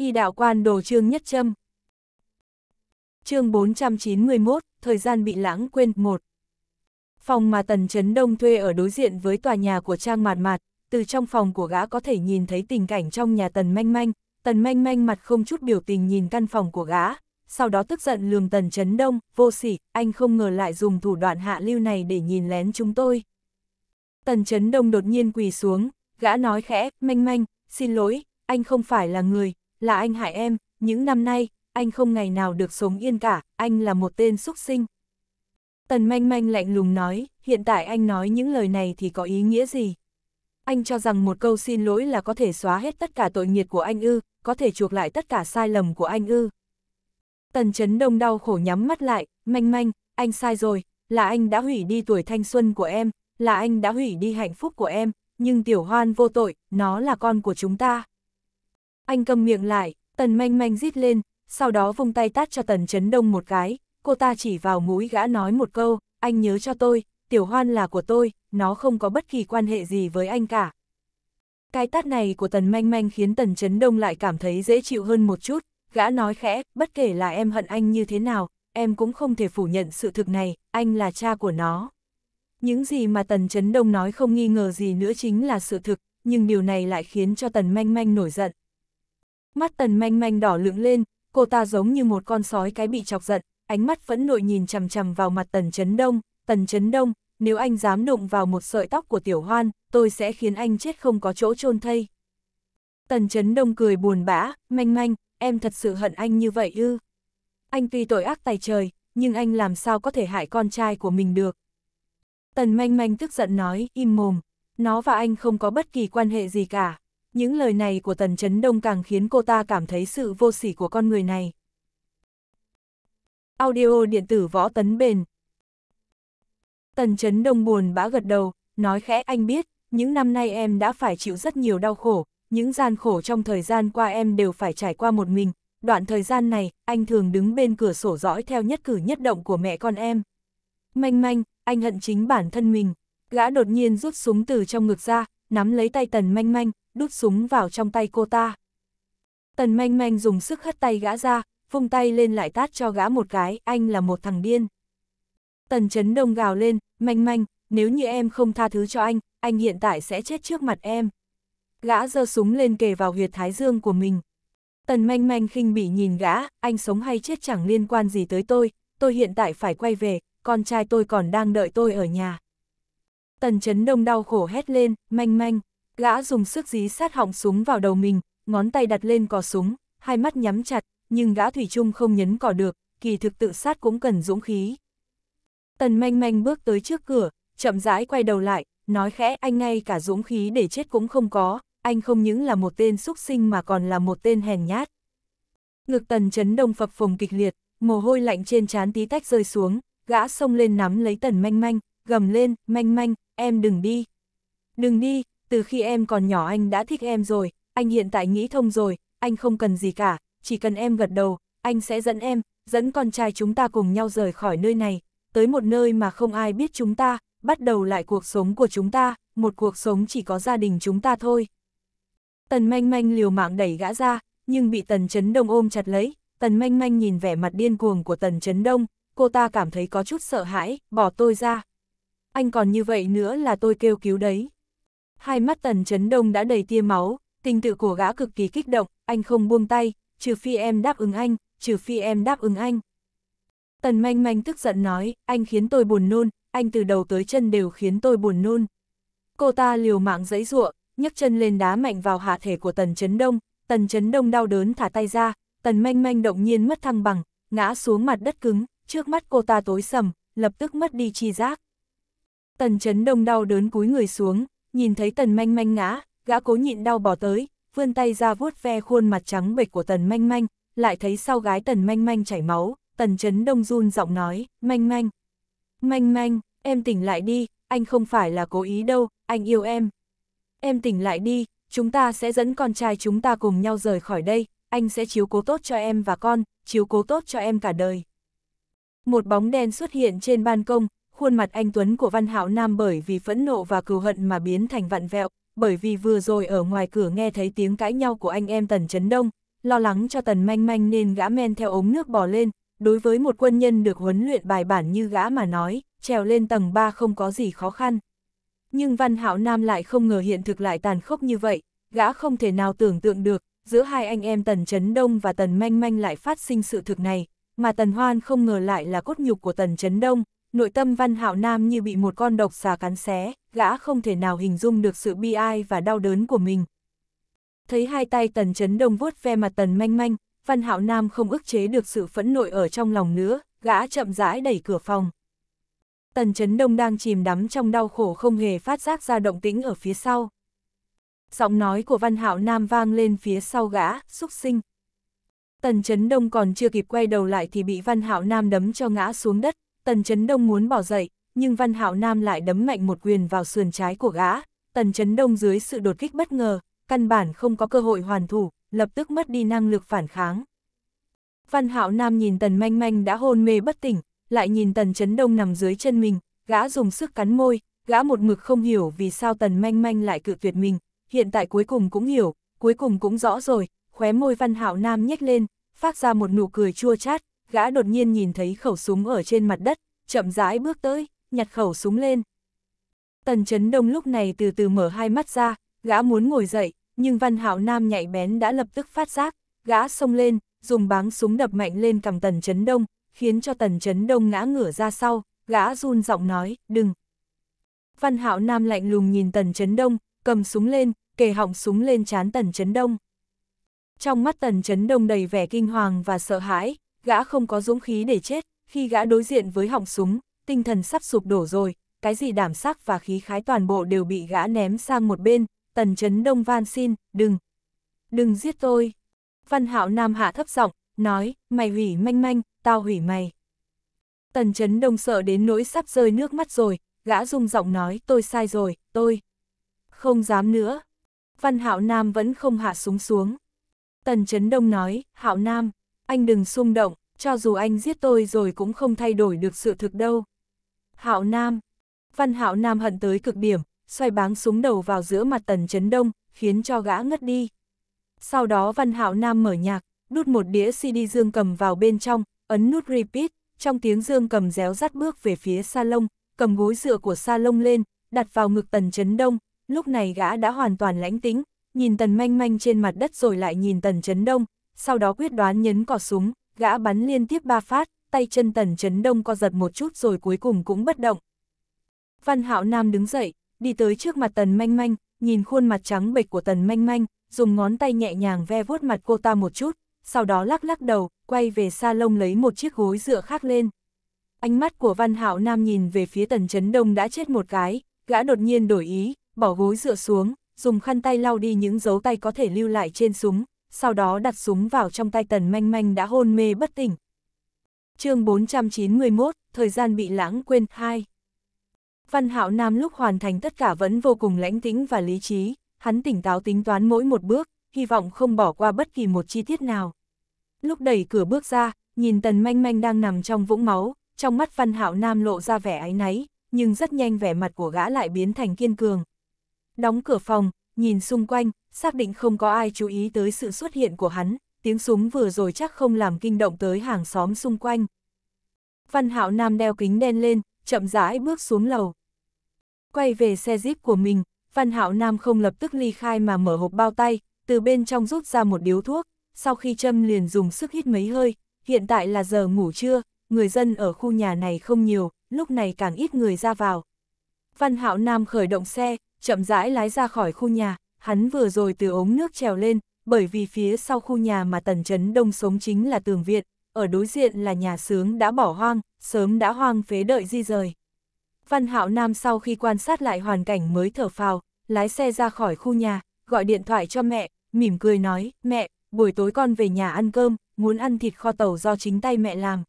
y đạo quan đồ trương nhất châm. chương 491, thời gian bị lãng quên, 1. Phòng mà Tần Trấn Đông thuê ở đối diện với tòa nhà của Trang Mạt Mạt, từ trong phòng của gã có thể nhìn thấy tình cảnh trong nhà Tần Manh Manh, Tần Manh Manh mặt không chút biểu tình nhìn căn phòng của gã, sau đó tức giận lườm Tần Trấn Đông, vô sỉ, anh không ngờ lại dùng thủ đoạn hạ lưu này để nhìn lén chúng tôi. Tần Trấn Đông đột nhiên quỳ xuống, gã nói khẽ, Manh Manh, xin lỗi, anh không phải là người, là anh hại em, những năm nay, anh không ngày nào được sống yên cả, anh là một tên xúc sinh. Tần manh manh lạnh lùng nói, hiện tại anh nói những lời này thì có ý nghĩa gì? Anh cho rằng một câu xin lỗi là có thể xóa hết tất cả tội nghiệt của anh ư, có thể chuộc lại tất cả sai lầm của anh ư. Tần chấn đông đau khổ nhắm mắt lại, manh manh, anh sai rồi, là anh đã hủy đi tuổi thanh xuân của em, là anh đã hủy đi hạnh phúc của em, nhưng tiểu hoan vô tội, nó là con của chúng ta. Anh cầm miệng lại, tần manh manh rít lên, sau đó vung tay tát cho tần chấn đông một cái, cô ta chỉ vào mũi gã nói một câu, anh nhớ cho tôi, tiểu hoan là của tôi, nó không có bất kỳ quan hệ gì với anh cả. Cái tát này của tần manh manh khiến tần chấn đông lại cảm thấy dễ chịu hơn một chút, gã nói khẽ, bất kể là em hận anh như thế nào, em cũng không thể phủ nhận sự thực này, anh là cha của nó. Những gì mà Tần Chấn Đông nói không nghi ngờ gì nữa chính là sự thực, nhưng điều này lại khiến cho Tần Manh Manh nổi giận. Mắt tần manh manh đỏ lưỡng lên, cô ta giống như một con sói cái bị chọc giận, ánh mắt phẫn nội nhìn chằm chằm vào mặt tần chấn đông, tần chấn đông, nếu anh dám đụng vào một sợi tóc của tiểu hoan, tôi sẽ khiến anh chết không có chỗ chôn thây. Tần chấn đông cười buồn bã, manh manh, em thật sự hận anh như vậy ư. Anh tuy tội ác tài trời, nhưng anh làm sao có thể hại con trai của mình được. Tần manh manh tức giận nói, im mồm, nó và anh không có bất kỳ quan hệ gì cả. Những lời này của Tần Chấn Đông càng khiến cô ta cảm thấy sự vô sỉ của con người này. Audio điện tử võ tấn bền Tần Chấn Đông buồn bã gật đầu, nói khẽ anh biết, những năm nay em đã phải chịu rất nhiều đau khổ, những gian khổ trong thời gian qua em đều phải trải qua một mình. Đoạn thời gian này, anh thường đứng bên cửa sổ dõi theo nhất cử nhất động của mẹ con em. Manh manh, anh hận chính bản thân mình. Gã đột nhiên rút súng từ trong ngực ra, nắm lấy tay tần manh manh, đút súng vào trong tay cô ta. Tần manh manh dùng sức hất tay gã ra, vung tay lên lại tát cho gã một cái, anh là một thằng điên. Tần chấn đông gào lên, manh manh, nếu như em không tha thứ cho anh, anh hiện tại sẽ chết trước mặt em. Gã giơ súng lên kề vào huyệt thái dương của mình. Tần manh manh khinh bỉ nhìn gã, anh sống hay chết chẳng liên quan gì tới tôi, tôi hiện tại phải quay về, con trai tôi còn đang đợi tôi ở nhà. Tần chấn đông đau khổ hét lên, manh manh. Gã dùng sức dí sát họng súng vào đầu mình, ngón tay đặt lên cò súng, hai mắt nhắm chặt, nhưng gã thủy chung không nhấn cò được, kỳ thực tự sát cũng cần dũng khí. Tần manh manh bước tới trước cửa, chậm rãi quay đầu lại, nói khẽ anh ngay cả dũng khí để chết cũng không có, anh không những là một tên xúc sinh mà còn là một tên hèn nhát. Ngực tần chấn đông phập phồng kịch liệt, mồ hôi lạnh trên trán tí tách rơi xuống, gã xông lên nắm lấy tần manh manh, gầm lên, manh manh, em đừng đi. Đừng đi, từ khi em còn nhỏ anh đã thích em rồi, anh hiện tại nghĩ thông rồi, anh không cần gì cả, chỉ cần em gật đầu, anh sẽ dẫn em, dẫn con trai chúng ta cùng nhau rời khỏi nơi này, tới một nơi mà không ai biết chúng ta, bắt đầu lại cuộc sống của chúng ta, một cuộc sống chỉ có gia đình chúng ta thôi. Tần manh manh liều mạng đẩy gã ra, nhưng bị tần chấn đông ôm chặt lấy, tần manh manh nhìn vẻ mặt điên cuồng của tần chấn đông, cô ta cảm thấy có chút sợ hãi, bỏ tôi ra. Anh còn như vậy nữa là tôi kêu cứu đấy hai mắt tần chấn đông đã đầy tia máu, tình tự của gã cực kỳ kích động, anh không buông tay, trừ phi em đáp ứng anh, trừ phi em đáp ứng anh. Tần manh manh tức giận nói, anh khiến tôi buồn nôn, anh từ đầu tới chân đều khiến tôi buồn nôn. Cô ta liều mạng giãy giụa, nhấc chân lên đá mạnh vào hạ thể của Tần Chấn Đông, Tần Chấn Đông đau đớn thả tay ra, Tần Manh Manh động nhiên mất thăng bằng, ngã xuống mặt đất cứng, trước mắt cô ta tối sầm, lập tức mất đi chi giác. Tần Chấn Đông đau đớn cúi người xuống, nhìn thấy tần manh manh ngã, gã cố nhịn đau bỏ tới, vươn tay ra vuốt ve khuôn mặt trắng bệch của tần manh manh, lại thấy sau gái tần manh manh chảy máu, tần chấn đông run giọng nói, manh manh. Manh manh, em tỉnh lại đi, anh không phải là cố ý đâu, anh yêu em. Em tỉnh lại đi, chúng ta sẽ dẫn con trai chúng ta cùng nhau rời khỏi đây, anh sẽ chiếu cố tốt cho em và con, chiếu cố tốt cho em cả đời. Một bóng đen xuất hiện trên ban công, khuôn mặt anh Tuấn của Văn Hạo Nam bởi vì phẫn nộ và cừu hận mà biến thành vặn vẹo, bởi vì vừa rồi ở ngoài cửa nghe thấy tiếng cãi nhau của anh em Tần Trấn Đông, lo lắng cho Tần Manh Manh nên gã men theo ống nước bò lên, đối với một quân nhân được huấn luyện bài bản như gã mà nói, trèo lên tầng 3 không có gì khó khăn. Nhưng Văn Hạo Nam lại không ngờ hiện thực lại tàn khốc như vậy, gã không thể nào tưởng tượng được, giữa hai anh em Tần Trấn Đông và Tần Manh Manh lại phát sinh sự thực này, mà Tần Hoan không ngờ lại là cốt nhục của Tần Trấn Đông, nội tâm văn hạo nam như bị một con độc xà cắn xé, gã không thể nào hình dung được sự bi ai và đau đớn của mình. Thấy hai tay tần chấn đông vuốt ve mặt tần manh manh, văn hạo nam không ức chế được sự phẫn nội ở trong lòng nữa, gã chậm rãi đẩy cửa phòng. Tần chấn đông đang chìm đắm trong đau khổ không hề phát giác ra động tĩnh ở phía sau. Giọng nói của văn hạo nam vang lên phía sau gã, xúc sinh. Tần chấn đông còn chưa kịp quay đầu lại thì bị văn hạo nam đấm cho ngã xuống đất, Tần Chấn Đông muốn bỏ dậy, nhưng Văn Hạo Nam lại đấm mạnh một quyền vào sườn trái của gã. Tần Chấn Đông dưới sự đột kích bất ngờ, căn bản không có cơ hội hoàn thủ, lập tức mất đi năng lực phản kháng. Văn Hạo Nam nhìn Tần Manh Manh đã hôn mê bất tỉnh, lại nhìn Tần Chấn Đông nằm dưới chân mình, gã dùng sức cắn môi, gã một mực không hiểu vì sao Tần Manh Manh lại cự tuyệt mình, hiện tại cuối cùng cũng hiểu, cuối cùng cũng rõ rồi, khóe môi Văn Hạo Nam nhếch lên, phát ra một nụ cười chua chát, gã đột nhiên nhìn thấy khẩu súng ở trên mặt đất, chậm rãi bước tới, nhặt khẩu súng lên. Tần chấn đông lúc này từ từ mở hai mắt ra, gã muốn ngồi dậy, nhưng văn hạo nam nhạy bén đã lập tức phát giác, gã xông lên, dùng báng súng đập mạnh lên cầm tần chấn đông, khiến cho tần chấn đông ngã ngửa ra sau, gã run giọng nói, đừng. Văn hạo nam lạnh lùng nhìn tần chấn đông, cầm súng lên, kề họng súng lên chán tần chấn đông. Trong mắt tần chấn đông đầy vẻ kinh hoàng và sợ hãi, gã không có dũng khí để chết, khi gã đối diện với họng súng, tinh thần sắp sụp đổ rồi, cái gì đảm sắc và khí khái toàn bộ đều bị gã ném sang một bên, tần chấn đông van xin, đừng, đừng giết tôi. Văn hạo nam hạ thấp giọng nói, mày hủy manh manh, tao hủy mày. Tần chấn đông sợ đến nỗi sắp rơi nước mắt rồi, gã rung giọng nói, tôi sai rồi, tôi không dám nữa. Văn hạo nam vẫn không hạ súng xuống. Tần chấn đông nói, hạo nam, anh đừng xung động, cho dù anh giết tôi rồi cũng không thay đổi được sự thực đâu. Hạo Nam Văn Hạo Nam hận tới cực điểm, xoay báng súng đầu vào giữa mặt tần chấn đông, khiến cho gã ngất đi. Sau đó Văn Hạo Nam mở nhạc, đút một đĩa CD dương cầm vào bên trong, ấn nút repeat, trong tiếng dương cầm réo rắt bước về phía salon, cầm gối dựa của salon lên, đặt vào ngực tần chấn đông, lúc này gã đã hoàn toàn lãnh tính, nhìn tần manh manh trên mặt đất rồi lại nhìn tần chấn đông, sau đó quyết đoán nhấn cò súng, gã bắn liên tiếp ba phát, tay chân tần chấn đông co giật một chút rồi cuối cùng cũng bất động. Văn Hạo Nam đứng dậy, đi tới trước mặt tần manh manh, nhìn khuôn mặt trắng bệch của tần manh manh, dùng ngón tay nhẹ nhàng ve vuốt mặt cô ta một chút, sau đó lắc lắc đầu, quay về sa lông lấy một chiếc gối dựa khác lên. Ánh mắt của Văn Hạo Nam nhìn về phía Tần Chấn Đông đã chết một cái, gã đột nhiên đổi ý, bỏ gối dựa xuống, dùng khăn tay lau đi những dấu tay có thể lưu lại trên súng, sau đó đặt súng vào trong tay tần manh manh đã hôn mê bất tỉnh. chương 491, thời gian bị lãng quên 2. Văn Hạo Nam lúc hoàn thành tất cả vẫn vô cùng lãnh tĩnh và lý trí, hắn tỉnh táo tính toán mỗi một bước, hy vọng không bỏ qua bất kỳ một chi tiết nào. Lúc đẩy cửa bước ra, nhìn tần manh manh đang nằm trong vũng máu, trong mắt Văn Hạo Nam lộ ra vẻ áy náy, nhưng rất nhanh vẻ mặt của gã lại biến thành kiên cường. Đóng cửa phòng, nhìn xung quanh, xác định không có ai chú ý tới sự xuất hiện của hắn, tiếng súng vừa rồi chắc không làm kinh động tới hàng xóm xung quanh. Văn Hạo Nam đeo kính đen lên, chậm rãi bước xuống lầu. Quay về xe jeep của mình, Văn Hạo Nam không lập tức ly khai mà mở hộp bao tay, từ bên trong rút ra một điếu thuốc, sau khi châm liền dùng sức hít mấy hơi, hiện tại là giờ ngủ trưa, người dân ở khu nhà này không nhiều, lúc này càng ít người ra vào. Văn Hạo Nam khởi động xe, chậm rãi lái ra khỏi khu nhà, hắn vừa rồi từ ống nước trèo lên, bởi vì phía sau khu nhà mà Tần Trấn Đông sống chính là tường viện, ở đối diện là nhà sướng đã bỏ hoang, sớm đã hoang phế đợi di rời. Văn Hạo Nam sau khi quan sát lại hoàn cảnh mới thở phào, lái xe ra khỏi khu nhà, gọi điện thoại cho mẹ, mỉm cười nói, mẹ, buổi tối con về nhà ăn cơm, muốn ăn thịt kho tàu do chính tay mẹ làm.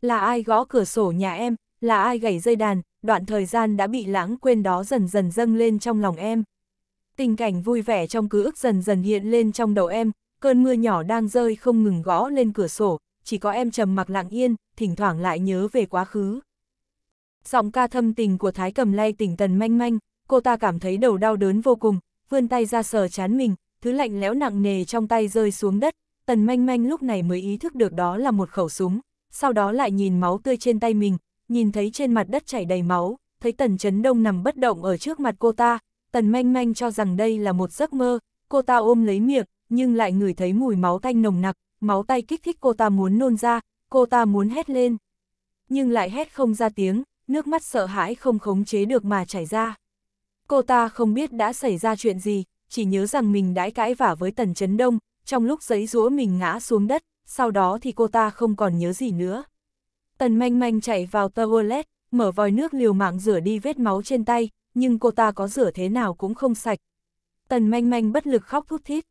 Là ai gõ cửa sổ nhà em, là ai gảy dây đàn, đoạn thời gian đã bị lãng quên đó dần dần dâng lên trong lòng em tình cảnh vui vẻ trong ký ức dần dần hiện lên trong đầu em, cơn mưa nhỏ đang rơi không ngừng gõ lên cửa sổ, chỉ có em trầm mặc lặng yên, thỉnh thoảng lại nhớ về quá khứ. Giọng ca thâm tình của Thái Cầm Lay tỉnh tần manh manh, cô ta cảm thấy đầu đau đớn vô cùng, vươn tay ra sờ chán mình, thứ lạnh lẽo nặng nề trong tay rơi xuống đất, tần manh manh lúc này mới ý thức được đó là một khẩu súng, sau đó lại nhìn máu tươi trên tay mình, nhìn thấy trên mặt đất chảy đầy máu, thấy tần chấn đông nằm bất động ở trước mặt cô ta, Tần manh manh cho rằng đây là một giấc mơ, cô ta ôm lấy miệng, nhưng lại ngửi thấy mùi máu tanh nồng nặc, máu tay kích thích cô ta muốn nôn ra, cô ta muốn hét lên. Nhưng lại hét không ra tiếng, nước mắt sợ hãi không khống chế được mà chảy ra. Cô ta không biết đã xảy ra chuyện gì, chỉ nhớ rằng mình đãi cãi vả với Tần Chấn Đông, trong lúc giấy rũa mình ngã xuống đất, sau đó thì cô ta không còn nhớ gì nữa. Tần manh manh chạy vào toilet, mở vòi nước liều mạng rửa đi vết máu trên tay, nhưng cô ta có rửa thế nào cũng không sạch. Tần manh manh bất lực khóc thút thít.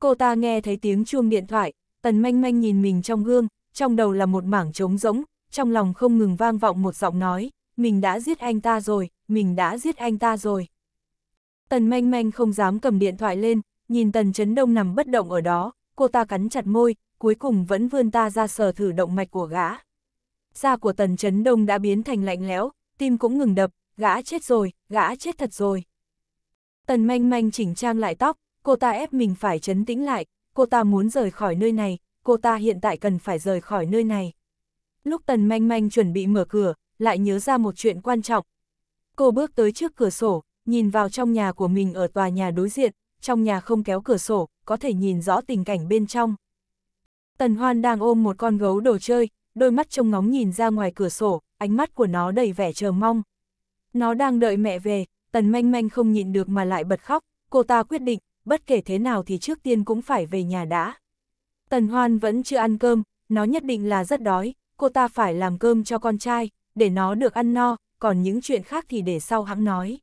Cô ta nghe thấy tiếng chuông điện thoại, tần manh manh nhìn mình trong gương, trong đầu là một mảng trống rỗng, trong lòng không ngừng vang vọng một giọng nói, mình đã giết anh ta rồi, mình đã giết anh ta rồi. Tần manh manh không dám cầm điện thoại lên, nhìn tần chấn đông nằm bất động ở đó, cô ta cắn chặt môi, cuối cùng vẫn vươn ta ra sờ thử động mạch của gã. Da của tần chấn đông đã biến thành lạnh lẽo, tim cũng ngừng đập, gã chết rồi, gã chết thật rồi. Tần manh manh chỉnh trang lại tóc, cô ta ép mình phải chấn tĩnh lại, cô ta muốn rời khỏi nơi này, cô ta hiện tại cần phải rời khỏi nơi này. Lúc tần manh manh chuẩn bị mở cửa, lại nhớ ra một chuyện quan trọng. Cô bước tới trước cửa sổ, nhìn vào trong nhà của mình ở tòa nhà đối diện, trong nhà không kéo cửa sổ, có thể nhìn rõ tình cảnh bên trong. Tần Hoan đang ôm một con gấu đồ chơi, đôi mắt trông ngóng nhìn ra ngoài cửa sổ, ánh mắt của nó đầy vẻ chờ mong. Nó đang đợi mẹ về, tần manh manh không nhịn được mà lại bật khóc, cô ta quyết định, bất kể thế nào thì trước tiên cũng phải về nhà đã. Tần hoan vẫn chưa ăn cơm, nó nhất định là rất đói, cô ta phải làm cơm cho con trai, để nó được ăn no, còn những chuyện khác thì để sau hãng nói.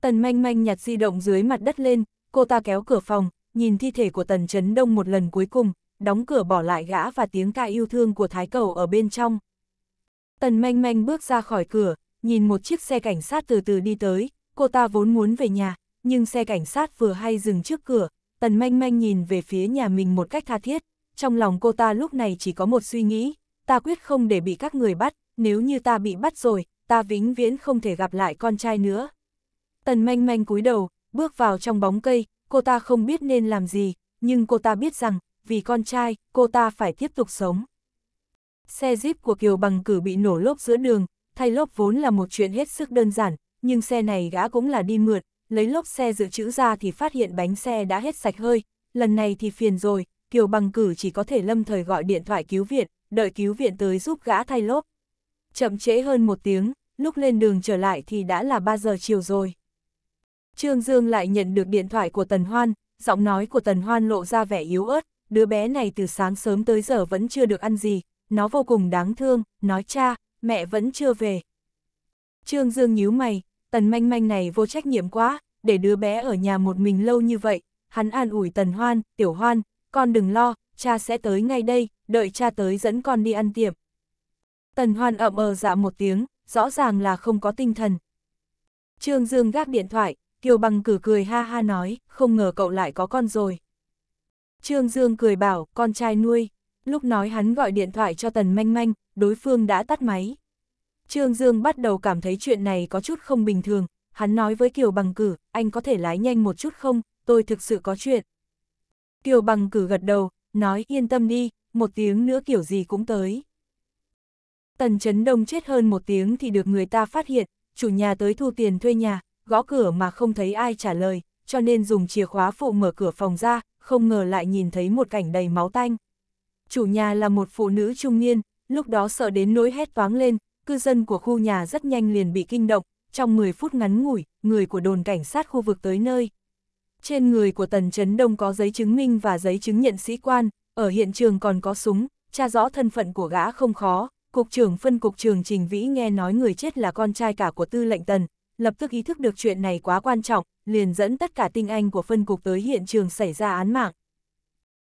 Tần manh manh nhặt di động dưới mặt đất lên, cô ta kéo cửa phòng, nhìn thi thể của tần chấn đông một lần cuối cùng, đóng cửa bỏ lại gã và tiếng ca yêu thương của thái cầu ở bên trong. Tần manh manh bước ra khỏi cửa, nhìn một chiếc xe cảnh sát từ từ đi tới, cô ta vốn muốn về nhà, nhưng xe cảnh sát vừa hay dừng trước cửa, tần manh manh nhìn về phía nhà mình một cách tha thiết, trong lòng cô ta lúc này chỉ có một suy nghĩ, ta quyết không để bị các người bắt, nếu như ta bị bắt rồi, ta vĩnh viễn không thể gặp lại con trai nữa. Tần manh manh cúi đầu, bước vào trong bóng cây, cô ta không biết nên làm gì, nhưng cô ta biết rằng, vì con trai, cô ta phải tiếp tục sống. Xe jeep của Kiều Bằng Cử bị nổ lốp giữa đường, thay lốp vốn là một chuyện hết sức đơn giản, nhưng xe này gã cũng là đi mượt, lấy lốp xe dự trữ ra thì phát hiện bánh xe đã hết sạch hơi, lần này thì phiền rồi, Kiều Bằng Cử chỉ có thể lâm thời gọi điện thoại cứu viện, đợi cứu viện tới giúp gã thay lốp. Chậm trễ hơn một tiếng, lúc lên đường trở lại thì đã là 3 giờ chiều rồi. Trương Dương lại nhận được điện thoại của Tần Hoan, giọng nói của Tần Hoan lộ ra vẻ yếu ớt, đứa bé này từ sáng sớm tới giờ vẫn chưa được ăn gì, nó vô cùng đáng thương, nói cha, mẹ vẫn chưa về. Trương Dương nhíu mày, tần manh manh này vô trách nhiệm quá, để đứa bé ở nhà một mình lâu như vậy, hắn an ủi tần hoan, tiểu hoan, con đừng lo, cha sẽ tới ngay đây, đợi cha tới dẫn con đi ăn tiệm. Tần hoan ậm ờ dạ một tiếng, rõ ràng là không có tinh thần. Trương Dương gác điện thoại, Kiều Bằng cử cười ha ha nói, không ngờ cậu lại có con rồi. Trương Dương cười bảo, con trai nuôi. Lúc nói hắn gọi điện thoại cho Tần Manh Manh, đối phương đã tắt máy. Trương Dương bắt đầu cảm thấy chuyện này có chút không bình thường, hắn nói với Kiều Bằng Cử, anh có thể lái nhanh một chút không, tôi thực sự có chuyện. Kiều Bằng Cử gật đầu, nói yên tâm đi, một tiếng nữa kiểu gì cũng tới. Tần Chấn Đông chết hơn một tiếng thì được người ta phát hiện, chủ nhà tới thu tiền thuê nhà, gõ cửa mà không thấy ai trả lời, cho nên dùng chìa khóa phụ mở cửa phòng ra, không ngờ lại nhìn thấy một cảnh đầy máu tanh chủ nhà là một phụ nữ trung niên, lúc đó sợ đến nỗi hét toáng lên, cư dân của khu nhà rất nhanh liền bị kinh động, trong 10 phút ngắn ngủi, người của đồn cảnh sát khu vực tới nơi. Trên người của Tần Trấn Đông có giấy chứng minh và giấy chứng nhận sĩ quan, ở hiện trường còn có súng, tra rõ thân phận của gã không khó, Cục trưởng phân cục trường Trình Vĩ nghe nói người chết là con trai cả của tư lệnh Tần, lập tức ý thức được chuyện này quá quan trọng, liền dẫn tất cả tinh anh của phân cục tới hiện trường xảy ra án mạng.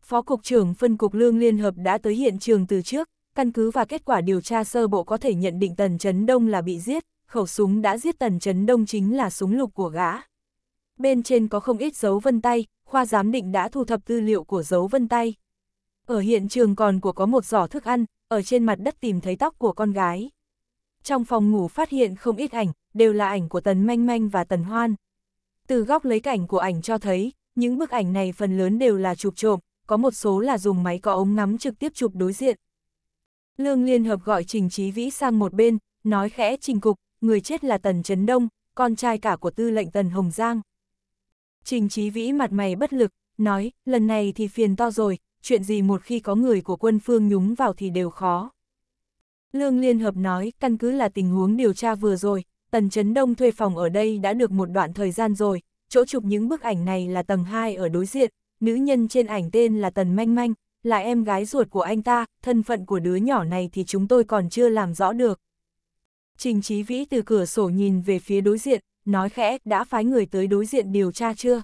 Phó Cục trưởng Phân Cục Lương Liên Hợp đã tới hiện trường từ trước, căn cứ và kết quả điều tra sơ bộ có thể nhận định Tần Trấn Đông là bị giết, khẩu súng đã giết Tần Trấn Đông chính là súng lục của gã. Bên trên có không ít dấu vân tay, khoa giám định đã thu thập tư liệu của dấu vân tay. Ở hiện trường còn của có một giỏ thức ăn, ở trên mặt đất tìm thấy tóc của con gái. Trong phòng ngủ phát hiện không ít ảnh, đều là ảnh của Tần Manh Manh và Tần Hoan. Từ góc lấy cảnh của ảnh cho thấy, những bức ảnh này phần lớn đều là chụp trộm, có một số là dùng máy có ống ngắm trực tiếp chụp đối diện. Lương Liên Hợp gọi Trình Chí Vĩ sang một bên, nói khẽ Trình Cục, người chết là Tần Trấn Đông, con trai cả của tư lệnh Tần Hồng Giang. Trình Chí Vĩ mặt mày bất lực, nói, lần này thì phiền to rồi, chuyện gì một khi có người của quân phương nhúng vào thì đều khó. Lương Liên Hợp nói, căn cứ là tình huống điều tra vừa rồi, Tần Trấn Đông thuê phòng ở đây đã được một đoạn thời gian rồi, chỗ chụp những bức ảnh này là tầng 2 ở đối diện, nữ nhân trên ảnh tên là Tần Manh Manh, là em gái ruột của anh ta, thân phận của đứa nhỏ này thì chúng tôi còn chưa làm rõ được. Trình Chí Vĩ từ cửa sổ nhìn về phía đối diện, nói khẽ, đã phái người tới đối diện điều tra chưa?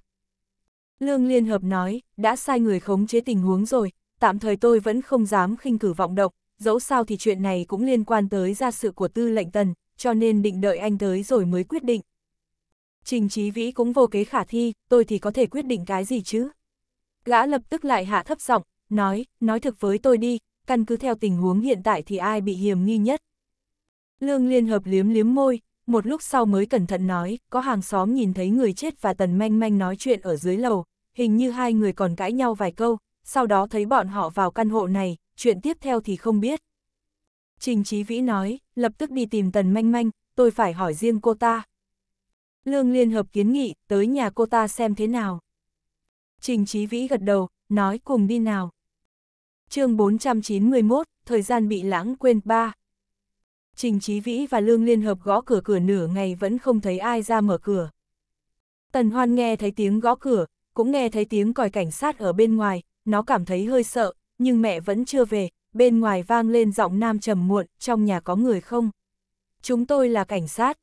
Lương Liên Hợp nói, đã sai người khống chế tình huống rồi, tạm thời tôi vẫn không dám khinh cử vọng động, dẫu sao thì chuyện này cũng liên quan tới gia sự của tư lệnh tần, cho nên định đợi anh tới rồi mới quyết định. Trình Chí Vĩ cũng vô kế khả thi, tôi thì có thể quyết định cái gì chứ? Gã lập tức lại hạ thấp giọng, nói, nói thực với tôi đi, căn cứ theo tình huống hiện tại thì ai bị hiểm nghi nhất. Lương Liên Hợp liếm liếm môi, một lúc sau mới cẩn thận nói, có hàng xóm nhìn thấy người chết và tần manh manh nói chuyện ở dưới lầu, hình như hai người còn cãi nhau vài câu, sau đó thấy bọn họ vào căn hộ này, chuyện tiếp theo thì không biết. Trình Chí Vĩ nói, lập tức đi tìm tần manh manh, tôi phải hỏi riêng cô ta. Lương Liên Hợp kiến nghị, tới nhà cô ta xem thế nào. Trình Chí Vĩ gật đầu, nói cùng đi nào. chương 491, thời gian bị lãng quên 3. Trình Chí Vĩ và Lương Liên Hợp gõ cửa cửa nửa ngày vẫn không thấy ai ra mở cửa. Tần Hoan nghe thấy tiếng gõ cửa, cũng nghe thấy tiếng còi cảnh sát ở bên ngoài, nó cảm thấy hơi sợ, nhưng mẹ vẫn chưa về, bên ngoài vang lên giọng nam trầm muộn, trong nhà có người không? Chúng tôi là cảnh sát.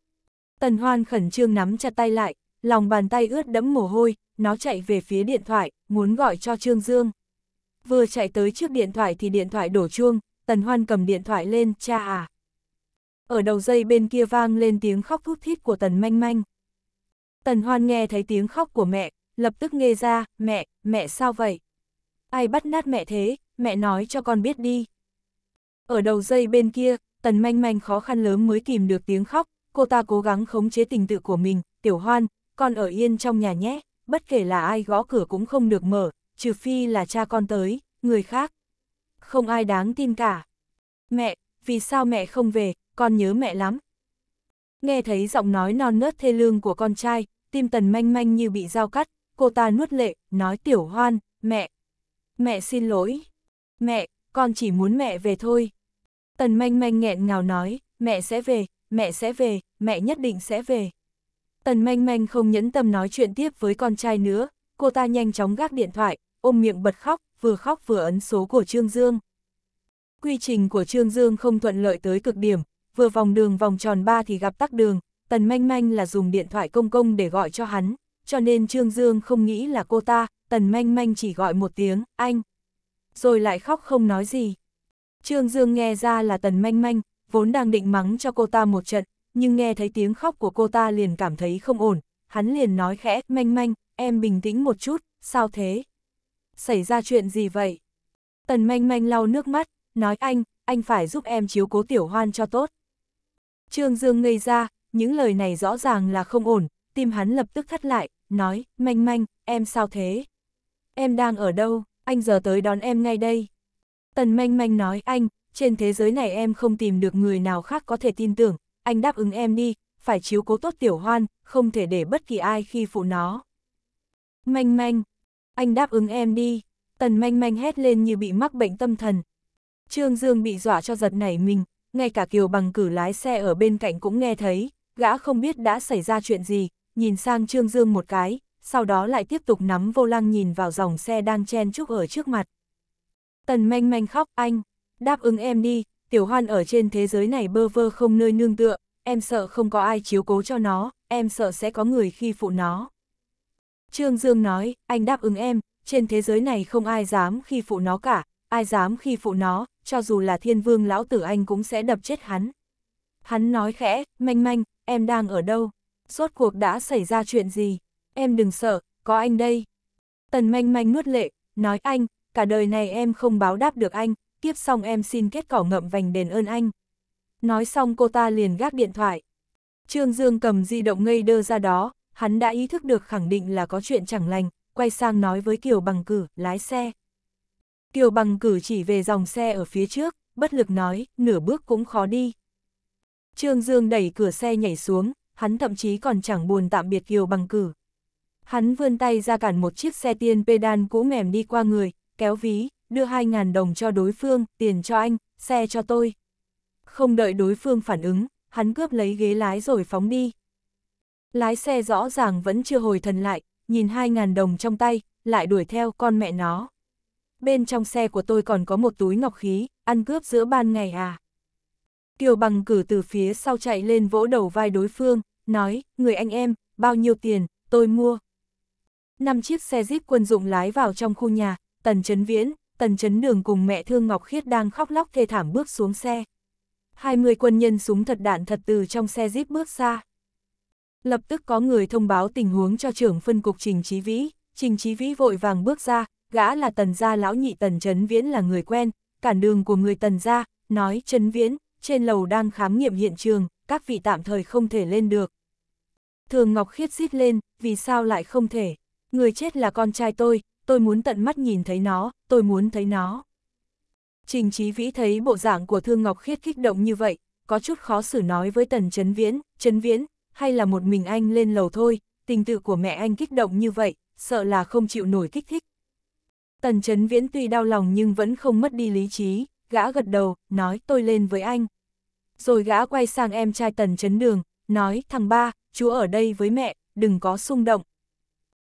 Tần Hoan khẩn trương nắm chặt tay lại, lòng bàn tay ướt đẫm mồ hôi, nó chạy về phía điện thoại, muốn gọi cho Trương Dương. Vừa chạy tới trước điện thoại thì điện thoại đổ chuông, Tần Hoan cầm điện thoại lên, cha à. Ở đầu dây bên kia vang lên tiếng khóc thút thít của Tần Manh Manh. Tần Hoan nghe thấy tiếng khóc của mẹ, lập tức nghe ra, mẹ, mẹ sao vậy? Ai bắt nát mẹ thế, mẹ nói cho con biết đi. Ở đầu dây bên kia, Tần Manh Manh khó khăn lớn mới kìm được tiếng khóc, cô ta cố gắng khống chế tình tự của mình, Tiểu Hoan, con ở yên trong nhà nhé, bất kể là ai gõ cửa cũng không được mở, trừ phi là cha con tới, người khác. Không ai đáng tin cả. Mẹ, vì sao mẹ không về, con nhớ mẹ lắm. Nghe thấy giọng nói non nớt thê lương của con trai, tim tần manh manh như bị dao cắt, cô ta nuốt lệ, nói tiểu hoan, mẹ. Mẹ xin lỗi. Mẹ, con chỉ muốn mẹ về thôi. Tần manh manh nghẹn ngào nói, mẹ sẽ về, mẹ sẽ về, mẹ nhất định sẽ về. Tần manh manh không nhẫn tâm nói chuyện tiếp với con trai nữa, cô ta nhanh chóng gác điện thoại, ôm miệng bật khóc, vừa khóc vừa ấn số của Trương Dương. Quy trình của Trương Dương không thuận lợi tới cực điểm, vừa vòng đường vòng tròn ba thì gặp tắc đường, tần manh manh là dùng điện thoại công công để gọi cho hắn, cho nên Trương Dương không nghĩ là cô ta, tần manh manh chỉ gọi một tiếng, anh. Rồi lại khóc không nói gì. Trương Dương nghe ra là tần manh manh, vốn đang định mắng cho cô ta một trận, nhưng nghe thấy tiếng khóc của cô ta liền cảm thấy không ổn, hắn liền nói khẽ, manh manh, em bình tĩnh một chút, sao thế? Xảy ra chuyện gì vậy? Tần manh manh lau nước mắt, nói anh, anh phải giúp em chiếu cố tiểu hoan cho tốt. Trương Dương ngây ra, những lời này rõ ràng là không ổn, tim hắn lập tức thắt lại, nói, manh manh, em sao thế? Em đang ở đâu, anh giờ tới đón em ngay đây. Tần manh manh nói anh, trên thế giới này em không tìm được người nào khác có thể tin tưởng, anh đáp ứng em đi, phải chiếu cố tốt tiểu hoan, không thể để bất kỳ ai khi phụ nó. Manh manh, anh đáp ứng em đi, tần manh manh hét lên như bị mắc bệnh tâm thần. Trương Dương bị dọa cho giật nảy mình, ngay cả Kiều bằng cử lái xe ở bên cạnh cũng nghe thấy, gã không biết đã xảy ra chuyện gì, nhìn sang Trương Dương một cái, sau đó lại tiếp tục nắm vô lăng nhìn vào dòng xe đang chen chúc ở trước mặt. Tần manh manh khóc anh, đáp ứng em đi, tiểu hoan ở trên thế giới này bơ vơ không nơi nương tựa, em sợ không có ai chiếu cố cho nó, em sợ sẽ có người khi phụ nó. Trương Dương nói, anh đáp ứng em, trên thế giới này không ai dám khi phụ nó cả, ai dám khi phụ nó, cho dù là thiên vương lão tử anh cũng sẽ đập chết hắn. Hắn nói khẽ, manh manh, em đang ở đâu? Suốt cuộc đã xảy ra chuyện gì? Em đừng sợ, có anh đây. Tần manh manh nuốt lệ, nói anh, cả đời này em không báo đáp được anh, tiếp xong em xin kết cỏ ngậm vành đền ơn anh. Nói xong cô ta liền gác điện thoại. Trương Dương cầm di động ngây đơ ra đó, hắn đã ý thức được khẳng định là có chuyện chẳng lành, quay sang nói với Kiều Bằng Cử, lái xe. Kiều Bằng Cử chỉ về dòng xe ở phía trước, bất lực nói, nửa bước cũng khó đi. Trương Dương đẩy cửa xe nhảy xuống, hắn thậm chí còn chẳng buồn tạm biệt Kiều Bằng Cử. Hắn vươn tay ra cản một chiếc xe tiên pedan cũ mềm đi qua người, kéo ví, đưa 2.000 đồng cho đối phương, tiền cho anh, xe cho tôi. Không đợi đối phương phản ứng, hắn cướp lấy ghế lái rồi phóng đi. Lái xe rõ ràng vẫn chưa hồi thần lại, nhìn 2.000 đồng trong tay, lại đuổi theo con mẹ nó. Bên trong xe của tôi còn có một túi ngọc khí, ăn cướp giữa ban ngày à. Kiều bằng cử từ phía sau chạy lên vỗ đầu vai đối phương, nói, người anh em, bao nhiêu tiền, tôi mua. Năm chiếc xe jeep quân dụng lái vào trong khu nhà, Tần chấn Viễn, tần chấn đường cùng mẹ thương Ngọc Khiết đang khóc lóc thê thảm bước xuống xe. 20 quân nhân súng thật đạn thật từ trong xe jeep bước ra. Lập tức có người thông báo tình huống cho trưởng phân cục Trình Chí Vĩ, Trình Chí Vĩ vội vàng bước ra, gã là tần gia lão nhị tần chấn viễn là người quen, cản đường của người tần gia, nói chấn viễn, trên lầu đang khám nghiệm hiện trường, các vị tạm thời không thể lên được. Thường Ngọc Khiết xít lên, vì sao lại không thể? Người chết là con trai tôi, tôi muốn tận mắt nhìn thấy nó, tôi muốn thấy nó. Trình Chí Vĩ thấy bộ dạng của Thương Ngọc Khiết kích động như vậy, có chút khó xử nói với Tần Trấn Viễn, Trấn Viễn, hay là một mình anh lên lầu thôi, tình tự của mẹ anh kích động như vậy, sợ là không chịu nổi kích thích. Tần Trấn Viễn tuy đau lòng nhưng vẫn không mất đi lý trí, gã gật đầu, nói tôi lên với anh. Rồi gã quay sang em trai Tần Trấn Đường, nói thằng ba, chú ở đây với mẹ, đừng có xung động.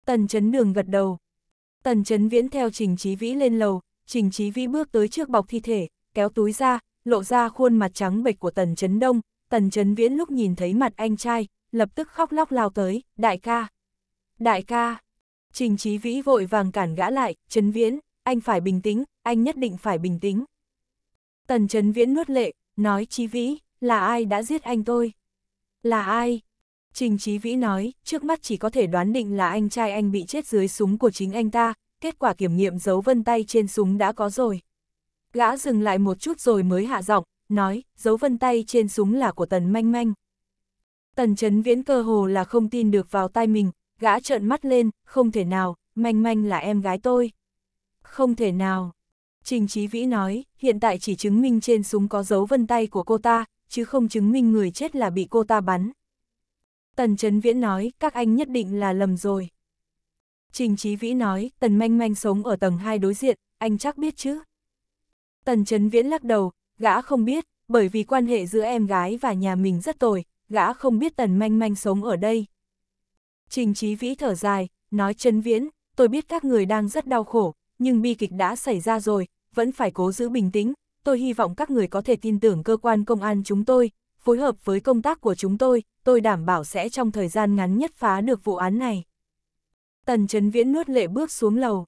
Tần Trấn Đường gật đầu, Tần Chấn Viễn theo Trình Chí Vĩ lên lầu, Trình Chí Vĩ bước tới trước bọc thi thể, kéo túi ra, lộ ra khuôn mặt trắng bệch của Tần Chấn Đông, Tần Chấn Viễn lúc nhìn thấy mặt anh trai, lập tức khóc lóc lao tới, đại ca. Đại ca. Trình Chí Vĩ vội vàng cản gã lại, Chấn Viễn, anh phải bình tĩnh, anh nhất định phải bình tĩnh. Tần Chấn Viễn nuốt lệ, nói Chí Vĩ, là ai đã giết anh tôi? Là ai? Trình Chí Vĩ nói, trước mắt chỉ có thể đoán định là anh trai anh bị chết dưới súng của chính anh ta, kết quả kiểm nghiệm dấu vân tay trên súng đã có rồi. Gã dừng lại một chút rồi mới hạ giọng, nói, dấu vân tay trên súng là của Tần Manh Manh. Tần Trấn Viễn cơ hồ là không tin được vào tay mình, gã trợn mắt lên, không thể nào, Manh Manh là em gái tôi. Không thể nào. Trình Chí Vĩ nói, hiện tại chỉ chứng minh trên súng có dấu vân tay của cô ta, chứ không chứng minh người chết là bị cô ta bắn. Tần Trấn Viễn nói, các anh nhất định là lầm rồi. Trình Chí Vĩ nói, Tần Manh Manh sống ở tầng 2 đối diện, anh chắc biết chứ. Tần Trấn Viễn lắc đầu, gã không biết, bởi vì quan hệ giữa em gái và nhà mình rất tồi, gã không biết Tần Manh Manh sống ở đây. Trình Chí Vĩ thở dài, nói Trấn Viễn, tôi biết các người đang rất đau khổ, nhưng bi kịch đã xảy ra rồi, vẫn phải cố giữ bình tĩnh, tôi hy vọng các người có thể tin tưởng cơ quan công an chúng tôi, phối hợp với công tác của chúng tôi, tôi đảm bảo sẽ trong thời gian ngắn nhất phá được vụ án này. Tần Trấn Viễn nuốt lệ bước xuống lầu.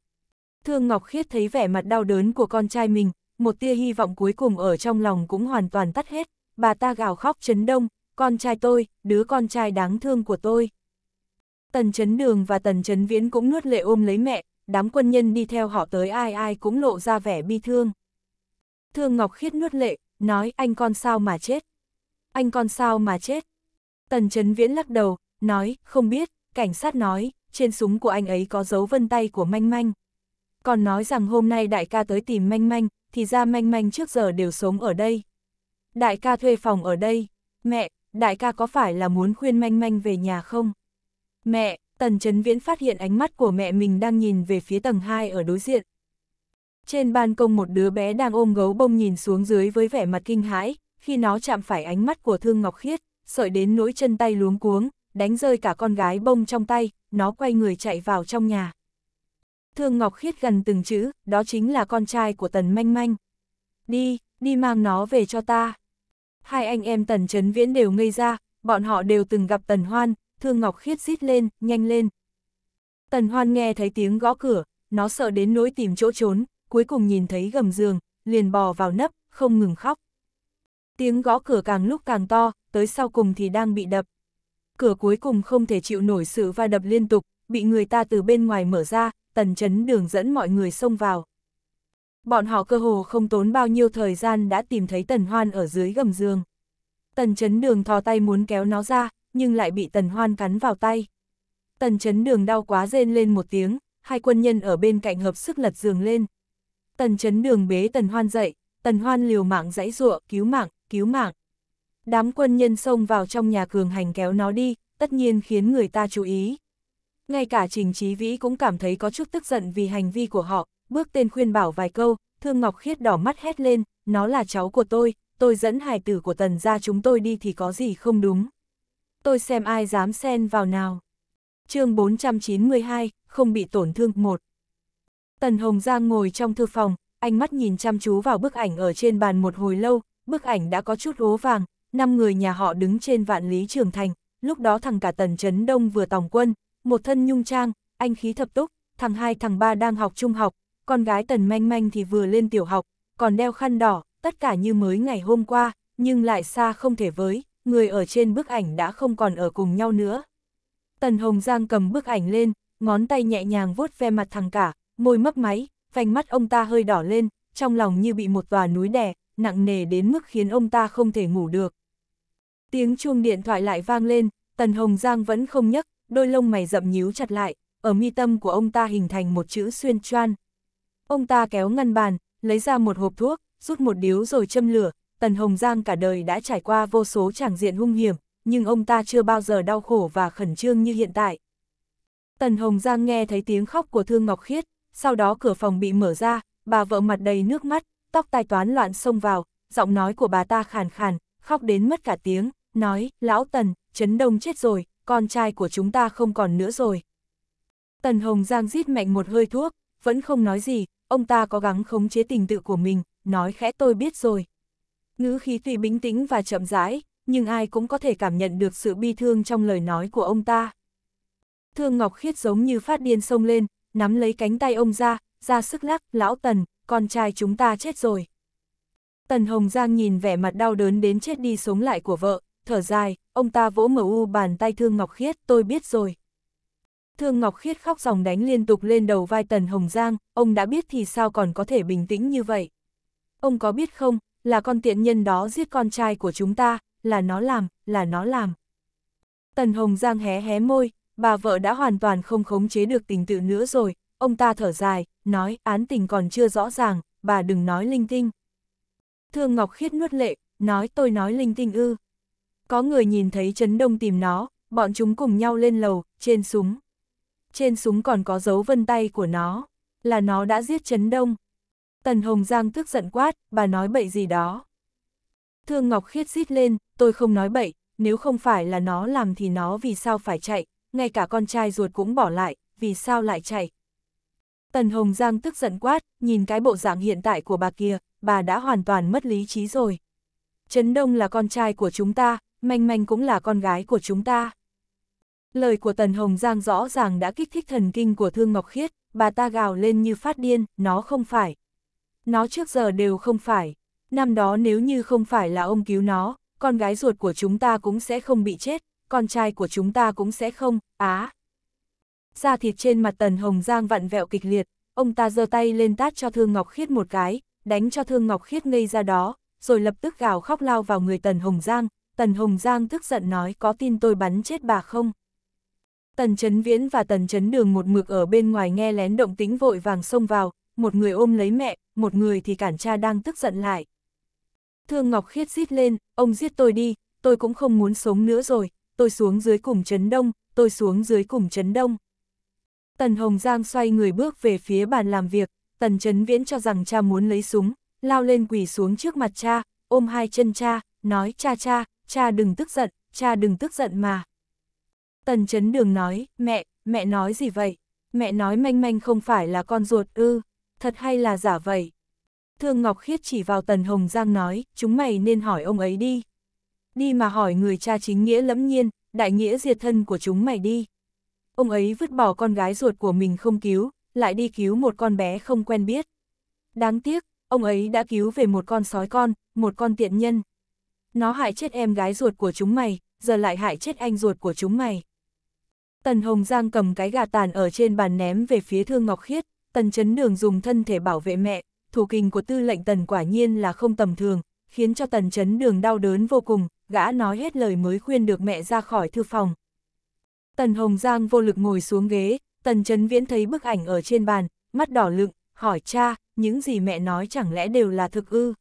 Thương Ngọc Khiết thấy vẻ mặt đau đớn của con trai mình, một tia hy vọng cuối cùng ở trong lòng cũng hoàn toàn tắt hết, bà ta gào khóc chấn đông, con trai tôi, đứa con trai đáng thương của tôi. Tần Trấn Đường và Tần Trấn Viễn cũng nuốt lệ ôm lấy mẹ, đám quân nhân đi theo họ tới ai ai cũng lộ ra vẻ bi thương. Thương Ngọc Khiết nuốt lệ, nói anh con sao mà chết, anh con sao mà chết. Tần Trấn Viễn lắc đầu, nói, không biết, cảnh sát nói, trên súng của anh ấy có dấu vân tay của Manh Manh. Còn nói rằng hôm nay đại ca tới tìm Manh Manh, thì ra Manh Manh trước giờ đều sống ở đây. Đại ca thuê phòng ở đây. Mẹ, đại ca có phải là muốn khuyên Manh Manh về nhà không? Mẹ, Tần Trấn Viễn phát hiện ánh mắt của mẹ mình đang nhìn về phía tầng 2 ở đối diện. Trên ban công một đứa bé đang ôm gấu bông nhìn xuống dưới với vẻ mặt kinh hãi, khi nó chạm phải ánh mắt của Thương Ngọc Khiết, sợi đến nỗi chân tay luống cuống, đánh rơi cả con gái bông trong tay, nó quay người chạy vào trong nhà. Thương Ngọc Khiết gần từng chữ, đó chính là con trai của Tần Manh Manh. Đi, đi mang nó về cho ta. Hai anh em Tần Trấn Viễn đều ngây ra, bọn họ đều từng gặp Tần Hoan, Thương Ngọc Khiết rít lên, nhanh lên. Tần Hoan nghe thấy tiếng gõ cửa, nó sợ đến nỗi tìm chỗ trốn, cuối cùng nhìn thấy gầm giường, liền bò vào nấp, không ngừng khóc. Tiếng gõ cửa càng lúc càng to, tới sau cùng thì đang bị đập. Cửa cuối cùng không thể chịu nổi sự va đập liên tục, bị người ta từ bên ngoài mở ra, tần chấn đường dẫn mọi người xông vào. Bọn họ cơ hồ không tốn bao nhiêu thời gian đã tìm thấy tần hoan ở dưới gầm giường. Tần chấn đường thò tay muốn kéo nó ra, nhưng lại bị tần hoan cắn vào tay. Tần chấn đường đau quá rên lên một tiếng, hai quân nhân ở bên cạnh hợp sức lật giường lên. Tần chấn đường bế tần hoan dậy, tần hoan liều mạng dãy ruộng, cứu mạng, cứu mạng. Đám quân nhân xông vào trong nhà cường hành kéo nó đi, tất nhiên khiến người ta chú ý. Ngay cả Trình Chí Vĩ cũng cảm thấy có chút tức giận vì hành vi của họ, bước tên khuyên bảo vài câu, Thương Ngọc Khiết đỏ mắt hét lên, nó là cháu của tôi, tôi dẫn hài tử của tần ra chúng tôi đi thì có gì không đúng. Tôi xem ai dám xen vào nào. chương 492, không bị tổn thương một Tần Hồng Giang ngồi trong thư phòng, ánh mắt nhìn chăm chú vào bức ảnh ở trên bàn một hồi lâu, bức ảnh đã có chút gố vàng, năm người nhà họ đứng trên vạn lý trường thành, lúc đó thằng cả tần chấn đông vừa tòng quân, một thân nhung trang, anh khí thập túc, thằng hai thằng ba đang học trung học, con gái tần manh manh thì vừa lên tiểu học, còn đeo khăn đỏ, tất cả như mới ngày hôm qua, nhưng lại xa không thể với, người ở trên bức ảnh đã không còn ở cùng nhau nữa. Tần Hồng Giang cầm bức ảnh lên, ngón tay nhẹ nhàng vuốt ve mặt thằng cả, môi mấp máy, vành mắt ông ta hơi đỏ lên, trong lòng như bị một tòa núi đè, nặng nề đến mức khiến ông ta không thể ngủ được. Tiếng chuông điện thoại lại vang lên, Tần Hồng Giang vẫn không nhấc, đôi lông mày rậm nhíu chặt lại, ở mi tâm của ông ta hình thành một chữ xuyên choan. Ông ta kéo ngăn bàn, lấy ra một hộp thuốc, rút một điếu rồi châm lửa, Tần Hồng Giang cả đời đã trải qua vô số tràng diện hung hiểm, nhưng ông ta chưa bao giờ đau khổ và khẩn trương như hiện tại. Tần Hồng Giang nghe thấy tiếng khóc của Thương Ngọc Khiết, sau đó cửa phòng bị mở ra, bà vợ mặt đầy nước mắt, tóc tai toán loạn xông vào, giọng nói của bà ta khàn khàn, khóc đến mất cả tiếng, nói, lão Tần, chấn Đông chết rồi, con trai của chúng ta không còn nữa rồi. Tần Hồng Giang rít mạnh một hơi thuốc, vẫn không nói gì, ông ta có gắng khống chế tình tự của mình, nói khẽ tôi biết rồi. Ngữ khí tùy bình tĩnh và chậm rãi, nhưng ai cũng có thể cảm nhận được sự bi thương trong lời nói của ông ta. Thương Ngọc Khiết giống như phát điên sông lên, nắm lấy cánh tay ông ra, ra sức lắc, lão Tần, con trai chúng ta chết rồi. Tần Hồng Giang nhìn vẻ mặt đau đớn đến chết đi sống lại của vợ, thở dài, ông ta vỗ mở u bàn tay Thương Ngọc Khiết, tôi biết rồi. Thương Ngọc Khiết khóc dòng đánh liên tục lên đầu vai Tần Hồng Giang, ông đã biết thì sao còn có thể bình tĩnh như vậy. Ông có biết không, là con tiện nhân đó giết con trai của chúng ta, là nó làm, là nó làm. Tần Hồng Giang hé hé môi, bà vợ đã hoàn toàn không khống chế được tình tự nữa rồi, ông ta thở dài, nói án tình còn chưa rõ ràng, bà đừng nói linh tinh. Thương Ngọc Khiết nuốt lệ, nói tôi nói linh tinh ư. Có người nhìn thấy Trấn Đông tìm nó, bọn chúng cùng nhau lên lầu, trên súng. Trên súng còn có dấu vân tay của nó, là nó đã giết Trấn Đông. Tần Hồng Giang tức giận quát, bà nói bậy gì đó. Thương Ngọc Khiết rít lên, tôi không nói bậy, nếu không phải là nó làm thì nó vì sao phải chạy, ngay cả con trai ruột cũng bỏ lại, vì sao lại chạy. Tần Hồng Giang tức giận quát, nhìn cái bộ dạng hiện tại của bà kia, bà đã hoàn toàn mất lý trí rồi. Trấn Đông là con trai của chúng ta, Manh Manh cũng là con gái của chúng ta. Lời của Tần Hồng Giang rõ ràng đã kích thích thần kinh của Thương Ngọc Khiết, bà ta gào lên như phát điên, nó không phải. Nó trước giờ đều không phải. Năm đó nếu như không phải là ông cứu nó, con gái ruột của chúng ta cũng sẽ không bị chết, con trai của chúng ta cũng sẽ không, á. À da thịt trên mặt Tần Hồng Giang vặn vẹo kịch liệt, ông ta giơ tay lên tát cho Thương Ngọc Khiết một cái, đánh cho Thương Ngọc Khiết ngây ra đó, rồi lập tức gào khóc lao vào người Tần Hồng Giang, Tần Hồng Giang tức giận nói có tin tôi bắn chết bà không? Tần Trấn Viễn và Tần Trấn Đường một mực ở bên ngoài nghe lén động tĩnh vội vàng xông vào, một người ôm lấy mẹ, một người thì cản cha đang tức giận lại. Thương Ngọc Khiết rít lên, ông giết tôi đi, tôi cũng không muốn sống nữa rồi, tôi xuống dưới cùng Trấn Đông, tôi xuống dưới cùng Trấn Đông. Tần Hồng Giang xoay người bước về phía bàn làm việc, Tần Trấn Viễn cho rằng cha muốn lấy súng, lao lên quỳ xuống trước mặt cha, ôm hai chân cha, nói cha cha, cha đừng tức giận, cha đừng tức giận mà. Tần Trấn Đường nói, mẹ, mẹ nói gì vậy? Mẹ nói manh manh không phải là con ruột ư, thật hay là giả vậy? Thương Ngọc Khiết chỉ vào Tần Hồng Giang nói, chúng mày nên hỏi ông ấy đi. Đi mà hỏi người cha chính nghĩa lẫm nhiên, đại nghĩa diệt thân của chúng mày đi ông ấy vứt bỏ con gái ruột của mình không cứu, lại đi cứu một con bé không quen biết. Đáng tiếc, ông ấy đã cứu về một con sói con, một con tiện nhân. Nó hại chết em gái ruột của chúng mày, giờ lại hại chết anh ruột của chúng mày. Tần Hồng Giang cầm cái gà tàn ở trên bàn ném về phía Thương Ngọc Khiết, Tần Chấn Đường dùng thân thể bảo vệ mẹ, thủ kinh của tư lệnh Tần quả nhiên là không tầm thường, khiến cho Tần Chấn Đường đau đớn vô cùng, gã nói hết lời mới khuyên được mẹ ra khỏi thư phòng, Tần Hồng Giang vô lực ngồi xuống ghế, Tần Trấn Viễn thấy bức ảnh ở trên bàn, mắt đỏ lựng, hỏi cha, những gì mẹ nói chẳng lẽ đều là thực ư?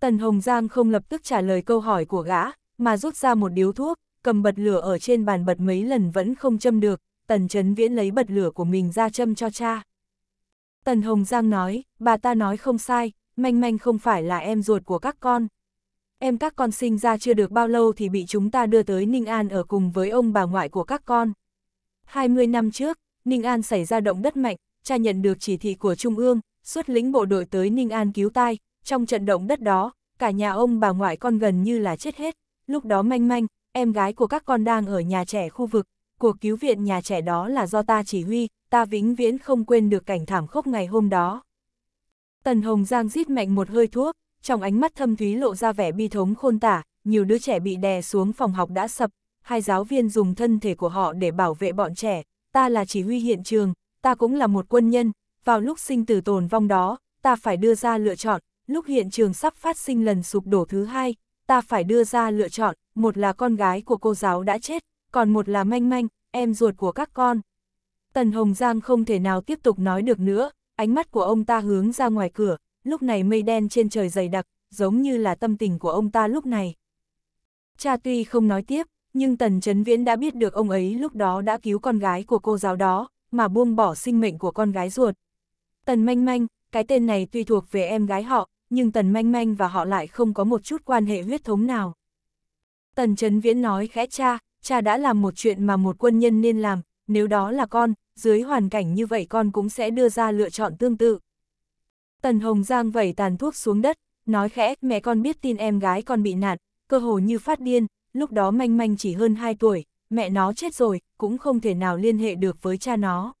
Tần Hồng Giang không lập tức trả lời câu hỏi của gã, mà rút ra một điếu thuốc, cầm bật lửa ở trên bàn bật mấy lần vẫn không châm được, Tần Trấn Viễn lấy bật lửa của mình ra châm cho cha. Tần Hồng Giang nói, bà ta nói không sai, manh manh không phải là em ruột của các con em các con sinh ra chưa được bao lâu thì bị chúng ta đưa tới Ninh An ở cùng với ông bà ngoại của các con. 20 năm trước, Ninh An xảy ra động đất mạnh, cha nhận được chỉ thị của Trung ương, xuất lĩnh bộ đội tới Ninh An cứu tai, trong trận động đất đó, cả nhà ông bà ngoại con gần như là chết hết, lúc đó manh manh, em gái của các con đang ở nhà trẻ khu vực, cuộc cứu viện nhà trẻ đó là do ta chỉ huy, ta vĩnh viễn không quên được cảnh thảm khốc ngày hôm đó. Tần Hồng Giang rít mạnh một hơi thuốc, trong ánh mắt thâm thúy lộ ra vẻ bi thống khôn tả, nhiều đứa trẻ bị đè xuống phòng học đã sập, hai giáo viên dùng thân thể của họ để bảo vệ bọn trẻ, ta là chỉ huy hiện trường, ta cũng là một quân nhân, vào lúc sinh tử tồn vong đó, ta phải đưa ra lựa chọn, lúc hiện trường sắp phát sinh lần sụp đổ thứ hai, ta phải đưa ra lựa chọn, một là con gái của cô giáo đã chết, còn một là manh manh, em ruột của các con. Tần Hồng Giang không thể nào tiếp tục nói được nữa, ánh mắt của ông ta hướng ra ngoài cửa, lúc này mây đen trên trời dày đặc, giống như là tâm tình của ông ta lúc này. Cha tuy không nói tiếp, nhưng Tần Trấn Viễn đã biết được ông ấy lúc đó đã cứu con gái của cô giáo đó, mà buông bỏ sinh mệnh của con gái ruột. Tần Manh Manh, cái tên này tuy thuộc về em gái họ, nhưng Tần Manh Manh và họ lại không có một chút quan hệ huyết thống nào. Tần Trấn Viễn nói khẽ cha, cha đã làm một chuyện mà một quân nhân nên làm, nếu đó là con, dưới hoàn cảnh như vậy con cũng sẽ đưa ra lựa chọn tương tự. Tần Hồng Giang vẩy tàn thuốc xuống đất, nói khẽ, mẹ con biết tin em gái con bị nạn, cơ hồ như phát điên, lúc đó manh manh chỉ hơn 2 tuổi, mẹ nó chết rồi, cũng không thể nào liên hệ được với cha nó.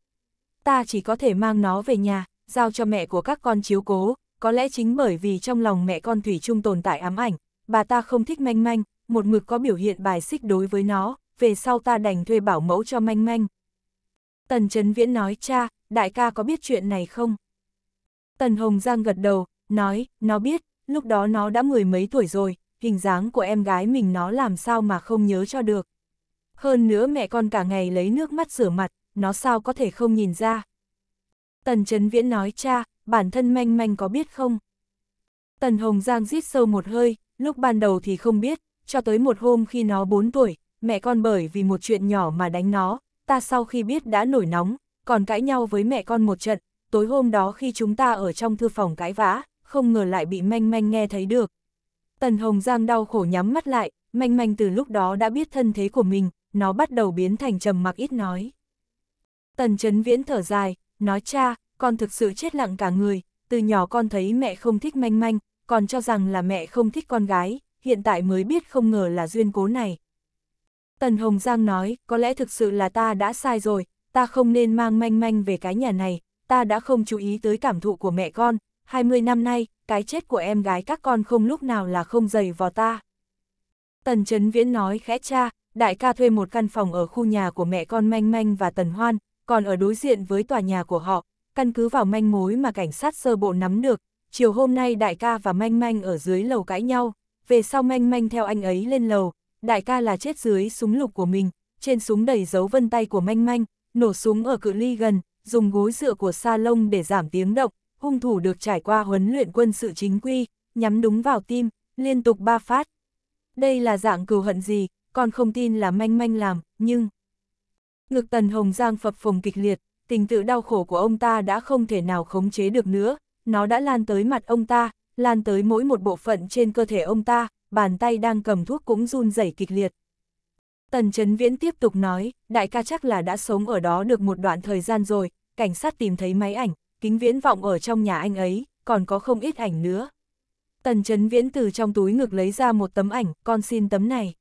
Ta chỉ có thể mang nó về nhà, giao cho mẹ của các con chiếu cố, có lẽ chính bởi vì trong lòng mẹ con Thủy chung tồn tại ám ảnh, bà ta không thích manh manh, một mực có biểu hiện bài xích đối với nó, về sau ta đành thuê bảo mẫu cho manh manh. Tần Trấn Viễn nói cha, đại ca có biết chuyện này không? Tần Hồng Giang gật đầu, nói, nó biết, lúc đó nó đã mười mấy tuổi rồi, hình dáng của em gái mình nó làm sao mà không nhớ cho được. Hơn nữa mẹ con cả ngày lấy nước mắt rửa mặt, nó sao có thể không nhìn ra. Tần Trấn Viễn nói cha, bản thân manh manh có biết không? Tần Hồng Giang rít sâu một hơi, lúc ban đầu thì không biết, cho tới một hôm khi nó bốn tuổi, mẹ con bởi vì một chuyện nhỏ mà đánh nó, ta sau khi biết đã nổi nóng, còn cãi nhau với mẹ con một trận, tối hôm đó khi chúng ta ở trong thư phòng cãi vã, không ngờ lại bị manh manh nghe thấy được. Tần Hồng Giang đau khổ nhắm mắt lại, manh manh từ lúc đó đã biết thân thế của mình, nó bắt đầu biến thành trầm mặc ít nói. Tần Trấn Viễn thở dài, nói cha, con thực sự chết lặng cả người, từ nhỏ con thấy mẹ không thích manh manh, còn cho rằng là mẹ không thích con gái, hiện tại mới biết không ngờ là duyên cố này. Tần Hồng Giang nói, có lẽ thực sự là ta đã sai rồi, ta không nên mang manh manh về cái nhà này, ta đã không chú ý tới cảm thụ của mẹ con, 20 năm nay, cái chết của em gái các con không lúc nào là không dày vào ta. Tần Trấn Viễn nói khẽ cha, đại ca thuê một căn phòng ở khu nhà của mẹ con Manh Manh và Tần Hoan, còn ở đối diện với tòa nhà của họ, căn cứ vào manh mối mà cảnh sát sơ bộ nắm được, chiều hôm nay đại ca và Manh Manh ở dưới lầu cãi nhau, về sau Manh Manh theo anh ấy lên lầu, đại ca là chết dưới súng lục của mình, trên súng đầy dấu vân tay của Manh Manh, nổ súng ở cự ly gần, dùng gối dựa của sa lông để giảm tiếng động, hung thủ được trải qua huấn luyện quân sự chính quy, nhắm đúng vào tim, liên tục ba phát. Đây là dạng cừu hận gì, con không tin là manh manh làm, nhưng... Ngực Tần Hồng Giang phập phồng kịch liệt, tình tự đau khổ của ông ta đã không thể nào khống chế được nữa, nó đã lan tới mặt ông ta, lan tới mỗi một bộ phận trên cơ thể ông ta, bàn tay đang cầm thuốc cũng run rẩy kịch liệt. Tần Trấn Viễn tiếp tục nói, đại ca chắc là đã sống ở đó được một đoạn thời gian rồi, cảnh sát tìm thấy máy ảnh, kính viễn vọng ở trong nhà anh ấy, còn có không ít ảnh nữa. Tần Trấn Viễn từ trong túi ngực lấy ra một tấm ảnh, con xin tấm này.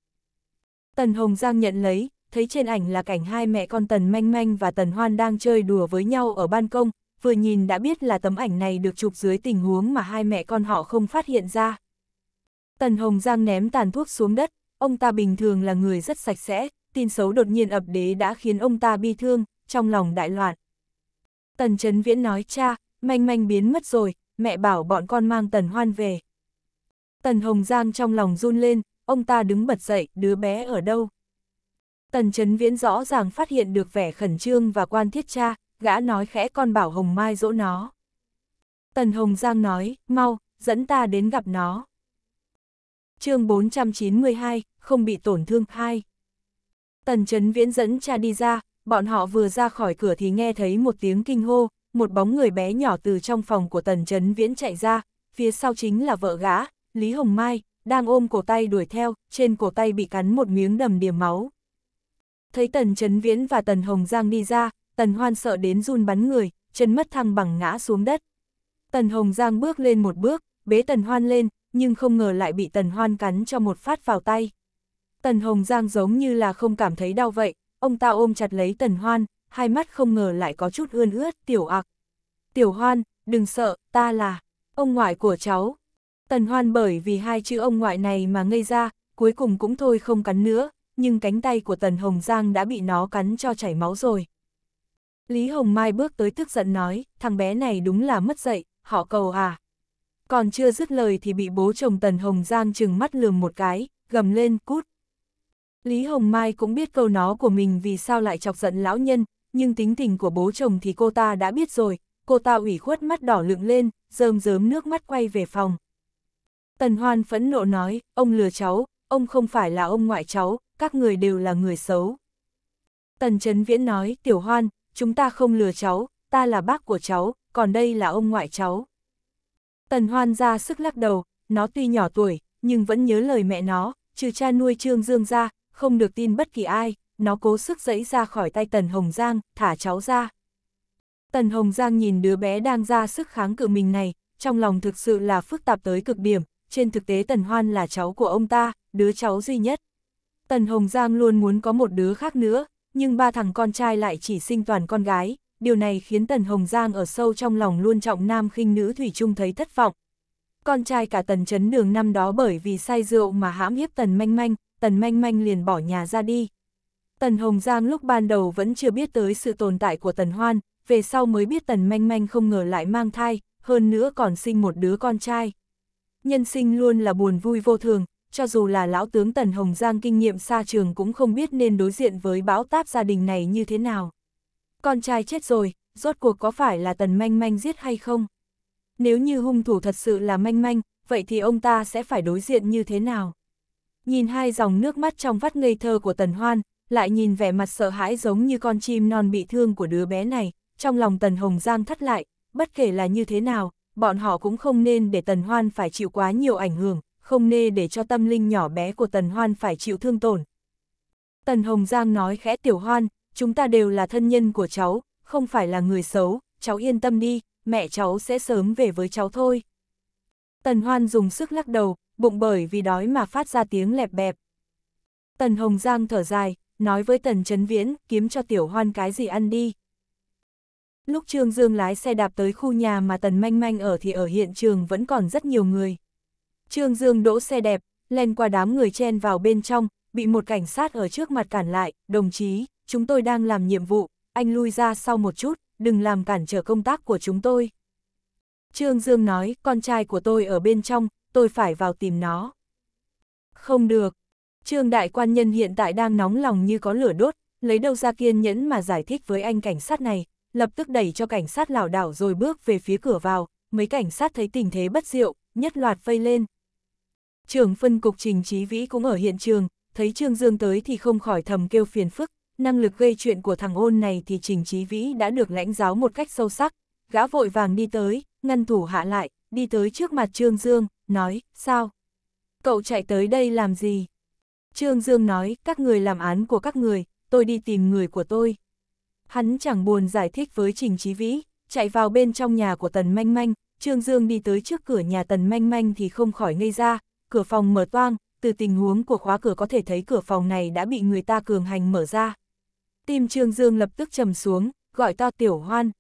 Tần Hồng Giang nhận lấy, thấy trên ảnh là cảnh hai mẹ con Tần Manh Manh và Tần Hoan đang chơi đùa với nhau ở ban công, vừa nhìn đã biết là tấm ảnh này được chụp dưới tình huống mà hai mẹ con họ không phát hiện ra. Tần Hồng Giang ném tàn thuốc xuống đất, ông ta bình thường là người rất sạch sẽ, tin xấu đột nhiên ập đế đã khiến ông ta bi thương, trong lòng đại loạn. Tần Trấn Viễn nói cha, manh manh biến mất rồi, mẹ bảo bọn con mang Tần Hoan về. Tần Hồng Giang trong lòng run lên, ông ta đứng bật dậy, đứa bé ở đâu? Tần Trấn Viễn rõ ràng phát hiện được vẻ khẩn trương và quan thiết cha, gã nói khẽ con bảo Hồng Mai dỗ nó. Tần Hồng Giang nói, mau, dẫn ta đến gặp nó chương 492, không bị tổn thương 2. Tần Trấn Viễn dẫn cha đi ra, bọn họ vừa ra khỏi cửa thì nghe thấy một tiếng kinh hô, một bóng người bé nhỏ từ trong phòng của Tần Trấn Viễn chạy ra, phía sau chính là vợ gã, Lý Hồng Mai, đang ôm cổ tay đuổi theo, trên cổ tay bị cắn một miếng đầm điểm máu. Thấy Tần Trấn Viễn và Tần Hồng Giang đi ra, Tần Hoan sợ đến run bắn người, chân mất thăng bằng ngã xuống đất. Tần Hồng Giang bước lên một bước, bế Tần Hoan lên, nhưng không ngờ lại bị Tần Hoan cắn cho một phát vào tay. Tần Hồng Giang giống như là không cảm thấy đau vậy, ông ta ôm chặt lấy Tần Hoan, hai mắt không ngờ lại có chút ươn ướt, tiểu ạc. Tiểu Hoan, đừng sợ, ta là ông ngoại của cháu. Tần Hoan bởi vì hai chữ ông ngoại này mà ngây ra, cuối cùng cũng thôi không cắn nữa, nhưng cánh tay của Tần Hồng Giang đã bị nó cắn cho chảy máu rồi. Lý Hồng Mai bước tới tức giận nói, thằng bé này đúng là mất dạy, họ cầu à còn chưa dứt lời thì bị bố chồng Tần Hồng Giang chừng mắt lườm một cái, gầm lên cút. Lý Hồng Mai cũng biết câu nó của mình vì sao lại chọc giận lão nhân, nhưng tính tình của bố chồng thì cô ta đã biết rồi, cô ta ủy khuất mắt đỏ lựng lên, rơm rớm nước mắt quay về phòng. Tần Hoan phẫn nộ nói, ông lừa cháu, ông không phải là ông ngoại cháu, các người đều là người xấu. Tần Trấn Viễn nói, Tiểu Hoan, chúng ta không lừa cháu, ta là bác của cháu, còn đây là ông ngoại cháu. Tần Hoan ra sức lắc đầu, nó tuy nhỏ tuổi, nhưng vẫn nhớ lời mẹ nó, trừ cha nuôi Trương Dương ra, không được tin bất kỳ ai, nó cố sức dẫy ra khỏi tay Tần Hồng Giang, thả cháu ra. Tần Hồng Giang nhìn đứa bé đang ra sức kháng cự mình này, trong lòng thực sự là phức tạp tới cực điểm, trên thực tế Tần Hoan là cháu của ông ta, đứa cháu duy nhất. Tần Hồng Giang luôn muốn có một đứa khác nữa, nhưng ba thằng con trai lại chỉ sinh toàn con gái, điều này khiến Tần Hồng Giang ở sâu trong lòng luôn trọng nam khinh nữ Thủy trung thấy thất vọng. Con trai cả Tần Chấn Đường năm đó bởi vì say rượu mà hãm hiếp Tần Manh Manh, Tần Manh Manh liền bỏ nhà ra đi. Tần Hồng Giang lúc ban đầu vẫn chưa biết tới sự tồn tại của Tần Hoan, về sau mới biết Tần Manh Manh không ngờ lại mang thai, hơn nữa còn sinh một đứa con trai. Nhân sinh luôn là buồn vui vô thường, cho dù là lão tướng Tần Hồng Giang kinh nghiệm xa trường cũng không biết nên đối diện với bão táp gia đình này như thế nào. Con trai chết rồi, rốt cuộc có phải là tần manh manh giết hay không? Nếu như hung thủ thật sự là manh manh, vậy thì ông ta sẽ phải đối diện như thế nào? Nhìn hai dòng nước mắt trong vắt ngây thơ của tần hoan, lại nhìn vẻ mặt sợ hãi giống như con chim non bị thương của đứa bé này, trong lòng tần hồng giang thắt lại, bất kể là như thế nào, bọn họ cũng không nên để tần hoan phải chịu quá nhiều ảnh hưởng, không nên để cho tâm linh nhỏ bé của tần hoan phải chịu thương tổn. Tần Hồng Giang nói khẽ tiểu hoan, chúng ta đều là thân nhân của cháu, không phải là người xấu, cháu yên tâm đi, mẹ cháu sẽ sớm về với cháu thôi. Tần Hoan dùng sức lắc đầu, bụng bởi vì đói mà phát ra tiếng lẹp bẹp. Tần Hồng Giang thở dài, nói với Tần Trấn Viễn, kiếm cho Tiểu Hoan cái gì ăn đi. Lúc Trương Dương lái xe đạp tới khu nhà mà Tần Manh Manh ở thì ở hiện trường vẫn còn rất nhiều người. Trương Dương đỗ xe đẹp, len qua đám người chen vào bên trong, bị một cảnh sát ở trước mặt cản lại, đồng chí, chúng tôi đang làm nhiệm vụ, anh lui ra sau một chút, đừng làm cản trở công tác của chúng tôi. Trương Dương nói, con trai của tôi ở bên trong, tôi phải vào tìm nó. Không được. Trương đại quan nhân hiện tại đang nóng lòng như có lửa đốt, lấy đâu ra kiên nhẫn mà giải thích với anh cảnh sát này, lập tức đẩy cho cảnh sát lảo đảo rồi bước về phía cửa vào, mấy cảnh sát thấy tình thế bất diệu, nhất loạt vây lên. Trưởng phân cục Trình Trí Vĩ cũng ở hiện trường, thấy Trương Dương tới thì không khỏi thầm kêu phiền phức, năng lực gây chuyện của thằng ôn này thì Trình trí Vĩ đã được lãnh giáo một cách sâu sắc, gã vội vàng đi tới, ngăn thủ hạ lại, đi tới trước mặt Trương Dương, nói, sao? Cậu chạy tới đây làm gì? Trương Dương nói, các người làm án của các người, tôi đi tìm người của tôi. Hắn chẳng buồn giải thích với Trình trí Vĩ, chạy vào bên trong nhà của Tần Manh Manh, Trương Dương đi tới trước cửa nhà Tần Manh Manh thì không khỏi ngây ra, cửa phòng mở toang, từ tình huống của khóa cửa có thể thấy cửa phòng này đã bị người ta cường hành mở ra, Tim Trương Dương lập tức trầm xuống, gọi to tiểu hoan.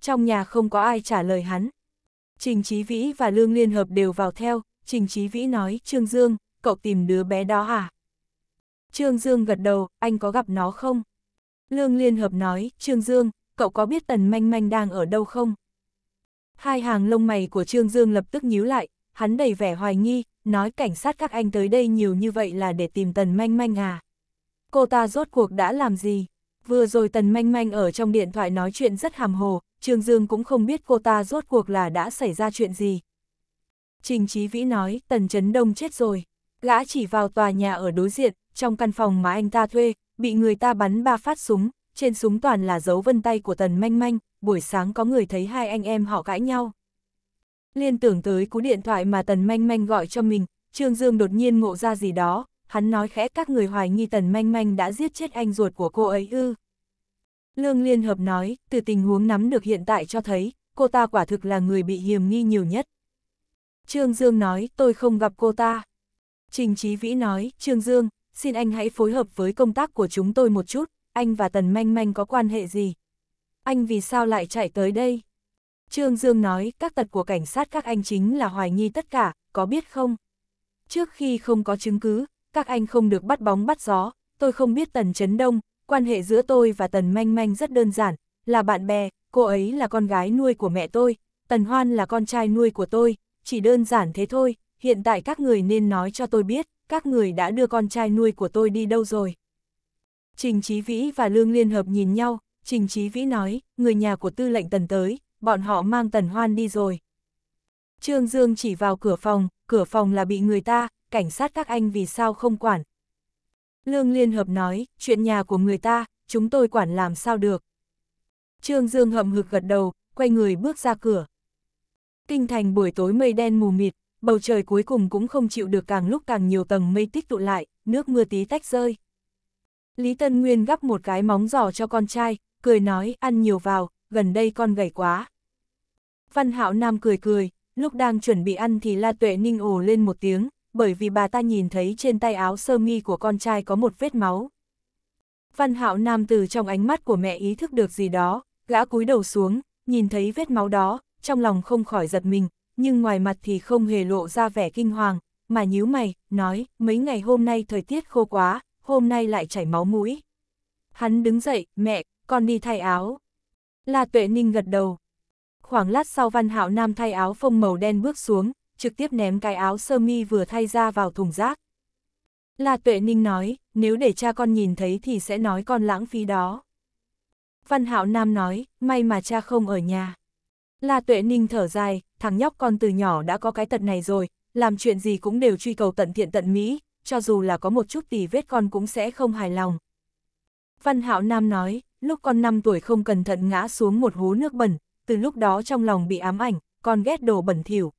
Trong nhà không có ai trả lời hắn. Trình Chí Vĩ và Lương Liên Hợp đều vào theo, Trình Chí Vĩ nói, Trương Dương, cậu tìm đứa bé đó à? Trương Dương gật đầu, anh có gặp nó không? Lương Liên Hợp nói, Trương Dương, cậu có biết Tần Manh Manh đang ở đâu không? Hai hàng lông mày của Trương Dương lập tức nhíu lại, hắn đầy vẻ hoài nghi, nói cảnh sát các anh tới đây nhiều như vậy là để tìm Tần Manh Manh à? cô ta rốt cuộc đã làm gì? Vừa rồi Tần Manh Manh ở trong điện thoại nói chuyện rất hàm hồ, Trương Dương cũng không biết cô ta rốt cuộc là đã xảy ra chuyện gì. Trình Chí Vĩ nói, Tần Trấn Đông chết rồi. Gã chỉ vào tòa nhà ở đối diện, trong căn phòng mà anh ta thuê, bị người ta bắn ba phát súng, trên súng toàn là dấu vân tay của Tần Manh Manh, buổi sáng có người thấy hai anh em họ cãi nhau. Liên tưởng tới cú điện thoại mà Tần Manh Manh gọi cho mình, Trương Dương đột nhiên ngộ ra gì đó, hắn nói khẽ các người hoài nghi tần manh manh đã giết chết anh ruột của cô ấy ư. Lương Liên Hợp nói, từ tình huống nắm được hiện tại cho thấy, cô ta quả thực là người bị hiểm nghi nhiều nhất. Trương Dương nói, tôi không gặp cô ta. Trình Chí Vĩ nói, Trương Dương, xin anh hãy phối hợp với công tác của chúng tôi một chút, anh và Tần Manh Manh có quan hệ gì? Anh vì sao lại chạy tới đây? Trương Dương nói, các tật của cảnh sát các anh chính là hoài nghi tất cả, có biết không? Trước khi không có chứng cứ, các anh không được bắt bóng bắt gió, tôi không biết Tần Chấn Đông, quan hệ giữa tôi và Tần Manh Manh rất đơn giản, là bạn bè, cô ấy là con gái nuôi của mẹ tôi, Tần Hoan là con trai nuôi của tôi, chỉ đơn giản thế thôi, hiện tại các người nên nói cho tôi biết, các người đã đưa con trai nuôi của tôi đi đâu rồi. Trình Chí Vĩ và Lương Liên Hợp nhìn nhau, Trình Chí Vĩ nói, người nhà của tư lệnh Tần tới, bọn họ mang Tần Hoan đi rồi. Trương Dương chỉ vào cửa phòng, cửa phòng là bị người ta, cảnh sát các anh vì sao không quản. Lương Liên Hợp nói, chuyện nhà của người ta, chúng tôi quản làm sao được. Trương Dương hậm hực gật đầu, quay người bước ra cửa. Kinh thành buổi tối mây đen mù mịt, bầu trời cuối cùng cũng không chịu được càng lúc càng nhiều tầng mây tích tụ lại, nước mưa tí tách rơi. Lý Tân Nguyên gắp một cái móng giò cho con trai, cười nói ăn nhiều vào, gần đây con gầy quá. Văn Hạo Nam cười cười, lúc đang chuẩn bị ăn thì La Tuệ Ninh ồ lên một tiếng, bởi vì bà ta nhìn thấy trên tay áo sơ mi của con trai có một vết máu. Văn hạo nam từ trong ánh mắt của mẹ ý thức được gì đó, gã cúi đầu xuống, nhìn thấy vết máu đó, trong lòng không khỏi giật mình, nhưng ngoài mặt thì không hề lộ ra vẻ kinh hoàng, mà nhíu mày, nói, mấy ngày hôm nay thời tiết khô quá, hôm nay lại chảy máu mũi. Hắn đứng dậy, mẹ, con đi thay áo. La Tuệ Ninh gật đầu. Khoảng lát sau Văn Hạo Nam thay áo phông màu đen bước xuống, trực tiếp ném cái áo sơ mi vừa thay ra vào thùng rác. La Tuệ Ninh nói, nếu để cha con nhìn thấy thì sẽ nói con lãng phí đó. Văn Hạo Nam nói, may mà cha không ở nhà. La Tuệ Ninh thở dài, thằng nhóc con từ nhỏ đã có cái tật này rồi, làm chuyện gì cũng đều truy cầu tận thiện tận mỹ, cho dù là có một chút tì vết con cũng sẽ không hài lòng. Văn Hạo Nam nói, lúc con 5 tuổi không cẩn thận ngã xuống một hố nước bẩn, từ lúc đó trong lòng bị ám ảnh, con ghét đồ bẩn thỉu,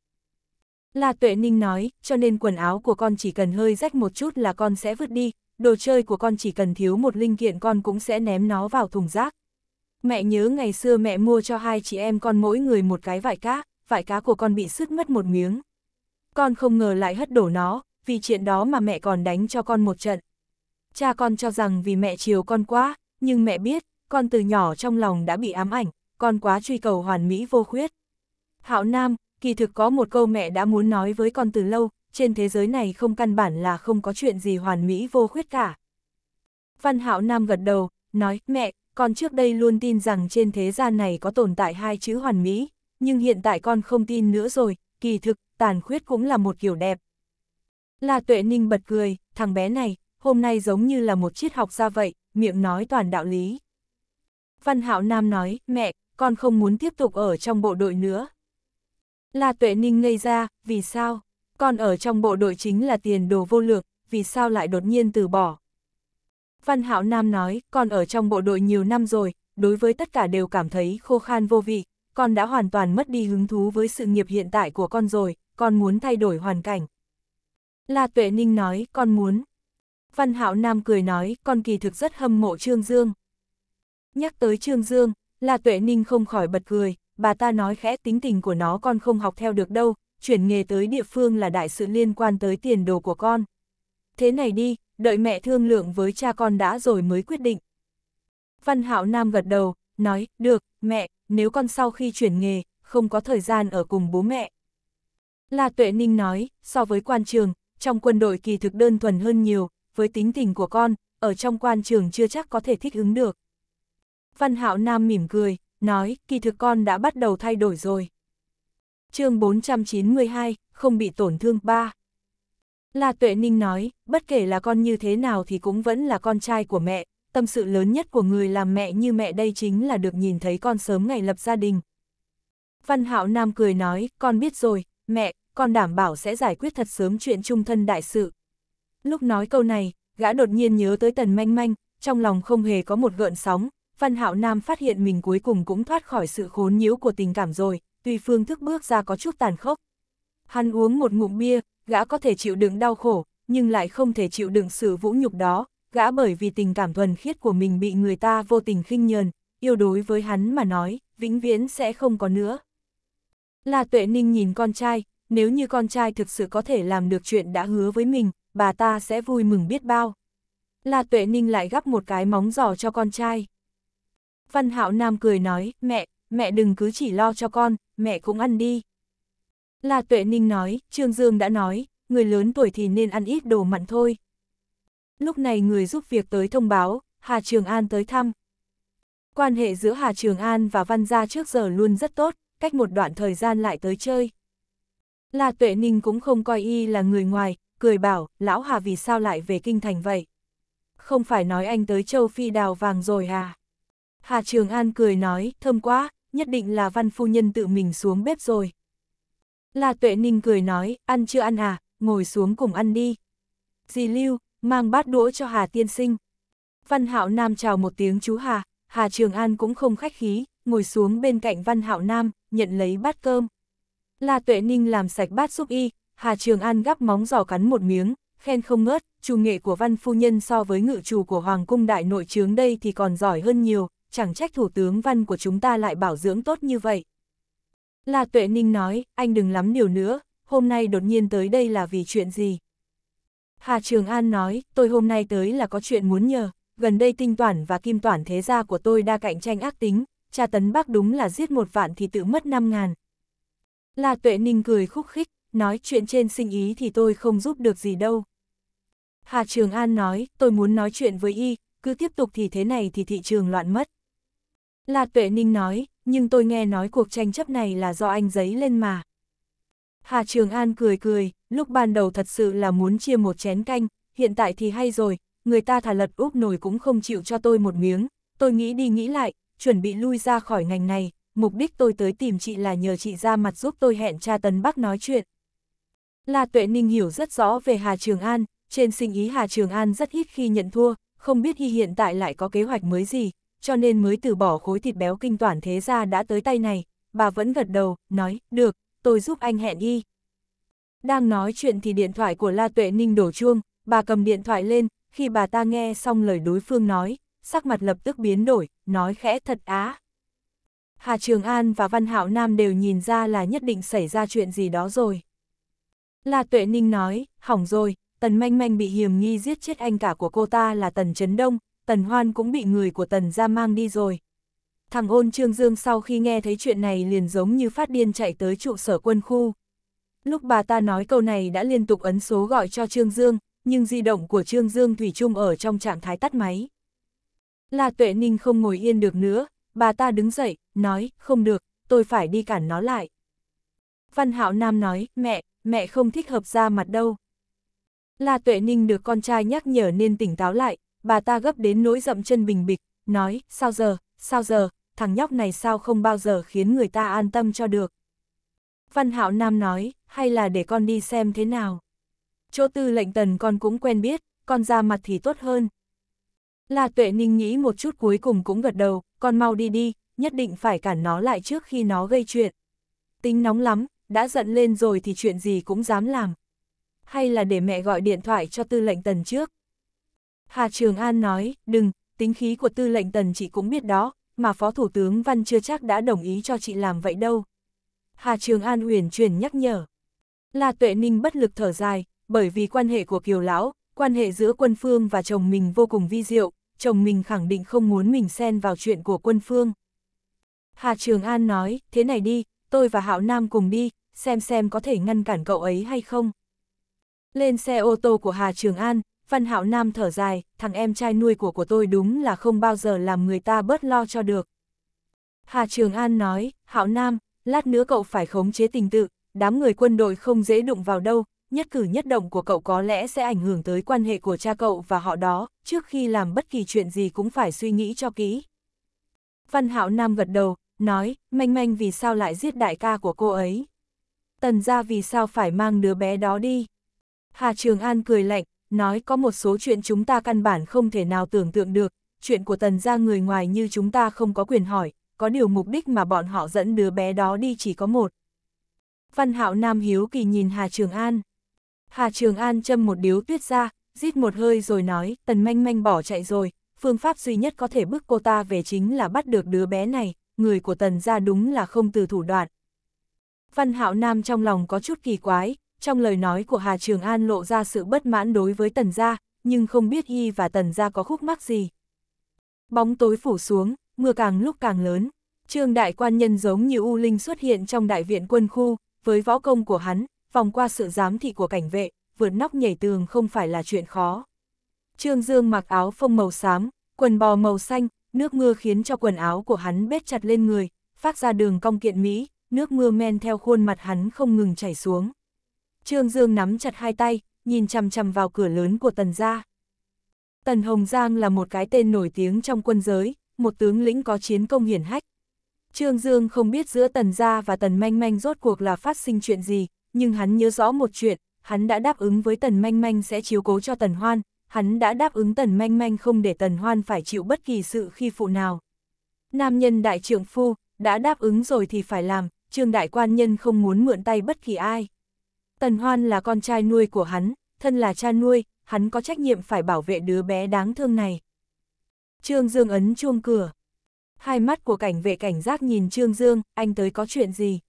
La Tuệ Ninh nói, cho nên quần áo của con chỉ cần hơi rách một chút là con sẽ vứt đi, đồ chơi của con chỉ cần thiếu một linh kiện con cũng sẽ ném nó vào thùng rác. Mẹ nhớ ngày xưa mẹ mua cho hai chị em con mỗi người một cái vải cá, vải cá của con bị sứt mất một miếng. Con không ngờ lại hất đổ nó, vì chuyện đó mà mẹ còn đánh cho con một trận. Cha con cho rằng vì mẹ chiều con quá, nhưng mẹ biết, con từ nhỏ trong lòng đã bị ám ảnh, con quá truy cầu hoàn mỹ vô khuyết. Hạo Nam, kỳ thực có một câu mẹ đã muốn nói với con từ lâu, trên thế giới này không căn bản là không có chuyện gì hoàn mỹ vô khuyết cả. Văn Hạo Nam gật đầu, nói, mẹ, con trước đây luôn tin rằng trên thế gian này có tồn tại hai chữ hoàn mỹ, nhưng hiện tại con không tin nữa rồi, kỳ thực, tàn khuyết cũng là một kiểu đẹp. La Tuệ Ninh bật cười, thằng bé này, hôm nay giống như là một triết học ra vậy, miệng nói toàn đạo lý. Văn Hạo Nam nói, mẹ, con không muốn tiếp tục ở trong bộ đội nữa, La Tuệ Ninh ngây ra, vì sao? Còn ở trong bộ đội chính là tiền đồ vô lược, vì sao lại đột nhiên từ bỏ? Văn Hạo Nam nói, con ở trong bộ đội nhiều năm rồi, đối với tất cả đều cảm thấy khô khan vô vị, con đã hoàn toàn mất đi hứng thú với sự nghiệp hiện tại của con rồi, con muốn thay đổi hoàn cảnh. La Tuệ Ninh nói, con muốn. Văn Hạo Nam cười nói, con kỳ thực rất hâm mộ Trương Dương. Nhắc tới Trương Dương, La Tuệ Ninh không khỏi bật cười, bà ta nói khẽ tính tình của nó con không học theo được đâu, chuyển nghề tới địa phương là đại sự liên quan tới tiền đồ của con. Thế này đi, đợi mẹ thương lượng với cha con đã rồi mới quyết định. Văn Hạo Nam gật đầu, nói, được, mẹ, nếu con sau khi chuyển nghề, không có thời gian ở cùng bố mẹ. La Tuệ Ninh nói, so với quan trường, trong quân đội kỳ thực đơn thuần hơn nhiều, với tính tình của con, ở trong quan trường chưa chắc có thể thích ứng được. Văn Hạo Nam mỉm cười, nói, kỳ thực con đã bắt đầu thay đổi rồi. chương 492, không bị tổn thương ba La Tuệ Ninh nói, bất kể là con như thế nào thì cũng vẫn là con trai của mẹ, tâm sự lớn nhất của người làm mẹ như mẹ đây chính là được nhìn thấy con sớm ngày lập gia đình. Văn Hạo Nam cười nói, con biết rồi, mẹ, con đảm bảo sẽ giải quyết thật sớm chuyện chung thân đại sự. Lúc nói câu này, gã đột nhiên nhớ tới tần manh manh, trong lòng không hề có một gợn sóng, Văn Hạo Nam phát hiện mình cuối cùng cũng thoát khỏi sự khốn nhiễu của tình cảm rồi, tuy phương thức bước ra có chút tàn khốc. Hắn uống một ngụm bia, gã có thể chịu đựng đau khổ, nhưng lại không thể chịu đựng sự vũ nhục đó, gã bởi vì tình cảm thuần khiết của mình bị người ta vô tình khinh nhờn, yêu đối với hắn mà nói, vĩnh viễn sẽ không có nữa. Là tuệ ninh nhìn con trai, nếu như con trai thực sự có thể làm được chuyện đã hứa với mình, bà ta sẽ vui mừng biết bao. Là tuệ ninh lại gắp một cái móng giò cho con trai. Văn Hạo Nam cười nói, mẹ, mẹ đừng cứ chỉ lo cho con, mẹ cũng ăn đi. La Tuệ Ninh nói, Trương Dương đã nói, người lớn tuổi thì nên ăn ít đồ mặn thôi. Lúc này người giúp việc tới thông báo, Hà Trường An tới thăm. Quan hệ giữa Hà Trường An và Văn Gia trước giờ luôn rất tốt, cách một đoạn thời gian lại tới chơi. La Tuệ Ninh cũng không coi y là người ngoài, cười bảo, lão Hà vì sao lại về kinh thành vậy? Không phải nói anh tới châu Phi đào vàng rồi à? Hà Trường An cười nói, thơm quá, nhất định là văn phu nhân tự mình xuống bếp rồi. La Tuệ Ninh cười nói, ăn chưa ăn à, ngồi xuống cùng ăn đi. Dì Lưu, mang bát đũa cho Hà tiên sinh. Văn Hạo Nam chào một tiếng chú Hà, Hà Trường An cũng không khách khí, ngồi xuống bên cạnh Văn Hạo Nam, nhận lấy bát cơm. La Tuệ Ninh làm sạch bát giúp y, Hà Trường An gắp móng giò cắn một miếng, khen không ngớt, chủ nghệ của văn phu nhân so với ngự chủ của Hoàng cung đại nội trướng đây thì còn giỏi hơn nhiều, chẳng trách thủ tướng văn của chúng ta lại bảo dưỡng tốt như vậy. La tuệ ninh nói, anh đừng lắm điều nữa, hôm nay đột nhiên tới đây là vì chuyện gì? Hà Trường An nói, tôi hôm nay tới là có chuyện muốn nhờ, gần đây tinh toản và kim toản thế gia của tôi đa cạnh tranh ác tính, cha tấn bác đúng là giết một vạn thì tự mất năm ngàn. La tuệ ninh cười khúc khích, nói chuyện trên sinh ý thì tôi không giúp được gì đâu. Hà Trường An nói, tôi muốn nói chuyện với y, cứ tiếp tục thì thế này thì thị trường loạn mất là Tuệ Ninh nói, nhưng tôi nghe nói cuộc tranh chấp này là do anh giấy lên mà. Hà Trường An cười cười, lúc ban đầu thật sự là muốn chia một chén canh, hiện tại thì hay rồi, người ta thả lật úp nồi cũng không chịu cho tôi một miếng, tôi nghĩ đi nghĩ lại, chuẩn bị lui ra khỏi ngành này, mục đích tôi tới tìm chị là nhờ chị ra mặt giúp tôi hẹn cha Tấn Bắc nói chuyện. La Tuệ Ninh hiểu rất rõ về Hà Trường An, trên sinh ý Hà Trường An rất ít khi nhận thua, không biết Hy hiện tại lại có kế hoạch mới gì, cho nên mới từ bỏ khối thịt béo kinh toàn thế ra đã tới tay này, bà vẫn gật đầu, nói, được, tôi giúp anh hẹn đi. Đang nói chuyện thì điện thoại của La Tuệ Ninh đổ chuông, bà cầm điện thoại lên, khi bà ta nghe xong lời đối phương nói, sắc mặt lập tức biến đổi, nói khẽ thật á. Hà Trường An và Văn Hạo Nam đều nhìn ra là nhất định xảy ra chuyện gì đó rồi. La Tuệ Ninh nói, hỏng rồi, Tần Manh Manh bị hiểm nghi giết chết anh cả của cô ta là Tần Trấn Đông, Tần Hoan cũng bị người của Tần ra mang đi rồi. Thằng ôn Trương Dương sau khi nghe thấy chuyện này liền giống như phát điên chạy tới trụ sở quân khu. Lúc bà ta nói câu này đã liên tục ấn số gọi cho Trương Dương, nhưng di động của Trương Dương Thủy Trung ở trong trạng thái tắt máy. La Tuệ Ninh không ngồi yên được nữa, bà ta đứng dậy, nói, không được, tôi phải đi cản nó lại. Văn Hạo Nam nói, mẹ, mẹ không thích hợp ra mặt đâu. La Tuệ Ninh được con trai nhắc nhở nên tỉnh táo lại, bà ta gấp đến nỗi dậm chân bình bịch, nói, sao giờ, sao giờ, thằng nhóc này sao không bao giờ khiến người ta an tâm cho được. Văn Hạo Nam nói, hay là để con đi xem thế nào. Chỗ tư lệnh tần con cũng quen biết, con ra mặt thì tốt hơn. La Tuệ Ninh nghĩ một chút cuối cùng cũng gật đầu, con mau đi đi, nhất định phải cản nó lại trước khi nó gây chuyện. Tính nóng lắm, đã giận lên rồi thì chuyện gì cũng dám làm. Hay là để mẹ gọi điện thoại cho tư lệnh tần trước. Hà Trường An nói, đừng, tính khí của tư lệnh tần chị cũng biết đó, mà Phó Thủ tướng Văn chưa chắc đã đồng ý cho chị làm vậy đâu. Hà Trường An huyền truyền nhắc nhở. La Tuệ Ninh bất lực thở dài, bởi vì quan hệ của Kiều Lão, quan hệ giữa quân phương và chồng mình vô cùng vi diệu, chồng mình khẳng định không muốn mình xen vào chuyện của quân phương. Hà Trường An nói, thế này đi, tôi và Hạo Nam cùng đi, xem xem có thể ngăn cản cậu ấy hay không. Lên xe ô tô của Hà Trường An, Văn Hạo Nam thở dài, thằng em trai nuôi của của tôi đúng là không bao giờ làm người ta bớt lo cho được. Hà Trường An nói, Hạo Nam, lát nữa cậu phải khống chế tình tự, đám người quân đội không dễ đụng vào đâu, nhất cử nhất động của cậu có lẽ sẽ ảnh hưởng tới quan hệ của cha cậu và họ đó, trước khi làm bất kỳ chuyện gì cũng phải suy nghĩ cho kỹ. Văn Hạo Nam gật đầu, nói, manh manh vì sao lại giết đại ca của cô ấy? Tần ra vì sao phải mang đứa bé đó đi? Hà Trường An cười lạnh, nói có một số chuyện chúng ta căn bản không thể nào tưởng tượng được, chuyện của tần gia người ngoài như chúng ta không có quyền hỏi, có điều mục đích mà bọn họ dẫn đứa bé đó đi chỉ có một. Văn hạo Nam Hiếu kỳ nhìn Hà Trường An. Hà Trường An châm một điếu tuyết ra, rít một hơi rồi nói, tần manh manh bỏ chạy rồi, phương pháp duy nhất có thể bức cô ta về chính là bắt được đứa bé này, người của tần gia đúng là không từ thủ đoạn. Văn hạo Nam trong lòng có chút kỳ quái, trong lời nói của Hà Trường An lộ ra sự bất mãn đối với Tần Gia, nhưng không biết y và Tần Gia có khúc mắc gì. Bóng tối phủ xuống, mưa càng lúc càng lớn, Trương Đại Quan Nhân giống như U Linh xuất hiện trong đại viện quân khu, với võ công của hắn, vòng qua sự giám thị của cảnh vệ, vượt nóc nhảy tường không phải là chuyện khó. Trương Dương mặc áo phông màu xám, quần bò màu xanh, nước mưa khiến cho quần áo của hắn bết chặt lên người, phát ra đường cong kiện Mỹ, nước mưa men theo khuôn mặt hắn không ngừng chảy xuống. Trương Dương nắm chặt hai tay, nhìn chằm chằm vào cửa lớn của Tần Gia. Tần Hồng Giang là một cái tên nổi tiếng trong quân giới, một tướng lĩnh có chiến công hiển hách. Trương Dương không biết giữa Tần Gia và Tần Manh Manh rốt cuộc là phát sinh chuyện gì, nhưng hắn nhớ rõ một chuyện, hắn đã đáp ứng với Tần Manh Manh sẽ chiếu cố cho Tần Hoan, hắn đã đáp ứng Tần Manh Manh không để Tần Hoan phải chịu bất kỳ sự khi phụ nào. Nam nhân đại trưởng phu, đã đáp ứng rồi thì phải làm, Trương Đại Quan Nhân không muốn mượn tay bất kỳ ai. Tần Hoan là con trai nuôi của hắn, thân là cha nuôi, hắn có trách nhiệm phải bảo vệ đứa bé đáng thương này. Trương Dương ấn chuông cửa. Hai mắt của cảnh vệ cảnh giác nhìn Trương Dương, anh tới có chuyện gì?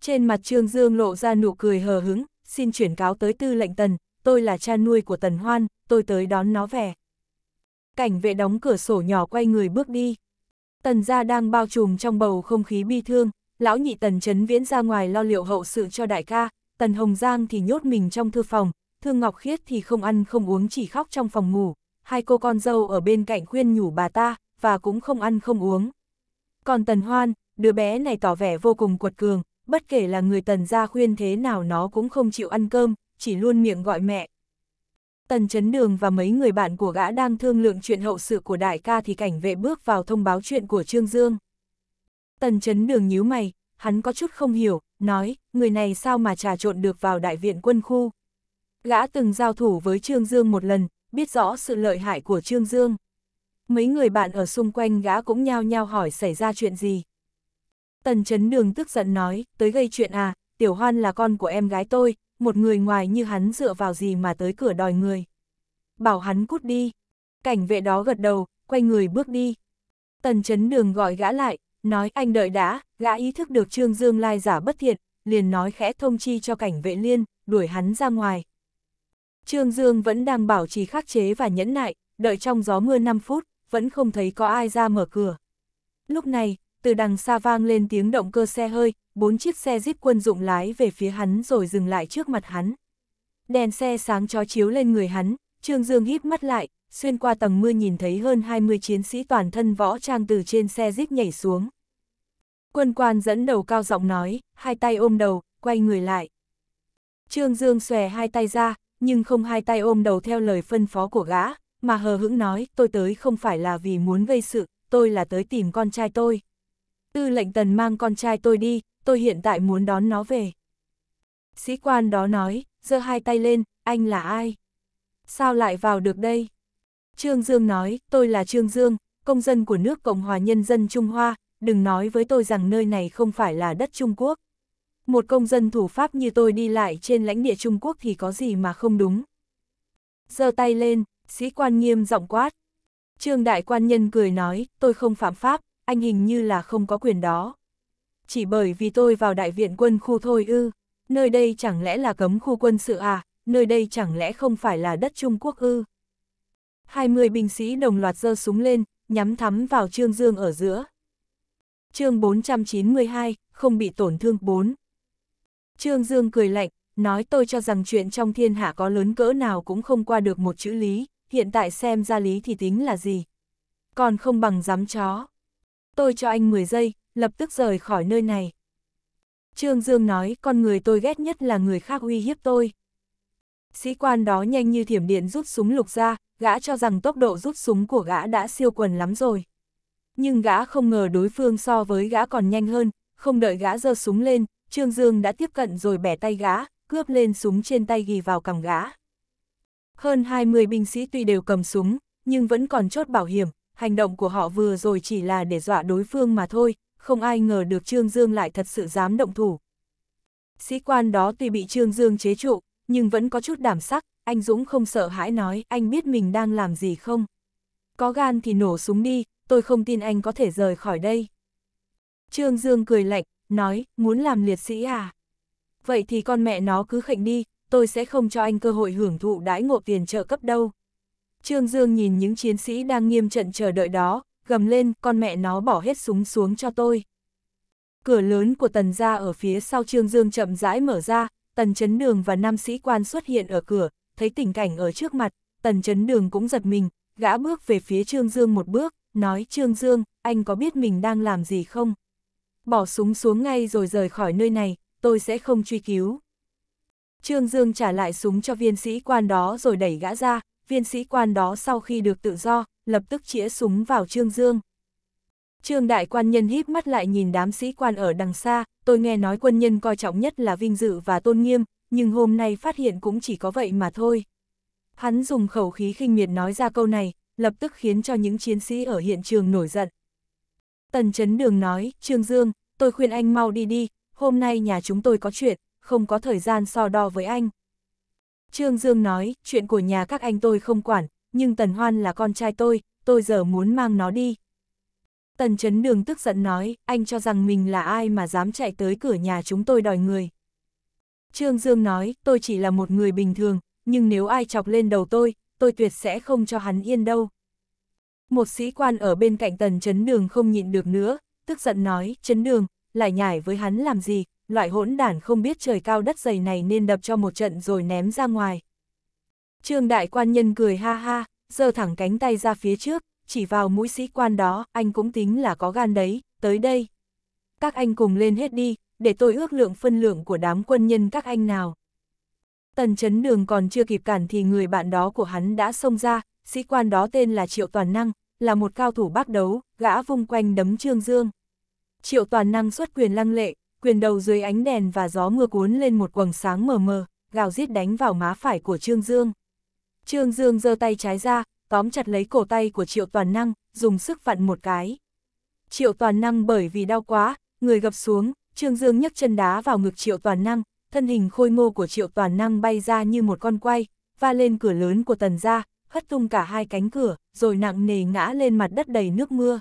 Trên mặt Trương Dương lộ ra nụ cười hờ hứng, xin chuyển cáo tới tư lệnh Tần, tôi là cha nuôi của Tần Hoan, tôi tới đón nó về. Cảnh vệ đóng cửa sổ nhỏ quay người bước đi. Tần gia đang bao trùm trong bầu không khí bi thương, lão nhị Tần Trấn Viễn ra ngoài lo liệu hậu sự cho đại ca, Tần Hồng Giang thì nhốt mình trong thư phòng, Thương Ngọc Khiết thì không ăn không uống chỉ khóc trong phòng ngủ, hai cô con dâu ở bên cạnh khuyên nhủ bà ta, và cũng không ăn không uống. Còn Tần Hoan, đứa bé này tỏ vẻ vô cùng quật cường, bất kể là người Tần gia khuyên thế nào nó cũng không chịu ăn cơm, chỉ luôn miệng gọi mẹ. Tần Chấn Đường và mấy người bạn của gã đang thương lượng chuyện hậu sự của đại ca thì cảnh vệ bước vào thông báo chuyện của Trương Dương. Tần Chấn Đường nhíu mày, hắn có chút không hiểu, nói, người này sao mà trà trộn được vào đại viện quân khu. Gã từng giao thủ với Trương Dương một lần, biết rõ sự lợi hại của Trương Dương. Mấy người bạn ở xung quanh gã cũng nhao nhao hỏi xảy ra chuyện gì. Tần chấn đường tức giận nói, tới gây chuyện à, tiểu hoan là con của em gái tôi, một người ngoài như hắn dựa vào gì mà tới cửa đòi người. Bảo hắn cút đi. Cảnh vệ đó gật đầu, quay người bước đi. Tần chấn đường gọi gã lại, Nói anh đợi đã, gã ý thức được Trương Dương lai giả bất thiện, liền nói khẽ thông chi cho cảnh vệ liên, đuổi hắn ra ngoài. Trương Dương vẫn đang bảo trì khắc chế và nhẫn nại, đợi trong gió mưa 5 phút, vẫn không thấy có ai ra mở cửa. Lúc này, từ đằng xa vang lên tiếng động cơ xe hơi, bốn chiếc xe jeep quân dụng lái về phía hắn rồi dừng lại trước mặt hắn. Đèn xe sáng chó chiếu lên người hắn, Trương Dương hít mắt lại, xuyên qua tầng mưa nhìn thấy hơn 20 chiến sĩ toàn thân võ trang từ trên xe jeep nhảy xuống. Quân quan dẫn đầu cao giọng nói, hai tay ôm đầu, quay người lại. Trương Dương xòe hai tay ra, nhưng không hai tay ôm đầu theo lời phân phó của gã, mà hờ hững nói, tôi tới không phải là vì muốn gây sự, tôi là tới tìm con trai tôi. Tư lệnh tần mang con trai tôi đi, tôi hiện tại muốn đón nó về. Sĩ quan đó nói, giơ hai tay lên, anh là ai? Sao lại vào được đây? Trương Dương nói, tôi là Trương Dương, công dân của nước Cộng hòa Nhân dân Trung Hoa, đừng nói với tôi rằng nơi này không phải là đất Trung Quốc. Một công dân thủ Pháp như tôi đi lại trên lãnh địa Trung Quốc thì có gì mà không đúng. giơ tay lên, sĩ quan nghiêm giọng quát. Trương đại quan nhân cười nói, tôi không phạm pháp, anh hình như là không có quyền đó. Chỉ bởi vì tôi vào đại viện quân khu thôi ư, nơi đây chẳng lẽ là cấm khu quân sự à, nơi đây chẳng lẽ không phải là đất Trung Quốc ư. 20 binh sĩ đồng loạt giơ súng lên, nhắm thắm vào Trương Dương ở giữa chương 492, không bị tổn thương 4. Trương Dương cười lạnh, nói tôi cho rằng chuyện trong thiên hạ có lớn cỡ nào cũng không qua được một chữ lý, hiện tại xem ra lý thì tính là gì. Còn không bằng dám chó. Tôi cho anh 10 giây, lập tức rời khỏi nơi này. Trương Dương nói con người tôi ghét nhất là người khác uy hiếp tôi. Sĩ quan đó nhanh như thiểm điện rút súng lục ra, gã cho rằng tốc độ rút súng của gã đã siêu quần lắm rồi nhưng gã không ngờ đối phương so với gã còn nhanh hơn, không đợi gã giơ súng lên, Trương Dương đã tiếp cận rồi bẻ tay gã, cướp lên súng trên tay ghi vào cầm gã. Hơn 20 binh sĩ tuy đều cầm súng, nhưng vẫn còn chốt bảo hiểm, hành động của họ vừa rồi chỉ là để dọa đối phương mà thôi, không ai ngờ được Trương Dương lại thật sự dám động thủ. Sĩ quan đó tuy bị Trương Dương chế trụ, nhưng vẫn có chút đảm sắc, anh Dũng không sợ hãi nói, anh biết mình đang làm gì không? Có gan thì nổ súng đi, tôi không tin anh có thể rời khỏi đây. Trương Dương cười lạnh, nói, muốn làm liệt sĩ à? Vậy thì con mẹ nó cứ khệnh đi, tôi sẽ không cho anh cơ hội hưởng thụ đãi ngộ tiền trợ cấp đâu. Trương Dương nhìn những chiến sĩ đang nghiêm trận chờ đợi đó, gầm lên, con mẹ nó bỏ hết súng xuống cho tôi. Cửa lớn của tần gia ở phía sau Trương Dương chậm rãi mở ra, tần chấn đường và nam sĩ quan xuất hiện ở cửa, thấy tình cảnh ở trước mặt, tần chấn đường cũng giật mình, gã bước về phía Trương Dương một bước, nói Trương Dương, anh có biết mình đang làm gì không? Bỏ súng xuống ngay rồi rời khỏi nơi này, tôi sẽ không truy cứu. Trương Dương trả lại súng cho viên sĩ quan đó rồi đẩy gã ra, viên sĩ quan đó sau khi được tự do, lập tức chĩa súng vào Trương Dương. Trương đại quan nhân híp mắt lại nhìn đám sĩ quan ở đằng xa, tôi nghe nói quân nhân coi trọng nhất là vinh dự và tôn nghiêm, nhưng hôm nay phát hiện cũng chỉ có vậy mà thôi. Hắn dùng khẩu khí khinh miệt nói ra câu này, lập tức khiến cho những chiến sĩ ở hiện trường nổi giận. Tần Chấn Đường nói, Trương Dương, tôi khuyên anh mau đi đi, hôm nay nhà chúng tôi có chuyện, không có thời gian so đo với anh. Trương Dương nói, chuyện của nhà các anh tôi không quản, nhưng Tần Hoan là con trai tôi, tôi giờ muốn mang nó đi. Tần Chấn Đường tức giận nói, anh cho rằng mình là ai mà dám chạy tới cửa nhà chúng tôi đòi người. Trương Dương nói, tôi chỉ là một người bình thường, nhưng nếu ai chọc lên đầu tôi, tôi tuyệt sẽ không cho hắn yên đâu. Một sĩ quan ở bên cạnh tần chấn đường không nhịn được nữa, tức giận nói, chấn đường, lại nhảy với hắn làm gì, loại hỗn đản không biết trời cao đất dày này nên đập cho một trận rồi ném ra ngoài. Trương đại quan nhân cười ha ha, giơ thẳng cánh tay ra phía trước, chỉ vào mũi sĩ quan đó, anh cũng tính là có gan đấy, tới đây. Các anh cùng lên hết đi, để tôi ước lượng phân lượng của đám quân nhân các anh nào. Tần chấn đường còn chưa kịp cản thì người bạn đó của hắn đã xông ra, sĩ quan đó tên là Triệu Toàn Năng, là một cao thủ bác đấu, gã vung quanh đấm Trương Dương. Triệu Toàn Năng xuất quyền lăng lệ, quyền đầu dưới ánh đèn và gió mưa cuốn lên một quầng sáng mờ mờ, gào giết đánh vào má phải của Trương Dương. Trương Dương giơ tay trái ra, tóm chặt lấy cổ tay của Triệu Toàn Năng, dùng sức vặn một cái. Triệu Toàn Năng bởi vì đau quá, người gập xuống, Trương Dương nhấc chân đá vào ngực Triệu Toàn Năng, thân hình khôi ngô của triệu toàn năng bay ra như một con quay, va lên cửa lớn của tần gia, hất tung cả hai cánh cửa, rồi nặng nề ngã lên mặt đất đầy nước mưa.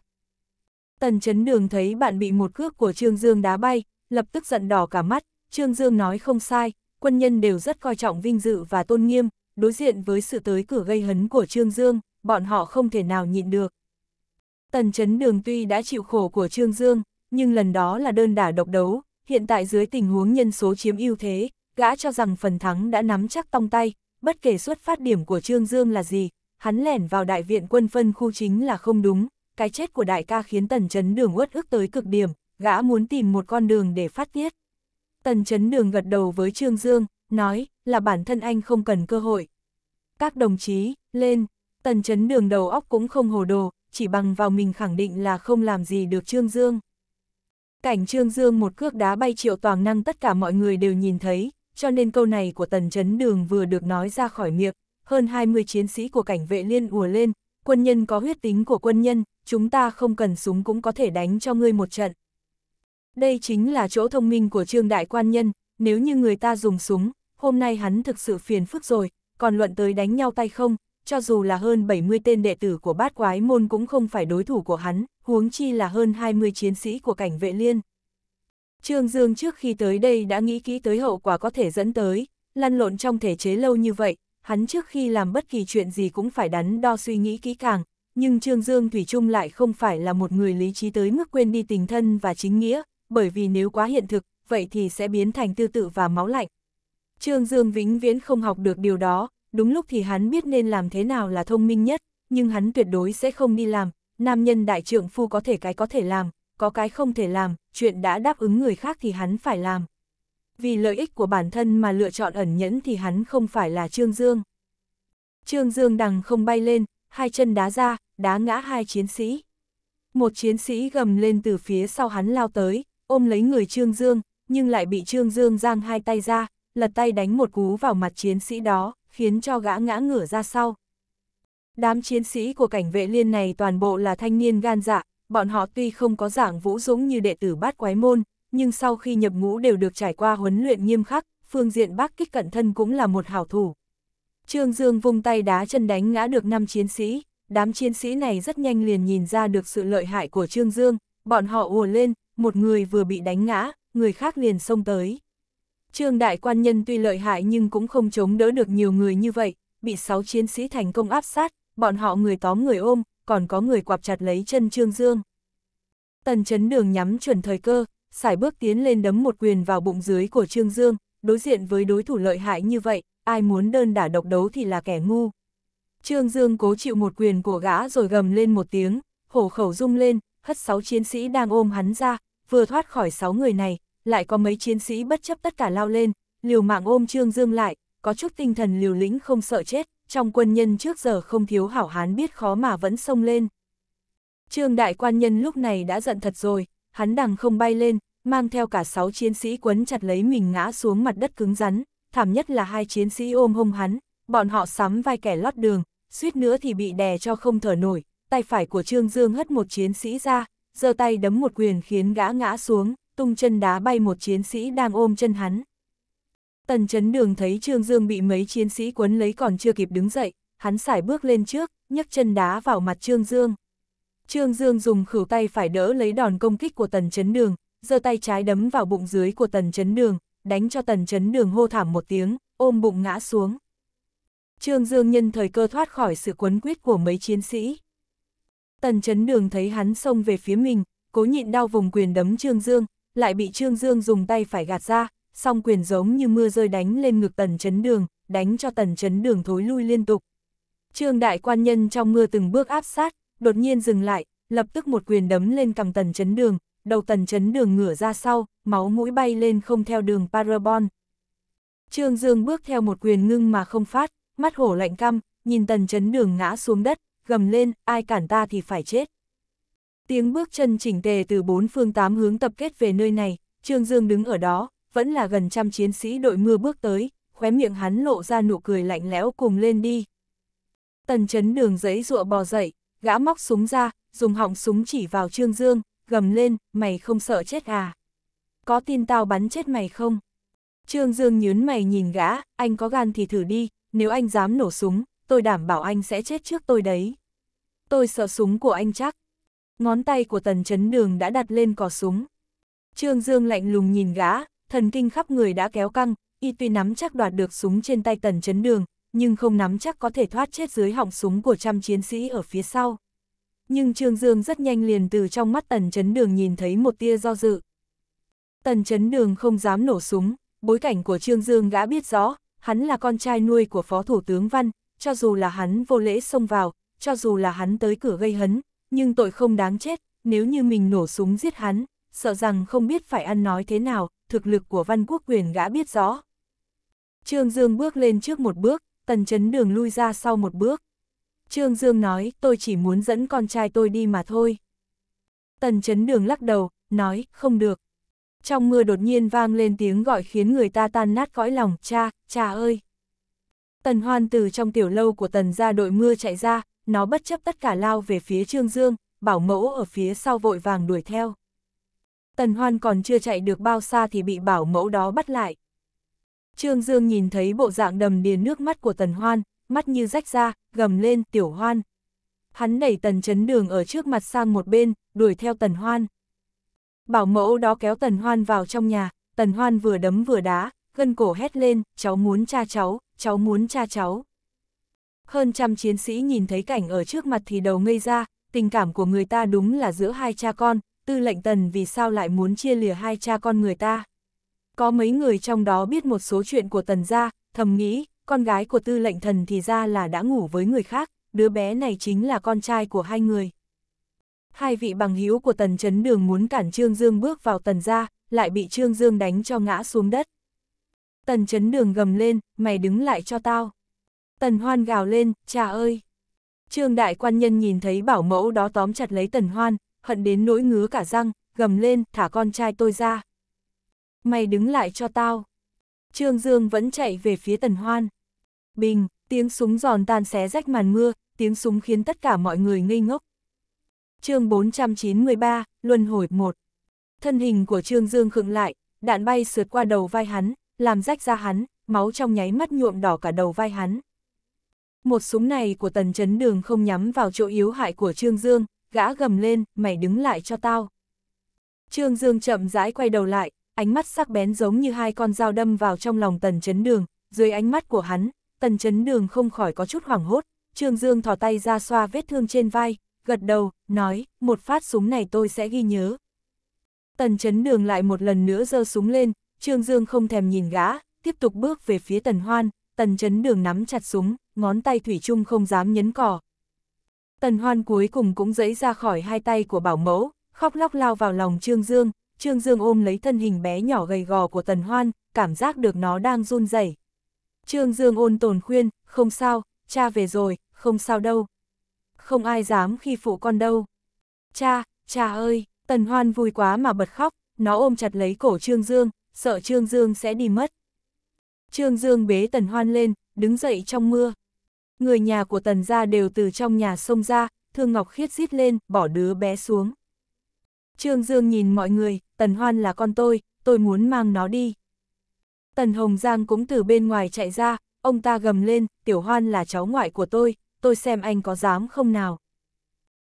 Tần chấn đường thấy bạn bị một cước của Trương Dương đá bay, lập tức giận đỏ cả mắt, Trương Dương nói không sai, quân nhân đều rất coi trọng vinh dự và tôn nghiêm, đối diện với sự tới cửa gây hấn của Trương Dương, bọn họ không thể nào nhịn được. Tần chấn đường tuy đã chịu khổ của Trương Dương, nhưng lần đó là đơn đả độc đấu, hiện tại dưới tình huống nhân số chiếm ưu thế, gã cho rằng phần thắng đã nắm chắc trong tay, bất kể xuất phát điểm của Trương Dương là gì, hắn lẻn vào đại viện quân phân khu chính là không đúng, cái chết của đại ca khiến tần chấn đường uất ức tới cực điểm, gã muốn tìm một con đường để phát tiết. Tần chấn đường gật đầu với Trương Dương, nói là bản thân anh không cần cơ hội. Các đồng chí, lên, tần chấn đường đầu óc cũng không hồ đồ, chỉ bằng vào mình khẳng định là không làm gì được Trương Dương. Cảnh Trương Dương một cước đá bay triệu toàn năng tất cả mọi người đều nhìn thấy, cho nên câu này của Tần Chấn Đường vừa được nói ra khỏi miệng, hơn 20 chiến sĩ của cảnh vệ liên ùa lên, quân nhân có huyết tính của quân nhân, chúng ta không cần súng cũng có thể đánh cho ngươi một trận. Đây chính là chỗ thông minh của Trương Đại Quan Nhân, nếu như người ta dùng súng, hôm nay hắn thực sự phiền phức rồi, còn luận tới đánh nhau tay không, cho dù là hơn 70 tên đệ tử của bát quái môn cũng không phải đối thủ của hắn, huống chi là hơn 20 chiến sĩ của cảnh vệ liên. Trương Dương trước khi tới đây đã nghĩ kỹ tới hậu quả có thể dẫn tới, lăn lộn trong thể chế lâu như vậy, hắn trước khi làm bất kỳ chuyện gì cũng phải đắn đo suy nghĩ kỹ càng, nhưng Trương Dương Thủy chung lại không phải là một người lý trí tới mức quên đi tình thân và chính nghĩa, bởi vì nếu quá hiện thực, vậy thì sẽ biến thành tư tự và máu lạnh. Trương Dương vĩnh viễn không học được điều đó, đúng lúc thì hắn biết nên làm thế nào là thông minh nhất, nhưng hắn tuyệt đối sẽ không đi làm, nam nhân đại trượng phu có thể cái có thể làm, có cái không thể làm, chuyện đã đáp ứng người khác thì hắn phải làm. Vì lợi ích của bản thân mà lựa chọn ẩn nhẫn thì hắn không phải là Trương Dương. Trương Dương đằng không bay lên, hai chân đá ra, đá ngã hai chiến sĩ. Một chiến sĩ gầm lên từ phía sau hắn lao tới, ôm lấy người Trương Dương, nhưng lại bị Trương Dương giang hai tay ra, lật tay đánh một cú vào mặt chiến sĩ đó, khiến cho gã ngã ngửa ra sau. Đám chiến sĩ của cảnh vệ liên này toàn bộ là thanh niên gan dạ, bọn họ tuy không có dạng vũ dũng như đệ tử bát quái môn, nhưng sau khi nhập ngũ đều được trải qua huấn luyện nghiêm khắc, phương diện bác kích cận thân cũng là một hảo thủ. Trương Dương vung tay đá chân đánh ngã được 5 chiến sĩ, đám chiến sĩ này rất nhanh liền nhìn ra được sự lợi hại của Trương Dương, bọn họ ùa lên, một người vừa bị đánh ngã, người khác liền xông tới. Trương Đại Quan Nhân tuy lợi hại nhưng cũng không chống đỡ được nhiều người như vậy, bị sáu chiến sĩ thành công áp sát, bọn họ người tóm người ôm, còn có người quạp chặt lấy chân Trương Dương. Tần chấn đường nhắm chuẩn thời cơ, xài bước tiến lên đấm một quyền vào bụng dưới của Trương Dương, đối diện với đối thủ lợi hại như vậy, ai muốn đơn đả độc đấu thì là kẻ ngu. Trương Dương cố chịu một quyền của gã rồi gầm lên một tiếng, hổ khẩu rung lên, hất sáu chiến sĩ đang ôm hắn ra, vừa thoát khỏi sáu người này, lại có mấy chiến sĩ bất chấp tất cả lao lên, liều mạng ôm Trương Dương lại, có chút tinh thần liều lĩnh không sợ chết, trong quân nhân trước giờ không thiếu hảo hán biết khó mà vẫn sông lên. Trương đại quan nhân lúc này đã giận thật rồi, hắn đằng không bay lên, mang theo cả sáu chiến sĩ quấn chặt lấy mình ngã xuống mặt đất cứng rắn, thảm nhất là hai chiến sĩ ôm hông hắn, bọn họ sắm vai kẻ lót đường, suýt nữa thì bị đè cho không thở nổi, tay phải của Trương Dương hất một chiến sĩ ra, giơ tay đấm một quyền khiến gã ngã xuống, tung chân đá bay một chiến sĩ đang ôm chân hắn. Tần chấn đường thấy Trương Dương bị mấy chiến sĩ quấn lấy còn chưa kịp đứng dậy, hắn sải bước lên trước, nhấc chân đá vào mặt Trương Dương. Trương Dương dùng khử tay phải đỡ lấy đòn công kích của tần chấn đường, giơ tay trái đấm vào bụng dưới của tần chấn đường, đánh cho tần chấn đường hô thảm một tiếng, ôm bụng ngã xuống. Trương Dương nhân thời cơ thoát khỏi sự quấn quýt của mấy chiến sĩ. Tần chấn đường thấy hắn xông về phía mình, cố nhịn đau vùng quyền đấm Trương Dương, lại bị Trương Dương dùng tay phải gạt ra, song quyền giống như mưa rơi đánh lên ngực tần chấn đường, đánh cho tần chấn đường thối lui liên tục. Trương đại quan nhân trong mưa từng bước áp sát, đột nhiên dừng lại, lập tức một quyền đấm lên cầm tần chấn đường, đầu tần chấn đường ngửa ra sau, máu mũi bay lên không theo đường parabon. Trương Dương bước theo một quyền ngưng mà không phát, mắt hổ lạnh căm, nhìn tần chấn đường ngã xuống đất, gầm lên, ai cản ta thì phải chết. Tiếng bước chân chỉnh tề từ bốn phương tám hướng tập kết về nơi này, Trương Dương đứng ở đó, vẫn là gần trăm chiến sĩ đội mưa bước tới, khóe miệng hắn lộ ra nụ cười lạnh lẽo cùng lên đi. Tần chấn đường giấy rụa bò dậy, gã móc súng ra, dùng họng súng chỉ vào Trương Dương, gầm lên, mày không sợ chết à? Có tin tao bắn chết mày không? Trương Dương nhớn mày nhìn gã, anh có gan thì thử đi, nếu anh dám nổ súng, tôi đảm bảo anh sẽ chết trước tôi đấy. Tôi sợ súng của anh chắc. Ngón tay của tần chấn đường đã đặt lên cò súng. Trương Dương lạnh lùng nhìn gã, thần kinh khắp người đã kéo căng, y tuy nắm chắc đoạt được súng trên tay tần chấn đường, nhưng không nắm chắc có thể thoát chết dưới họng súng của trăm chiến sĩ ở phía sau. Nhưng Trương Dương rất nhanh liền từ trong mắt tần chấn đường nhìn thấy một tia do dự. Tần chấn đường không dám nổ súng, bối cảnh của Trương Dương gã biết rõ, hắn là con trai nuôi của Phó Thủ tướng Văn, cho dù là hắn vô lễ xông vào, cho dù là hắn tới cửa gây hấn, nhưng tội không đáng chết, nếu như mình nổ súng giết hắn, sợ rằng không biết phải ăn nói thế nào, thực lực của văn quốc quyền gã biết rõ. Trương Dương bước lên trước một bước, tần chấn đường lui ra sau một bước. Trương Dương nói, tôi chỉ muốn dẫn con trai tôi đi mà thôi. Tần chấn đường lắc đầu, nói, không được. Trong mưa đột nhiên vang lên tiếng gọi khiến người ta tan nát cõi lòng, cha, cha ơi. Tần hoan từ trong tiểu lâu của tần ra đội mưa chạy ra, nó bất chấp tất cả lao về phía Trương Dương, bảo mẫu ở phía sau vội vàng đuổi theo. Tần Hoan còn chưa chạy được bao xa thì bị bảo mẫu đó bắt lại. Trương Dương nhìn thấy bộ dạng đầm điền nước mắt của Tần Hoan, mắt như rách ra, gầm lên tiểu hoan. Hắn đẩy Tần Chấn Đường ở trước mặt sang một bên, đuổi theo Tần Hoan. Bảo mẫu đó kéo Tần Hoan vào trong nhà, Tần Hoan vừa đấm vừa đá, gân cổ hét lên, cháu muốn cha cháu, cháu muốn cha cháu. Hơn trăm chiến sĩ nhìn thấy cảnh ở trước mặt thì đầu ngây ra, tình cảm của người ta đúng là giữa hai cha con, tư lệnh tần vì sao lại muốn chia lìa hai cha con người ta. Có mấy người trong đó biết một số chuyện của tần gia, thầm nghĩ, con gái của tư lệnh thần thì ra là đã ngủ với người khác, đứa bé này chính là con trai của hai người. Hai vị bằng hữu của tần chấn đường muốn cản Trương Dương bước vào tần gia, lại bị Trương Dương đánh cho ngã xuống đất. Tần chấn đường gầm lên, mày đứng lại cho tao. Tần Hoan gào lên, cha ơi! Trương đại quan nhân nhìn thấy bảo mẫu đó tóm chặt lấy Tần Hoan, hận đến nỗi ngứa cả răng, gầm lên, thả con trai tôi ra. Mày đứng lại cho tao. Trương Dương vẫn chạy về phía Tần Hoan. Bình, tiếng súng giòn tan xé rách màn mưa, tiếng súng khiến tất cả mọi người ngây ngốc. chương 493, Luân hồi 1 Thân hình của Trương Dương khựng lại, đạn bay sượt qua đầu vai hắn, làm rách ra hắn, máu trong nháy mắt nhuộm đỏ cả đầu vai hắn. Một súng này của tần chấn đường không nhắm vào chỗ yếu hại của Trương Dương, gã gầm lên, mày đứng lại cho tao. Trương Dương chậm rãi quay đầu lại, ánh mắt sắc bén giống như hai con dao đâm vào trong lòng tần chấn đường, dưới ánh mắt của hắn, tần chấn đường không khỏi có chút hoảng hốt, Trương Dương thỏ tay ra xoa vết thương trên vai, gật đầu, nói, một phát súng này tôi sẽ ghi nhớ. Tần chấn đường lại một lần nữa giơ súng lên, Trương Dương không thèm nhìn gã, tiếp tục bước về phía tần hoan, tần chấn đường nắm chặt súng, ngón tay thủy chung không dám nhấn cò. Tần hoan cuối cùng cũng dẫy ra khỏi hai tay của bảo mẫu, khóc lóc lao vào lòng Trương Dương, Trương Dương ôm lấy thân hình bé nhỏ gầy gò của tần hoan, cảm giác được nó đang run rẩy. Trương Dương ôn tồn khuyên, không sao, cha về rồi, không sao đâu. Không ai dám khi phụ con đâu. Cha, cha ơi, tần hoan vui quá mà bật khóc, nó ôm chặt lấy cổ Trương Dương, sợ Trương Dương sẽ đi mất. Trương Dương bế Tần Hoan lên, đứng dậy trong mưa. Người nhà của Tần gia đều từ trong nhà sông ra, Thương Ngọc Khiết rít lên, bỏ đứa bé xuống. Trương Dương nhìn mọi người, Tần Hoan là con tôi, tôi muốn mang nó đi. Tần Hồng Giang cũng từ bên ngoài chạy ra, ông ta gầm lên, Tiểu Hoan là cháu ngoại của tôi, tôi xem anh có dám không nào.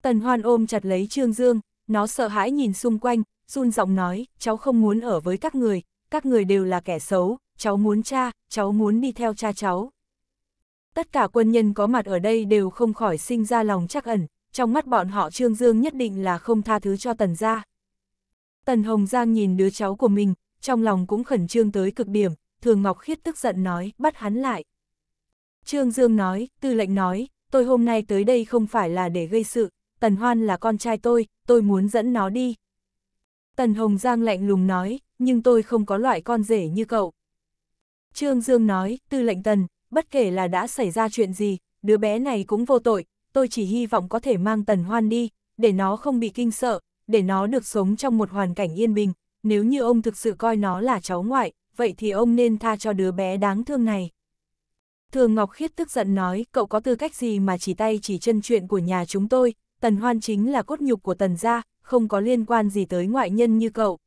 Tần Hoan ôm chặt lấy Trương Dương, nó sợ hãi nhìn xung quanh, run giọng nói, cháu không muốn ở với các người, các người đều là kẻ xấu, cháu muốn cha, cháu muốn đi theo cha cháu. Tất cả quân nhân có mặt ở đây đều không khỏi sinh ra lòng chắc ẩn, trong mắt bọn họ Trương Dương nhất định là không tha thứ cho Tần gia. Tần Hồng Giang nhìn đứa cháu của mình, trong lòng cũng khẩn trương tới cực điểm, Thường Ngọc Khiết tức giận nói, bắt hắn lại. Trương Dương nói, tư lệnh nói, tôi hôm nay tới đây không phải là để gây sự, Tần Hoan là con trai tôi, tôi muốn dẫn nó đi. Tần Hồng Giang lạnh lùng nói, nhưng tôi không có loại con rể như cậu. Trương Dương nói, tư lệnh tần, bất kể là đã xảy ra chuyện gì, đứa bé này cũng vô tội, tôi chỉ hy vọng có thể mang tần hoan đi, để nó không bị kinh sợ, để nó được sống trong một hoàn cảnh yên bình, nếu như ông thực sự coi nó là cháu ngoại, vậy thì ông nên tha cho đứa bé đáng thương này. Thường Ngọc Khiết tức giận nói, cậu có tư cách gì mà chỉ tay chỉ chân chuyện của nhà chúng tôi, tần hoan chính là cốt nhục của tần gia, không có liên quan gì tới ngoại nhân như cậu.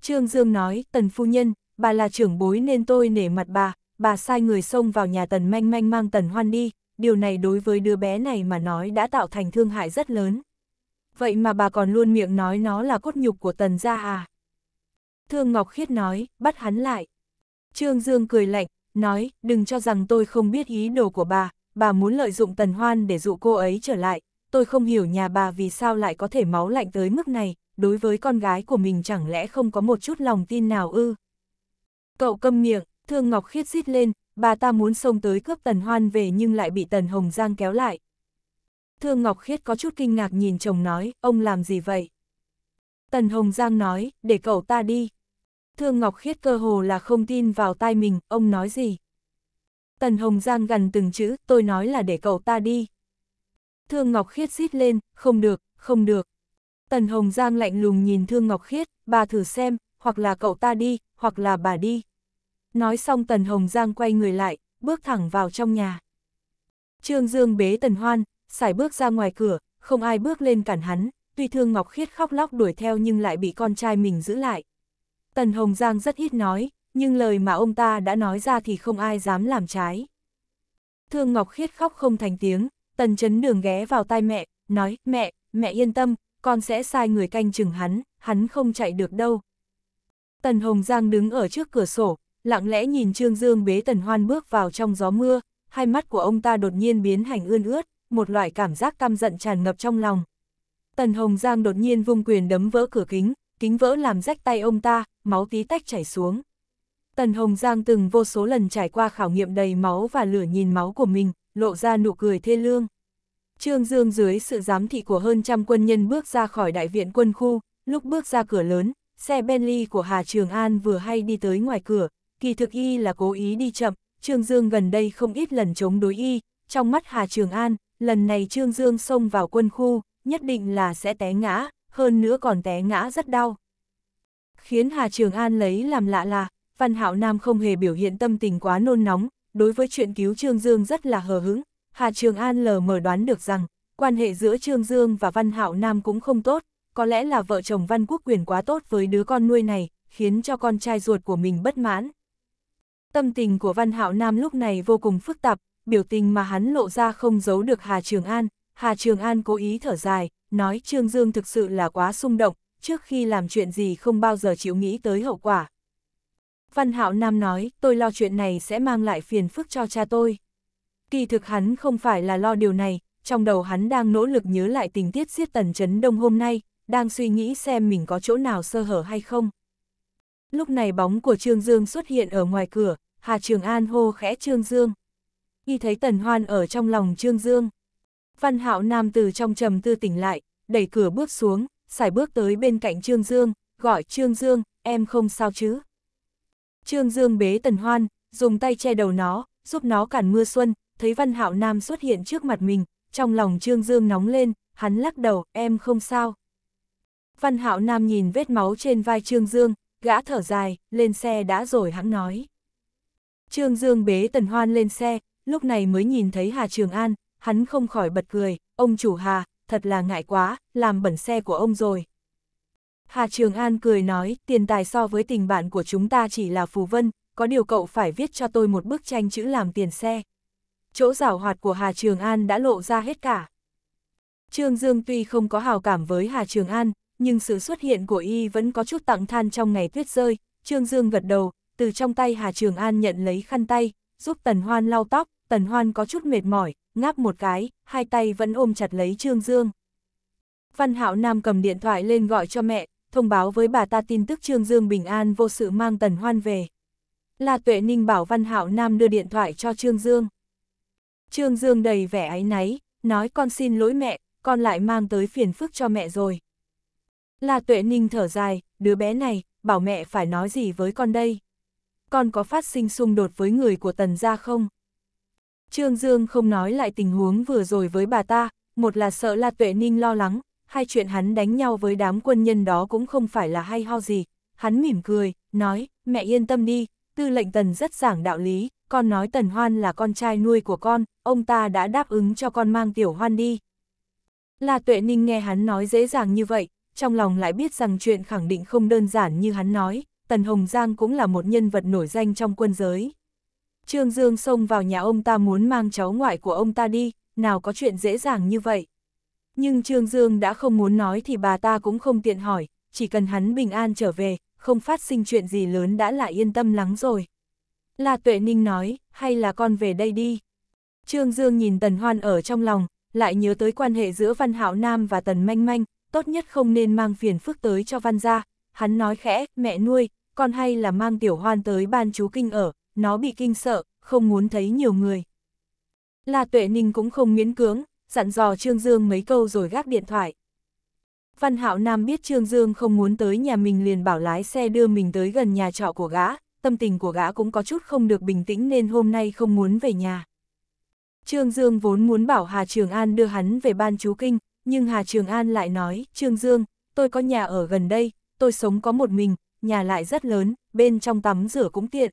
Trương Dương nói, tần phu nhân, bà là trưởng bối nên tôi nể mặt bà, bà sai người xông vào nhà tần manh manh mang tần hoan đi, điều này đối với đứa bé này mà nói đã tạo thành thương hại rất lớn. Vậy mà bà còn luôn miệng nói nó là cốt nhục của tần gia à? Thương Ngọc Khiết nói, bắt hắn lại. Trương Dương cười lạnh, nói, đừng cho rằng tôi không biết ý đồ của bà, bà muốn lợi dụng tần hoan để dụ cô ấy trở lại, tôi không hiểu nhà bà vì sao lại có thể máu lạnh tới mức này, đối với con gái của mình chẳng lẽ không có một chút lòng tin nào ư. Cậu câm miệng, thương Ngọc Khiết xít lên, bà ta muốn xông tới cướp Tần Hoan về nhưng lại bị Tần Hồng Giang kéo lại. Thương Ngọc Khiết có chút kinh ngạc nhìn chồng nói, ông làm gì vậy? Tần Hồng Giang nói, để cậu ta đi. Thương Ngọc Khiết cơ hồ là không tin vào tai mình, ông nói gì? Tần Hồng Giang gần từng chữ, tôi nói là để cậu ta đi. Thương Ngọc Khiết xít lên, không được, không được. Tần Hồng Giang lạnh lùng nhìn Thương Ngọc Khiết, bà thử xem, hoặc là cậu ta đi, hoặc là bà đi. Nói xong Tần Hồng Giang quay người lại, bước thẳng vào trong nhà. Trương Dương bế Tần Hoan, xài bước ra ngoài cửa, không ai bước lên cản hắn, tuy thương Ngọc Khiết khóc lóc đuổi theo nhưng lại bị con trai mình giữ lại. Tần Hồng Giang rất ít nói, nhưng lời mà ông ta đã nói ra thì không ai dám làm trái. Thương Ngọc Khiết khóc không thành tiếng, Tần Chấn Đường ghé vào tai mẹ, nói, mẹ, mẹ yên tâm, con sẽ sai người canh chừng hắn, hắn không chạy được đâu. Tần Hồng Giang đứng ở trước cửa sổ, lặng lẽ nhìn Trương Dương bế tần hoan bước vào trong gió mưa, hai mắt của ông ta đột nhiên biến hành ươn ướt, một loại cảm giác căm giận tràn ngập trong lòng. Tần Hồng Giang đột nhiên vung quyền đấm vỡ cửa kính, kính vỡ làm rách tay ông ta, máu tí tách chảy xuống. Tần Hồng Giang từng vô số lần trải qua khảo nghiệm đầy máu và lửa nhìn máu của mình, lộ ra nụ cười thê lương. Trương Dương dưới sự giám thị của hơn trăm quân nhân bước ra khỏi đại viện quân khu, lúc bước ra cửa lớn, xe Bentley của Hà Trường An vừa hay đi tới ngoài cửa, kỳ thực y là cố ý đi chậm, Trương Dương gần đây không ít lần chống đối y, trong mắt Hà Trường An, lần này Trương Dương xông vào quân khu, nhất định là sẽ té ngã, hơn nữa còn té ngã rất đau. Khiến Hà Trường An lấy làm lạ là, Văn Hạo Nam không hề biểu hiện tâm tình quá nôn nóng, đối với chuyện cứu Trương Dương rất là hờ hững, Hà Trường An lờ mờ đoán được rằng, quan hệ giữa Trương Dương và Văn Hạo Nam cũng không tốt, có lẽ là vợ chồng Văn Quốc Quyền quá tốt với đứa con nuôi này, khiến cho con trai ruột của mình bất mãn. Tâm tình của Văn Hạo Nam lúc này vô cùng phức tạp, biểu tình mà hắn lộ ra không giấu được Hà Trường An. Hà Trường An cố ý thở dài, nói Trương Dương thực sự là quá xung động, trước khi làm chuyện gì không bao giờ chịu nghĩ tới hậu quả. Văn Hạo Nam nói, tôi lo chuyện này sẽ mang lại phiền phức cho cha tôi. Kỳ thực hắn không phải là lo điều này, trong đầu hắn đang nỗ lực nhớ lại tình tiết giết tần chấn đông hôm nay, đang suy nghĩ xem mình có chỗ nào sơ hở hay không. Lúc này bóng của Trương Dương xuất hiện ở ngoài cửa, Hà Trường An hô khẽ Trương Dương. Y thấy Tần Hoan ở trong lòng Trương Dương. Văn Hạo Nam từ trong trầm tư tỉnh lại, đẩy cửa bước xuống, xài bước tới bên cạnh Trương Dương, gọi Trương Dương, em không sao chứ. Trương Dương bế Tần Hoan, dùng tay che đầu nó, giúp nó cản mưa xuân, thấy Văn Hạo Nam xuất hiện trước mặt mình, trong lòng Trương Dương nóng lên, hắn lắc đầu, em không sao. Văn Hạo Nam nhìn vết máu trên vai Trương Dương, gã thở dài, lên xe đã rồi hắn nói. Trương Dương bế Tần Hoan lên xe, lúc này mới nhìn thấy Hà Trường An, hắn không khỏi bật cười, ông chủ Hà, thật là ngại quá, làm bẩn xe của ông rồi. Hà Trường An cười nói, tiền tài so với tình bạn của chúng ta chỉ là phù vân, có điều cậu phải viết cho tôi một bức tranh chữ làm tiền xe. Chỗ rảo hoạt của Hà Trường An đã lộ ra hết cả. Trương Dương tuy không có hào cảm với Hà Trường An, nhưng sự xuất hiện của y vẫn có chút tặng than trong ngày tuyết rơi, Trương Dương gật đầu, từ trong tay Hà Trường An nhận lấy khăn tay, giúp Tần Hoan lau tóc, Tần Hoan có chút mệt mỏi, ngáp một cái, hai tay vẫn ôm chặt lấy Trương Dương. Văn Hạo Nam cầm điện thoại lên gọi cho mẹ, thông báo với bà ta tin tức Trương Dương bình an vô sự mang Tần Hoan về. La Tuệ Ninh bảo Văn Hạo Nam đưa điện thoại cho Trương Dương. Trương Dương đầy vẻ áy náy, nói con xin lỗi mẹ, con lại mang tới phiền phức cho mẹ rồi. La Tuệ Ninh thở dài, đứa bé này, bảo mẹ phải nói gì với con đây? Con có phát sinh xung đột với người của tần gia không? Trương Dương không nói lại tình huống vừa rồi với bà ta, một là sợ La Tuệ Ninh lo lắng, hai chuyện hắn đánh nhau với đám quân nhân đó cũng không phải là hay ho gì. Hắn mỉm cười, nói, mẹ yên tâm đi, tư lệnh tần rất giảng đạo lý, con nói tần hoan là con trai nuôi của con, ông ta đã đáp ứng cho con mang tiểu hoan đi. La Tuệ Ninh nghe hắn nói dễ dàng như vậy, trong lòng lại biết rằng chuyện khẳng định không đơn giản như hắn nói, Tần Hồng Giang cũng là một nhân vật nổi danh trong quân giới. Trương Dương xông vào nhà ông ta muốn mang cháu ngoại của ông ta đi, nào có chuyện dễ dàng như vậy. Nhưng Trương Dương đã không muốn nói thì bà ta cũng không tiện hỏi, chỉ cần hắn bình an trở về, không phát sinh chuyện gì lớn đã lại yên tâm lắng rồi. La Tuệ Ninh nói, hay là con về đây đi. Trương Dương nhìn Tần Hoan ở trong lòng, lại nhớ tới quan hệ giữa Văn Hạo Nam và Tần Manh Manh, tốt nhất không nên mang phiền phức tới cho văn gia, hắn nói khẽ, mẹ nuôi, con hay là mang tiểu hoan tới ban chú kinh ở, nó bị kinh sợ, không muốn thấy nhiều người. La Tuệ Ninh cũng không miễn cưỡng, dặn dò Trương Dương mấy câu rồi gác điện thoại. Văn Hạo Nam biết Trương Dương không muốn tới nhà mình liền bảo lái xe đưa mình tới gần nhà trọ của gã, tâm tình của gã cũng có chút không được bình tĩnh nên hôm nay không muốn về nhà. Trương Dương vốn muốn bảo Hà Trường An đưa hắn về ban chú kinh, nhưng Hà Trường An lại nói, Trương Dương, tôi có nhà ở gần đây, tôi sống có một mình, nhà lại rất lớn, bên trong tắm rửa cũng tiện.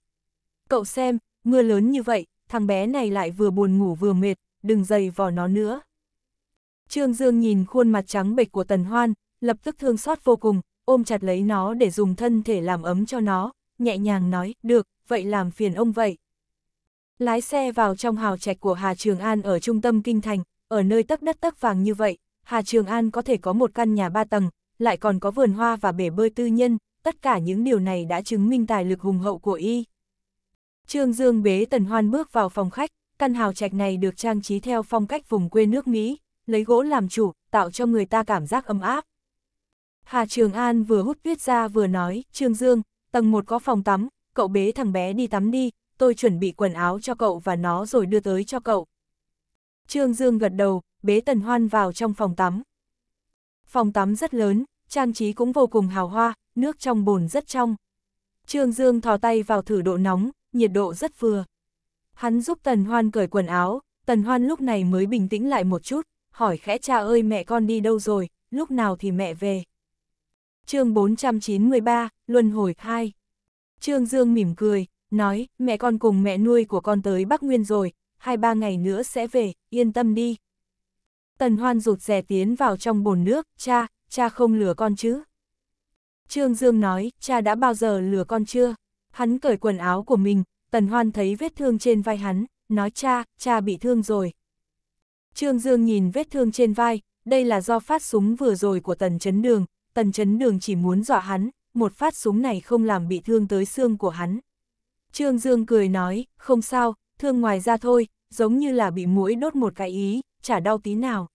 Cậu xem, mưa lớn như vậy, thằng bé này lại vừa buồn ngủ vừa mệt, đừng dày vò nó nữa. Trương Dương nhìn khuôn mặt trắng bệch của Tần Hoan, lập tức thương xót vô cùng, ôm chặt lấy nó để dùng thân thể làm ấm cho nó, nhẹ nhàng nói, được, vậy làm phiền ông vậy. Lái xe vào trong hào trạch của Hà Trường An ở trung tâm Kinh Thành, ở nơi tấp đất tấp vàng như vậy, Hà Trường An có thể có một căn nhà ba tầng, lại còn có vườn hoa và bể bơi tư nhân, tất cả những điều này đã chứng minh tài lực hùng hậu của y. Trương Dương bế Tần Hoan bước vào phòng khách, căn hào trạch này được trang trí theo phong cách vùng quê nước Mỹ, lấy gỗ làm chủ, tạo cho người ta cảm giác ấm áp. Hà Trường An vừa hút viết ra vừa nói, Trương Dương, tầng 1 có phòng tắm, cậu bế thằng bé đi tắm đi, tôi chuẩn bị quần áo cho cậu và nó rồi đưa tới cho cậu. Trương Dương gật đầu, bế Tần Hoan vào trong phòng tắm. Phòng tắm rất lớn, trang trí cũng vô cùng hào hoa, nước trong bồn rất trong. Trương Dương thò tay vào thử độ nóng, nhiệt độ rất vừa. Hắn giúp Tần Hoan cởi quần áo, Tần Hoan lúc này mới bình tĩnh lại một chút, hỏi khẽ cha ơi mẹ con đi đâu rồi, lúc nào thì mẹ về. chương 493, Luân hồi 2 Trương Dương mỉm cười, nói, mẹ con cùng mẹ nuôi của con tới Bắc Nguyên rồi, hai ba ngày nữa sẽ về, yên tâm đi. Tần Hoan rụt rè tiến vào trong bồn nước, cha, cha không lừa con chứ. Trương Dương nói, cha đã bao giờ lừa con chưa? Hắn cởi quần áo của mình, Tần Hoan thấy vết thương trên vai hắn, nói cha, cha bị thương rồi. Trương Dương nhìn vết thương trên vai, đây là do phát súng vừa rồi của Tần Chấn Đường, Tần Chấn Đường chỉ muốn dọa hắn, một phát súng này không làm bị thương tới xương của hắn. Trương Dương cười nói, không sao, thương ngoài ra thôi, giống như là bị mũi đốt một cái ý, chả đau tí nào.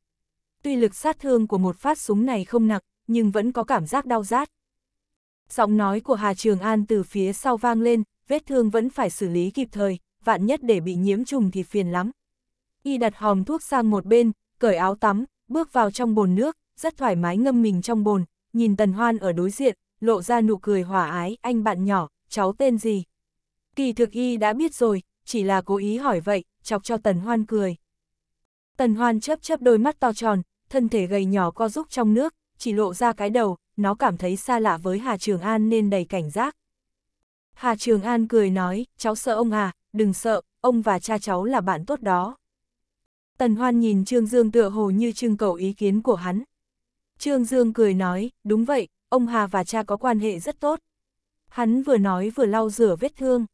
Tuy lực sát thương của một phát súng này không nặng, nhưng vẫn có cảm giác đau rát. Giọng nói của Hà Trường An từ phía sau vang lên, vết thương vẫn phải xử lý kịp thời, vạn nhất để bị nhiễm trùng thì phiền lắm. Y đặt hòm thuốc sang một bên, cởi áo tắm, bước vào trong bồn nước, rất thoải mái ngâm mình trong bồn, nhìn Tần Hoan ở đối diện, lộ ra nụ cười hòa ái, anh bạn nhỏ, cháu tên gì? Kỳ thực Y đã biết rồi, chỉ là cố ý hỏi vậy, chọc cho Tần Hoan cười. Tần Hoan chớp chớp đôi mắt to tròn, thân thể gầy nhỏ co rúc trong nước, chỉ lộ ra cái đầu, nó cảm thấy xa lạ với Hà Trường An nên đầy cảnh giác. Hà Trường An cười nói, cháu sợ ông à, đừng sợ, ông và cha cháu là bạn tốt đó. Tần Hoan nhìn Trương Dương tựa hồ như trưng cầu ý kiến của hắn. Trương Dương cười nói, đúng vậy, ông Hà và cha có quan hệ rất tốt. Hắn vừa nói vừa lau rửa vết thương.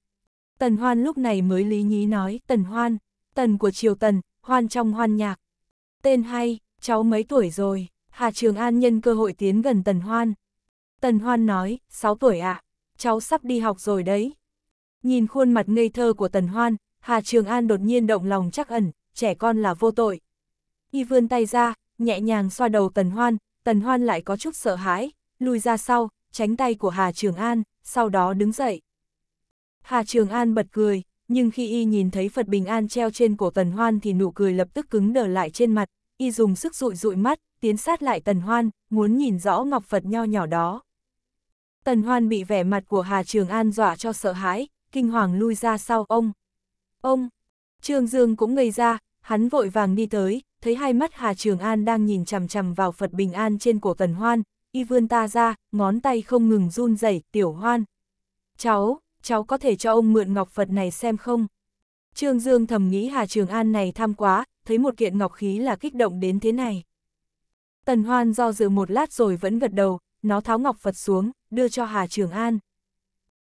Tần Hoan lúc này mới lý nhí nói, Tần Hoan, Tần của Triều Tần, Hoan trong hoan nhạc. Tên hay, cháu mấy tuổi rồi, Hà Trường An nhân cơ hội tiến gần Tần Hoan. Tần Hoan nói, 6 tuổi ạ, à, cháu sắp đi học rồi đấy. Nhìn khuôn mặt ngây thơ của Tần Hoan, Hà Trường An đột nhiên động lòng chắc ẩn, trẻ con là vô tội. Y vươn tay ra, nhẹ nhàng xoa đầu Tần Hoan, Tần Hoan lại có chút sợ hãi, lùi ra sau, tránh tay của Hà Trường An, sau đó đứng dậy. Hà Trường An bật cười, nhưng khi y nhìn thấy Phật Bình An treo trên cổ Tần Hoan thì nụ cười lập tức cứng đờ lại trên mặt, y dùng sức dụi dụi mắt, tiến sát lại Tần Hoan, muốn nhìn rõ ngọc Phật nho nhỏ đó. Tần Hoan bị vẻ mặt của Hà Trường An dọa cho sợ hãi, kinh hoàng lui ra sau ông. Ông, Trương Dương cũng ngây ra, hắn vội vàng đi tới, thấy hai mắt Hà Trường An đang nhìn chằm chằm vào Phật Bình An trên cổ Tần Hoan, y vươn ta ra, ngón tay không ngừng run rẩy, "Tiểu Hoan, cháu." cháu có thể cho ông mượn ngọc Phật này xem không? Trương Dương thầm nghĩ Hà Trường An này tham quá, thấy một kiện ngọc khí là kích động đến thế này. Tần Hoan do dự một lát rồi vẫn gật đầu, nó tháo ngọc Phật xuống, đưa cho Hà Trường An.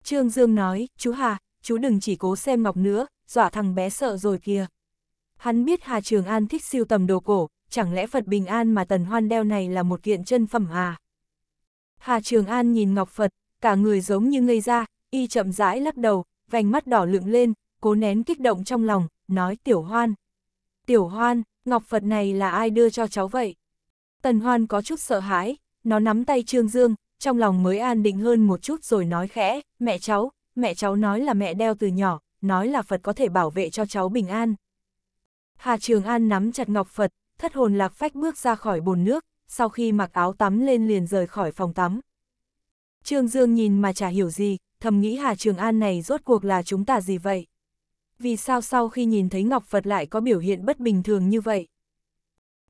Trương Dương nói, chú Hà, chú đừng chỉ cố xem ngọc nữa, dọa thằng bé sợ rồi kìa. Hắn biết Hà Trường An thích siêu tầm đồ cổ, chẳng lẽ Phật Bình An mà Tần Hoan đeo này là một kiện chân phẩm à? Hà Trường An nhìn Ngọc Phật, cả người giống như ngây ra, y chậm rãi lắc đầu, vành mắt đỏ lượng lên, cố nén kích động trong lòng, nói tiểu hoan. Tiểu hoan, ngọc Phật này là ai đưa cho cháu vậy? Tần hoan có chút sợ hãi, nó nắm tay Trương Dương, trong lòng mới an định hơn một chút rồi nói khẽ, mẹ cháu, mẹ cháu nói là mẹ đeo từ nhỏ, nói là Phật có thể bảo vệ cho cháu bình an. Hà Trường An nắm chặt ngọc Phật, thất hồn lạc phách bước ra khỏi bồn nước, sau khi mặc áo tắm lên liền rời khỏi phòng tắm. Trương Dương nhìn mà chả hiểu gì, thầm nghĩ Hà Trường An này rốt cuộc là chúng ta gì vậy? Vì sao sau khi nhìn thấy Ngọc Phật lại có biểu hiện bất bình thường như vậy?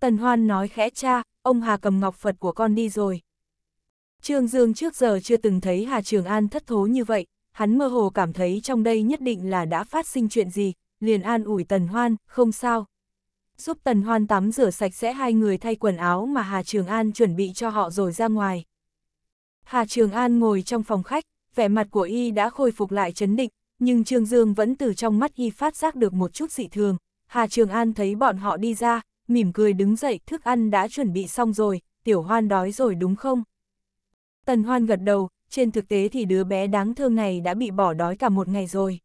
Tần Hoan nói khẽ cha, ông Hà cầm Ngọc Phật của con đi rồi. Trương Dương trước giờ chưa từng thấy Hà Trường An thất thố như vậy, hắn mơ hồ cảm thấy trong đây nhất định là đã phát sinh chuyện gì, liền an ủi Tần Hoan, không sao. Giúp Tần Hoan tắm rửa sạch sẽ hai người thay quần áo mà Hà Trường An chuẩn bị cho họ rồi ra ngoài. Hà Trường An ngồi trong phòng khách, vẻ mặt của y đã khôi phục lại chấn định, nhưng Trương Dương vẫn từ trong mắt y phát giác được một chút dị thường. Hà Trường An thấy bọn họ đi ra, mỉm cười đứng dậy, thức ăn đã chuẩn bị xong rồi, tiểu hoan đói rồi đúng không? Tần hoan gật đầu, trên thực tế thì đứa bé đáng thương này đã bị bỏ đói cả một ngày rồi.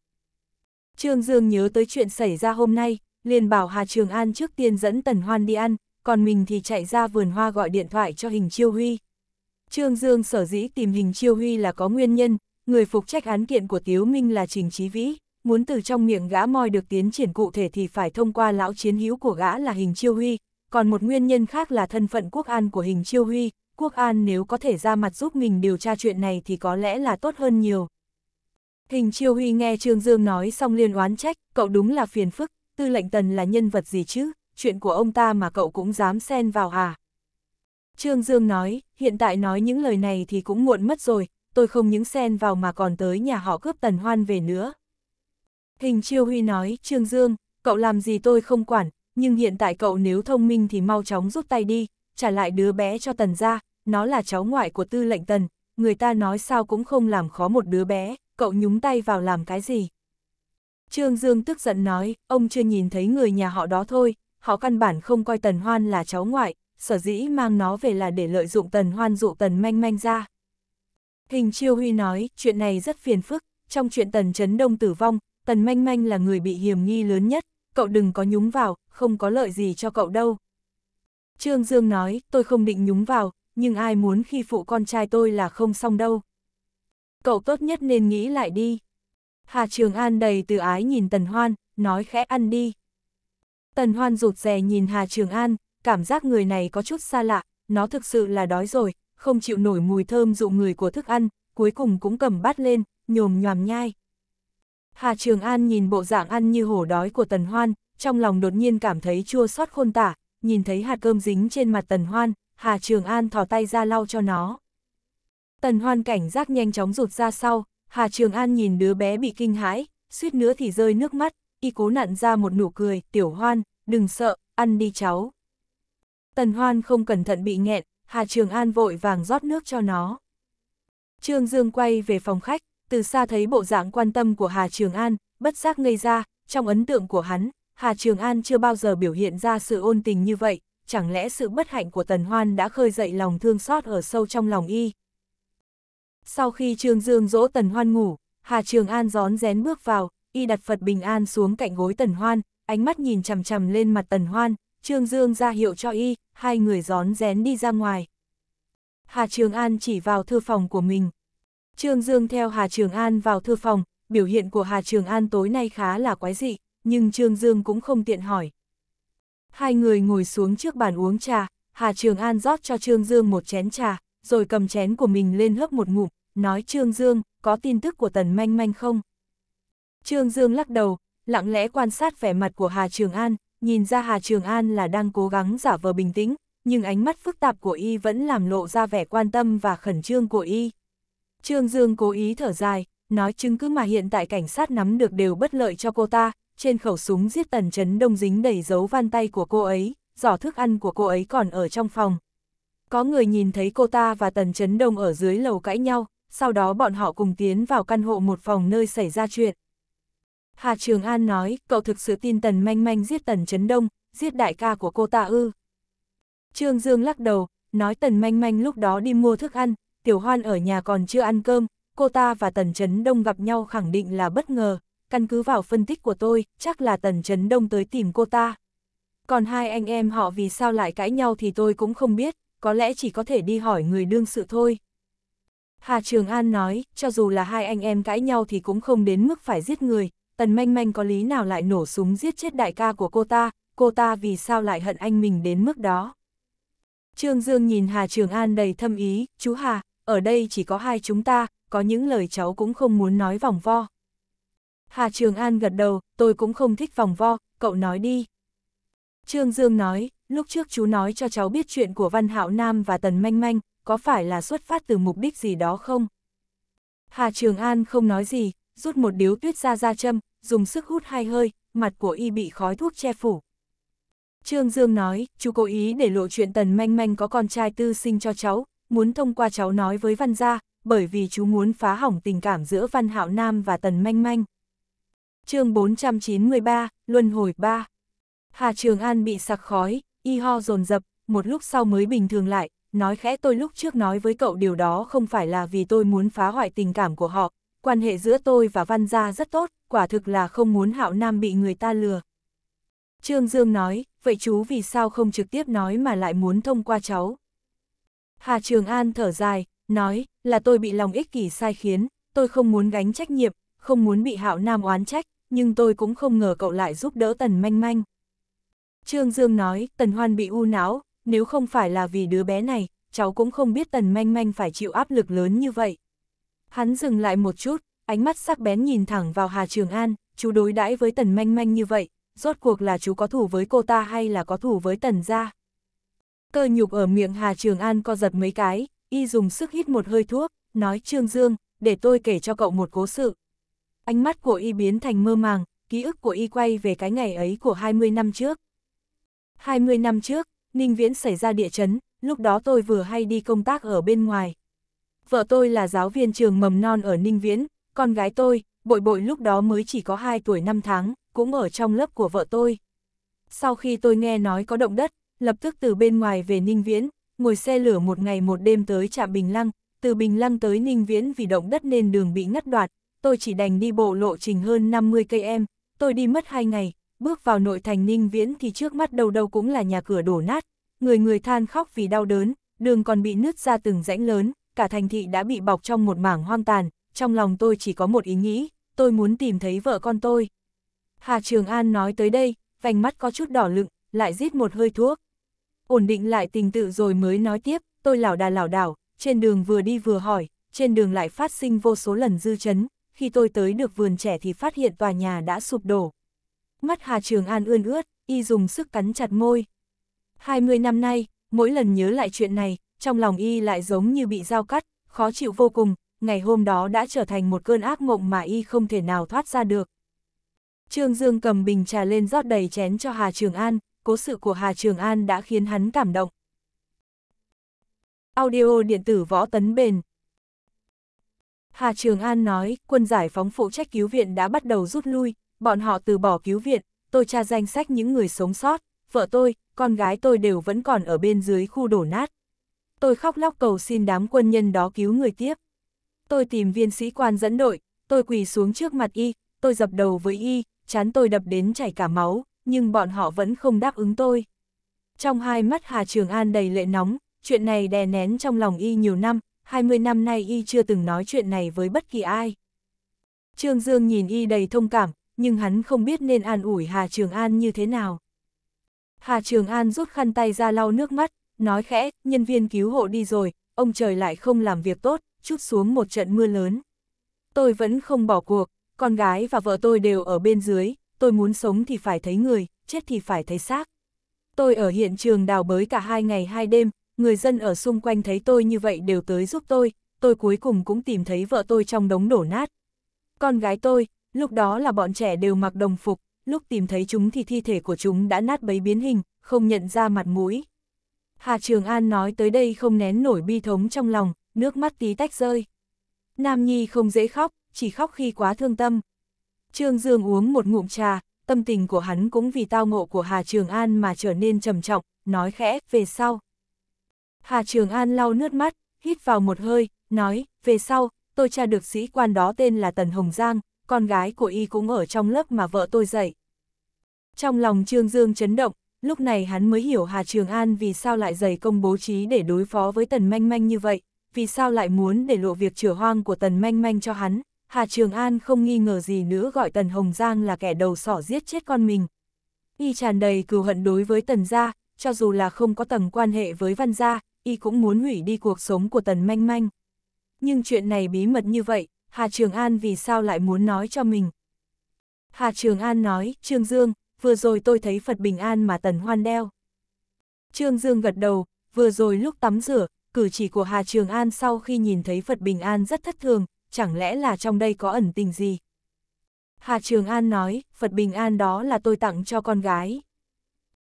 Trương Dương nhớ tới chuyện xảy ra hôm nay, liền bảo Hà Trường An trước tiên dẫn Tần Hoan đi ăn, còn mình thì chạy ra vườn hoa gọi điện thoại cho hình chiêu huy. Trương Dương sở dĩ tìm hình chiêu huy là có nguyên nhân, người phục trách án kiện của Tiếu Minh là Trình Chí Vĩ, muốn từ trong miệng gã moi được tiến triển cụ thể thì phải thông qua lão chiến hữu của gã là hình chiêu huy, còn một nguyên nhân khác là thân phận quốc an của hình chiêu huy, quốc an nếu có thể ra mặt giúp mình điều tra chuyện này thì có lẽ là tốt hơn nhiều. Hình chiêu huy nghe Trương Dương nói xong liên oán trách, cậu đúng là phiền phức, tư lệnh tần là nhân vật gì chứ, chuyện của ông ta mà cậu cũng dám xen vào à. Trương Dương nói, hiện tại nói những lời này thì cũng muộn mất rồi, tôi không những xen vào mà còn tới nhà họ cướp tần hoan về nữa. Hình Chiêu Huy nói, Trương Dương, cậu làm gì tôi không quản, nhưng hiện tại cậu nếu thông minh thì mau chóng rút tay đi, trả lại đứa bé cho tần ra, nó là cháu ngoại của tư lệnh tần, người ta nói sao cũng không làm khó một đứa bé, cậu nhúng tay vào làm cái gì. Trương Dương tức giận nói, ông chưa nhìn thấy người nhà họ đó thôi, họ căn bản không coi tần hoan là cháu ngoại, sở dĩ mang nó về là để lợi dụng tần hoan dụ tần manh manh ra. Hình chiêu huy nói, chuyện này rất phiền phức, trong chuyện tần chấn đông tử vong, tần manh manh là người bị hiểm nghi lớn nhất, cậu đừng có nhúng vào, không có lợi gì cho cậu đâu. Trương Dương nói, tôi không định nhúng vào, nhưng ai muốn khi phụ con trai tôi là không xong đâu. Cậu tốt nhất nên nghĩ lại đi. Hà Trường An đầy từ ái nhìn Tần Hoan, nói khẽ ăn đi. Tần Hoan rụt rè nhìn Hà Trường An, cảm giác người này có chút xa lạ, nó thực sự là đói rồi, không chịu nổi mùi thơm dụ người của thức ăn, cuối cùng cũng cầm bát lên, nhồm nhòm nhai. Hà Trường An nhìn bộ dạng ăn như hổ đói của Tần Hoan, trong lòng đột nhiên cảm thấy chua xót khôn tả, nhìn thấy hạt cơm dính trên mặt Tần Hoan, Hà Trường An thò tay ra lau cho nó. Tần Hoan cảnh giác nhanh chóng rụt ra sau, Hà Trường An nhìn đứa bé bị kinh hãi, suýt nữa thì rơi nước mắt, y cố nặn ra một nụ cười, tiểu hoan, đừng sợ, ăn đi cháu. Tần Hoan không cẩn thận bị nghẹn, Hà Trường An vội vàng rót nước cho nó. Trương Dương quay về phòng khách, từ xa thấy bộ dạng quan tâm của Hà Trường An, bất giác ngây ra, trong ấn tượng của hắn, Hà Trường An chưa bao giờ biểu hiện ra sự ôn tình như vậy, chẳng lẽ sự bất hạnh của Tần Hoan đã khơi dậy lòng thương xót ở sâu trong lòng y. Sau khi Trương Dương dỗ Tần Hoan ngủ, Hà Trường An rón rén bước vào, y đặt Phật Bình An xuống cạnh gối Tần Hoan, ánh mắt nhìn chằm chằm lên mặt Tần Hoan, Trương Dương ra hiệu cho y, hai người gión rén đi ra ngoài. Hà Trường An chỉ vào thư phòng của mình. Trương Dương theo Hà Trường An vào thư phòng, biểu hiện của Hà Trường An tối nay khá là quái dị, nhưng Trương Dương cũng không tiện hỏi. Hai người ngồi xuống trước bàn uống trà, Hà Trường An rót cho Trương Dương một chén trà, rồi cầm chén của mình lên hớp một ngụm, nói Trương Dương, có tin tức của Tần Manh Manh không? Trương Dương lắc đầu, lặng lẽ quan sát vẻ mặt của Hà Trường An, nhìn ra Hà Trường An là đang cố gắng giả vờ bình tĩnh, nhưng ánh mắt phức tạp của y vẫn làm lộ ra vẻ quan tâm và khẩn trương của y. Trương Dương cố ý thở dài, nói chứng cứ mà hiện tại cảnh sát nắm được đều bất lợi cho cô ta, trên khẩu súng giết tần chấn đông dính đầy dấu van tay của cô ấy, giỏ thức ăn của cô ấy còn ở trong phòng. Có người nhìn thấy cô ta và tần chấn đông ở dưới lầu cãi nhau, sau đó bọn họ cùng tiến vào căn hộ một phòng nơi xảy ra chuyện. Hà Trường An nói, cậu thực sự tin Tần Manh Manh giết Tần Trấn Đông, giết đại ca của cô ta ư. Trương Dương lắc đầu, nói Tần Manh Manh lúc đó đi mua thức ăn, Tiểu Hoan ở nhà còn chưa ăn cơm, cô ta và Tần Trấn Đông gặp nhau khẳng định là bất ngờ, căn cứ vào phân tích của tôi, chắc là Tần Trấn Đông tới tìm cô ta. Còn hai anh em họ vì sao lại cãi nhau thì tôi cũng không biết, có lẽ chỉ có thể đi hỏi người đương sự thôi. Hà Trường An nói, cho dù là hai anh em cãi nhau thì cũng không đến mức phải giết người, tần manh manh có lý nào lại nổ súng giết chết đại ca của cô ta, cô ta vì sao lại hận anh mình đến mức đó. Trương Dương nhìn Hà Trường An đầy thâm ý, chú Hà, ở đây chỉ có hai chúng ta, có những lời cháu cũng không muốn nói vòng vo. Hà Trường An gật đầu, tôi cũng không thích vòng vo, cậu nói đi. Trương Dương nói, lúc trước chú nói cho cháu biết chuyện của Văn Hạo Nam và Tần Manh Manh, có phải là xuất phát từ mục đích gì đó không? Hà Trường An không nói gì, rút một điếu tuyết ra ra châm, dùng sức hút hai hơi, mặt của y bị khói thuốc che phủ. Trương Dương nói, chú cố ý để lộ chuyện tần manh manh có con trai tư sinh cho cháu, muốn thông qua cháu nói với văn gia, bởi vì chú muốn phá hỏng tình cảm giữa văn hạo nam và tần manh manh. chương 493, Luân hồi 3 Hà Trường An bị sặc khói, y ho dồn dập một lúc sau mới bình thường lại, nói khẽ tôi lúc trước nói với cậu điều đó không phải là vì tôi muốn phá hoại tình cảm của họ, quan hệ giữa tôi và Văn Gia rất tốt, quả thực là không muốn Hạo Nam bị người ta lừa. Trương Dương nói, vậy chú vì sao không trực tiếp nói mà lại muốn thông qua cháu? Hà Trường An thở dài, nói, là tôi bị lòng ích kỷ sai khiến, tôi không muốn gánh trách nhiệm, không muốn bị Hạo Nam oán trách, nhưng tôi cũng không ngờ cậu lại giúp đỡ Tần Manh Manh. Trương Dương nói, Tần Hoan bị u não, nếu không phải là vì đứa bé này, cháu cũng không biết Tần Manh Manh phải chịu áp lực lớn như vậy. Hắn dừng lại một chút, ánh mắt sắc bén nhìn thẳng vào Hà Trường An, chú đối đãi với tần manh manh như vậy, rốt cuộc là chú có thủ với cô ta hay là có thủ với tần gia. Cơ nhục ở miệng Hà Trường An co giật mấy cái, y dùng sức hít một hơi thuốc, nói Trương Dương, để tôi kể cho cậu một cố sự. Ánh mắt của y biến thành mơ màng, ký ức của y quay về cái ngày ấy của 20 năm trước. 20 năm trước, Ninh Viễn xảy ra địa chấn, lúc đó tôi vừa hay đi công tác ở bên ngoài, vợ tôi là giáo viên trường mầm non ở Ninh Viễn, con gái tôi, bội bội lúc đó mới chỉ có 2 tuổi 5 tháng, cũng ở trong lớp của vợ tôi. Sau khi tôi nghe nói có động đất, lập tức từ bên ngoài về Ninh Viễn, ngồi xe lửa một ngày một đêm tới trạm Bình Lăng, từ Bình Lăng tới Ninh Viễn vì động đất nên đường bị ngắt đoạt, tôi chỉ đành đi bộ lộ trình hơn 50 cây em, tôi đi mất 2 ngày, bước vào nội thành Ninh Viễn thì trước mắt đầu đâu cũng là nhà cửa đổ nát, người người than khóc vì đau đớn, đường còn bị nứt ra từng rãnh lớn, cả thành thị đã bị bọc trong một mảng hoang tàn, trong lòng tôi chỉ có một ý nghĩ, tôi muốn tìm thấy vợ con tôi. Hà Trường An nói tới đây, vành mắt có chút đỏ lựng, lại rít một hơi thuốc. Ổn định lại tình tự rồi mới nói tiếp, tôi lảo đà lảo đảo, trên đường vừa đi vừa hỏi, trên đường lại phát sinh vô số lần dư chấn, khi tôi tới được vườn trẻ thì phát hiện tòa nhà đã sụp đổ. Mắt Hà Trường An ươn ướt, y dùng sức cắn chặt môi. 20 năm nay, mỗi lần nhớ lại chuyện này, trong lòng y lại giống như bị dao cắt, khó chịu vô cùng, ngày hôm đó đã trở thành một cơn ác mộng mà y không thể nào thoát ra được. Trương Dương cầm bình trà lên rót đầy chén cho Hà Trường An, cố sự của Hà Trường An đã khiến hắn cảm động. Audio điện tử võ tấn bền Hà Trường An nói, quân giải phóng phụ trách cứu viện đã bắt đầu rút lui, bọn họ từ bỏ cứu viện, tôi tra danh sách những người sống sót, vợ tôi, con gái tôi đều vẫn còn ở bên dưới khu đổ nát, tôi khóc lóc cầu xin đám quân nhân đó cứu người tiếp. Tôi tìm viên sĩ quan dẫn đội, tôi quỳ xuống trước mặt y, tôi dập đầu với y, chán tôi đập đến chảy cả máu, nhưng bọn họ vẫn không đáp ứng tôi. Trong hai mắt Hà Trường An đầy lệ nóng, chuyện này đè nén trong lòng y nhiều năm, 20 năm nay y chưa từng nói chuyện này với bất kỳ ai. Trương Dương nhìn y đầy thông cảm, nhưng hắn không biết nên an ủi Hà Trường An như thế nào. Hà Trường An rút khăn tay ra lau nước mắt, nói khẽ, nhân viên cứu hộ đi rồi, ông trời lại không làm việc tốt, chút xuống một trận mưa lớn. Tôi vẫn không bỏ cuộc, con gái và vợ tôi đều ở bên dưới, tôi muốn sống thì phải thấy người, chết thì phải thấy xác. Tôi ở hiện trường đào bới cả hai ngày hai đêm, người dân ở xung quanh thấy tôi như vậy đều tới giúp tôi, tôi cuối cùng cũng tìm thấy vợ tôi trong đống đổ nát. Con gái tôi, lúc đó là bọn trẻ đều mặc đồng phục, lúc tìm thấy chúng thì thi thể của chúng đã nát bấy biến hình, không nhận ra mặt mũi. Hà Trường An nói tới đây không nén nổi bi thống trong lòng, nước mắt tí tách rơi. Nam Nhi không dễ khóc, chỉ khóc khi quá thương tâm. Trương Dương uống một ngụm trà, tâm tình của hắn cũng vì tao ngộ của Hà Trường An mà trở nên trầm trọng, nói khẽ, về sau. Hà Trường An lau nước mắt, hít vào một hơi, nói, về sau, tôi tra được sĩ quan đó tên là Tần Hồng Giang, con gái của y cũng ở trong lớp mà vợ tôi dạy. Trong lòng Trương Dương chấn động, lúc này hắn mới hiểu Hà Trường An vì sao lại dày công bố trí để đối phó với Tần Manh Manh như vậy, vì sao lại muốn để lộ việc chữa hoang của Tần Manh Manh cho hắn. Hà Trường An không nghi ngờ gì nữa gọi Tần Hồng Giang là kẻ đầu sỏ giết chết con mình. Y tràn đầy cừu hận đối với Tần Gia, cho dù là không có tầng quan hệ với Văn Gia, Y cũng muốn hủy đi cuộc sống của Tần Manh Manh. Nhưng chuyện này bí mật như vậy, Hà Trường An vì sao lại muốn nói cho mình? Hà Trường An nói, Trương Dương, vừa rồi tôi thấy Phật bình an mà Tần Hoan đeo. Trương Dương gật đầu, vừa rồi lúc tắm rửa, cử chỉ của Hà Trường An sau khi nhìn thấy Phật bình an rất thất thường, chẳng lẽ là trong đây có ẩn tình gì? Hà Trường An nói, Phật bình an đó là tôi tặng cho con gái.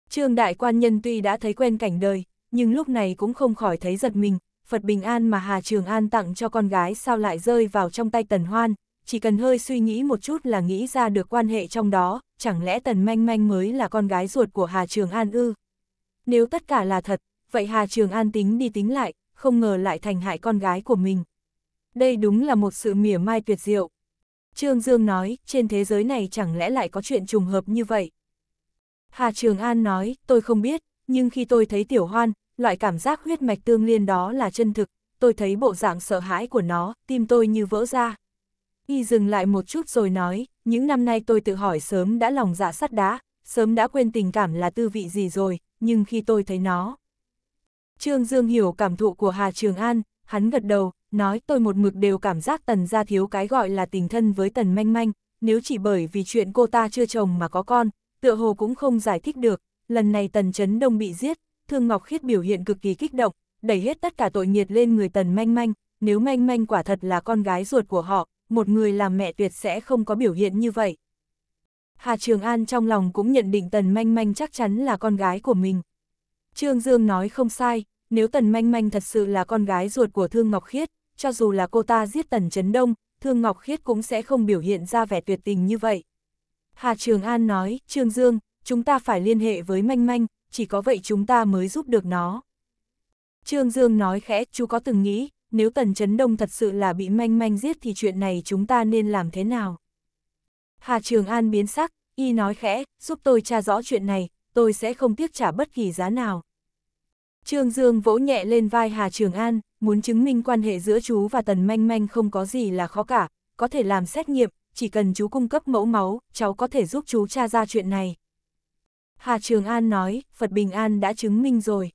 Trương Đại Quan Nhân tuy đã thấy quen cảnh đời, nhưng lúc này cũng không khỏi thấy giật mình, Phật bình an mà Hà Trường An tặng cho con gái sao lại rơi vào trong tay Tần Hoan, chỉ cần hơi suy nghĩ một chút là nghĩ ra được quan hệ trong đó, chẳng lẽ Tần Manh Manh mới là con gái ruột của Hà Trường An ư? Nếu tất cả là thật, vậy Hà Trường An tính đi tính lại, không ngờ lại thành hại con gái của mình. Đây đúng là một sự mỉa mai tuyệt diệu. Trương Dương nói, trên thế giới này chẳng lẽ lại có chuyện trùng hợp như vậy? Hà Trường An nói, tôi không biết, nhưng khi tôi thấy tiểu hoan, loại cảm giác huyết mạch tương liên đó là chân thực, tôi thấy bộ dạng sợ hãi của nó, tim tôi như vỡ ra. Y dừng lại một chút rồi nói, những năm nay tôi tự hỏi sớm đã lòng dạ sắt đá, sớm đã quên tình cảm là tư vị gì rồi, nhưng khi tôi thấy nó. Trương Dương hiểu cảm thụ của Hà Trường An, hắn gật đầu, nói tôi một mực đều cảm giác tần ra thiếu cái gọi là tình thân với tần manh manh, nếu chỉ bởi vì chuyện cô ta chưa chồng mà có con, tựa hồ cũng không giải thích được, lần này tần chấn đông bị giết, thương Ngọc Khiết biểu hiện cực kỳ kích động, đẩy hết tất cả tội nghiệt lên người tần manh manh, nếu manh manh quả thật là con gái ruột của họ, một người làm mẹ tuyệt sẽ không có biểu hiện như vậy. Hà Trường An trong lòng cũng nhận định Tần Manh Manh chắc chắn là con gái của mình. Trương Dương nói không sai, nếu Tần Manh Manh thật sự là con gái ruột của Thương Ngọc Khiết, cho dù là cô ta giết Tần Trấn Đông, Thương Ngọc Khiết cũng sẽ không biểu hiện ra vẻ tuyệt tình như vậy. Hà Trường An nói, Trương Dương, chúng ta phải liên hệ với Manh Manh, chỉ có vậy chúng ta mới giúp được nó. Trương Dương nói khẽ, chú có từng nghĩ, nếu Tần Chấn Đông thật sự là bị manh manh giết thì chuyện này chúng ta nên làm thế nào? Hà Trường An biến sắc, y nói khẽ, giúp tôi tra rõ chuyện này, tôi sẽ không tiếc trả bất kỳ giá nào. Trương Dương vỗ nhẹ lên vai Hà Trường An, muốn chứng minh quan hệ giữa chú và Tần Manh Manh không có gì là khó cả, có thể làm xét nghiệm, chỉ cần chú cung cấp mẫu máu, cháu có thể giúp chú tra ra chuyện này. Hà Trường An nói, Phật Bình An đã chứng minh rồi.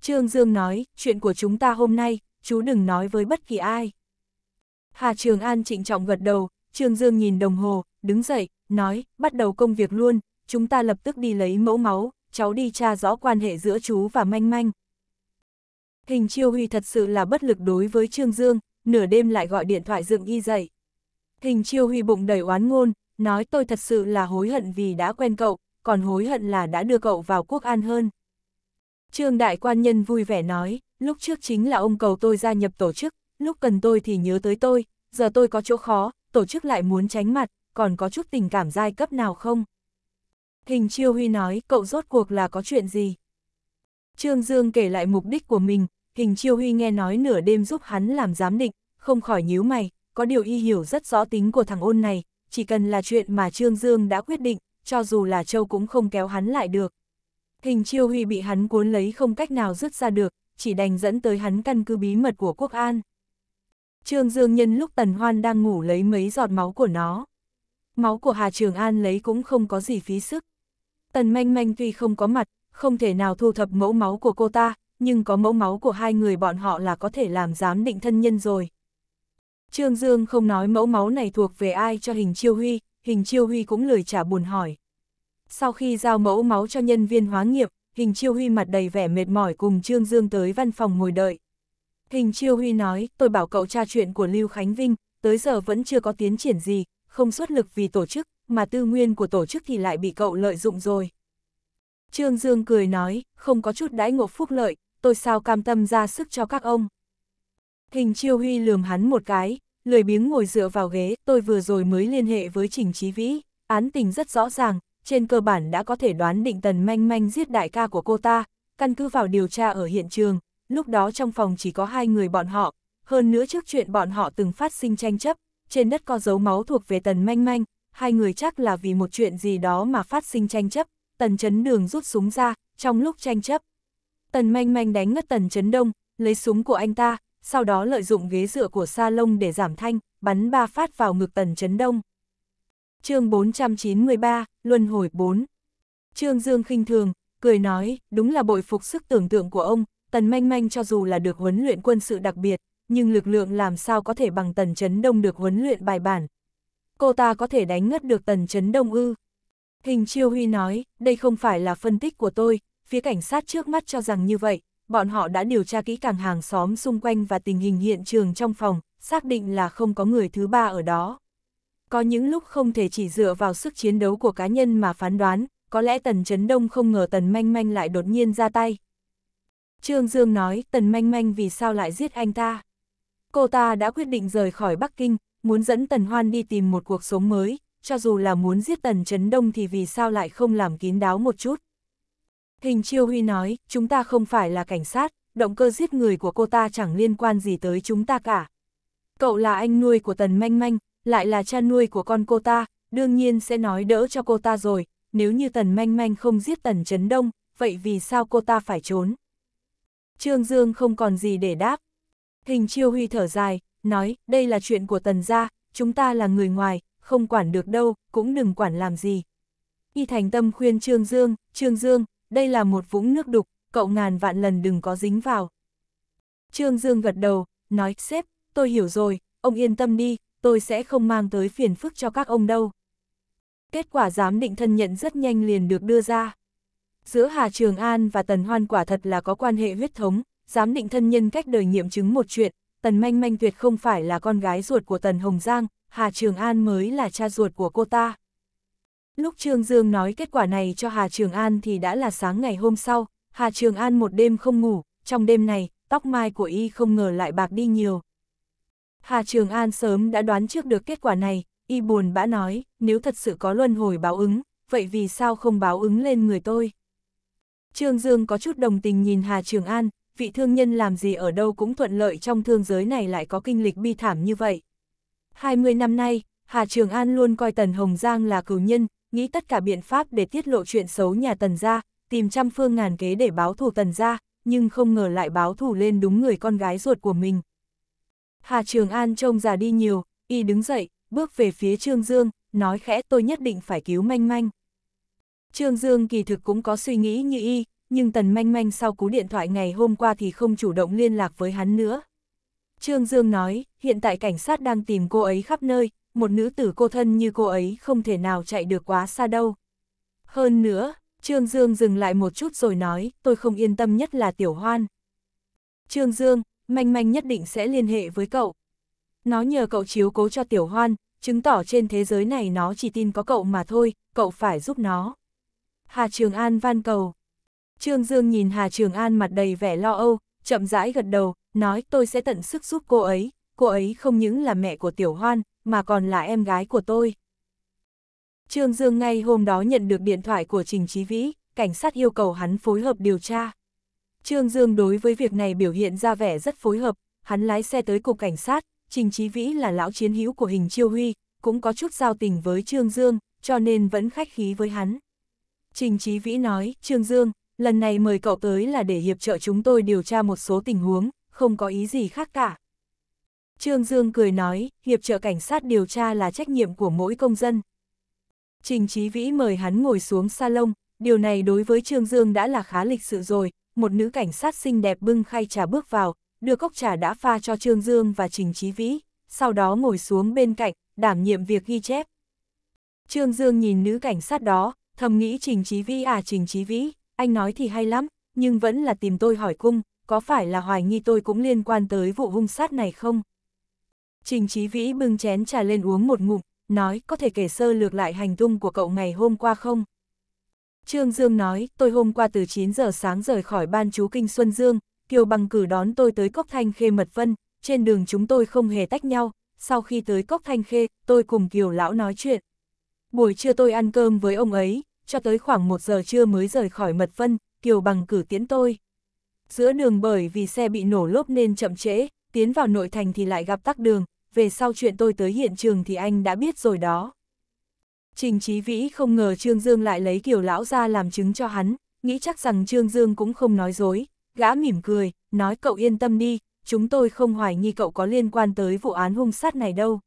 Trương Dương nói, chuyện của chúng ta hôm nay, chú đừng nói với bất kỳ ai. Hà Trường An trịnh trọng gật đầu, Trương Dương nhìn đồng hồ, đứng dậy, nói, bắt đầu công việc luôn, chúng ta lập tức đi lấy mẫu máu, cháu đi tra rõ quan hệ giữa chú và manh manh. Hình Chiêu Huy thật sự là bất lực đối với Trương Dương, nửa đêm lại gọi điện thoại dựng y dậy. Hình Chiêu Huy bụng đầy oán ngôn, nói tôi thật sự là hối hận vì đã quen cậu, còn hối hận là đã đưa cậu vào quốc an hơn. Trương Đại Quan Nhân vui vẻ nói, lúc trước chính là ông cầu tôi gia nhập tổ chức, lúc cần tôi thì nhớ tới tôi, giờ tôi có chỗ khó, tổ chức lại muốn tránh mặt, còn có chút tình cảm giai cấp nào không? Hình Chiêu Huy nói, cậu rốt cuộc là có chuyện gì? Trương Dương kể lại mục đích của mình, Hình Chiêu Huy nghe nói nửa đêm giúp hắn làm giám định, không khỏi nhíu mày, có điều y hiểu rất rõ tính của thằng ôn này, chỉ cần là chuyện mà Trương Dương đã quyết định, cho dù là Châu cũng không kéo hắn lại được. Hình Chiêu Huy bị hắn cuốn lấy không cách nào dứt ra được, chỉ đành dẫn tới hắn căn cứ bí mật của quốc an. Trương Dương nhân lúc Tần Hoan đang ngủ lấy mấy giọt máu của nó. Máu của Hà Trường An lấy cũng không có gì phí sức. Tần Manh Manh tuy không có mặt, không thể nào thu thập mẫu máu của cô ta, nhưng có mẫu máu của hai người bọn họ là có thể làm giám định thân nhân rồi. Trương Dương không nói mẫu máu này thuộc về ai cho hình chiêu huy, hình chiêu huy cũng lười trả buồn hỏi. Sau khi giao mẫu máu cho nhân viên hóa nghiệp, hình chiêu huy mặt đầy vẻ mệt mỏi cùng Trương Dương tới văn phòng ngồi đợi. Hình chiêu huy nói, tôi bảo cậu tra chuyện của Lưu Khánh Vinh, tới giờ vẫn chưa có tiến triển gì, không xuất lực vì tổ chức, mà tư nguyên của tổ chức thì lại bị cậu lợi dụng rồi. Trương Dương cười nói, không có chút đãi ngộ phúc lợi, tôi sao cam tâm ra sức cho các ông. Hình chiêu huy lườm hắn một cái, lười biếng ngồi dựa vào ghế, tôi vừa rồi mới liên hệ với Trình Chí Vĩ, án tình rất rõ ràng, trên cơ bản đã có thể đoán định tần manh manh giết đại ca của cô ta, căn cứ vào điều tra ở hiện trường, lúc đó trong phòng chỉ có hai người bọn họ, hơn nữa trước chuyện bọn họ từng phát sinh tranh chấp, trên đất có dấu máu thuộc về tần manh manh, hai người chắc là vì một chuyện gì đó mà phát sinh tranh chấp, tần chấn đường rút súng ra, trong lúc tranh chấp. Tần manh manh đánh ngất tần chấn đông, lấy súng của anh ta, sau đó lợi dụng ghế dựa của sa lông để giảm thanh, bắn ba phát vào ngực tần chấn đông chương 493, Luân hồi 4. Trương Dương khinh thường, cười nói, đúng là bội phục sức tưởng tượng của ông, Tần Manh Manh cho dù là được huấn luyện quân sự đặc biệt, nhưng lực lượng làm sao có thể bằng Tần Chấn Đông được huấn luyện bài bản. Cô ta có thể đánh ngất được Tần Chấn Đông ư. Hình Chiêu Huy nói, đây không phải là phân tích của tôi, phía cảnh sát trước mắt cho rằng như vậy, bọn họ đã điều tra kỹ càng hàng xóm xung quanh và tình hình hiện trường trong phòng, xác định là không có người thứ ba ở đó. Có những lúc không thể chỉ dựa vào sức chiến đấu của cá nhân mà phán đoán, có lẽ Tần Chấn Đông không ngờ Tần Manh Manh lại đột nhiên ra tay. Trương Dương nói Tần Manh Manh vì sao lại giết anh ta. Cô ta đã quyết định rời khỏi Bắc Kinh, muốn dẫn Tần Hoan đi tìm một cuộc sống mới, cho dù là muốn giết Tần Chấn Đông thì vì sao lại không làm kín đáo một chút. Hình Chiêu Huy nói, chúng ta không phải là cảnh sát, động cơ giết người của cô ta chẳng liên quan gì tới chúng ta cả. Cậu là anh nuôi của Tần Manh Manh, lại là cha nuôi của con cô ta, đương nhiên sẽ nói đỡ cho cô ta rồi, nếu như Tần Manh Manh không giết Tần chấn Đông, vậy vì sao cô ta phải trốn? Trương Dương không còn gì để đáp. Hình Chiêu Huy thở dài, nói, đây là chuyện của Tần gia, chúng ta là người ngoài, không quản được đâu, cũng đừng quản làm gì. Y Thành Tâm khuyên Trương Dương, Trương Dương, đây là một vũng nước đục, cậu ngàn vạn lần đừng có dính vào. Trương Dương gật đầu, nói, sếp, tôi hiểu rồi, ông yên tâm đi, tôi sẽ không mang tới phiền phức cho các ông đâu. Kết quả giám định thân nhận rất nhanh liền được đưa ra. Giữa Hà Trường An và Tần Hoan quả thật là có quan hệ huyết thống, giám định thân nhân cách đời nghiệm chứng một chuyện, Tần Manh Manh tuyệt không phải là con gái ruột của Tần Hồng Giang, Hà Trường An mới là cha ruột của cô ta. Lúc Trương Dương nói kết quả này cho Hà Trường An thì đã là sáng ngày hôm sau, Hà Trường An một đêm không ngủ, trong đêm này, tóc mai của y không ngờ lại bạc đi nhiều, Hà Trường An sớm đã đoán trước được kết quả này, y buồn bã nói, nếu thật sự có luân hồi báo ứng, vậy vì sao không báo ứng lên người tôi? Trương Dương có chút đồng tình nhìn Hà Trường An, vị thương nhân làm gì ở đâu cũng thuận lợi trong thương giới này lại có kinh lịch bi thảm như vậy. 20 năm nay, Hà Trường An luôn coi Tần Hồng Giang là cửu nhân, nghĩ tất cả biện pháp để tiết lộ chuyện xấu nhà Tần gia, tìm trăm phương ngàn kế để báo thù Tần gia, nhưng không ngờ lại báo thù lên đúng người con gái ruột của mình, Hà Trường An trông già đi nhiều, y đứng dậy, bước về phía Trương Dương, nói khẽ tôi nhất định phải cứu manh manh. Trương Dương kỳ thực cũng có suy nghĩ như y, nhưng Tần Manh Manh sau cú điện thoại ngày hôm qua thì không chủ động liên lạc với hắn nữa. Trương Dương nói, hiện tại cảnh sát đang tìm cô ấy khắp nơi, một nữ tử cô thân như cô ấy không thể nào chạy được quá xa đâu. Hơn nữa, Trương Dương dừng lại một chút rồi nói, tôi không yên tâm nhất là Tiểu Hoan. Trương Dương, Manh Manh nhất định sẽ liên hệ với cậu. Nó nhờ cậu chiếu cố cho Tiểu Hoan, chứng tỏ trên thế giới này nó chỉ tin có cậu mà thôi, cậu phải giúp nó. Hà Trường An van cầu. Trương Dương nhìn Hà Trường An mặt đầy vẻ lo âu, chậm rãi gật đầu, nói tôi sẽ tận sức giúp cô ấy, cô ấy không những là mẹ của Tiểu Hoan, mà còn là em gái của tôi. Trương Dương ngay hôm đó nhận được điện thoại của Trình Chí Vĩ, cảnh sát yêu cầu hắn phối hợp điều tra. Trương Dương đối với việc này biểu hiện ra vẻ rất phối hợp, hắn lái xe tới cục cảnh sát, Trình Chí Vĩ là lão chiến hữu của hình chiêu huy, cũng có chút giao tình với Trương Dương, cho nên vẫn khách khí với hắn. Trình Chí Vĩ nói, Trương Dương, lần này mời cậu tới là để hiệp trợ chúng tôi điều tra một số tình huống, không có ý gì khác cả. Trương Dương cười nói, hiệp trợ cảnh sát điều tra là trách nhiệm của mỗi công dân. Trình Chí Vĩ mời hắn ngồi xuống salon, điều này đối với Trương Dương đã là khá lịch sự rồi, một nữ cảnh sát xinh đẹp bưng khay trà bước vào, đưa cốc trà đã pha cho Trương Dương và Trình Chí Vĩ, sau đó ngồi xuống bên cạnh, đảm nhiệm việc ghi chép. Trương Dương nhìn nữ cảnh sát đó, thầm nghĩ Trình Chí Vĩ à Trình Chí Vĩ, anh nói thì hay lắm, nhưng vẫn là tìm tôi hỏi cung, có phải là hoài nghi tôi cũng liên quan tới vụ hung sát này không? Trình Chí Vĩ bưng chén trà lên uống một ngụm, nói có thể kể sơ lược lại hành tung của cậu ngày hôm qua không? Trương Dương nói, tôi hôm qua từ 9 giờ sáng rời khỏi ban chú kinh Xuân Dương, Kiều Bằng cử đón tôi tới Cốc Thanh Khê Mật Vân, trên đường chúng tôi không hề tách nhau, sau khi tới Cốc Thanh Khê, tôi cùng Kiều Lão nói chuyện. Buổi trưa tôi ăn cơm với ông ấy, cho tới khoảng 1 giờ trưa mới rời khỏi Mật Vân, Kiều Bằng cử tiễn tôi. Giữa đường bởi vì xe bị nổ lốp nên chậm trễ, tiến vào nội thành thì lại gặp tắc đường, về sau chuyện tôi tới hiện trường thì anh đã biết rồi đó. Trình Chí Vĩ không ngờ Trương Dương lại lấy kiểu lão ra làm chứng cho hắn, nghĩ chắc rằng Trương Dương cũng không nói dối, gã mỉm cười, nói cậu yên tâm đi, chúng tôi không hoài nghi cậu có liên quan tới vụ án hung sát này đâu.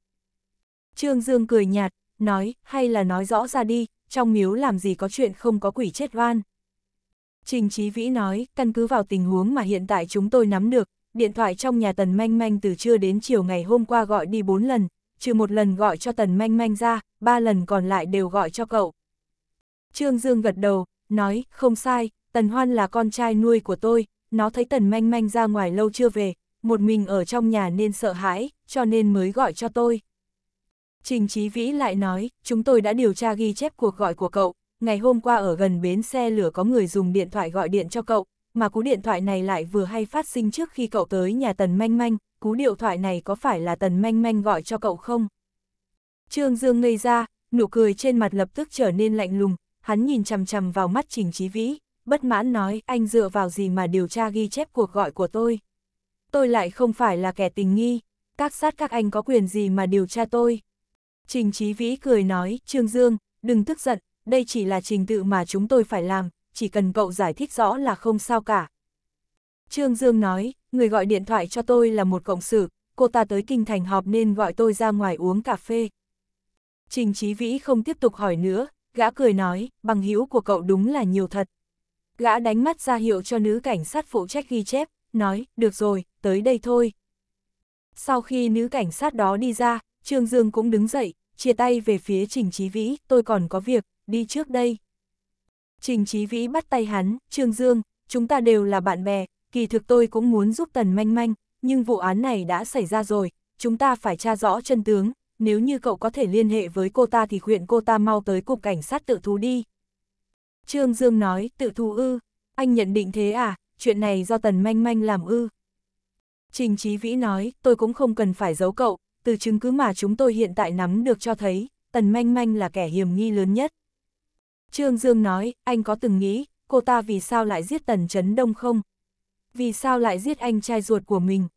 Trương Dương cười nhạt, nói, hay là nói rõ ra đi, trong miếu làm gì có chuyện không có quỷ chết oan. Trình Chí Vĩ nói, căn cứ vào tình huống mà hiện tại chúng tôi nắm được, điện thoại trong nhà Tần Manh Manh từ trưa đến chiều ngày hôm qua gọi đi 4 lần, trừ một lần gọi cho Tần Manh Manh ra, ba lần còn lại đều gọi cho cậu. Trương Dương gật đầu, nói, không sai, Tần Hoan là con trai nuôi của tôi, nó thấy Tần Manh Manh ra ngoài lâu chưa về, một mình ở trong nhà nên sợ hãi, cho nên mới gọi cho tôi. Trình Chí Vĩ lại nói, chúng tôi đã điều tra ghi chép cuộc gọi của cậu, ngày hôm qua ở gần bến xe lửa có người dùng điện thoại gọi điện cho cậu, mà cú điện thoại này lại vừa hay phát sinh trước khi cậu tới nhà Tần Manh Manh, cú điện thoại này có phải là tần manh manh gọi cho cậu không? Trương Dương ngây ra, nụ cười trên mặt lập tức trở nên lạnh lùng, hắn nhìn chằm chằm vào mắt Trình Chí Vĩ, bất mãn nói anh dựa vào gì mà điều tra ghi chép cuộc gọi của tôi. Tôi lại không phải là kẻ tình nghi, các sát các anh có quyền gì mà điều tra tôi. Trình Chí Vĩ cười nói, Trương Dương, đừng tức giận, đây chỉ là trình tự mà chúng tôi phải làm, chỉ cần cậu giải thích rõ là không sao cả, Trương Dương nói, người gọi điện thoại cho tôi là một cộng sự, cô ta tới kinh thành họp nên gọi tôi ra ngoài uống cà phê. Trình Chí Vĩ không tiếp tục hỏi nữa, gã cười nói, bằng hữu của cậu đúng là nhiều thật. Gã đánh mắt ra hiệu cho nữ cảnh sát phụ trách ghi chép, nói, được rồi, tới đây thôi. Sau khi nữ cảnh sát đó đi ra, Trương Dương cũng đứng dậy, chia tay về phía Trình Chí Vĩ, tôi còn có việc, đi trước đây. Trình Chí Vĩ bắt tay hắn, Trương Dương, chúng ta đều là bạn bè, kỳ thực tôi cũng muốn giúp Tần Manh Manh, nhưng vụ án này đã xảy ra rồi, chúng ta phải tra rõ chân tướng, nếu như cậu có thể liên hệ với cô ta thì khuyện cô ta mau tới cục cảnh sát tự thú đi. Trương Dương nói, tự thú ư, anh nhận định thế à, chuyện này do Tần Manh Manh làm ư. Trình Chí Vĩ nói, tôi cũng không cần phải giấu cậu, từ chứng cứ mà chúng tôi hiện tại nắm được cho thấy, Tần Manh Manh là kẻ hiểm nghi lớn nhất. Trương Dương nói, anh có từng nghĩ, cô ta vì sao lại giết Tần Trấn Đông không? vì sao lại giết anh trai ruột của mình.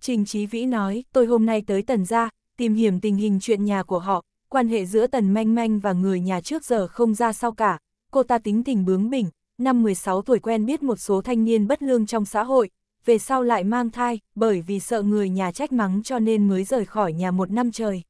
Trình Chí Vĩ nói, tôi hôm nay tới Tần Gia, tìm hiểu tình hình chuyện nhà của họ, quan hệ giữa Tần Manh Manh và người nhà trước giờ không ra sao cả, cô ta tính tình bướng bỉnh, năm 16 tuổi quen biết một số thanh niên bất lương trong xã hội, về sau lại mang thai, bởi vì sợ người nhà trách mắng cho nên mới rời khỏi nhà một năm trời.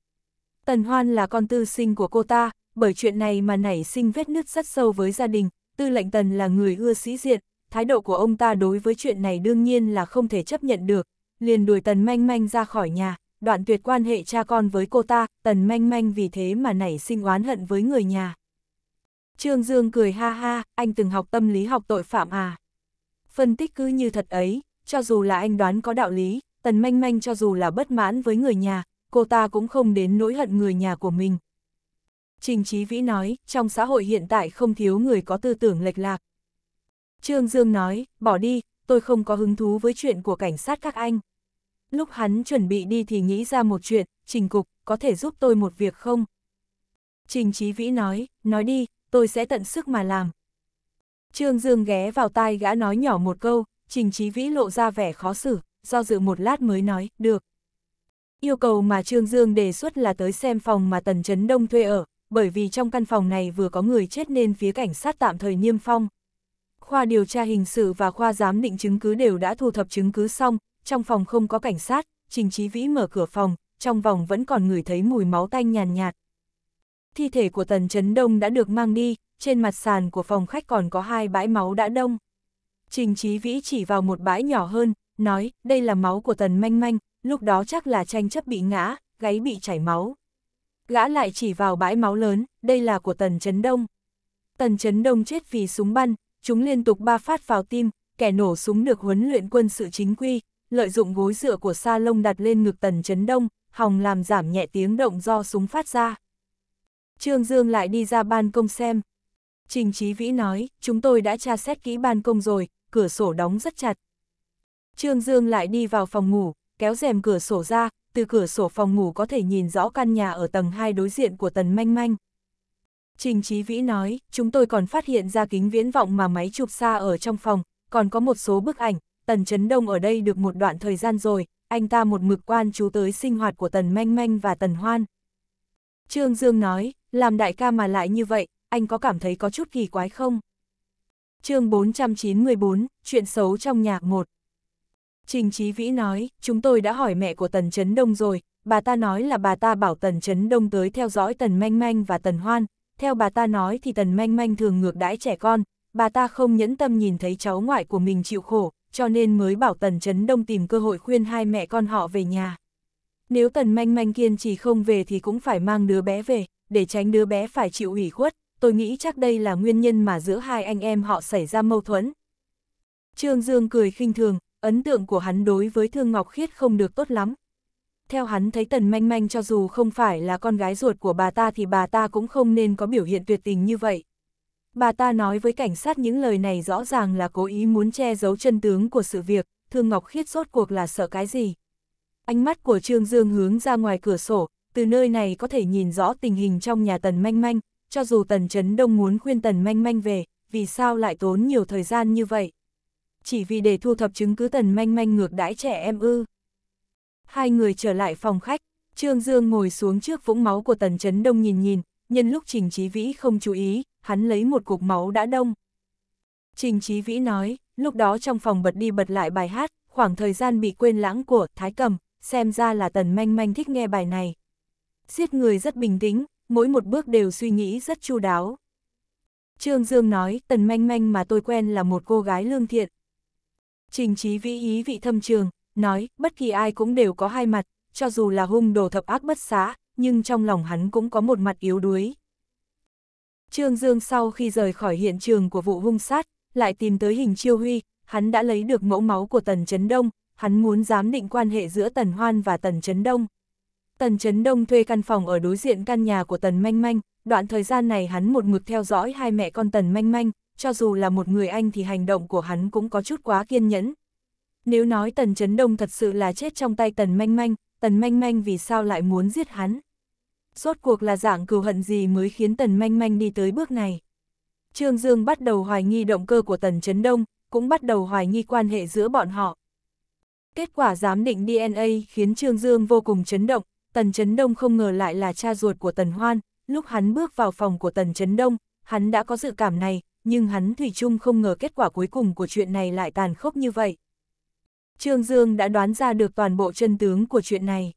Tần Hoan là con tư sinh của cô ta, bởi chuyện này mà nảy sinh vết nứt rất sâu với gia đình, tư lệnh Tần là người ưa sĩ diện, thái độ của ông ta đối với chuyện này đương nhiên là không thể chấp nhận được, liền đuổi Tần Manh Manh ra khỏi nhà, đoạn tuyệt quan hệ cha con với cô ta, Tần Manh Manh vì thế mà nảy sinh oán hận với người nhà. Trương Dương cười ha ha, anh từng học tâm lý học tội phạm à. Phân tích cứ như thật ấy, cho dù là anh đoán có đạo lý, Tần Manh Manh cho dù là bất mãn với người nhà, cô ta cũng không đến nỗi hận người nhà của mình. Trình Chí Vĩ nói, trong xã hội hiện tại không thiếu người có tư tưởng lệch lạc, Trương Dương nói, bỏ đi, tôi không có hứng thú với chuyện của cảnh sát các anh. Lúc hắn chuẩn bị đi thì nghĩ ra một chuyện, Trình Cục, có thể giúp tôi một việc không? Trình Chí Vĩ nói, nói đi, tôi sẽ tận sức mà làm. Trương Dương ghé vào tai gã nói nhỏ một câu, Trình Chí Vĩ lộ ra vẻ khó xử, do dự một lát mới nói, được. Yêu cầu mà Trương Dương đề xuất là tới xem phòng mà Tần Trấn Đông thuê ở, bởi vì trong căn phòng này vừa có người chết nên phía cảnh sát tạm thời niêm phong khoa điều tra hình sự và khoa giám định chứng cứ đều đã thu thập chứng cứ xong, trong phòng không có cảnh sát, Trình Chí Vĩ mở cửa phòng, trong vòng vẫn còn người thấy mùi máu tanh nhàn nhạt, Thi thể của Tần Trấn Đông đã được mang đi, trên mặt sàn của phòng khách còn có hai bãi máu đã đông. Trình Chí Vĩ chỉ vào một bãi nhỏ hơn, nói, đây là máu của Tần Manh Manh, lúc đó chắc là tranh chấp bị ngã, gáy bị chảy máu. Gã lại chỉ vào bãi máu lớn, đây là của Tần Trấn Đông. Tần Trấn Đông chết vì súng bắn, chúng liên tục ba phát vào tim, kẻ nổ súng được huấn luyện quân sự chính quy, lợi dụng gối dựa của sa lông đặt lên ngực tần chấn đông, hòng làm giảm nhẹ tiếng động do súng phát ra. Trương Dương lại đi ra ban công xem. Trình Chí Vĩ nói, chúng tôi đã tra xét kỹ ban công rồi, cửa sổ đóng rất chặt. Trương Dương lại đi vào phòng ngủ, kéo rèm cửa sổ ra, từ cửa sổ phòng ngủ có thể nhìn rõ căn nhà ở tầng 2 đối diện của tần manh manh. Trình Chí Vĩ nói, chúng tôi còn phát hiện ra kính viễn vọng mà máy chụp xa ở trong phòng, còn có một số bức ảnh, Tần Chấn Đông ở đây được một đoạn thời gian rồi, anh ta một mực quan chú tới sinh hoạt của Tần Manh Manh và Tần Hoan. Trương Dương nói, làm đại ca mà lại như vậy, anh có cảm thấy có chút kỳ quái không? chương 494, chuyện xấu trong nhạc 1 Trình Chí Vĩ nói, chúng tôi đã hỏi mẹ của Tần Chấn Đông rồi, bà ta nói là bà ta bảo Tần Chấn Đông tới theo dõi Tần Manh Manh và Tần Hoan, theo bà ta nói thì tần manh manh thường ngược đãi trẻ con, bà ta không nhẫn tâm nhìn thấy cháu ngoại của mình chịu khổ, cho nên mới bảo tần chấn đông tìm cơ hội khuyên hai mẹ con họ về nhà. Nếu tần manh manh kiên trì không về thì cũng phải mang đứa bé về, để tránh đứa bé phải chịu ủy khuất, tôi nghĩ chắc đây là nguyên nhân mà giữa hai anh em họ xảy ra mâu thuẫn. Trương Dương cười khinh thường, ấn tượng của hắn đối với Thương Ngọc Khiết không được tốt lắm, theo hắn thấy Tần Manh Manh cho dù không phải là con gái ruột của bà ta thì bà ta cũng không nên có biểu hiện tuyệt tình như vậy. Bà ta nói với cảnh sát những lời này rõ ràng là cố ý muốn che giấu chân tướng của sự việc, Thương Ngọc Khiết rốt cuộc là sợ cái gì. Ánh mắt của Trương Dương hướng ra ngoài cửa sổ, từ nơi này có thể nhìn rõ tình hình trong nhà Tần Manh Manh, cho dù Tần Chấn Đông muốn khuyên Tần Manh Manh về, vì sao lại tốn nhiều thời gian như vậy? Chỉ vì để thu thập chứng cứ Tần Manh Manh ngược đãi trẻ em ư? Hai người trở lại phòng khách, Trương Dương ngồi xuống trước vũng máu của Tần Chấn Đông nhìn nhìn, nhân lúc Trình Chí Vĩ không chú ý, hắn lấy một cục máu đã đông. Trình Chí Vĩ nói, lúc đó trong phòng bật đi bật lại bài hát, khoảng thời gian bị quên lãng của Thái Cầm, xem ra là Tần Manh Manh thích nghe bài này. Giết người rất bình tĩnh, mỗi một bước đều suy nghĩ rất chu đáo. Trương Dương nói, Tần Manh Manh mà tôi quen là một cô gái lương thiện. Trình Chí Vĩ ý vị thâm trường, nói, bất kỳ ai cũng đều có hai mặt, cho dù là hung đồ thập ác bất xá, nhưng trong lòng hắn cũng có một mặt yếu đuối. Trương Dương sau khi rời khỏi hiện trường của vụ hung sát, lại tìm tới hình chiêu huy, hắn đã lấy được mẫu máu của Tần Trấn Đông, hắn muốn giám định quan hệ giữa Tần Hoan và Tần Trấn Đông. Tần Trấn Đông thuê căn phòng ở đối diện căn nhà của Tần Manh Manh, đoạn thời gian này hắn một mực theo dõi hai mẹ con Tần Manh Manh, cho dù là một người anh thì hành động của hắn cũng có chút quá kiên nhẫn, nếu nói Tần Chấn Đông thật sự là chết trong tay Tần Manh Manh, Tần Manh Manh vì sao lại muốn giết hắn? Rốt cuộc là dạng cừu hận gì mới khiến Tần Manh Manh đi tới bước này? Trương Dương bắt đầu hoài nghi động cơ của Tần Chấn Đông, cũng bắt đầu hoài nghi quan hệ giữa bọn họ. Kết quả giám định DNA khiến Trương Dương vô cùng chấn động, Tần Chấn Đông không ngờ lại là cha ruột của Tần Hoan, lúc hắn bước vào phòng của Tần Chấn Đông, hắn đã có dự cảm này, nhưng hắn thủy chung không ngờ kết quả cuối cùng của chuyện này lại tàn khốc như vậy. Trương Dương đã đoán ra được toàn bộ chân tướng của chuyện này.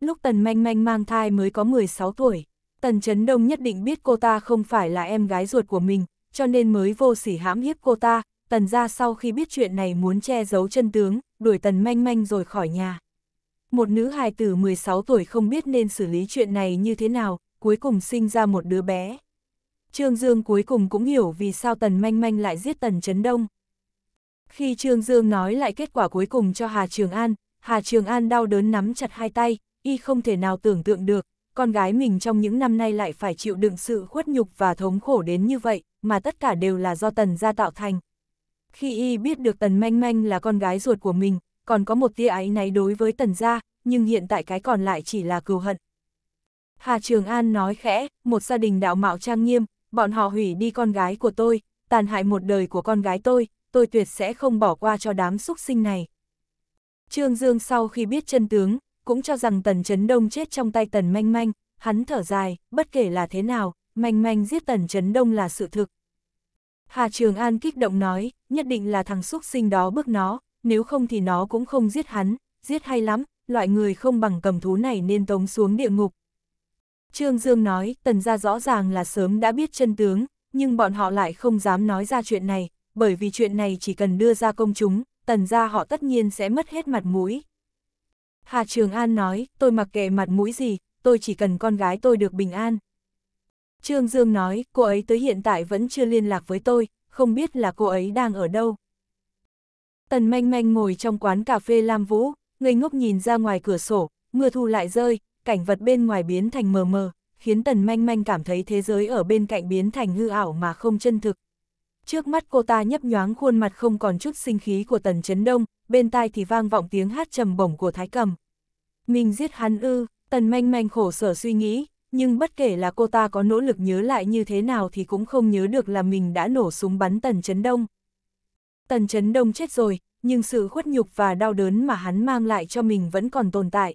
Lúc Tần Manh Manh mang thai mới có 16 tuổi, Tần Trấn Đông nhất định biết cô ta không phải là em gái ruột của mình, cho nên mới vô sỉ hãm hiếp cô ta, Tần ra sau khi biết chuyện này muốn che giấu chân tướng, đuổi Tần Manh Manh rồi khỏi nhà. Một nữ hài tử 16 tuổi không biết nên xử lý chuyện này như thế nào, cuối cùng sinh ra một đứa bé. Trương Dương cuối cùng cũng hiểu vì sao Tần Manh Manh lại giết Tần Trấn Đông. Khi Trương Dương nói lại kết quả cuối cùng cho Hà Trường An, Hà Trường An đau đớn nắm chặt hai tay, y không thể nào tưởng tượng được, con gái mình trong những năm nay lại phải chịu đựng sự khuất nhục và thống khổ đến như vậy, mà tất cả đều là do Tần gia tạo thành. Khi y biết được Tần Manh Manh là con gái ruột của mình, còn có một tia ái náy đối với Tần gia, nhưng hiện tại cái còn lại chỉ là cừu hận. Hà Trường An nói khẽ, một gia đình đạo mạo trang nghiêm, bọn họ hủy đi con gái của tôi, tàn hại một đời của con gái tôi, tôi tuyệt sẽ không bỏ qua cho đám xúc sinh này. Trương Dương sau khi biết chân tướng, cũng cho rằng Tần Trấn Đông chết trong tay Tần Manh Manh, hắn thở dài, bất kể là thế nào, Manh Manh giết Tần Trấn Đông là sự thực. Hà Trường An kích động nói, nhất định là thằng xúc sinh đó bước nó, nếu không thì nó cũng không giết hắn, giết hay lắm, loại người không bằng cầm thú này nên tống xuống địa ngục. Trương Dương nói, Tần ra rõ ràng là sớm đã biết chân tướng, nhưng bọn họ lại không dám nói ra chuyện này, bởi vì chuyện này chỉ cần đưa ra công chúng, tần ra họ tất nhiên sẽ mất hết mặt mũi. Hà Trường An nói, tôi mặc kệ mặt mũi gì, tôi chỉ cần con gái tôi được bình an. Trương Dương nói, cô ấy tới hiện tại vẫn chưa liên lạc với tôi, không biết là cô ấy đang ở đâu. Tần manh manh ngồi trong quán cà phê Lam Vũ, ngây ngốc nhìn ra ngoài cửa sổ, mưa thu lại rơi, cảnh vật bên ngoài biến thành mờ mờ, khiến tần manh manh cảm thấy thế giới ở bên cạnh biến thành hư ảo mà không chân thực, Trước mắt cô ta nhấp nhoáng khuôn mặt không còn chút sinh khí của tần chấn đông, bên tai thì vang vọng tiếng hát trầm bổng của thái cầm. Mình giết hắn ư, tần manh manh khổ sở suy nghĩ, nhưng bất kể là cô ta có nỗ lực nhớ lại như thế nào thì cũng không nhớ được là mình đã nổ súng bắn tần chấn đông. Tần chấn đông chết rồi, nhưng sự khuất nhục và đau đớn mà hắn mang lại cho mình vẫn còn tồn tại.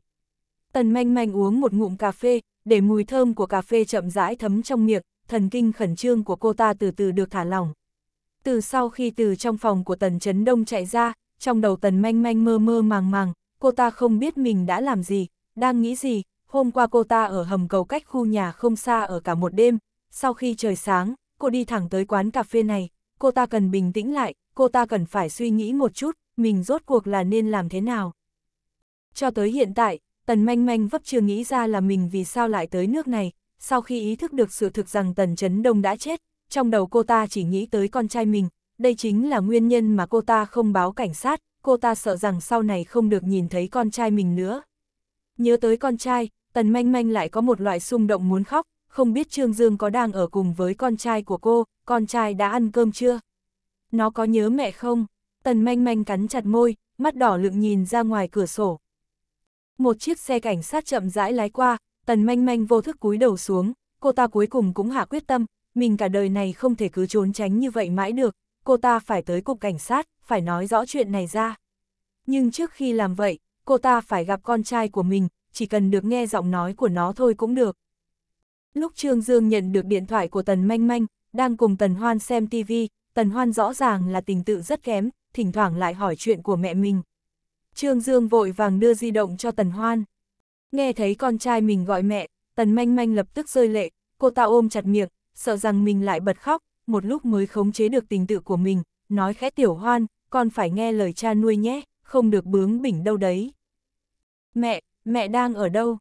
Tần manh manh uống một ngụm cà phê, để mùi thơm của cà phê chậm rãi thấm trong miệng, thần kinh khẩn trương của cô ta từ từ được thả lỏng từ sau khi từ trong phòng của Tần Trấn Đông chạy ra, trong đầu Tần manh manh mơ mơ màng màng, cô ta không biết mình đã làm gì, đang nghĩ gì, hôm qua cô ta ở hầm cầu cách khu nhà không xa ở cả một đêm, sau khi trời sáng, cô đi thẳng tới quán cà phê này, cô ta cần bình tĩnh lại, cô ta cần phải suy nghĩ một chút, mình rốt cuộc là nên làm thế nào. Cho tới hiện tại, Tần manh manh vấp chưa nghĩ ra là mình vì sao lại tới nước này, sau khi ý thức được sự thực rằng Tần Trấn Đông đã chết, trong đầu cô ta chỉ nghĩ tới con trai mình, đây chính là nguyên nhân mà cô ta không báo cảnh sát, cô ta sợ rằng sau này không được nhìn thấy con trai mình nữa. Nhớ tới con trai, Tần Manh Manh lại có một loại xung động muốn khóc, không biết Trương Dương có đang ở cùng với con trai của cô, con trai đã ăn cơm chưa? Nó có nhớ mẹ không? Tần Manh Manh cắn chặt môi, mắt đỏ lượng nhìn ra ngoài cửa sổ. Một chiếc xe cảnh sát chậm rãi lái qua, Tần Manh Manh vô thức cúi đầu xuống, cô ta cuối cùng cũng hạ quyết tâm, mình cả đời này không thể cứ trốn tránh như vậy mãi được, cô ta phải tới cục cảnh sát, phải nói rõ chuyện này ra. Nhưng trước khi làm vậy, cô ta phải gặp con trai của mình, chỉ cần được nghe giọng nói của nó thôi cũng được. Lúc Trương Dương nhận được điện thoại của Tần Manh Manh, đang cùng Tần Hoan xem TV, Tần Hoan rõ ràng là tình tự rất kém, thỉnh thoảng lại hỏi chuyện của mẹ mình. Trương Dương vội vàng đưa di động cho Tần Hoan. Nghe thấy con trai mình gọi mẹ, Tần Manh Manh lập tức rơi lệ, cô ta ôm chặt miệng, sợ rằng mình lại bật khóc, một lúc mới khống chế được tình tự của mình, nói khẽ tiểu hoan, con phải nghe lời cha nuôi nhé, không được bướng bỉnh đâu đấy. Mẹ, mẹ đang ở đâu?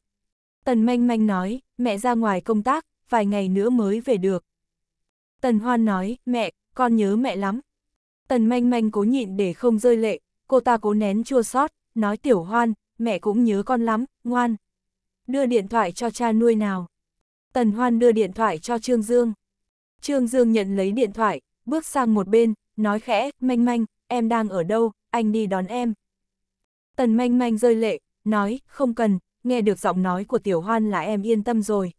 Tần manh manh nói, mẹ ra ngoài công tác, vài ngày nữa mới về được. Tần hoan nói, mẹ, con nhớ mẹ lắm. Tần manh manh cố nhịn để không rơi lệ, cô ta cố nén chua sót, nói tiểu hoan, mẹ cũng nhớ con lắm, ngoan. Đưa điện thoại cho cha nuôi nào. Tần Hoan đưa điện thoại cho Trương Dương. Trương Dương nhận lấy điện thoại, bước sang một bên, nói khẽ, manh manh, em đang ở đâu, anh đi đón em. Tần manh manh rơi lệ, nói, không cần, nghe được giọng nói của Tiểu Hoan là em yên tâm rồi.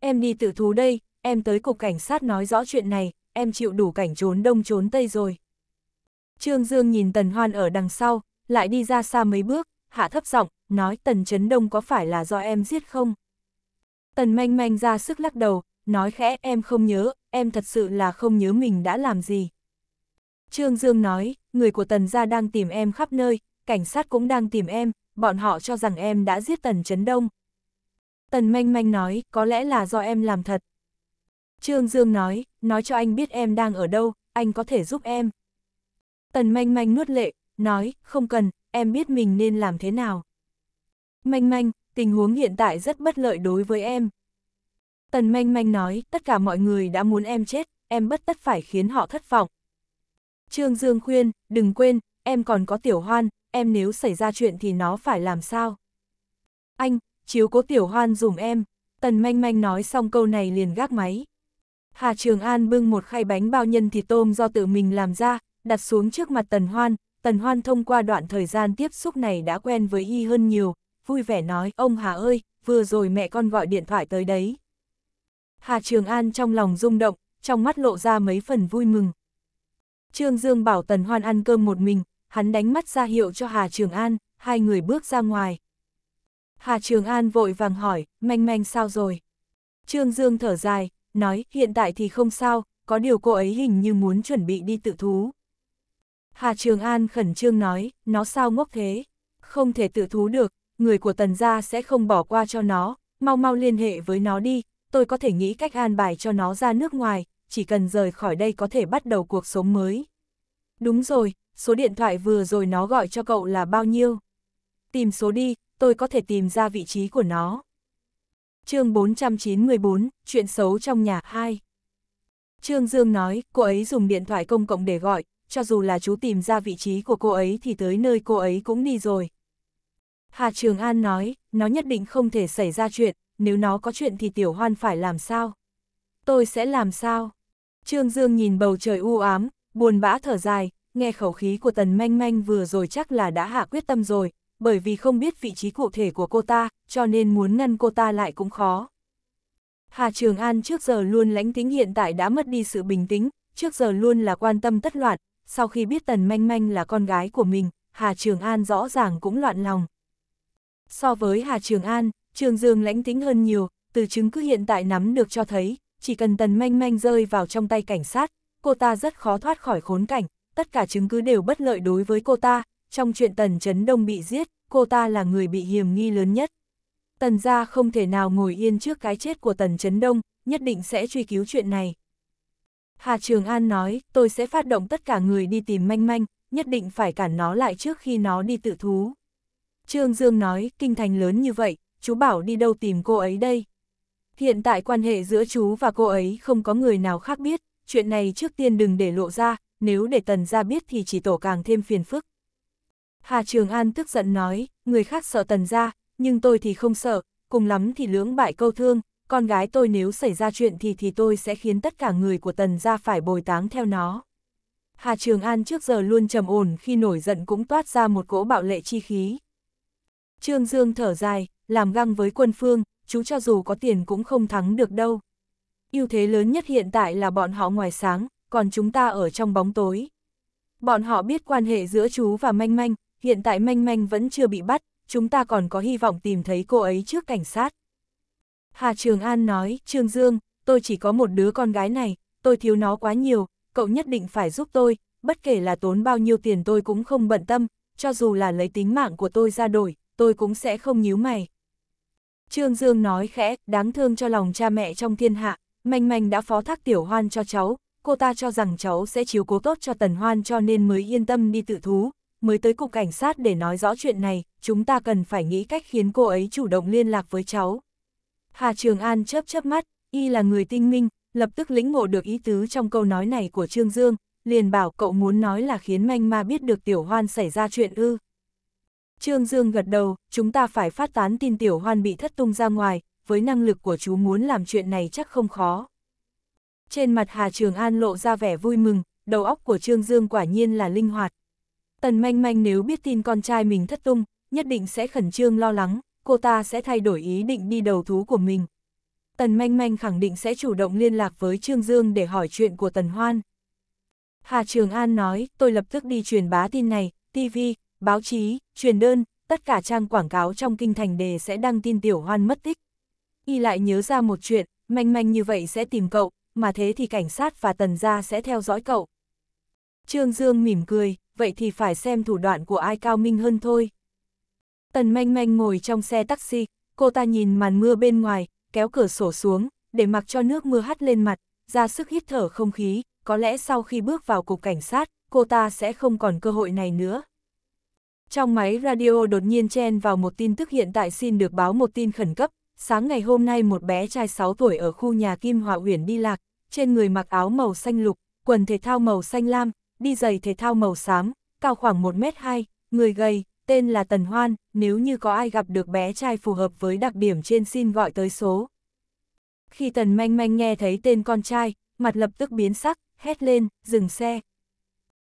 Em đi tự thú đây, em tới cục cảnh sát nói rõ chuyện này, em chịu đủ cảnh trốn đông trốn tây rồi. Trương Dương nhìn Tần Hoan ở đằng sau, lại đi ra xa mấy bước, hạ thấp giọng, nói Tần Trấn Đông có phải là do em giết không? Tần manh manh ra sức lắc đầu, nói khẽ em không nhớ, em thật sự là không nhớ mình đã làm gì. Trương Dương nói, người của tần gia đang tìm em khắp nơi, cảnh sát cũng đang tìm em, bọn họ cho rằng em đã giết tần Trấn Đông. Tần manh manh nói, có lẽ là do em làm thật. Trương Dương nói, nói cho anh biết em đang ở đâu, anh có thể giúp em. Tần manh manh nuốt lệ, nói, không cần, em biết mình nên làm thế nào. Manh manh, tình huống hiện tại rất bất lợi đối với em. Tần manh manh nói, tất cả mọi người đã muốn em chết, em bất tất phải khiến họ thất vọng. Trương Dương khuyên, đừng quên, em còn có tiểu hoan, em nếu xảy ra chuyện thì nó phải làm sao? Anh, chiếu cố tiểu hoan dùm em, tần manh manh nói xong câu này liền gác máy. Hà Trường An bưng một khay bánh bao nhân thịt tôm do tự mình làm ra, đặt xuống trước mặt tần hoan, tần hoan thông qua đoạn thời gian tiếp xúc này đã quen với y hơn nhiều, vui vẻ nói, ông Hà ơi, vừa rồi mẹ con gọi điện thoại tới đấy. Hà Trường An trong lòng rung động, trong mắt lộ ra mấy phần vui mừng. Trương Dương bảo Tần Hoan ăn cơm một mình, hắn đánh mắt ra hiệu cho Hà Trường An, hai người bước ra ngoài. Hà Trường An vội vàng hỏi, manh manh sao rồi? Trương Dương thở dài, nói, hiện tại thì không sao, có điều cô ấy hình như muốn chuẩn bị đi tự thú. Hà Trường An khẩn trương nói, nó sao ngốc thế? Không thể tự thú được, người của tần gia sẽ không bỏ qua cho nó, mau mau liên hệ với nó đi, tôi có thể nghĩ cách an bài cho nó ra nước ngoài, chỉ cần rời khỏi đây có thể bắt đầu cuộc sống mới. Đúng rồi, số điện thoại vừa rồi nó gọi cho cậu là bao nhiêu? Tìm số đi, tôi có thể tìm ra vị trí của nó. chương 494, chuyện xấu trong nhà 2 Trương Dương nói, cô ấy dùng điện thoại công cộng để gọi, cho dù là chú tìm ra vị trí của cô ấy thì tới nơi cô ấy cũng đi rồi, Hà Trường An nói, nó nhất định không thể xảy ra chuyện, nếu nó có chuyện thì Tiểu Hoan phải làm sao? Tôi sẽ làm sao? Trương Dương nhìn bầu trời u ám, buồn bã thở dài, nghe khẩu khí của Tần Manh Manh vừa rồi chắc là đã hạ quyết tâm rồi, bởi vì không biết vị trí cụ thể của cô ta, cho nên muốn ngăn cô ta lại cũng khó. Hà Trường An trước giờ luôn lãnh tính hiện tại đã mất đi sự bình tĩnh, trước giờ luôn là quan tâm tất loạn, sau khi biết Tần Manh Manh là con gái của mình, Hà Trường An rõ ràng cũng loạn lòng, So với Hà Trường An, Trường Dương lãnh tính hơn nhiều, từ chứng cứ hiện tại nắm được cho thấy, chỉ cần tần manh manh rơi vào trong tay cảnh sát, cô ta rất khó thoát khỏi khốn cảnh, tất cả chứng cứ đều bất lợi đối với cô ta, trong chuyện tần chấn đông bị giết, cô ta là người bị hiểm nghi lớn nhất. Tần gia không thể nào ngồi yên trước cái chết của tần chấn đông, nhất định sẽ truy cứu chuyện này. Hà Trường An nói, tôi sẽ phát động tất cả người đi tìm manh manh, nhất định phải cản nó lại trước khi nó đi tự thú. Trương Dương nói, kinh thành lớn như vậy, chú bảo đi đâu tìm cô ấy đây. Hiện tại quan hệ giữa chú và cô ấy không có người nào khác biết, chuyện này trước tiên đừng để lộ ra, nếu để tần ra biết thì chỉ tổ càng thêm phiền phức. Hà Trường An tức giận nói, người khác sợ tần ra, nhưng tôi thì không sợ, cùng lắm thì lưỡng bại câu thương, con gái tôi nếu xảy ra chuyện thì thì tôi sẽ khiến tất cả người của tần ra phải bồi táng theo nó. Hà Trường An trước giờ luôn trầm ổn khi nổi giận cũng toát ra một cỗ bạo lệ chi khí. Trương Dương thở dài, làm găng với quân phương, chú cho dù có tiền cũng không thắng được đâu. ưu thế lớn nhất hiện tại là bọn họ ngoài sáng, còn chúng ta ở trong bóng tối. Bọn họ biết quan hệ giữa chú và Manh Manh, hiện tại Manh Manh vẫn chưa bị bắt, chúng ta còn có hy vọng tìm thấy cô ấy trước cảnh sát. Hà Trường An nói, Trương Dương, tôi chỉ có một đứa con gái này, tôi thiếu nó quá nhiều, cậu nhất định phải giúp tôi, bất kể là tốn bao nhiêu tiền tôi cũng không bận tâm, cho dù là lấy tính mạng của tôi ra đổi, tôi cũng sẽ không nhíu mày. Trương Dương nói khẽ, đáng thương cho lòng cha mẹ trong thiên hạ, manh manh đã phó thác tiểu hoan cho cháu, cô ta cho rằng cháu sẽ chiếu cố tốt cho tần hoan cho nên mới yên tâm đi tự thú, mới tới cục cảnh sát để nói rõ chuyện này, chúng ta cần phải nghĩ cách khiến cô ấy chủ động liên lạc với cháu. Hà Trường An chớp chớp mắt, y là người tinh minh, lập tức lĩnh ngộ được ý tứ trong câu nói này của Trương Dương, liền bảo cậu muốn nói là khiến manh ma biết được tiểu hoan xảy ra chuyện ư. Trương Dương gật đầu, chúng ta phải phát tán tin tiểu hoan bị thất tung ra ngoài, với năng lực của chú muốn làm chuyện này chắc không khó. Trên mặt Hà Trường An lộ ra vẻ vui mừng, đầu óc của Trương Dương quả nhiên là linh hoạt. Tần manh manh nếu biết tin con trai mình thất tung, nhất định sẽ khẩn trương lo lắng, cô ta sẽ thay đổi ý định đi đầu thú của mình. Tần manh manh khẳng định sẽ chủ động liên lạc với Trương Dương để hỏi chuyện của Tần Hoan. Hà Trường An nói, tôi lập tức đi truyền bá tin này, TV, báo chí, truyền đơn, tất cả trang quảng cáo trong kinh thành đề sẽ đăng tin tiểu hoan mất tích. Y lại nhớ ra một chuyện, manh manh như vậy sẽ tìm cậu, mà thế thì cảnh sát và tần gia sẽ theo dõi cậu. Trương Dương mỉm cười, vậy thì phải xem thủ đoạn của ai cao minh hơn thôi. Tần manh manh ngồi trong xe taxi, cô ta nhìn màn mưa bên ngoài, kéo cửa sổ xuống, để mặc cho nước mưa hắt lên mặt, ra sức hít thở không khí, có lẽ sau khi bước vào cục cảnh sát, cô ta sẽ không còn cơ hội này nữa. Trong máy radio đột nhiên chen vào một tin tức hiện tại xin được báo một tin khẩn cấp, sáng ngày hôm nay một bé trai 6 tuổi ở khu nhà Kim Hòa Uyển đi lạc, trên người mặc áo màu xanh lục, quần thể thao màu xanh lam, đi giày thể thao màu xám, cao khoảng 1 m hai, người gầy, tên là Tần Hoan, nếu như có ai gặp được bé trai phù hợp với đặc điểm trên xin gọi tới số. Khi Tần Manh Manh nghe thấy tên con trai, mặt lập tức biến sắc, hét lên, dừng xe.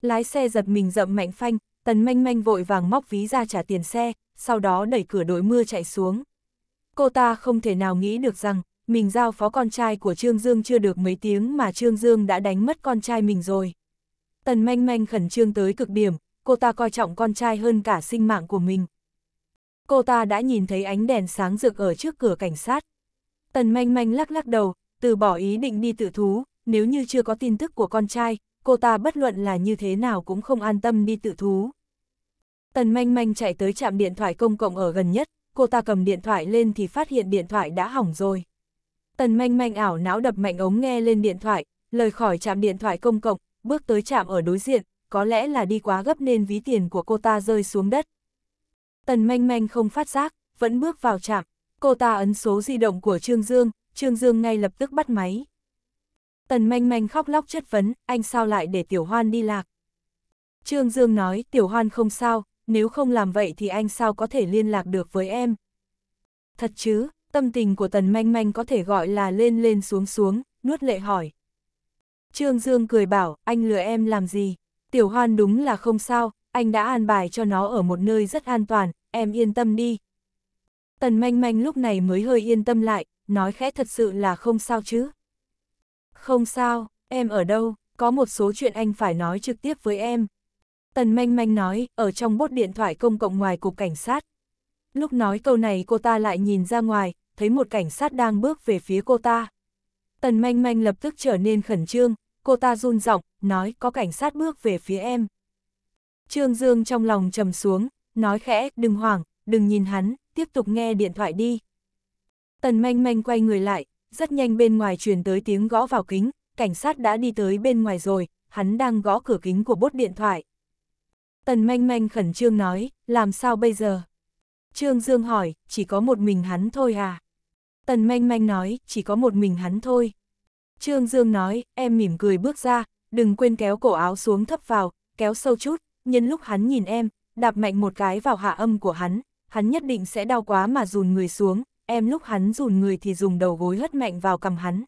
Lái xe giật mình rậm mạnh phanh, Tần manh manh vội vàng móc ví ra trả tiền xe, sau đó đẩy cửa đội mưa chạy xuống. Cô ta không thể nào nghĩ được rằng, mình giao phó con trai của Trương Dương chưa được mấy tiếng mà Trương Dương đã đánh mất con trai mình rồi. Tần manh manh khẩn trương tới cực điểm, cô ta coi trọng con trai hơn cả sinh mạng của mình. Cô ta đã nhìn thấy ánh đèn sáng rực ở trước cửa cảnh sát. Tần manh manh lắc lắc đầu, từ bỏ ý định đi tự thú, nếu như chưa có tin tức của con trai, cô ta bất luận là như thế nào cũng không an tâm đi tự thú. Tần manh manh chạy tới trạm điện thoại công cộng ở gần nhất, cô ta cầm điện thoại lên thì phát hiện điện thoại đã hỏng rồi. Tần manh manh ảo não đập mạnh ống nghe lên điện thoại, lời khỏi trạm điện thoại công cộng, bước tới trạm ở đối diện, có lẽ là đi quá gấp nên ví tiền của cô ta rơi xuống đất. Tần manh manh không phát giác, vẫn bước vào trạm, cô ta ấn số di động của Trương Dương, Trương Dương ngay lập tức bắt máy. Tần manh manh khóc lóc chất vấn, anh sao lại để Tiểu Hoan đi lạc. Trương Dương nói, Tiểu Hoan không sao, nếu không làm vậy thì anh sao có thể liên lạc được với em. Thật chứ, tâm tình của tần manh manh có thể gọi là lên lên xuống xuống, nuốt lệ hỏi. Trương Dương cười bảo, anh lừa em làm gì? Tiểu Hoan đúng là không sao, anh đã an bài cho nó ở một nơi rất an toàn, em yên tâm đi. Tần manh manh lúc này mới hơi yên tâm lại, nói khẽ thật sự là không sao chứ. Không sao, em ở đâu, có một số chuyện anh phải nói trực tiếp với em. Tần manh manh nói, ở trong bốt điện thoại công cộng ngoài cục cảnh sát. Lúc nói câu này cô ta lại nhìn ra ngoài, thấy một cảnh sát đang bước về phía cô ta. Tần manh manh lập tức trở nên khẩn trương, cô ta run giọng nói có cảnh sát bước về phía em. Trương Dương trong lòng trầm xuống, nói khẽ, đừng hoảng, đừng nhìn hắn, tiếp tục nghe điện thoại đi. Tần manh manh quay người lại, rất nhanh bên ngoài truyền tới tiếng gõ vào kính, cảnh sát đã đi tới bên ngoài rồi, hắn đang gõ cửa kính của bốt điện thoại. Tần manh manh khẩn trương nói, làm sao bây giờ? Trương Dương hỏi, chỉ có một mình hắn thôi à? Tần manh manh nói, chỉ có một mình hắn thôi. Trương Dương nói, em mỉm cười bước ra, đừng quên kéo cổ áo xuống thấp vào, kéo sâu chút, nhân lúc hắn nhìn em, đạp mạnh một cái vào hạ âm của hắn, hắn nhất định sẽ đau quá mà dùn người xuống, em lúc hắn rùn người thì dùng đầu gối hất mạnh vào cầm hắn.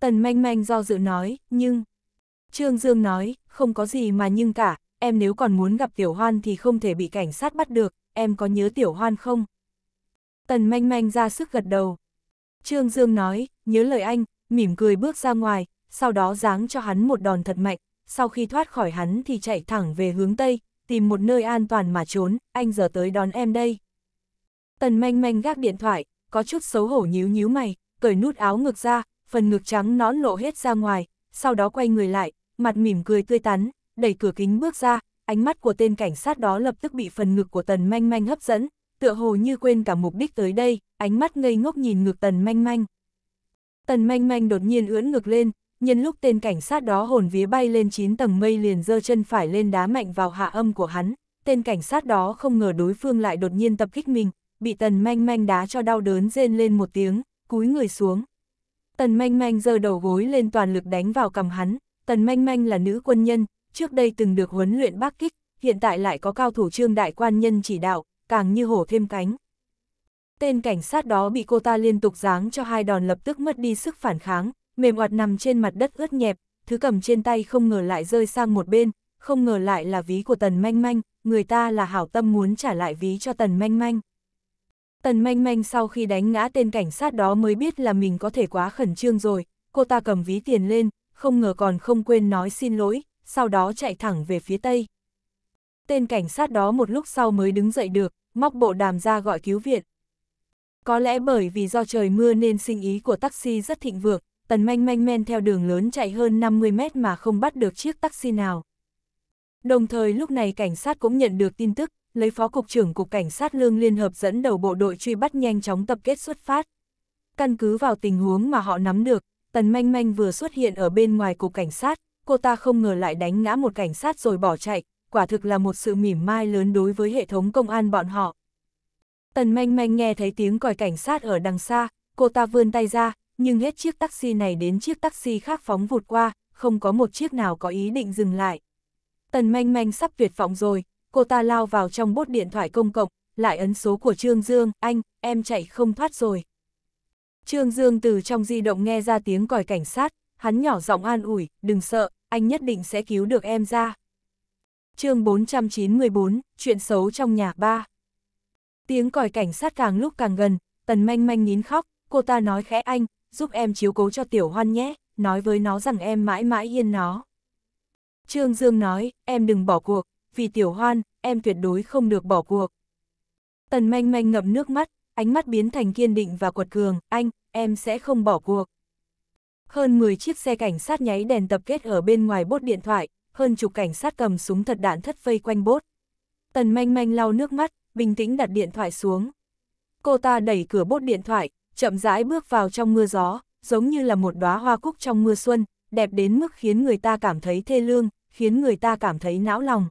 Tần manh manh do dự nói, nhưng... Trương Dương nói, không có gì mà nhưng cả, em nếu còn muốn gặp Tiểu Hoan thì không thể bị cảnh sát bắt được, em có nhớ Tiểu Hoan không? Tần manh manh ra sức gật đầu. Trương Dương nói, nhớ lời anh, mỉm cười bước ra ngoài, sau đó giáng cho hắn một đòn thật mạnh, sau khi thoát khỏi hắn thì chạy thẳng về hướng Tây, tìm một nơi an toàn mà trốn, anh giờ tới đón em đây. Tần manh manh gác điện thoại, có chút xấu hổ nhíu nhíu mày, cởi nút áo ngực ra, phần ngực trắng nón lộ hết ra ngoài, sau đó quay người lại, mặt mỉm cười tươi tắn, đẩy cửa kính bước ra, ánh mắt của tên cảnh sát đó lập tức bị phần ngực của tần manh manh hấp dẫn, tựa hồ như quên cả mục đích tới đây, ánh mắt ngây ngốc nhìn ngực tần manh manh. Tần manh manh đột nhiên ưỡn ngực lên, nhân lúc tên cảnh sát đó hồn vía bay lên 9 tầng mây liền giơ chân phải lên đá mạnh vào hạ âm của hắn, tên cảnh sát đó không ngờ đối phương lại đột nhiên tập kích mình, bị tần manh manh đá cho đau đớn rên lên một tiếng, cúi người xuống. Tần manh manh giơ đầu gối lên toàn lực đánh vào cầm hắn, tần manh manh là nữ quân nhân, trước đây từng được huấn luyện bác kích, hiện tại lại có cao thủ trương đại quan nhân chỉ đạo, càng như hổ thêm cánh. Tên cảnh sát đó bị cô ta liên tục giáng cho hai đòn lập tức mất đi sức phản kháng, mềm oặt nằm trên mặt đất ướt nhẹp, thứ cầm trên tay không ngờ lại rơi sang một bên, không ngờ lại là ví của tần manh manh, người ta là hảo tâm muốn trả lại ví cho tần manh manh. Tần manh manh sau khi đánh ngã tên cảnh sát đó mới biết là mình có thể quá khẩn trương rồi, cô ta cầm ví tiền lên, không ngờ còn không quên nói xin lỗi, sau đó chạy thẳng về phía tây. Tên cảnh sát đó một lúc sau mới đứng dậy được, móc bộ đàm ra gọi cứu viện. Có lẽ bởi vì do trời mưa nên sinh ý của taxi rất thịnh vượng, tần manh manh men theo đường lớn chạy hơn 50 mét mà không bắt được chiếc taxi nào. Đồng thời lúc này cảnh sát cũng nhận được tin tức, lấy Phó Cục trưởng Cục Cảnh sát Lương Liên Hợp dẫn đầu bộ đội truy bắt nhanh chóng tập kết xuất phát. Căn cứ vào tình huống mà họ nắm được, Tần Manh Manh vừa xuất hiện ở bên ngoài Cục Cảnh sát, cô ta không ngờ lại đánh ngã một cảnh sát rồi bỏ chạy, quả thực là một sự mỉm mai lớn đối với hệ thống công an bọn họ. Tần Manh Manh nghe thấy tiếng còi cảnh sát ở đằng xa, cô ta vươn tay ra, nhưng hết chiếc taxi này đến chiếc taxi khác phóng vụt qua, không có một chiếc nào có ý định dừng lại. Tần Manh Manh sắp tuyệt vọng rồi, cô ta lao vào trong bốt điện thoại công cộng, lại ấn số của Trương Dương, anh, em chạy không thoát rồi. Trương Dương từ trong di động nghe ra tiếng còi cảnh sát, hắn nhỏ giọng an ủi, đừng sợ, anh nhất định sẽ cứu được em ra. chương 494, chuyện xấu trong nhà ba. Tiếng còi cảnh sát càng lúc càng gần, tần manh manh nín khóc, cô ta nói khẽ anh, giúp em chiếu cố cho tiểu hoan nhé, nói với nó rằng em mãi mãi yên nó. Trương Dương nói, em đừng bỏ cuộc, vì tiểu hoan, em tuyệt đối không được bỏ cuộc. Tần manh manh ngậm nước mắt, ánh mắt biến thành kiên định và quật cường, anh, em sẽ không bỏ cuộc. Hơn 10 chiếc xe cảnh sát nháy đèn tập kết ở bên ngoài bốt điện thoại, hơn chục cảnh sát cầm súng thật đạn thất vây quanh bốt. Tần manh manh lau nước mắt, bình tĩnh đặt điện thoại xuống. Cô ta đẩy cửa bốt điện thoại, chậm rãi bước vào trong mưa gió, giống như là một đóa hoa cúc trong mưa xuân, đẹp đến mức khiến người ta cảm thấy thê lương, khiến người ta cảm thấy não lòng.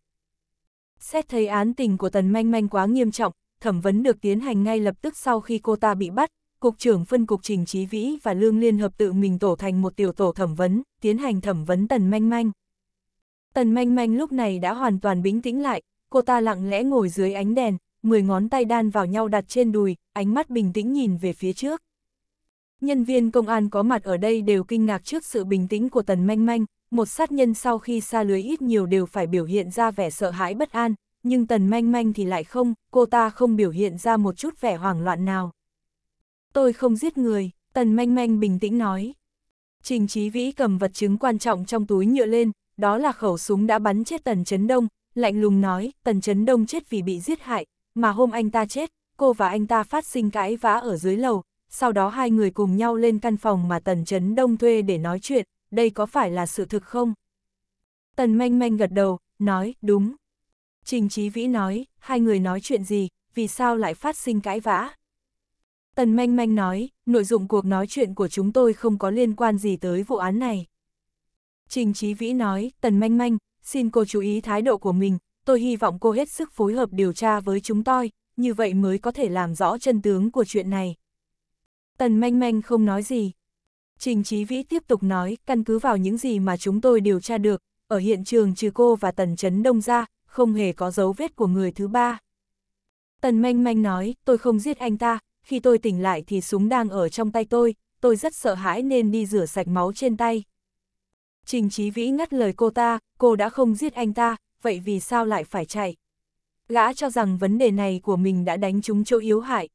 Xét thấy án tình của Tần Manh Manh quá nghiêm trọng, thẩm vấn được tiến hành ngay lập tức sau khi cô ta bị bắt, Cục trưởng phân cục Trình Trí Vĩ và Lương Liên hợp tự mình tổ thành một tiểu tổ thẩm vấn, tiến hành thẩm vấn Tần Manh Manh. Tần Manh Manh lúc này đã hoàn toàn bình tĩnh lại, cô ta lặng lẽ ngồi dưới ánh đèn, 10 ngón tay đan vào nhau đặt trên đùi, ánh mắt bình tĩnh nhìn về phía trước. Nhân viên công an có mặt ở đây đều kinh ngạc trước sự bình tĩnh của Tần Manh Manh, một sát nhân sau khi xa lưới ít nhiều đều phải biểu hiện ra vẻ sợ hãi bất an, nhưng tần manh manh thì lại không, cô ta không biểu hiện ra một chút vẻ hoảng loạn nào. Tôi không giết người, tần manh manh bình tĩnh nói. Trình Chí Vĩ cầm vật chứng quan trọng trong túi nhựa lên, đó là khẩu súng đã bắn chết Tần Chấn Đông, lạnh lùng nói, Tần Chấn Đông chết vì bị giết hại, mà hôm anh ta chết, cô và anh ta phát sinh cãi vã ở dưới lầu, sau đó hai người cùng nhau lên căn phòng mà Tần Chấn Đông thuê để nói chuyện, đây có phải là sự thực không? Tần manh manh gật đầu, nói, đúng. Trình Chí Vĩ nói, hai người nói chuyện gì, vì sao lại phát sinh cãi vã? Tần manh manh nói, nội dung cuộc nói chuyện của chúng tôi không có liên quan gì tới vụ án này. Trình Chí Vĩ nói, Tần manh manh, xin cô chú ý thái độ của mình, tôi hy vọng cô hết sức phối hợp điều tra với chúng tôi, như vậy mới có thể làm rõ chân tướng của chuyện này. Tần manh manh không nói gì, Trình Chí Vĩ tiếp tục nói, căn cứ vào những gì mà chúng tôi điều tra được, ở hiện trường trừ cô và Tần Chấn Đông ra, không hề có dấu vết của người thứ ba. Tần Manh Manh nói, tôi không giết anh ta, khi tôi tỉnh lại thì súng đang ở trong tay tôi, tôi rất sợ hãi nên đi rửa sạch máu trên tay. Trình Chí Vĩ ngắt lời cô ta, cô đã không giết anh ta, vậy vì sao lại phải chạy? Gã cho rằng vấn đề này của mình đã đánh trúng chỗ yếu hại,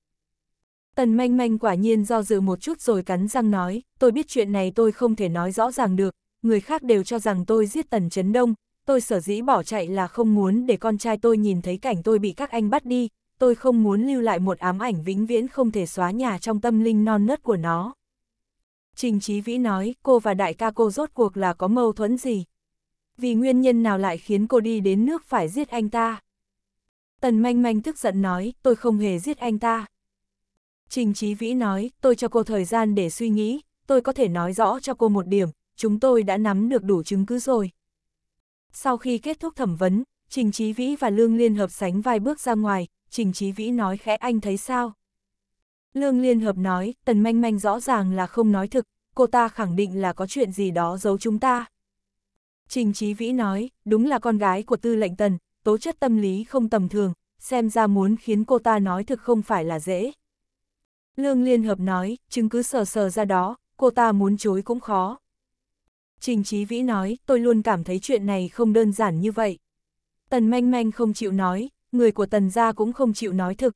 Tần manh manh quả nhiên do dự một chút rồi cắn răng nói, tôi biết chuyện này tôi không thể nói rõ ràng được, người khác đều cho rằng tôi giết tần chấn đông, tôi sở dĩ bỏ chạy là không muốn để con trai tôi nhìn thấy cảnh tôi bị các anh bắt đi, tôi không muốn lưu lại một ám ảnh vĩnh viễn không thể xóa nhà trong tâm linh non nớt của nó. Trình Chí Vĩ nói, cô và đại ca cô rốt cuộc là có mâu thuẫn gì? Vì nguyên nhân nào lại khiến cô đi đến nước phải giết anh ta? Tần Manh Manh tức giận nói, tôi không hề giết anh ta. Trình Chí Vĩ nói, tôi cho cô thời gian để suy nghĩ, tôi có thể nói rõ cho cô một điểm, chúng tôi đã nắm được đủ chứng cứ rồi. Sau khi kết thúc thẩm vấn, Trình Chí Vĩ và Lương Liên Hợp sánh vài bước ra ngoài, Trình Chí Vĩ nói khẽ anh thấy sao? Lương Liên Hợp nói, Tần Manh Manh rõ ràng là không nói thực, cô ta khẳng định là có chuyện gì đó giấu chúng ta. Trình Chí Vĩ nói, đúng là con gái của tư lệnh Tần, tố chất tâm lý không tầm thường, xem ra muốn khiến cô ta nói thực không phải là dễ. Lương Liên Hợp nói, chứng cứ sờ sờ ra đó, cô ta muốn chối cũng khó. Trình Chí Vĩ nói, tôi luôn cảm thấy chuyện này không đơn giản như vậy. Tần Manh Manh không chịu nói, người của Tần gia cũng không chịu nói thực.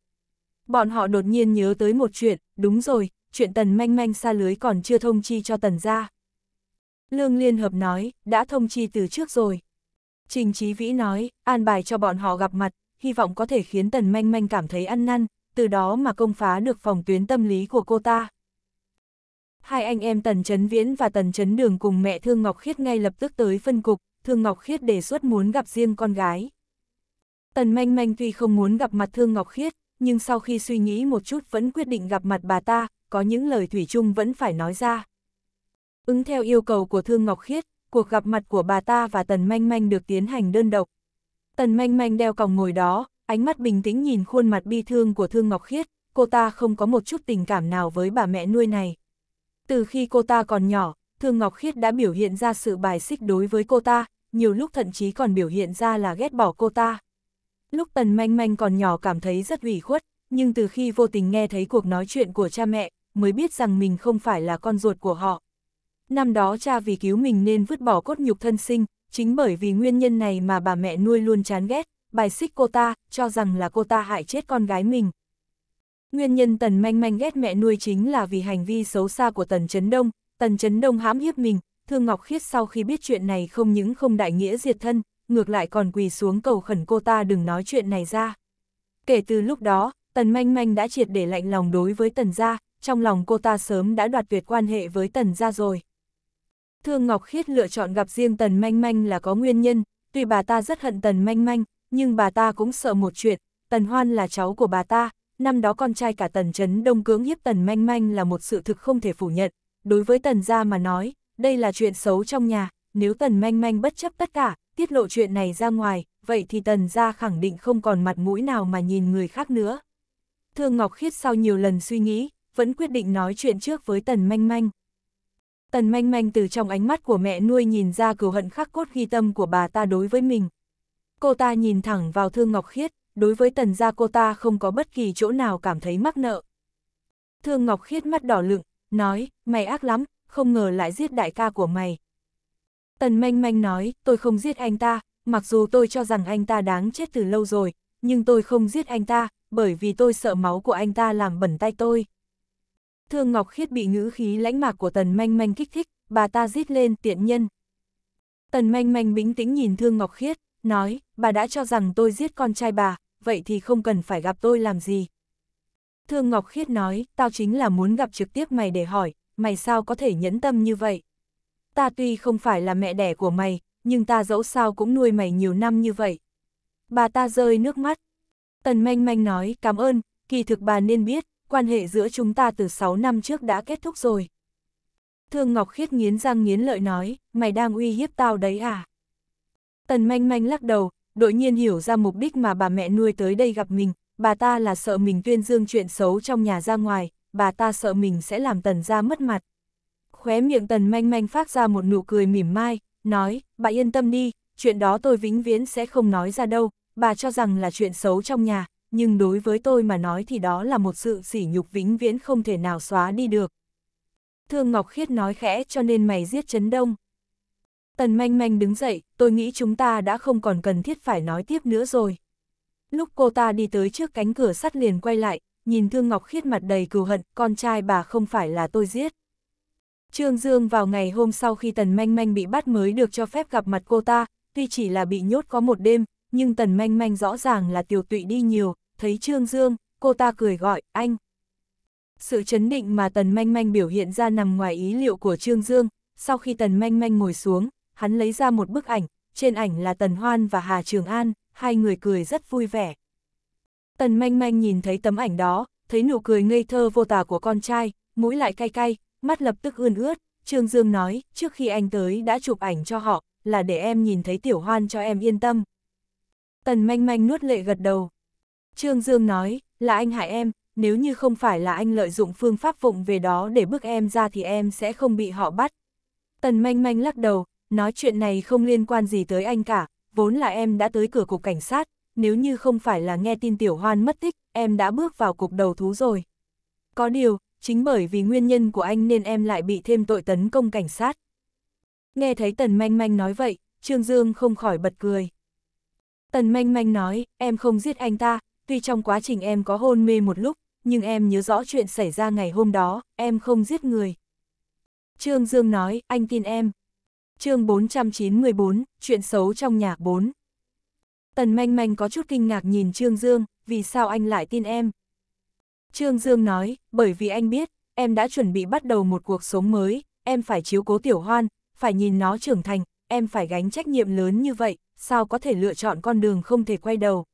Bọn họ đột nhiên nhớ tới một chuyện, đúng rồi, chuyện Tần Manh Manh xa lưới còn chưa thông chi cho Tần gia. Lương Liên Hợp nói, đã thông chi từ trước rồi. Trình Chí Vĩ nói, an bài cho bọn họ gặp mặt, hy vọng có thể khiến Tần Manh Manh cảm thấy ăn năn, từ đó mà công phá được phòng tuyến tâm lý của cô ta. Hai anh em Tần Trấn Viễn và Tần Trấn Đường cùng mẹ Thương Ngọc Khiết ngay lập tức tới phân cục, Thương Ngọc Khiết đề xuất muốn gặp riêng con gái. Tần Manh Manh tuy không muốn gặp mặt Thương Ngọc Khiết, nhưng sau khi suy nghĩ một chút vẫn quyết định gặp mặt bà ta, có những lời Thủy chung vẫn phải nói ra. Ứng theo yêu cầu của Thương Ngọc Khiết, cuộc gặp mặt của bà ta và Tần Manh Manh được tiến hành đơn độc. Tần Manh Manh đeo còng ngồi đó, ánh mắt bình tĩnh nhìn khuôn mặt bi thương của Thương Ngọc Khiết, cô ta không có một chút tình cảm nào với bà mẹ nuôi này. Từ khi cô ta còn nhỏ, Thương Ngọc Khiết đã biểu hiện ra sự bài xích đối với cô ta, nhiều lúc thậm chí còn biểu hiện ra là ghét bỏ cô ta. Lúc Tần Manh Manh còn nhỏ cảm thấy rất ủy khuất, nhưng từ khi vô tình nghe thấy cuộc nói chuyện của cha mẹ, mới biết rằng mình không phải là con ruột của họ. Năm đó cha vì cứu mình nên vứt bỏ cốt nhục thân sinh, chính bởi vì nguyên nhân này mà bà mẹ nuôi luôn chán ghét, bài xích cô ta, cho rằng là cô ta hại chết con gái mình. Nguyên nhân Tần Manh Manh ghét mẹ nuôi chính là vì hành vi xấu xa của Tần Trấn Đông, Tần Trấn Đông hãm hiếp mình, Thương Ngọc Khiết sau khi biết chuyện này không những không đại nghĩa diệt thân, ngược lại còn quỳ xuống cầu khẩn cô ta đừng nói chuyện này ra. Kể từ lúc đó, Tần Manh Manh đã triệt để lạnh lòng đối với Tần Gia, trong lòng cô ta sớm đã đoạt tuyệt quan hệ với Tần Gia rồi. Thương Ngọc Khiết lựa chọn gặp riêng Tần Manh Manh là có nguyên nhân, tuy bà ta rất hận Tần Manh Manh, nhưng bà ta cũng sợ một chuyện, Tần Hoan là cháu của bà ta, năm đó con trai cả Tần Trấn Đông cưỡng hiếp Tần Manh Manh là một sự thực không thể phủ nhận, đối với Tần gia mà nói, đây là chuyện xấu trong nhà, nếu Tần Manh Manh bất chấp tất cả, tiết lộ chuyện này ra ngoài, vậy thì Tần gia khẳng định không còn mặt mũi nào mà nhìn người khác nữa. Thương Ngọc Khiết sau nhiều lần suy nghĩ, vẫn quyết định nói chuyện trước với Tần Manh Manh. Tần Manh Manh từ trong ánh mắt của mẹ nuôi nhìn ra cừu hận khắc cốt ghi tâm của bà ta đối với mình, cô ta nhìn thẳng vào Thương Ngọc Khiết, đối với tần gia cô ta không có bất kỳ chỗ nào cảm thấy mắc nợ. Thương Ngọc Khiết mắt đỏ lựng, nói, mày ác lắm, không ngờ lại giết đại ca của mày. Tần manh manh nói, tôi không giết anh ta, mặc dù tôi cho rằng anh ta đáng chết từ lâu rồi, nhưng tôi không giết anh ta, bởi vì tôi sợ máu của anh ta làm bẩn tay tôi. Thương Ngọc Khiết bị ngữ khí lãnh mạc của tần manh manh kích thích, bà ta giết lên tiện nhân. Tần manh manh bính tĩnh nhìn Thương Ngọc Khiết, nói, bà đã cho rằng tôi giết con trai bà, vậy thì không cần phải gặp tôi làm gì. Thương Ngọc Khiết nói, tao chính là muốn gặp trực tiếp mày để hỏi, mày sao có thể nhẫn tâm như vậy? Ta tuy không phải là mẹ đẻ của mày, nhưng ta dẫu sao cũng nuôi mày nhiều năm như vậy. Bà ta rơi nước mắt. Tần manh manh nói, cảm ơn, kỳ thực bà nên biết, quan hệ giữa chúng ta từ 6 năm trước đã kết thúc rồi. Thương Ngọc Khiết nghiến răng nghiến lợi nói, mày đang uy hiếp tao đấy à? Tần manh manh lắc đầu, đội nhiên hiểu ra mục đích mà bà mẹ nuôi tới đây gặp mình, bà ta là sợ mình tuyên dương chuyện xấu trong nhà ra ngoài, bà ta sợ mình sẽ làm tần ra mất mặt. Khóe miệng tần manh manh phát ra một nụ cười mỉm mai, nói, bà yên tâm đi, chuyện đó tôi vĩnh viễn sẽ không nói ra đâu, bà cho rằng là chuyện xấu trong nhà, nhưng đối với tôi mà nói thì đó là một sự sỉ nhục vĩnh viễn không thể nào xóa đi được. Thương Ngọc Khiết nói khẽ cho nên mày giết Trấn Đông. Tần manh manh đứng dậy, tôi nghĩ chúng ta đã không còn cần thiết phải nói tiếp nữa rồi. Lúc cô ta đi tới trước cánh cửa sắt liền quay lại, nhìn Thương Ngọc Khiết mặt đầy cừu hận, con trai bà không phải là tôi giết. Trương Dương vào ngày hôm sau khi Tần Manh Manh bị bắt mới được cho phép gặp mặt cô ta, tuy chỉ là bị nhốt có một đêm, nhưng Tần Manh Manh rõ ràng là tiểu tụy đi nhiều, thấy Trương Dương, cô ta cười gọi, anh. Sự chấn định mà Tần Manh Manh biểu hiện ra nằm ngoài ý liệu của Trương Dương, sau khi Tần Manh Manh ngồi xuống, hắn lấy ra một bức ảnh, trên ảnh là Tần Hoan và Hà Trường An, hai người cười rất vui vẻ. Tần manh manh nhìn thấy tấm ảnh đó, thấy nụ cười ngây thơ vô tả của con trai, mũi lại cay cay, mắt lập tức ươn ướt, Trương Dương nói, trước khi anh tới đã chụp ảnh cho họ, là để em nhìn thấy tiểu hoan cho em yên tâm. Tần manh manh nuốt lệ gật đầu. Trương Dương nói, là anh hại em, nếu như không phải là anh lợi dụng phương pháp vụng về đó để bước em ra thì em sẽ không bị họ bắt. Tần manh manh lắc đầu, nói chuyện này không liên quan gì tới anh cả, vốn là em đã tới cửa cục cảnh sát, nếu như không phải là nghe tin tiểu hoan mất tích, em đã bước vào cục đầu thú rồi. Có điều, chính bởi vì nguyên nhân của anh nên em lại bị thêm tội tấn công cảnh sát. Nghe thấy Tần Manh Manh nói vậy, Trương Dương không khỏi bật cười. Tần Manh Manh nói, em không giết anh ta, tuy trong quá trình em có hôn mê một lúc, nhưng em nhớ rõ chuyện xảy ra ngày hôm đó, em không giết người. Trương Dương nói, anh tin em, chương 494, chuyện xấu trong nhà 4. Tần manh manh có chút kinh ngạc nhìn Trương Dương, vì sao anh lại tin em? Trương Dương nói, bởi vì anh biết, em đã chuẩn bị bắt đầu một cuộc sống mới, em phải chiếu cố tiểu hoan, phải nhìn nó trưởng thành, em phải gánh trách nhiệm lớn như vậy, sao có thể lựa chọn con đường không thể quay đầu.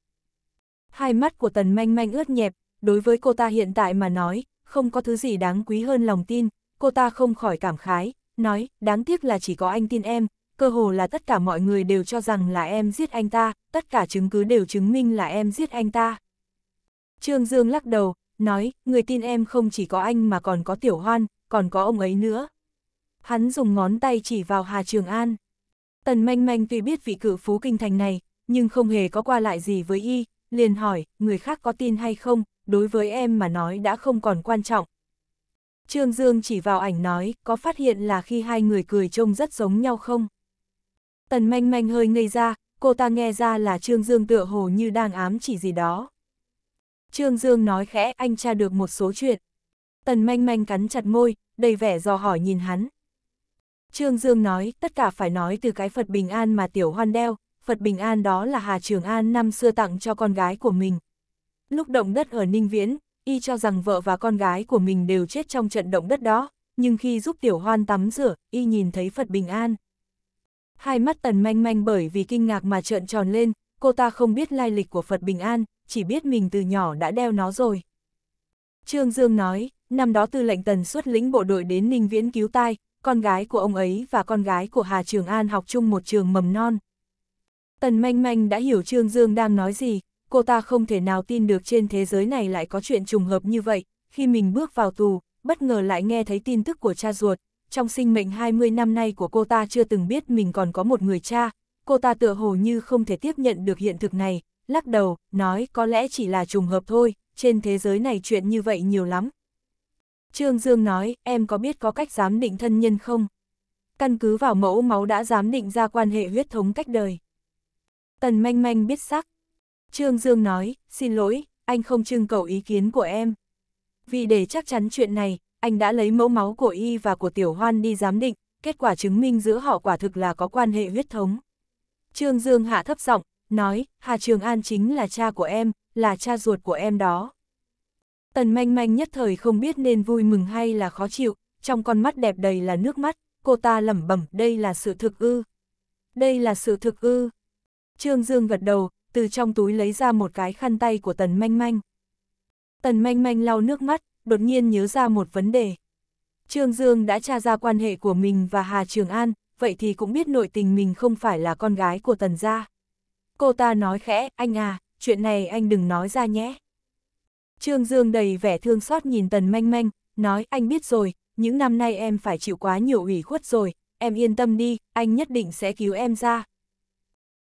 Hai mắt của tần manh manh ướt nhẹp, đối với cô ta hiện tại mà nói, không có thứ gì đáng quý hơn lòng tin, cô ta không khỏi cảm khái, nói, đáng tiếc là chỉ có anh tin em, cơ hồ là tất cả mọi người đều cho rằng là em giết anh ta, tất cả chứng cứ đều chứng minh là em giết anh ta. Trương Dương lắc đầu, nói, người tin em không chỉ có anh mà còn có Tiểu Hoan, còn có ông ấy nữa. Hắn dùng ngón tay chỉ vào Hà Trường An. Tần Manh Manh tuy biết vị cử phú kinh thành này, nhưng không hề có qua lại gì với y, liền hỏi, người khác có tin hay không, đối với em mà nói đã không còn quan trọng, Trương Dương chỉ vào ảnh nói, có phát hiện là khi hai người cười trông rất giống nhau không? Tần manh manh hơi ngây ra, cô ta nghe ra là Trương Dương tựa hồ như đang ám chỉ gì đó. Trương Dương nói khẽ anh tra được một số chuyện. Tần manh manh cắn chặt môi, đầy vẻ dò hỏi nhìn hắn. Trương Dương nói, tất cả phải nói từ cái Phật Bình An mà Tiểu Hoan đeo, Phật Bình An đó là Hà Trường An năm xưa tặng cho con gái của mình. Lúc động đất ở Ninh Viễn, y cho rằng vợ và con gái của mình đều chết trong trận động đất đó, nhưng khi giúp tiểu hoan tắm rửa, y nhìn thấy Phật bình an. Hai mắt tần manh manh bởi vì kinh ngạc mà trợn tròn lên, cô ta không biết lai lịch của Phật bình an, chỉ biết mình từ nhỏ đã đeo nó rồi. Trương Dương nói, năm đó tư lệnh tần xuất lĩnh bộ đội đến Ninh Viễn cứu tai, con gái của ông ấy và con gái của Hà Trường An học chung một trường mầm non. Tần manh manh đã hiểu Trương Dương đang nói gì, cô ta không thể nào tin được trên thế giới này lại có chuyện trùng hợp như vậy, khi mình bước vào tù, bất ngờ lại nghe thấy tin tức của cha ruột, trong sinh mệnh 20 năm nay của cô ta chưa từng biết mình còn có một người cha, cô ta tựa hồ như không thể tiếp nhận được hiện thực này, lắc đầu, nói có lẽ chỉ là trùng hợp thôi, trên thế giới này chuyện như vậy nhiều lắm. Trương Dương nói, em có biết có cách giám định thân nhân không? Căn cứ vào mẫu máu đã giám định ra quan hệ huyết thống cách đời. Tần manh manh biết sắc, Trương Dương nói, xin lỗi, anh không trưng cầu ý kiến của em. Vì để chắc chắn chuyện này, anh đã lấy mẫu máu của y và của tiểu hoan đi giám định, kết quả chứng minh giữa họ quả thực là có quan hệ huyết thống. Trương Dương hạ thấp giọng, nói, Hà Trường An chính là cha của em, là cha ruột của em đó. Tần manh manh nhất thời không biết nên vui mừng hay là khó chịu, trong con mắt đẹp đầy là nước mắt, cô ta lẩm bẩm đây là sự thực ư. Đây là sự thực ư. Trương Dương gật đầu, từ trong túi lấy ra một cái khăn tay của Tần Manh Manh. Tần Manh Manh lau nước mắt, đột nhiên nhớ ra một vấn đề. Trương Dương đã tra ra quan hệ của mình và Hà Trường An, vậy thì cũng biết nội tình mình không phải là con gái của Tần Gia. Cô ta nói khẽ, anh à, chuyện này anh đừng nói ra nhé. Trương Dương đầy vẻ thương xót nhìn Tần Manh Manh, nói anh biết rồi, những năm nay em phải chịu quá nhiều ủy khuất rồi, em yên tâm đi, anh nhất định sẽ cứu em ra,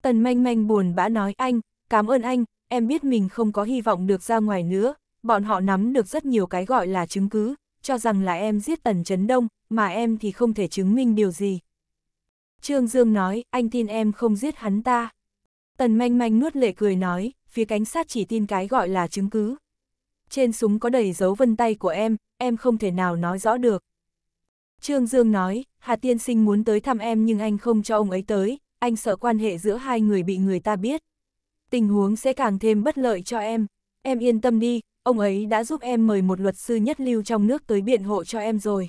Tần manh manh buồn bã nói anh, cảm ơn anh, em biết mình không có hy vọng được ra ngoài nữa, bọn họ nắm được rất nhiều cái gọi là chứng cứ, cho rằng là em giết Tần Chấn Đông, mà em thì không thể chứng minh điều gì. Trương Dương nói, anh tin em không giết hắn ta. Tần manh manh nuốt lệ cười nói, phía cảnh sát chỉ tin cái gọi là chứng cứ. Trên súng có đầy dấu vân tay của em, em không thể nào nói rõ được. Trương Dương nói, Hà Tiên Sinh muốn tới thăm em nhưng anh không cho ông ấy tới, anh sợ quan hệ giữa hai người bị người ta biết. Tình huống sẽ càng thêm bất lợi cho em. Em yên tâm đi, ông ấy đã giúp em mời một luật sư nhất lưu trong nước tới biện hộ cho em rồi.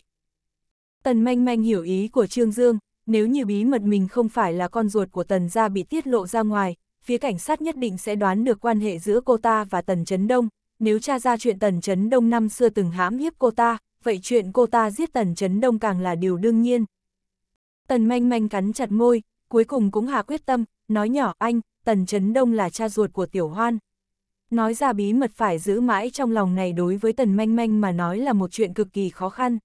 Tần manh manh hiểu ý của Trương Dương, nếu như bí mật mình không phải là con ruột của Tần gia bị tiết lộ ra ngoài, phía cảnh sát nhất định sẽ đoán được quan hệ giữa cô ta và Tần Trấn Đông. Nếu tra ra chuyện Tần Trấn Đông năm xưa từng hãm hiếp cô ta, vậy chuyện cô ta giết Tần Trấn Đông càng là điều đương nhiên. Tần manh manh cắn chặt môi, cuối cùng cũng hạ quyết tâm, nói nhỏ anh, Tần Trấn Đông là cha ruột của Tiểu Hoan. Nói ra bí mật phải giữ mãi trong lòng này đối với Tần Manh Manh mà nói là một chuyện cực kỳ khó khăn.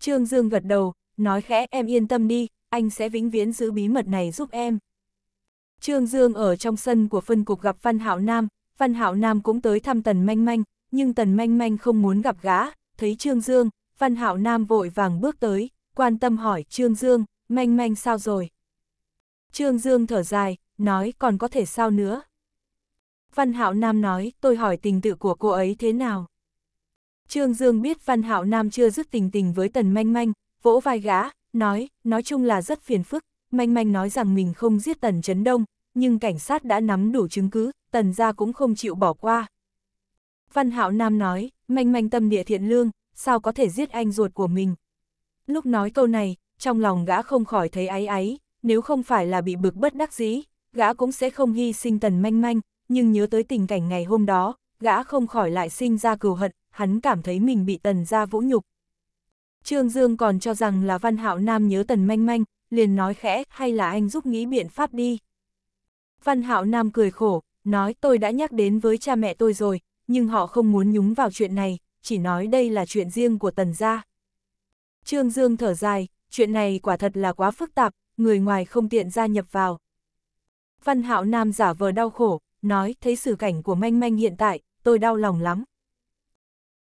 Trương Dương gật đầu, nói khẽ em yên tâm đi, anh sẽ vĩnh viễn giữ bí mật này giúp em. Trương Dương ở trong sân của phân cục gặp Văn Hạo Nam, Văn Hạo Nam cũng tới thăm Tần Manh Manh, nhưng Tần Manh Manh không muốn gặp gã, thấy Trương Dương, Văn Hạo Nam vội vàng bước tới, quan tâm hỏi Trương Dương, Manh Manh sao rồi? Trương Dương thở dài, nói còn có thể sao nữa. Văn Hạo Nam nói, tôi hỏi tình tự của cô ấy thế nào. Trương Dương biết Văn Hạo Nam chưa dứt tình tình với Tần Manh Manh, vỗ vai gã, nói, nói chung là rất phiền phức, Manh Manh nói rằng mình không giết Tần Trấn Đông, nhưng cảnh sát đã nắm đủ chứng cứ, Tần gia cũng không chịu bỏ qua. Văn Hạo Nam nói, Manh Manh tâm địa thiện lương, sao có thể giết anh ruột của mình. Lúc nói câu này, trong lòng gã không khỏi thấy áy áy, nếu không phải là bị bực bất đắc dĩ, gã cũng sẽ không hy sinh tần manh manh, nhưng nhớ tới tình cảnh ngày hôm đó, gã không khỏi lại sinh ra cừu hận, hắn cảm thấy mình bị tần ra vũ nhục. Trương Dương còn cho rằng là Văn Hạo Nam nhớ tần manh manh, liền nói khẽ hay là anh giúp nghĩ biện pháp đi. Văn Hạo Nam cười khổ, nói tôi đã nhắc đến với cha mẹ tôi rồi, nhưng họ không muốn nhúng vào chuyện này, chỉ nói đây là chuyện riêng của tần gia. Trương Dương thở dài, chuyện này quả thật là quá phức tạp, người ngoài không tiện gia nhập vào. Văn Hạo Nam giả vờ đau khổ, nói thấy sự cảnh của manh manh hiện tại, tôi đau lòng lắm.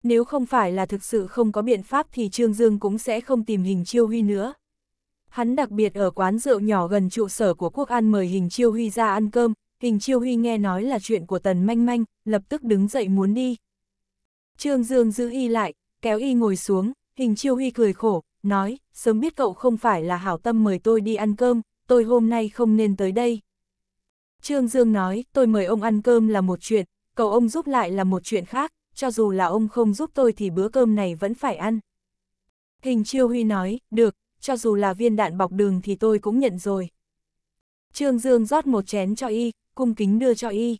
Nếu không phải là thực sự không có biện pháp thì Trương Dương cũng sẽ không tìm hình chiêu huy nữa. Hắn đặc biệt ở quán rượu nhỏ gần trụ sở của quốc an mời hình chiêu huy ra ăn cơm, hình chiêu huy nghe nói là chuyện của tần manh manh, lập tức đứng dậy muốn đi. Trương Dương giữ y lại, kéo y ngồi xuống, hình chiêu huy cười khổ, nói, sớm biết cậu không phải là hảo tâm mời tôi đi ăn cơm, tôi hôm nay không nên tới đây. Trương Dương nói, tôi mời ông ăn cơm là một chuyện, cầu ông giúp lại là một chuyện khác, cho dù là ông không giúp tôi thì bữa cơm này vẫn phải ăn. Hình Chiêu Huy nói, được, cho dù là viên đạn bọc đường thì tôi cũng nhận rồi. Trương Dương rót một chén cho y, cung kính đưa cho y.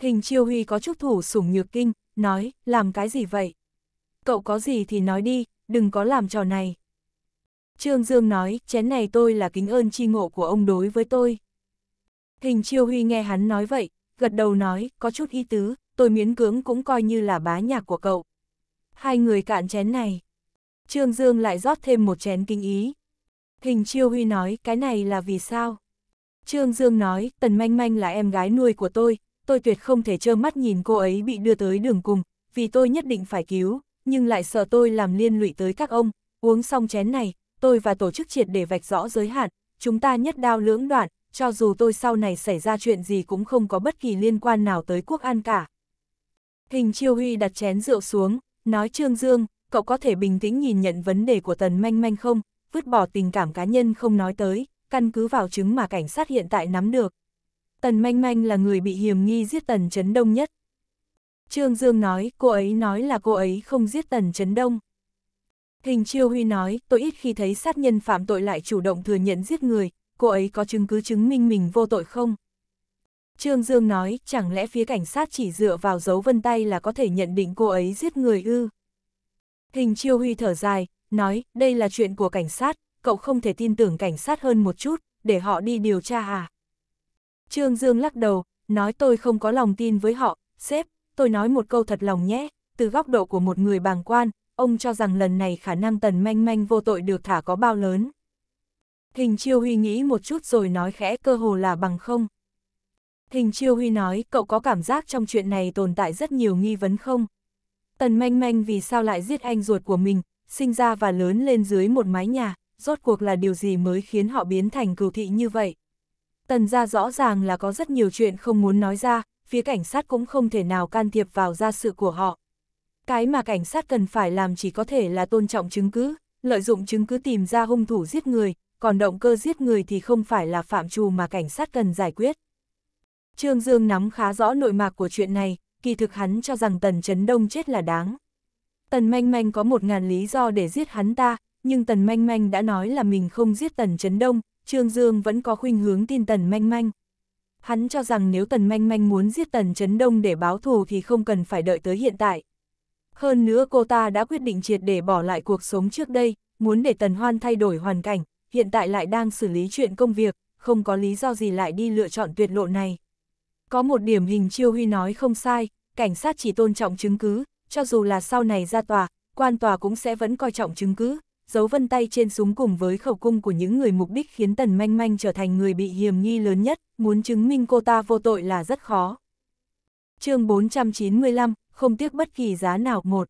Hình Chiêu Huy có chút thủ sủng nhược kinh, nói, làm cái gì vậy? Cậu có gì thì nói đi, đừng có làm trò này. Trương Dương nói, chén này tôi là kính ơn chi ngộ của ông đối với tôi. Hình Chiêu Huy nghe hắn nói vậy, gật đầu nói, có chút ý tứ, tôi miễn cưỡng cũng coi như là bá nhạc của cậu. Hai người cạn chén này. Trương Dương lại rót thêm một chén kinh ý. Hình Chiêu Huy nói, cái này là vì sao? Trương Dương nói, Tần Manh Manh là em gái nuôi của tôi, tôi tuyệt không thể trơ mắt nhìn cô ấy bị đưa tới đường cùng, vì tôi nhất định phải cứu, nhưng lại sợ tôi làm liên lụy tới các ông, uống xong chén này, tôi và tổ chức triệt để vạch rõ giới hạn, chúng ta nhất đao lưỡng đoạn, cho dù tôi sau này xảy ra chuyện gì cũng không có bất kỳ liên quan nào tới quốc an cả. Hình Chiêu Huy đặt chén rượu xuống, nói Trương Dương, cậu có thể bình tĩnh nhìn nhận vấn đề của Tần Manh Manh không, vứt bỏ tình cảm cá nhân không nói tới, căn cứ vào chứng mà cảnh sát hiện tại nắm được. Tần Manh Manh là người bị hiểm nghi giết Tần Trấn Đông nhất. Trương Dương nói, cô ấy nói là cô ấy không giết Tần Trấn Đông. Hình Chiêu Huy nói, tôi ít khi thấy sát nhân phạm tội lại chủ động thừa nhận giết người, cô ấy có chứng cứ chứng minh mình vô tội không? Trương Dương nói, chẳng lẽ phía cảnh sát chỉ dựa vào dấu vân tay là có thể nhận định cô ấy giết người ư? Hình Chiêu Huy thở dài, nói, đây là chuyện của cảnh sát, cậu không thể tin tưởng cảnh sát hơn một chút, để họ đi điều tra à? Trương Dương lắc đầu, nói tôi không có lòng tin với họ, sếp, tôi nói một câu thật lòng nhé, từ góc độ của một người bàng quan, ông cho rằng lần này khả năng tần manh manh vô tội được thả có bao lớn. Thình Chiêu Huy nghĩ một chút rồi nói khẽ cơ hồ là bằng không. Thình Chiêu Huy nói cậu có cảm giác trong chuyện này tồn tại rất nhiều nghi vấn không? Tần manh manh vì sao lại giết anh ruột của mình, sinh ra và lớn lên dưới một mái nhà, rốt cuộc là điều gì mới khiến họ biến thành cừu thị như vậy? Tần ra rõ ràng là có rất nhiều chuyện không muốn nói ra, phía cảnh sát cũng không thể nào can thiệp vào gia sự của họ. Cái mà cảnh sát cần phải làm chỉ có thể là tôn trọng chứng cứ, lợi dụng chứng cứ tìm ra hung thủ giết người, còn động cơ giết người thì không phải là phạm trù mà cảnh sát cần giải quyết. Trương Dương nắm khá rõ nội mạc của chuyện này, kỳ thực hắn cho rằng Tần Trấn Đông chết là đáng. Tần Manh Manh có một ngàn lý do để giết hắn ta, nhưng Tần Manh Manh đã nói là mình không giết Tần Trấn Đông, Trương Dương vẫn có khuynh hướng tin Tần Manh Manh. Hắn cho rằng nếu Tần Manh Manh muốn giết Tần Trấn Đông để báo thù thì không cần phải đợi tới hiện tại, hơn nữa cô ta đã quyết định triệt để bỏ lại cuộc sống trước đây, muốn để Tần Hoan thay đổi hoàn cảnh, hiện tại lại đang xử lý chuyện công việc, không có lý do gì lại đi lựa chọn tuyệt lộ này. Có một điểm hình Chiêu Huy nói không sai, cảnh sát chỉ tôn trọng chứng cứ, cho dù là sau này ra tòa, quan tòa cũng sẽ vẫn coi trọng chứng cứ, dấu vân tay trên súng cùng với khẩu cung của những người mục đích khiến Tần Manh Manh trở thành người bị hiểm nghi lớn nhất, muốn chứng minh cô ta vô tội là rất khó. chương 495, không tiếc bất kỳ giá nào một.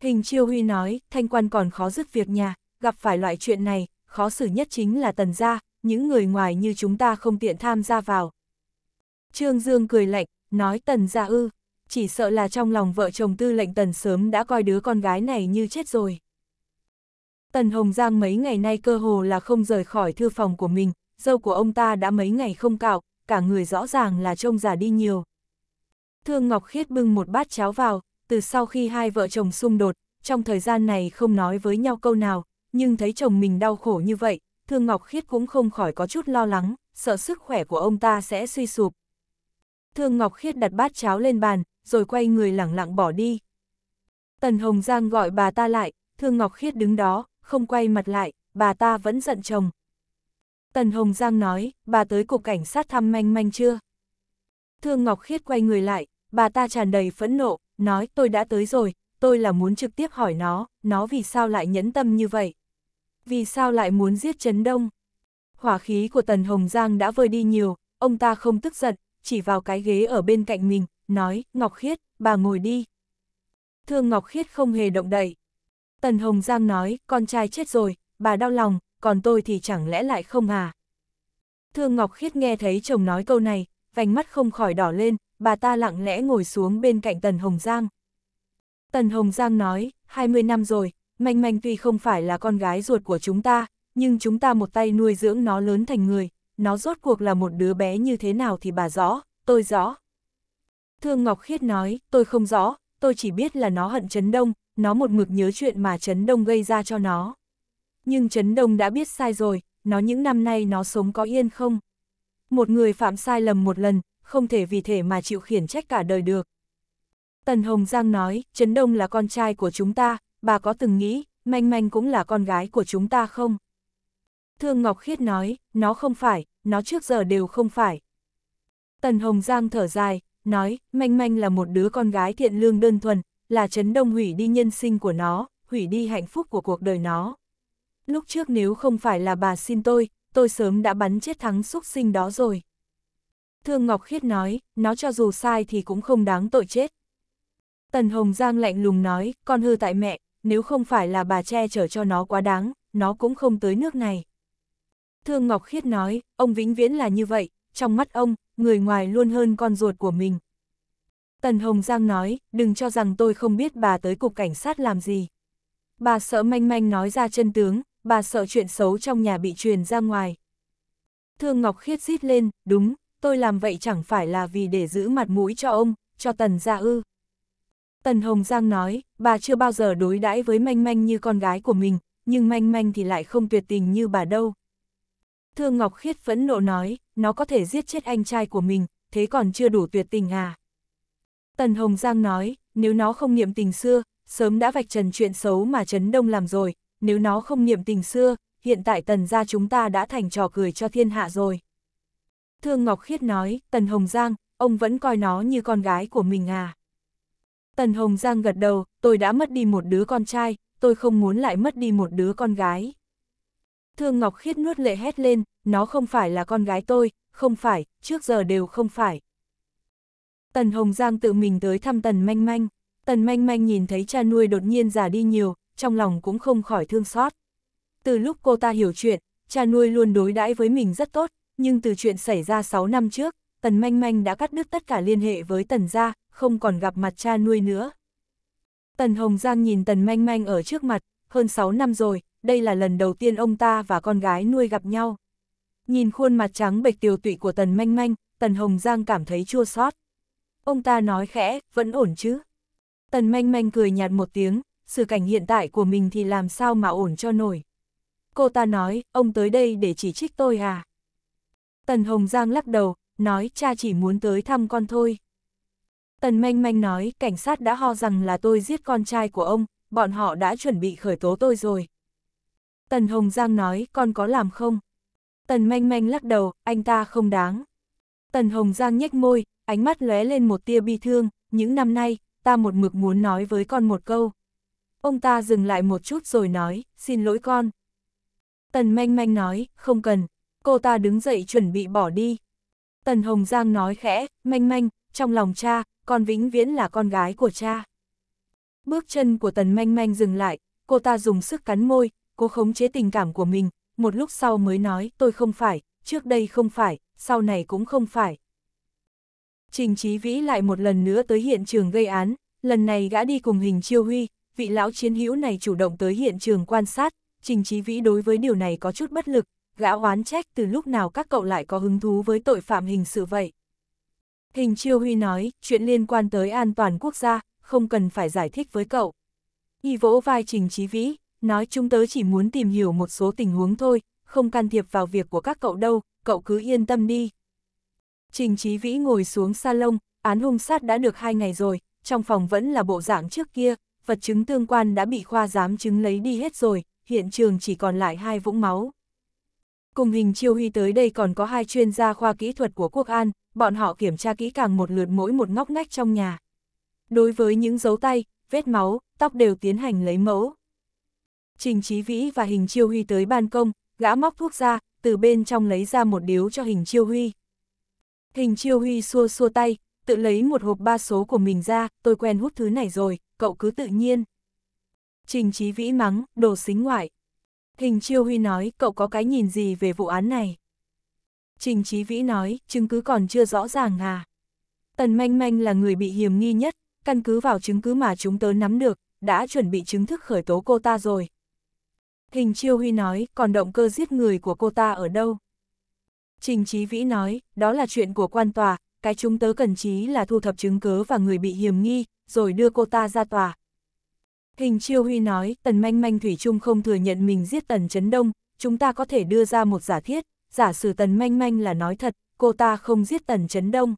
Hình Chiêu Huy nói, thanh quan còn khó dứt việc nhà, gặp phải loại chuyện này, khó xử nhất chính là tần gia, những người ngoài như chúng ta không tiện tham gia vào. Trương Dương cười lạnh, nói tần gia ư, chỉ sợ là trong lòng vợ chồng tư lệnh tần sớm đã coi đứa con gái này như chết rồi. Tần Hồng Giang mấy ngày nay cơ hồ là không rời khỏi thư phòng của mình, dâu của ông ta đã mấy ngày không cạo, cả người rõ ràng là trông già đi nhiều. Thương Ngọc Khiết bưng một bát cháo vào, từ sau khi hai vợ chồng xung đột, trong thời gian này không nói với nhau câu nào, nhưng thấy chồng mình đau khổ như vậy, Thương Ngọc Khiết cũng không khỏi có chút lo lắng, sợ sức khỏe của ông ta sẽ suy sụp. Thương Ngọc Khiết đặt bát cháo lên bàn, rồi quay người lẳng lặng bỏ đi. Tần Hồng Giang gọi bà ta lại, Thương Ngọc Khiết đứng đó, không quay mặt lại, bà ta vẫn giận chồng. Tần Hồng Giang nói, bà tới cục cảnh sát thăm manh manh chưa? Thương Ngọc Khiết quay người lại, bà ta tràn đầy phẫn nộ, nói tôi đã tới rồi, tôi là muốn trực tiếp hỏi nó, nó vì sao lại nhẫn tâm như vậy? Vì sao lại muốn giết Trấn Đông? Hỏa khí của Tần Hồng Giang đã vơi đi nhiều, ông ta không tức giận, chỉ vào cái ghế ở bên cạnh mình, nói, Ngọc Khiết, bà ngồi đi. Thương Ngọc Khiết không hề động đậy. Tần Hồng Giang nói, con trai chết rồi, bà đau lòng, còn tôi thì chẳng lẽ lại không à? Thương Ngọc Khiết nghe thấy chồng nói câu này, vành mắt không khỏi đỏ lên, bà ta lặng lẽ ngồi xuống bên cạnh Tần Hồng Giang. Tần Hồng Giang nói, 20 năm rồi, Manh Manh tuy không phải là con gái ruột của chúng ta, nhưng chúng ta một tay nuôi dưỡng nó lớn thành người, nó rốt cuộc là một đứa bé như thế nào thì bà rõ, tôi rõ. Thương Ngọc Khiết nói, tôi không rõ, tôi chỉ biết là nó hận Trấn Đông, nó một mực nhớ chuyện mà Trấn Đông gây ra cho nó. Nhưng Trấn Đông đã biết sai rồi, nó những năm nay nó sống có yên không? một người phạm sai lầm một lần, không thể vì thể mà chịu khiển trách cả đời được. Tần Hồng Giang nói, Trấn Đông là con trai của chúng ta, bà có từng nghĩ, Manh Manh cũng là con gái của chúng ta không? Thương Ngọc Khiết nói, nó không phải, nó trước giờ đều không phải. Tần Hồng Giang thở dài, nói, Manh Manh là một đứa con gái thiện lương đơn thuần, là Trấn Đông hủy đi nhân sinh của nó, hủy đi hạnh phúc của cuộc đời nó. Lúc trước nếu không phải là bà xin tôi, tôi sớm đã bắn chết thắng xúc sinh đó rồi. Thương Ngọc Khiết nói, nó cho dù sai thì cũng không đáng tội chết. Tần Hồng Giang lạnh lùng nói, con hư tại mẹ, nếu không phải là bà che chở cho nó quá đáng, nó cũng không tới nước này. Thương Ngọc Khiết nói, ông vĩnh viễn là như vậy, trong mắt ông, người ngoài luôn hơn con ruột của mình. Tần Hồng Giang nói, đừng cho rằng tôi không biết bà tới cục cảnh sát làm gì. Bà sợ manh manh nói ra chân tướng, bà sợ chuyện xấu trong nhà bị truyền ra ngoài. Thương Ngọc Khiết rít lên, đúng, tôi làm vậy chẳng phải là vì để giữ mặt mũi cho ông, cho Tần Gia ư. Tần Hồng Giang nói, bà chưa bao giờ đối đãi với Manh Manh như con gái của mình, nhưng Manh Manh thì lại không tuyệt tình như bà đâu. Thương Ngọc Khiết phẫn nộ nói, nó có thể giết chết anh trai của mình, thế còn chưa đủ tuyệt tình à. Tần Hồng Giang nói, nếu nó không niệm tình xưa, sớm đã vạch trần chuyện xấu mà Trấn Đông làm rồi, nếu nó không niệm tình xưa, hiện tại tần gia chúng ta đã thành trò cười cho thiên hạ rồi. Thương Ngọc Khiết nói, Tần Hồng Giang, ông vẫn coi nó như con gái của mình à. Tần Hồng Giang gật đầu, tôi đã mất đi một đứa con trai, tôi không muốn lại mất đi một đứa con gái. Thương Ngọc Khiết nuốt lệ hét lên, nó không phải là con gái tôi, không phải, trước giờ đều không phải. Tần Hồng Giang tự mình tới thăm Tần Manh Manh. Tần Manh Manh nhìn thấy cha nuôi đột nhiên già đi nhiều, trong lòng cũng không khỏi thương xót. Từ lúc cô ta hiểu chuyện, cha nuôi luôn đối đãi với mình rất tốt, nhưng từ chuyện xảy ra 6 năm trước, Tần Manh Manh đã cắt đứt tất cả liên hệ với Tần Gia, không còn gặp mặt cha nuôi nữa. Tần Hồng Giang nhìn Tần Manh Manh ở trước mặt, hơn 6 năm rồi, đây là lần đầu tiên ông ta và con gái nuôi gặp nhau. Nhìn khuôn mặt trắng bệch tiều tụy của Tần Manh Manh, Tần Hồng Giang cảm thấy chua xót. Ông ta nói khẽ, vẫn ổn chứ. Tần Manh Manh cười nhạt một tiếng, sự cảnh hiện tại của mình thì làm sao mà ổn cho nổi. Cô ta nói, ông tới đây để chỉ trích tôi à? Tần Hồng Giang lắc đầu, nói cha chỉ muốn tới thăm con thôi. Tần Manh Manh nói, cảnh sát đã ho rằng là tôi giết con trai của ông, bọn họ đã chuẩn bị khởi tố tôi rồi. Tần Hồng Giang nói, con có làm không? Tần Manh Manh lắc đầu, anh ta không đáng. Tần Hồng Giang nhếch môi, ánh mắt lóe lên một tia bi thương, những năm nay, ta một mực muốn nói với con một câu. Ông ta dừng lại một chút rồi nói, xin lỗi con. Tần manh manh nói, không cần. Cô ta đứng dậy chuẩn bị bỏ đi. Tần Hồng Giang nói khẽ, manh manh, trong lòng cha, con vĩnh viễn là con gái của cha. Bước chân của tần manh manh dừng lại, cô ta dùng sức cắn môi, cố khống chế tình cảm của mình, một lúc sau mới nói tôi không phải, trước đây không phải, sau này cũng không phải. Trình Chí Vĩ lại một lần nữa tới hiện trường gây án, lần này gã đi cùng hình chiêu huy, vị lão chiến hữu này chủ động tới hiện trường quan sát, trình trí vĩ đối với điều này có chút bất lực, gã oán trách từ lúc nào các cậu lại có hứng thú với tội phạm hình sự vậy. Hình Chiêu Huy nói, chuyện liên quan tới an toàn quốc gia, không cần phải giải thích với cậu. Y vỗ vai Trình Chí Vĩ, nói chúng tớ chỉ muốn tìm hiểu một số tình huống thôi, không can thiệp vào việc của các cậu đâu, cậu cứ yên tâm đi. Trình Chí Vĩ ngồi xuống salon, án hung sát đã được hai ngày rồi, trong phòng vẫn là bộ dạng trước kia, vật chứng tương quan đã bị khoa giám chứng lấy đi hết rồi, hiện trường chỉ còn lại hai vũng máu. Cùng hình chiêu huy tới đây còn có hai chuyên gia khoa kỹ thuật của Quốc An, bọn họ kiểm tra kỹ càng một lượt mỗi một ngóc ngách trong nhà. Đối với những dấu tay, vết máu, tóc đều tiến hành lấy mẫu. Trình Chí Vĩ và Hình Chiêu Huy tới ban công, gã móc thuốc ra, từ bên trong lấy ra một điếu cho Hình Chiêu Huy. Hình Chiêu Huy xua xua tay, tự lấy một hộp ba số của mình ra, tôi quen hút thứ này rồi, cậu cứ tự nhiên. Trình Chí Vĩ mắng, đồ xính ngoại. Hình Chiêu Huy nói, cậu có cái nhìn gì về vụ án này? Trình Chí Vĩ nói, chứng cứ còn chưa rõ ràng à? Tần Manh Manh là người bị hiểm nghi nhất, căn cứ vào chứng cứ mà chúng tớ nắm được, đã chuẩn bị chứng thức khởi tố cô ta rồi. Hình Chiêu Huy nói, còn động cơ giết người của cô ta ở đâu? Trình Chí Vĩ nói, đó là chuyện của quan tòa, cái chúng tớ cần trí là thu thập chứng cứ và người bị hiểm nghi, rồi đưa cô ta ra tòa. Hình Chiêu Huy nói, Tần Manh Manh Thủy Trung không thừa nhận mình giết Tần Trấn Đông, chúng ta có thể đưa ra một giả thiết, giả sử Tần Manh Manh là nói thật, cô ta không giết Tần Trấn Đông.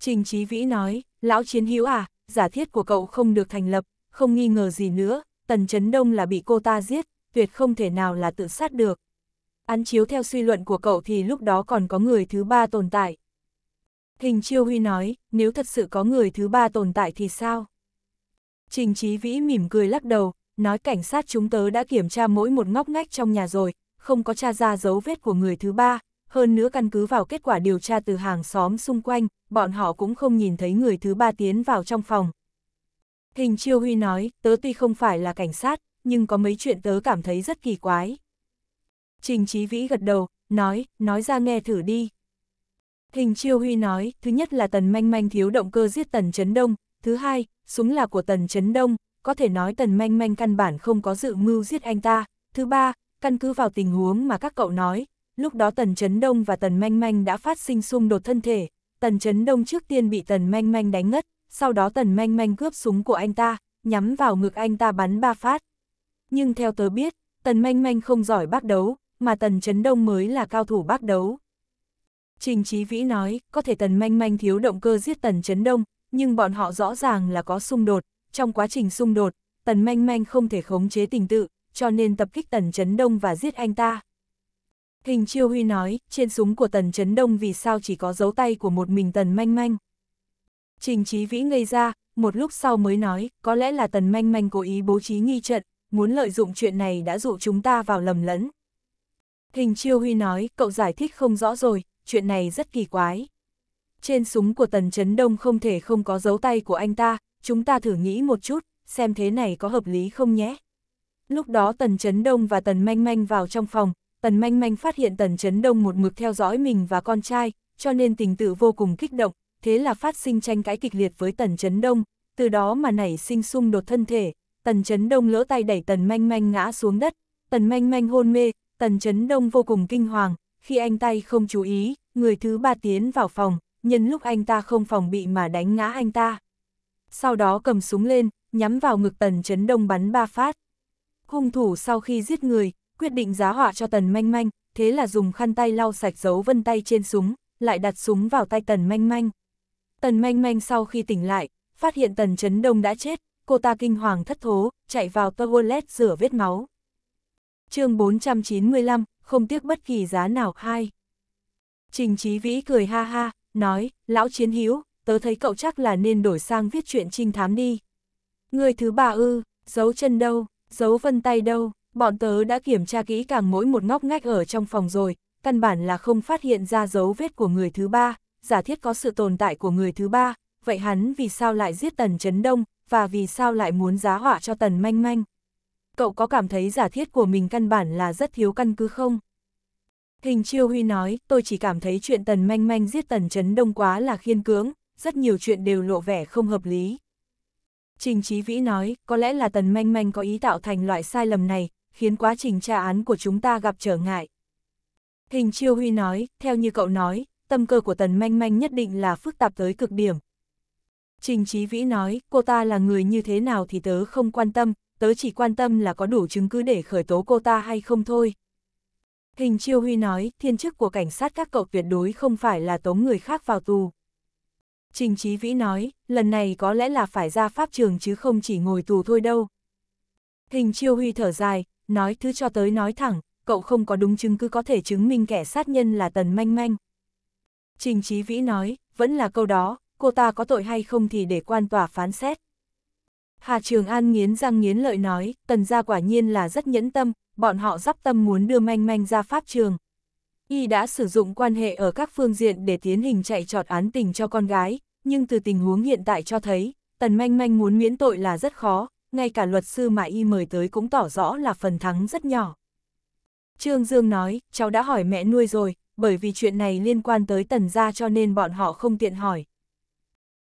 Trình Chí Vĩ nói, lão chiến hữu à, giả thiết của cậu không được thành lập, không nghi ngờ gì nữa, Tần Trấn Đông là bị cô ta giết, tuyệt không thể nào là tự sát được. Án chiếu theo suy luận của cậu thì lúc đó còn có người thứ ba tồn tại. Hình Chiêu Huy nói, nếu thật sự có người thứ ba tồn tại thì sao? Trình Chí Vĩ mỉm cười lắc đầu, nói cảnh sát chúng tớ đã kiểm tra mỗi một ngóc ngách trong nhà rồi, không có tra ra dấu vết của người thứ ba, hơn nữa căn cứ vào kết quả điều tra từ hàng xóm xung quanh, bọn họ cũng không nhìn thấy người thứ ba tiến vào trong phòng. Hình Chiêu Huy nói, tớ tuy không phải là cảnh sát, nhưng có mấy chuyện tớ cảm thấy rất kỳ quái. Trình Chí Vĩ gật đầu, nói, nói ra nghe thử đi, Hình Chiêu Huy nói, thứ nhất là Tần Manh Manh thiếu động cơ giết Tần Chấn Đông, thứ hai, súng là của Tần Chấn Đông, có thể nói Tần Manh Manh căn bản không có dự mưu giết anh ta. Thứ ba, căn cứ vào tình huống mà các cậu nói, lúc đó Tần Chấn Đông và Tần Manh Manh đã phát sinh xung đột thân thể, Tần Chấn Đông trước tiên bị Tần Manh Manh đánh ngất, sau đó Tần Manh Manh cướp súng của anh ta, nhắm vào ngực anh ta bắn ba phát. Nhưng theo tớ biết, Tần Manh Manh không giỏi bác đấu, mà Tần Chấn Đông mới là cao thủ bác đấu. Trình Chí Vĩ nói, có thể Tần Manh Manh thiếu động cơ giết Tần Chấn Đông, nhưng bọn họ rõ ràng là có xung đột, trong quá trình xung đột, Tần Manh Manh không thể khống chế tình tự, cho nên tập kích Tần Chấn Đông và giết anh ta. Hình Chiêu Huy nói, trên súng của Tần Chấn Đông vì sao chỉ có dấu tay của một mình Tần Manh Manh. Trình Chí Vĩ ngây ra, một lúc sau mới nói, có lẽ là Tần Manh Manh cố ý bố trí nghi trận, muốn lợi dụng chuyện này đã dụ chúng ta vào lầm lẫn. Hình Chiêu Huy nói, cậu giải thích không rõ rồi, chuyện này rất kỳ quái. Trên súng của Tần Chấn Đông không thể không có dấu tay của anh ta, chúng ta thử nghĩ một chút, xem thế này có hợp lý không nhé. Lúc đó Tần Chấn Đông và Tần Manh Manh vào trong phòng, Tần Manh Manh phát hiện Tần Chấn Đông một mực theo dõi mình và con trai, cho nên tình tự vô cùng kích động, thế là phát sinh tranh cãi kịch liệt với Tần Chấn Đông, từ đó mà nảy sinh xung đột thân thể, Tần Chấn Đông lỡ tay đẩy Tần Manh Manh ngã xuống đất, Tần Manh Manh hôn mê, Tần Chấn Đông vô cùng kinh hoàng, khi anh tay không chú ý, người thứ ba tiến vào phòng, nhân lúc anh ta không phòng bị mà đánh ngã anh ta. Sau đó cầm súng lên, nhắm vào ngực tần chấn đông bắn ba phát. Hung thủ sau khi giết người, quyết định giá họa cho tần manh manh, thế là dùng khăn tay lau sạch dấu vân tay trên súng, lại đặt súng vào tay tần manh manh. Tần manh manh sau khi tỉnh lại, phát hiện tần chấn đông đã chết, cô ta kinh hoàng thất thố, chạy vào toilet rửa vết máu. chương 495, không tiếc bất kỳ giá nào khai. Trình Chí Vĩ cười ha ha, nói, lão chiến hữu, tớ thấy cậu chắc là nên đổi sang viết chuyện trinh thám đi. Người thứ ba ư, giấu chân đâu, giấu vân tay đâu, bọn tớ đã kiểm tra kỹ càng mỗi một ngóc ngách ở trong phòng rồi, căn bản là không phát hiện ra dấu vết của người thứ ba, giả thiết có sự tồn tại của người thứ ba, vậy hắn vì sao lại giết Tần Chấn Đông, và vì sao lại muốn giá họa cho Tần Manh Manh cậu có cảm thấy giả thiết của mình căn bản là rất thiếu căn cứ không? Hình Chiêu Huy nói, tôi chỉ cảm thấy chuyện Tần Manh Manh giết Tần chấn Đông quá là khiên cưỡng, rất nhiều chuyện đều lộ vẻ không hợp lý. Trình Chí Vĩ nói, có lẽ là Tần Manh Manh có ý tạo thành loại sai lầm này, khiến quá trình tra án của chúng ta gặp trở ngại. Hình Chiêu Huy nói, theo như cậu nói, tâm cơ của Tần Manh Manh nhất định là phức tạp tới cực điểm. Trình Chí Vĩ nói, cô ta là người như thế nào thì tớ không quan tâm, tớ chỉ quan tâm là có đủ chứng cứ để khởi tố cô ta hay không thôi. Hình Chiêu Huy nói, thiên chức của cảnh sát các cậu tuyệt đối không phải là tống người khác vào tù. Trình Chí Vĩ nói, lần này có lẽ là phải ra pháp trường chứ không chỉ ngồi tù thôi đâu. Hình Chiêu Huy thở dài, nói thứ cho tới nói thẳng, cậu không có đúng chứng cứ có thể chứng minh kẻ sát nhân là Tần Manh Manh. Trình Chí Vĩ nói, vẫn là câu đó, cô ta có tội hay không thì để quan tòa phán xét. Hà Trường An nghiến răng nghiến lợi nói, tần gia quả nhiên là rất nhẫn tâm, bọn họ dắp tâm muốn đưa manh manh ra pháp trường. Y đã sử dụng quan hệ ở các phương diện để tiến hình chạy trọt án tình cho con gái, nhưng từ tình huống hiện tại cho thấy, tần manh manh muốn miễn tội là rất khó, ngay cả luật sư mà Y mời tới cũng tỏ rõ là phần thắng rất nhỏ. Trương Dương nói, cháu đã hỏi mẹ nuôi rồi, bởi vì chuyện này liên quan tới tần gia cho nên bọn họ không tiện hỏi.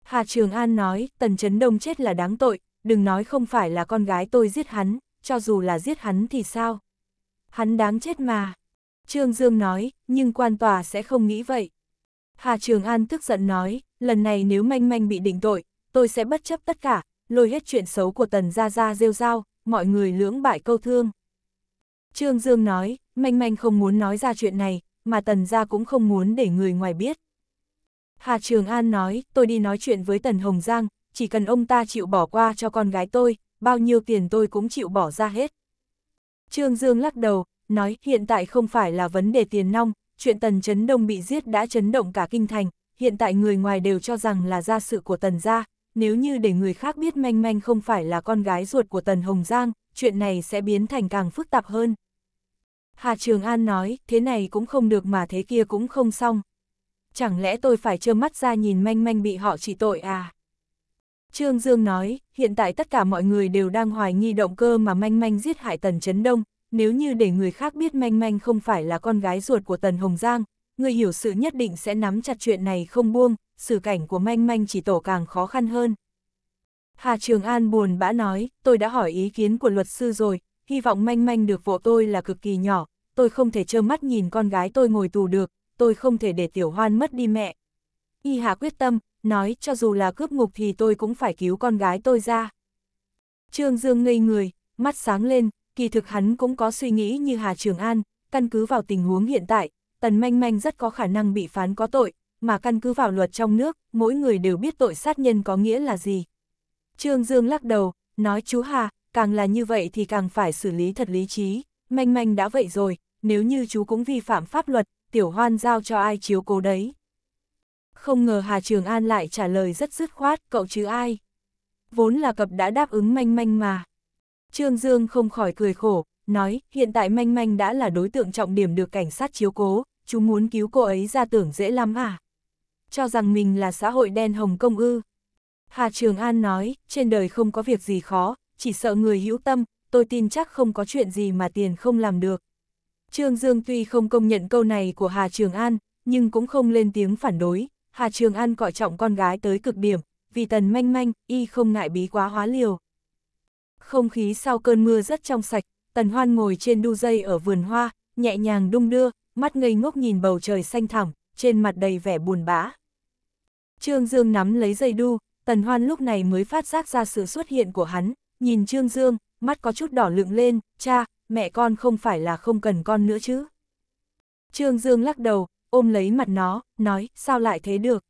Hà Trường An nói, tần chấn đông chết là đáng tội, đừng nói không phải là con gái tôi giết hắn, cho dù là giết hắn thì sao? Hắn đáng chết mà. Trương Dương nói, nhưng quan tòa sẽ không nghĩ vậy. Hà Trường An tức giận nói, lần này nếu manh manh bị định tội, tôi sẽ bất chấp tất cả, lôi hết chuyện xấu của tần ra ra rêu rao, mọi người lưỡng bại câu thương. Trương Dương nói, manh manh không muốn nói ra chuyện này, mà tần ra cũng không muốn để người ngoài biết. Hà Trường An nói, tôi đi nói chuyện với tần Hồng Giang, chỉ cần ông ta chịu bỏ qua cho con gái tôi, bao nhiêu tiền tôi cũng chịu bỏ ra hết. Trương Dương lắc đầu, nói hiện tại không phải là vấn đề tiền nong, chuyện Tần Chấn Đông bị giết đã chấn động cả kinh thành, hiện tại người ngoài đều cho rằng là gia sự của Tần gia, nếu như để người khác biết manh manh không phải là con gái ruột của Tần Hồng Giang, chuyện này sẽ biến thành càng phức tạp hơn. Hà Trường An nói, thế này cũng không được mà thế kia cũng không xong. Chẳng lẽ tôi phải trơ mắt ra nhìn manh manh bị họ chỉ tội à? Trương Dương nói, hiện tại tất cả mọi người đều đang hoài nghi động cơ mà manh manh giết hại Tần Chấn Đông, nếu như để người khác biết manh manh không phải là con gái ruột của Tần Hồng Giang, người hiểu sự nhất định sẽ nắm chặt chuyện này không buông, xử cảnh của manh manh chỉ tổ càng khó khăn hơn. Hà Trường An buồn bã nói, tôi đã hỏi ý kiến của luật sư rồi, hy vọng manh manh được vỗ tôi là cực kỳ nhỏ, tôi không thể trơ mắt nhìn con gái tôi ngồi tù được, tôi không thể để tiểu hoan mất đi mẹ. Y Hà quyết tâm, nói cho dù là cướp ngục thì tôi cũng phải cứu con gái tôi ra. Trương Dương ngây người, mắt sáng lên, kỳ thực hắn cũng có suy nghĩ như Hà Trường An, căn cứ vào tình huống hiện tại, Tần Manh Manh rất có khả năng bị phán có tội, mà căn cứ vào luật trong nước, mỗi người đều biết tội sát nhân có nghĩa là gì. Trương Dương lắc đầu, nói chú Hà, càng là như vậy thì càng phải xử lý thật lý trí, Manh Manh đã vậy rồi, nếu như chú cũng vi phạm pháp luật, tiểu hoan giao cho ai chiếu cố đấy không ngờ Hà Trường An lại trả lời rất dứt khoát, cậu chứ ai. Vốn là cập đã đáp ứng manh manh mà. Trương Dương không khỏi cười khổ, nói, hiện tại manh manh đã là đối tượng trọng điểm được cảnh sát chiếu cố, chú muốn cứu cô ấy ra tưởng dễ lắm à? Cho rằng mình là xã hội đen Hồng Công ư. Hà Trường An nói, trên đời không có việc gì khó, chỉ sợ người hữu tâm, tôi tin chắc không có chuyện gì mà tiền không làm được. Trương Dương tuy không công nhận câu này của Hà Trường An, nhưng cũng không lên tiếng phản đối, Hà Trường An coi trọng con gái tới cực điểm, vì tần manh manh, y không ngại bí quá hóa liều. Không khí sau cơn mưa rất trong sạch, tần hoan ngồi trên đu dây ở vườn hoa, nhẹ nhàng đung đưa, mắt ngây ngốc nhìn bầu trời xanh thẳm, trên mặt đầy vẻ buồn bã. Trương Dương nắm lấy dây đu, tần hoan lúc này mới phát giác ra sự xuất hiện của hắn, nhìn Trương Dương, mắt có chút đỏ lượng lên, cha, mẹ con không phải là không cần con nữa chứ. Trương Dương lắc đầu, ôm lấy mặt nó, nói, sao lại thế được?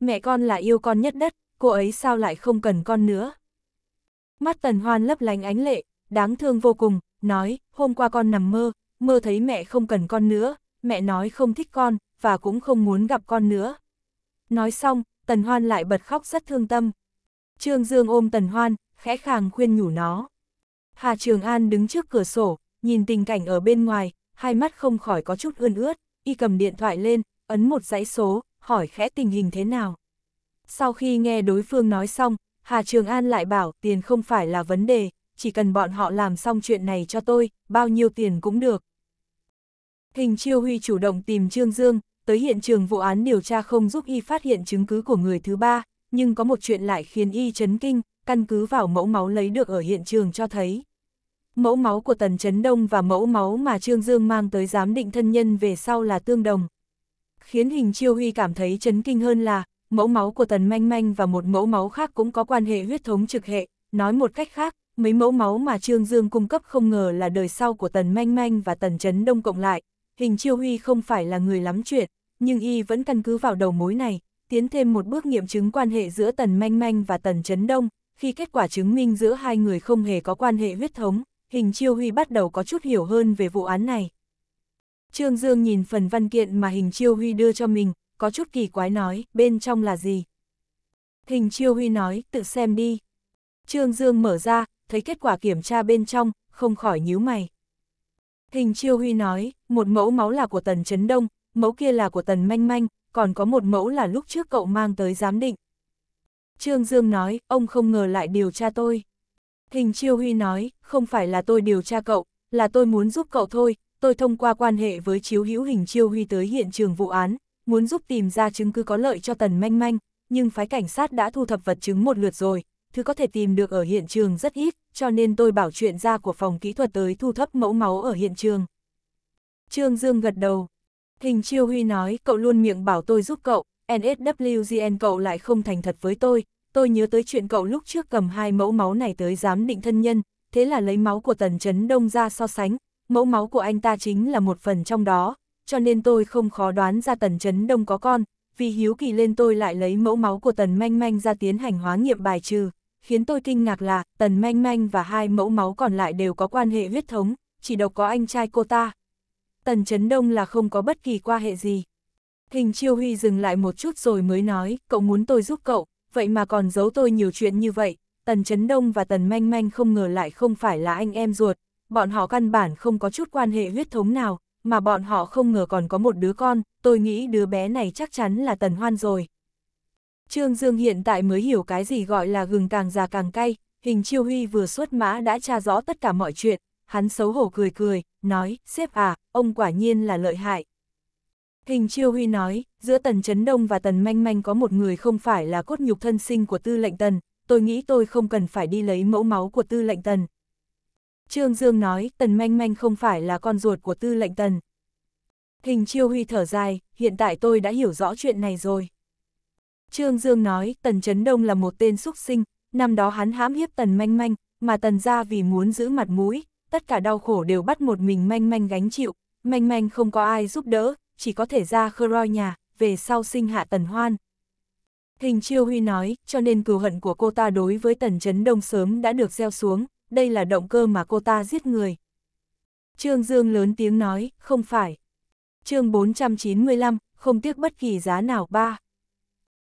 Mẹ con là yêu con nhất đất, cô ấy sao lại không cần con nữa? Mắt tần hoan lấp lánh ánh lệ, đáng thương vô cùng, nói, hôm qua con nằm mơ, mơ thấy mẹ không cần con nữa, mẹ nói không thích con, và cũng không muốn gặp con nữa. Nói xong, tần hoan lại bật khóc rất thương tâm. Trương Dương ôm tần hoan, khẽ khàng khuyên nhủ nó. Hà Trường An đứng trước cửa sổ, nhìn tình cảnh ở bên ngoài, hai mắt không khỏi có chút ươn ướt y cầm điện thoại lên, ấn một dãy số, hỏi khẽ tình hình thế nào. Sau khi nghe đối phương nói xong, Hà Trường An lại bảo tiền không phải là vấn đề, chỉ cần bọn họ làm xong chuyện này cho tôi, bao nhiêu tiền cũng được. Hình Chiêu Huy chủ động tìm Trương Dương, tới hiện trường vụ án điều tra không giúp y phát hiện chứng cứ của người thứ ba, nhưng có một chuyện lại khiến y chấn kinh, căn cứ vào mẫu máu lấy được ở hiện trường cho thấy mẫu máu của Tần Chấn Đông và mẫu máu mà Trương Dương mang tới giám định thân nhân về sau là tương đồng. Khiến hình chiêu huy cảm thấy chấn kinh hơn là, mẫu máu của Tần Manh Manh và một mẫu máu khác cũng có quan hệ huyết thống trực hệ, nói một cách khác, mấy mẫu máu mà Trương Dương cung cấp không ngờ là đời sau của Tần Manh Manh và Tần Chấn Đông cộng lại. Hình chiêu huy không phải là người lắm chuyện, nhưng y vẫn căn cứ vào đầu mối này, tiến thêm một bước nghiệm chứng quan hệ giữa Tần Manh Manh và Tần Chấn Đông, khi kết quả chứng minh giữa hai người không hề có quan hệ huyết thống hình chiêu huy bắt đầu có chút hiểu hơn về vụ án này. Trương Dương nhìn phần văn kiện mà hình chiêu huy đưa cho mình, có chút kỳ quái nói, bên trong là gì? Hình chiêu huy nói, tự xem đi. Trương Dương mở ra, thấy kết quả kiểm tra bên trong, không khỏi nhíu mày. Hình chiêu huy nói, một mẫu máu là của tần Chấn Đông, mẫu kia là của tần Manh Manh, còn có một mẫu là lúc trước cậu mang tới giám định. Trương Dương nói, ông không ngờ lại điều tra tôi. Hình Chiêu Huy nói, không phải là tôi điều tra cậu, là tôi muốn giúp cậu thôi, tôi thông qua quan hệ với chiếu hữu hình Chiêu Huy tới hiện trường vụ án, muốn giúp tìm ra chứng cứ có lợi cho Tần Manh Manh, nhưng phái cảnh sát đã thu thập vật chứng một lượt rồi, thứ có thể tìm được ở hiện trường rất ít, cho nên tôi bảo chuyện ra của phòng kỹ thuật tới thu thập mẫu máu ở hiện trường. Trương Dương gật đầu. Hình Chiêu Huy nói, cậu luôn miệng bảo tôi giúp cậu, NSWGN cậu lại không thành thật với tôi, tôi nhớ tới chuyện cậu lúc trước cầm hai mẫu máu này tới giám định thân nhân, thế là lấy máu của Tần Chấn Đông ra so sánh, mẫu máu của anh ta chính là một phần trong đó, cho nên tôi không khó đoán ra Tần Chấn Đông có con, vì hiếu kỳ lên tôi lại lấy mẫu máu của Tần Manh Manh ra tiến hành hóa nghiệm bài trừ, khiến tôi kinh ngạc là Tần Manh Manh và hai mẫu máu còn lại đều có quan hệ huyết thống, chỉ độc có anh trai cô ta. Tần Chấn Đông là không có bất kỳ quan hệ gì. Hình Chiêu Huy dừng lại một chút rồi mới nói, cậu muốn tôi giúp cậu, vậy mà còn giấu tôi nhiều chuyện như vậy, Tần Chấn Đông và Tần Manh Manh không ngờ lại không phải là anh em ruột, bọn họ căn bản không có chút quan hệ huyết thống nào, mà bọn họ không ngờ còn có một đứa con, tôi nghĩ đứa bé này chắc chắn là Tần Hoan rồi. Trương Dương hiện tại mới hiểu cái gì gọi là gừng càng già càng cay, hình chiêu huy vừa xuất mã đã tra rõ tất cả mọi chuyện, hắn xấu hổ cười cười, nói, xếp à, ông quả nhiên là lợi hại, Hình Chiêu Huy nói, giữa Tần Chấn Đông và Tần Manh Manh có một người không phải là cốt nhục thân sinh của tư lệnh Tần, tôi nghĩ tôi không cần phải đi lấy mẫu máu của tư lệnh Tần. Trương Dương nói, Tần Manh Manh không phải là con ruột của tư lệnh Tần. Hình Chiêu Huy thở dài, hiện tại tôi đã hiểu rõ chuyện này rồi. Trương Dương nói, Tần Chấn Đông là một tên xuất sinh, năm đó hắn hãm hiếp Tần Manh Manh, mà Tần ra vì muốn giữ mặt mũi, tất cả đau khổ đều bắt một mình Manh Manh gánh chịu, Manh Manh không có ai giúp đỡ, chỉ có thể ra khơ roi nhà, về sau sinh hạ tần hoan. Hình Chiêu Huy nói, cho nên cừu hận của cô ta đối với Tần Chấn Đông sớm đã được gieo xuống, đây là động cơ mà cô ta giết người. Trương Dương lớn tiếng nói, không phải. chương 495, không tiếc bất kỳ giá nào ba.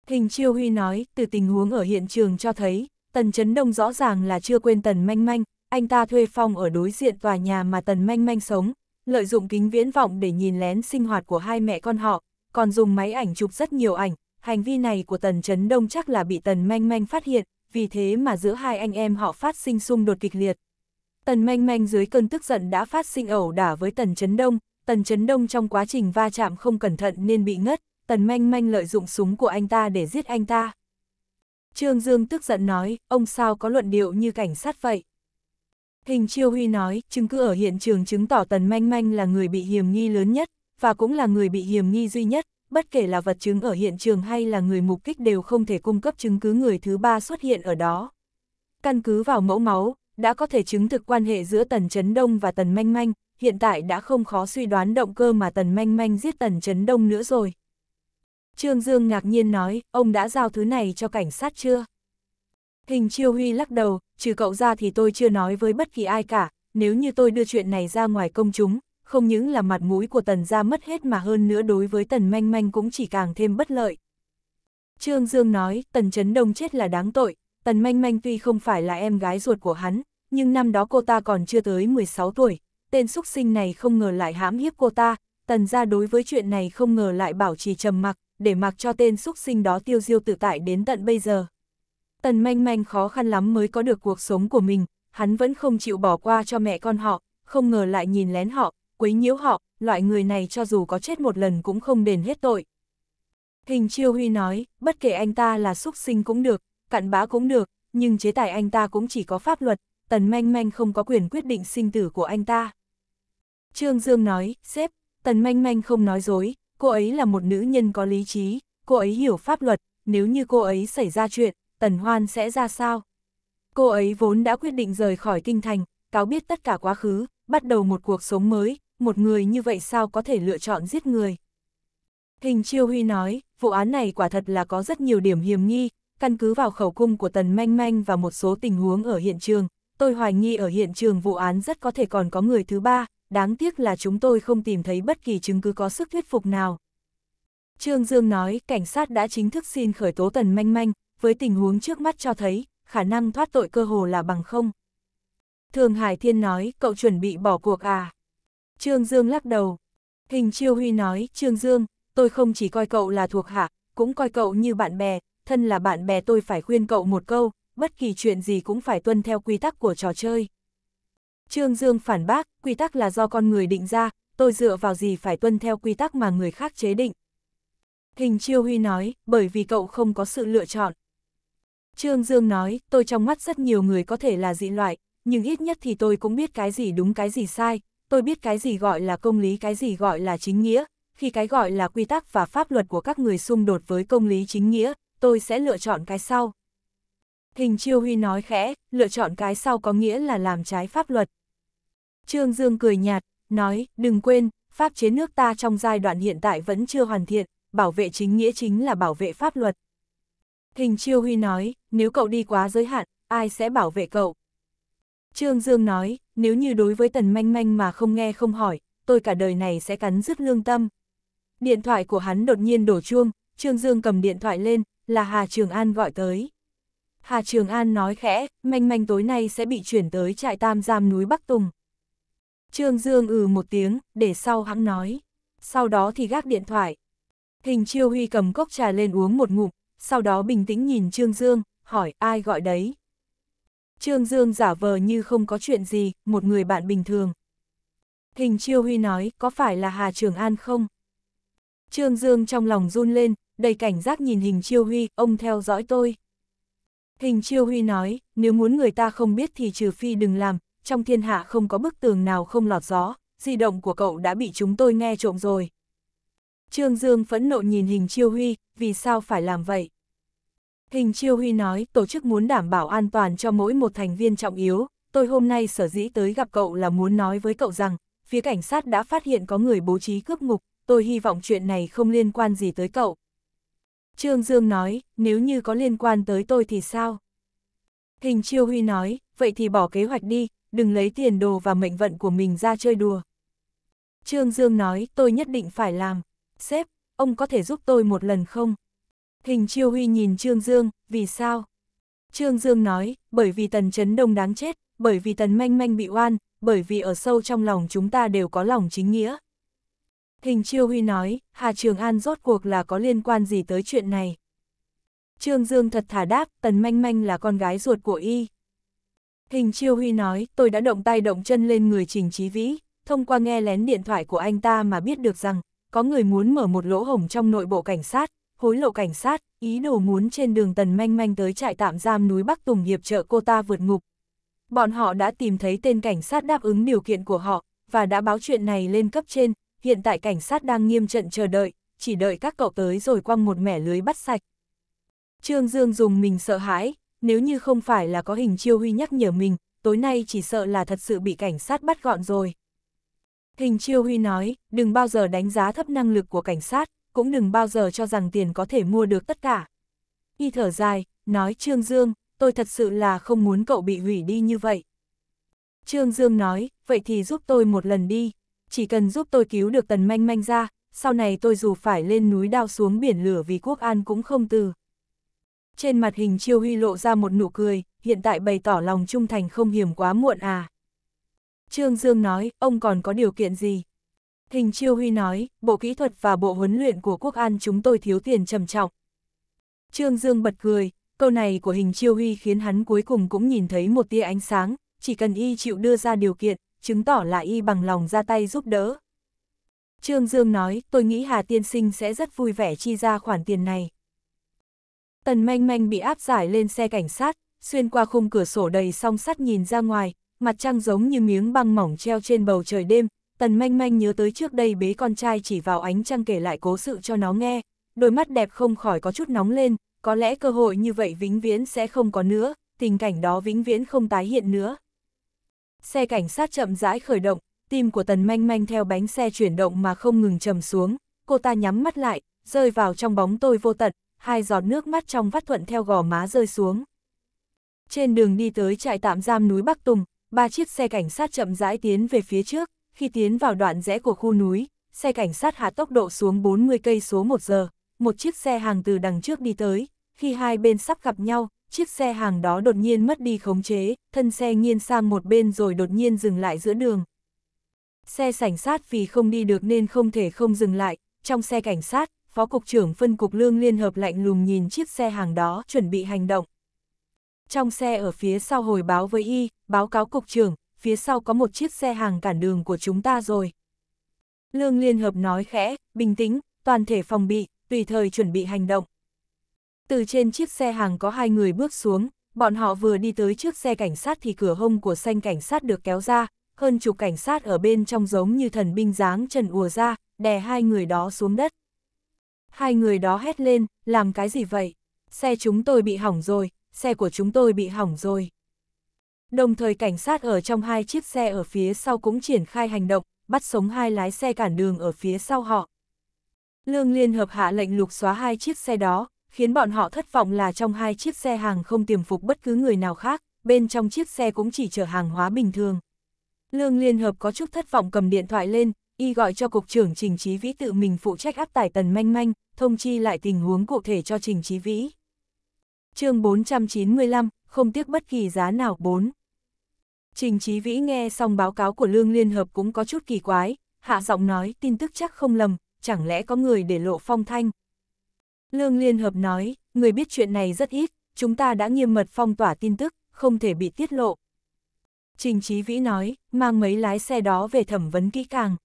Hình Chiêu Huy nói, từ tình huống ở hiện trường cho thấy, Tần Chấn Đông rõ ràng là chưa quên Tần Manh Manh, anh ta thuê phòng ở đối diện tòa nhà mà Tần Manh Manh sống, lợi dụng kính viễn vọng để nhìn lén sinh hoạt của hai mẹ con họ, còn dùng máy ảnh chụp rất nhiều ảnh, hành vi này của Tần Trấn Đông chắc là bị Tần Manh Manh phát hiện, vì thế mà giữa hai anh em họ phát sinh xung đột kịch liệt. Tần Manh Manh dưới cơn tức giận đã phát sinh ẩu đả với Tần Trấn Đông, Tần Trấn Đông trong quá trình va chạm không cẩn thận nên bị ngất, Tần Manh Manh lợi dụng súng của anh ta để giết anh ta. Trương Dương tức giận nói, ông sao có luận điệu như cảnh sát vậy? Hình Chiêu Huy nói, chứng cứ ở hiện trường chứng tỏ Tần Manh Manh là người bị hiểm nghi lớn nhất, và cũng là người bị hiểm nghi duy nhất, bất kể là vật chứng ở hiện trường hay là người mục kích đều không thể cung cấp chứng cứ người thứ ba xuất hiện ở đó. Căn cứ vào mẫu máu, đã có thể chứng thực quan hệ giữa Tần Chấn Đông và Tần Manh Manh, hiện tại đã không khó suy đoán động cơ mà Tần Manh Manh giết Tần Chấn Đông nữa rồi. Trương Dương ngạc nhiên nói, ông đã giao thứ này cho cảnh sát chưa? Hình chiêu huy lắc đầu, trừ cậu ra thì tôi chưa nói với bất kỳ ai cả, nếu như tôi đưa chuyện này ra ngoài công chúng, không những là mặt mũi của tần ra mất hết mà hơn nữa đối với tần manh manh cũng chỉ càng thêm bất lợi. Trương Dương nói, tần chấn đông chết là đáng tội, tần manh manh tuy không phải là em gái ruột của hắn, nhưng năm đó cô ta còn chưa tới 16 tuổi, tên xúc sinh này không ngờ lại hãm hiếp cô ta, tần ra đối với chuyện này không ngờ lại bảo trì trầm mặc, để mặc cho tên xúc sinh đó tiêu diêu tự tại đến tận bây giờ. Tần manh manh khó khăn lắm mới có được cuộc sống của mình, hắn vẫn không chịu bỏ qua cho mẹ con họ, không ngờ lại nhìn lén họ, quấy nhiễu họ, loại người này cho dù có chết một lần cũng không đền hết tội. Hình Chiêu Huy nói, bất kể anh ta là súc sinh cũng được, cặn bã cũng được, nhưng chế tài anh ta cũng chỉ có pháp luật, Tần Manh Manh không có quyền quyết định sinh tử của anh ta. Trương Dương nói, xếp, Tần Manh Manh không nói dối, cô ấy là một nữ nhân có lý trí, cô ấy hiểu pháp luật, nếu như cô ấy xảy ra chuyện, Tần Hoan sẽ ra sao? Cô ấy vốn đã quyết định rời khỏi kinh thành, cáo biết tất cả quá khứ, bắt đầu một cuộc sống mới, một người như vậy sao có thể lựa chọn giết người? Hình Chiêu Huy nói, vụ án này quả thật là có rất nhiều điểm hiểm nghi, căn cứ vào khẩu cung của Tần Manh Manh và một số tình huống ở hiện trường, tôi hoài nghi ở hiện trường vụ án rất có thể còn có người thứ ba, đáng tiếc là chúng tôi không tìm thấy bất kỳ chứng cứ có sức thuyết phục nào. Trương Dương nói, cảnh sát đã chính thức xin khởi tố Tần Manh Manh, với tình huống trước mắt cho thấy, khả năng thoát tội cơ hồ là bằng không. Thường Hải Thiên nói, cậu chuẩn bị bỏ cuộc à? Trương Dương lắc đầu. Hình Chiêu Huy nói, Trương Dương, tôi không chỉ coi cậu là thuộc hạ, cũng coi cậu như bạn bè, thân là bạn bè tôi phải khuyên cậu một câu, bất kỳ chuyện gì cũng phải tuân theo quy tắc của trò chơi. Trương Dương phản bác, quy tắc là do con người định ra, tôi dựa vào gì phải tuân theo quy tắc mà người khác chế định. Hình Chiêu Huy nói, bởi vì cậu không có sự lựa chọn. Trương Dương nói, tôi trong mắt rất nhiều người có thể là dị loại, nhưng ít nhất thì tôi cũng biết cái gì đúng cái gì sai, tôi biết cái gì gọi là công lý cái gì gọi là chính nghĩa, khi cái gọi là quy tắc và pháp luật của các người xung đột với công lý chính nghĩa, tôi sẽ lựa chọn cái sau. Hình Chiêu Huy nói khẽ, lựa chọn cái sau có nghĩa là làm trái pháp luật. Trương Dương cười nhạt, nói, đừng quên, pháp chế nước ta trong giai đoạn hiện tại vẫn chưa hoàn thiện, bảo vệ chính nghĩa chính là bảo vệ pháp luật. Hình Chiêu Huy nói, nếu cậu đi quá giới hạn, ai sẽ bảo vệ cậu? Trương Dương nói, nếu như đối với Tần Manh Manh mà không nghe không hỏi, tôi cả đời này sẽ cắn rứt lương tâm. Điện thoại của hắn đột nhiên đổ chuông, Trương Dương cầm điện thoại lên, là Hà Trường An gọi tới. Hà Trường An nói khẽ, Manh Manh tối nay sẽ bị chuyển tới trại tam giam núi Bắc Tùng. Trương Dương ừ một tiếng, để sau hắn nói. Sau đó thì gác điện thoại. Hình Chiêu Huy cầm cốc trà lên uống một ngụm, sau đó bình tĩnh nhìn Trương Dương, hỏi ai gọi đấy. Trương Dương giả vờ như không có chuyện gì, một người bạn bình thường. Hình Chiêu Huy nói, có phải là Hà Trường An không? Trương Dương trong lòng run lên, đầy cảnh giác nhìn Hình Chiêu Huy, ông theo dõi tôi. Hình Chiêu Huy nói, nếu muốn người ta không biết thì trừ phi đừng làm, trong thiên hạ không có bức tường nào không lọt gió, di động của cậu đã bị chúng tôi nghe trộm rồi. Trương Dương phẫn nộ nhìn hình chiêu huy, vì sao phải làm vậy? Hình chiêu huy nói, tổ chức muốn đảm bảo an toàn cho mỗi một thành viên trọng yếu, tôi hôm nay sở dĩ tới gặp cậu là muốn nói với cậu rằng, phía cảnh sát đã phát hiện có người bố trí cướp ngục, tôi hy vọng chuyện này không liên quan gì tới cậu. Trương Dương nói, nếu như có liên quan tới tôi thì sao? Hình chiêu huy nói, vậy thì bỏ kế hoạch đi, đừng lấy tiền đồ và mệnh vận của mình ra chơi đùa. Trương Dương nói, tôi nhất định phải làm. Sếp, ông có thể giúp tôi một lần không? Hình Chiêu Huy nhìn Trương Dương, vì sao? Trương Dương nói, bởi vì Tần Chấn Đông đáng chết, bởi vì Tần Manh Manh bị oan, bởi vì ở sâu trong lòng chúng ta đều có lòng chính nghĩa. Hình Chiêu Huy nói, Hà Trường An rốt cuộc là có liên quan gì tới chuyện này? Trương Dương thật thả đáp, Tần Manh Manh là con gái ruột của y. Hình Chiêu Huy nói, tôi đã động tay động chân lên người Trình Chí Vĩ, thông qua nghe lén điện thoại của anh ta mà biết được rằng, có người muốn mở một lỗ hổng trong nội bộ cảnh sát, hối lộ cảnh sát, ý đồ muốn trên đường tần manh manh tới trại tạm giam núi Bắc Tùng hiệp trợ cô ta vượt ngục. Bọn họ đã tìm thấy tên cảnh sát đáp ứng điều kiện của họ, và đã báo chuyện này lên cấp trên, hiện tại cảnh sát đang nghiêm trận chờ đợi, chỉ đợi các cậu tới rồi quăng một mẻ lưới bắt sạch. Trương Dương dùng mình sợ hãi, nếu như không phải là có hình chiêu huy nhắc nhở mình, tối nay chỉ sợ là thật sự bị cảnh sát bắt gọn rồi. Hình Chiêu Huy nói, đừng bao giờ đánh giá thấp năng lực của cảnh sát, cũng đừng bao giờ cho rằng tiền có thể mua được tất cả. Y thở dài, nói Trương Dương, tôi thật sự là không muốn cậu bị hủy đi như vậy. Trương Dương nói, vậy thì giúp tôi một lần đi, chỉ cần giúp tôi cứu được tần manh manh ra, sau này tôi dù phải lên núi đao xuống biển lửa vì quốc an cũng không từ. Trên mặt hình Chiêu Huy lộ ra một nụ cười, hiện tại bày tỏ lòng trung thành không hiểm quá muộn à. Trương Dương nói, ông còn có điều kiện gì? Hình Chiêu Huy nói, bộ kỹ thuật và bộ huấn luyện của quốc an chúng tôi thiếu tiền trầm trọng. Trương Dương bật cười, câu này của hình Chiêu Huy khiến hắn cuối cùng cũng nhìn thấy một tia ánh sáng, chỉ cần y chịu đưa ra điều kiện, chứng tỏ là y bằng lòng ra tay giúp đỡ. Trương Dương nói, tôi nghĩ Hà Tiên Sinh sẽ rất vui vẻ chi ra khoản tiền này. Tần manh manh bị áp giải lên xe cảnh sát, xuyên qua khung cửa sổ đầy song sắt nhìn ra ngoài, mặt trăng giống như miếng băng mỏng treo trên bầu trời đêm, tần manh manh nhớ tới trước đây bế con trai chỉ vào ánh trăng kể lại cố sự cho nó nghe, đôi mắt đẹp không khỏi có chút nóng lên, có lẽ cơ hội như vậy vĩnh viễn sẽ không có nữa, tình cảnh đó vĩnh viễn không tái hiện nữa. Xe cảnh sát chậm rãi khởi động, tim của tần manh manh theo bánh xe chuyển động mà không ngừng trầm xuống, cô ta nhắm mắt lại, rơi vào trong bóng tôi vô tận, hai giọt nước mắt trong vắt thuận theo gò má rơi xuống. Trên đường đi tới trại tạm giam núi Bắc Tùng, ba chiếc xe cảnh sát chậm rãi tiến về phía trước, khi tiến vào đoạn rẽ của khu núi, xe cảnh sát hạ tốc độ xuống 40 cây số 1 giờ, một chiếc xe hàng từ đằng trước đi tới, khi hai bên sắp gặp nhau, chiếc xe hàng đó đột nhiên mất đi khống chế, thân xe nghiêng sang một bên rồi đột nhiên dừng lại giữa đường. Xe cảnh sát vì không đi được nên không thể không dừng lại, trong xe cảnh sát, Phó Cục trưởng Phân Cục Lương Liên Hợp lạnh lùng nhìn chiếc xe hàng đó chuẩn bị hành động. Trong xe ở phía sau hồi báo với y, báo cáo cục trưởng, phía sau có một chiếc xe hàng cản đường của chúng ta rồi. Lương Liên Hợp nói khẽ, bình tĩnh, toàn thể phòng bị, tùy thời chuẩn bị hành động. Từ trên chiếc xe hàng có hai người bước xuống, bọn họ vừa đi tới trước xe cảnh sát thì cửa hông của xanh cảnh sát được kéo ra, hơn chục cảnh sát ở bên trong giống như thần binh dáng trần ùa ra, đè hai người đó xuống đất. Hai người đó hét lên, làm cái gì vậy? Xe chúng tôi bị hỏng rồi, xe của chúng tôi bị hỏng rồi. Đồng thời cảnh sát ở trong hai chiếc xe ở phía sau cũng triển khai hành động, bắt sống hai lái xe cản đường ở phía sau họ. Lương Liên Hợp hạ lệnh lục xóa hai chiếc xe đó, khiến bọn họ thất vọng là trong hai chiếc xe hàng không tiềm phục bất cứ người nào khác, bên trong chiếc xe cũng chỉ chở hàng hóa bình thường. Lương Liên Hợp có chút thất vọng cầm điện thoại lên, y gọi cho Cục trưởng Trình Chí Vĩ tự mình phụ trách áp tải tần manh manh, thông chi lại tình huống cụ thể cho Trình Chí Vĩ chương 495, không tiếc bất kỳ giá nào 4. Trình Chí Vĩ nghe xong báo cáo của Lương Liên Hợp cũng có chút kỳ quái, hạ giọng nói tin tức chắc không lầm, chẳng lẽ có người để lộ phong thanh. Lương Liên Hợp nói, người biết chuyện này rất ít, chúng ta đã nghiêm mật phong tỏa tin tức, không thể bị tiết lộ. Trình Chí Vĩ nói, mang mấy lái xe đó về thẩm vấn kỹ càng.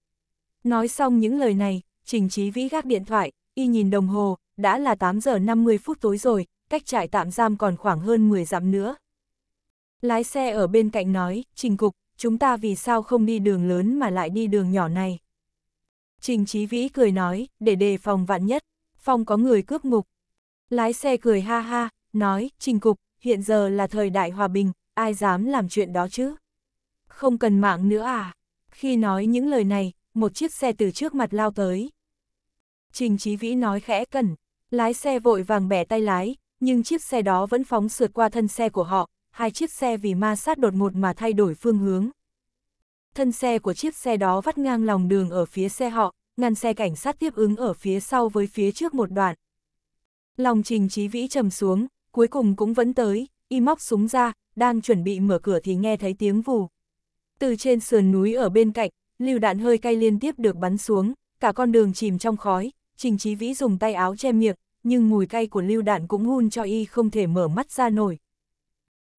Nói xong những lời này, Trình Chí Vĩ gác điện thoại, y nhìn đồng hồ, đã là 8 giờ 50 phút tối rồi, cách trại tạm giam còn khoảng hơn 10 dặm nữa. Lái xe ở bên cạnh nói, Trình Cục, chúng ta vì sao không đi đường lớn mà lại đi đường nhỏ này? Trình Chí Vĩ cười nói, để đề phòng vạn nhất, phòng có người cướp ngục. Lái xe cười ha ha, nói, Trình Cục, hiện giờ là thời đại hòa bình, ai dám làm chuyện đó chứ? Không cần mạng nữa à? Khi nói những lời này, một chiếc xe từ trước mặt lao tới. Trình Chí Vĩ nói khẽ cần, lái xe vội vàng bẻ tay lái, nhưng chiếc xe đó vẫn phóng sượt qua thân xe của họ, hai chiếc xe vì ma sát đột ngột mà thay đổi phương hướng. Thân xe của chiếc xe đó vắt ngang lòng đường ở phía xe họ, ngăn xe cảnh sát tiếp ứng ở phía sau với phía trước một đoạn. Lòng trình trí vĩ trầm xuống, cuối cùng cũng vẫn tới, y móc súng ra, đang chuẩn bị mở cửa thì nghe thấy tiếng vù. Từ trên sườn núi ở bên cạnh, lưu đạn hơi cay liên tiếp được bắn xuống, cả con đường chìm trong khói, trình trí vĩ dùng tay áo che miệng, nhưng mùi cay của lưu đạn cũng hun cho y không thể mở mắt ra nổi.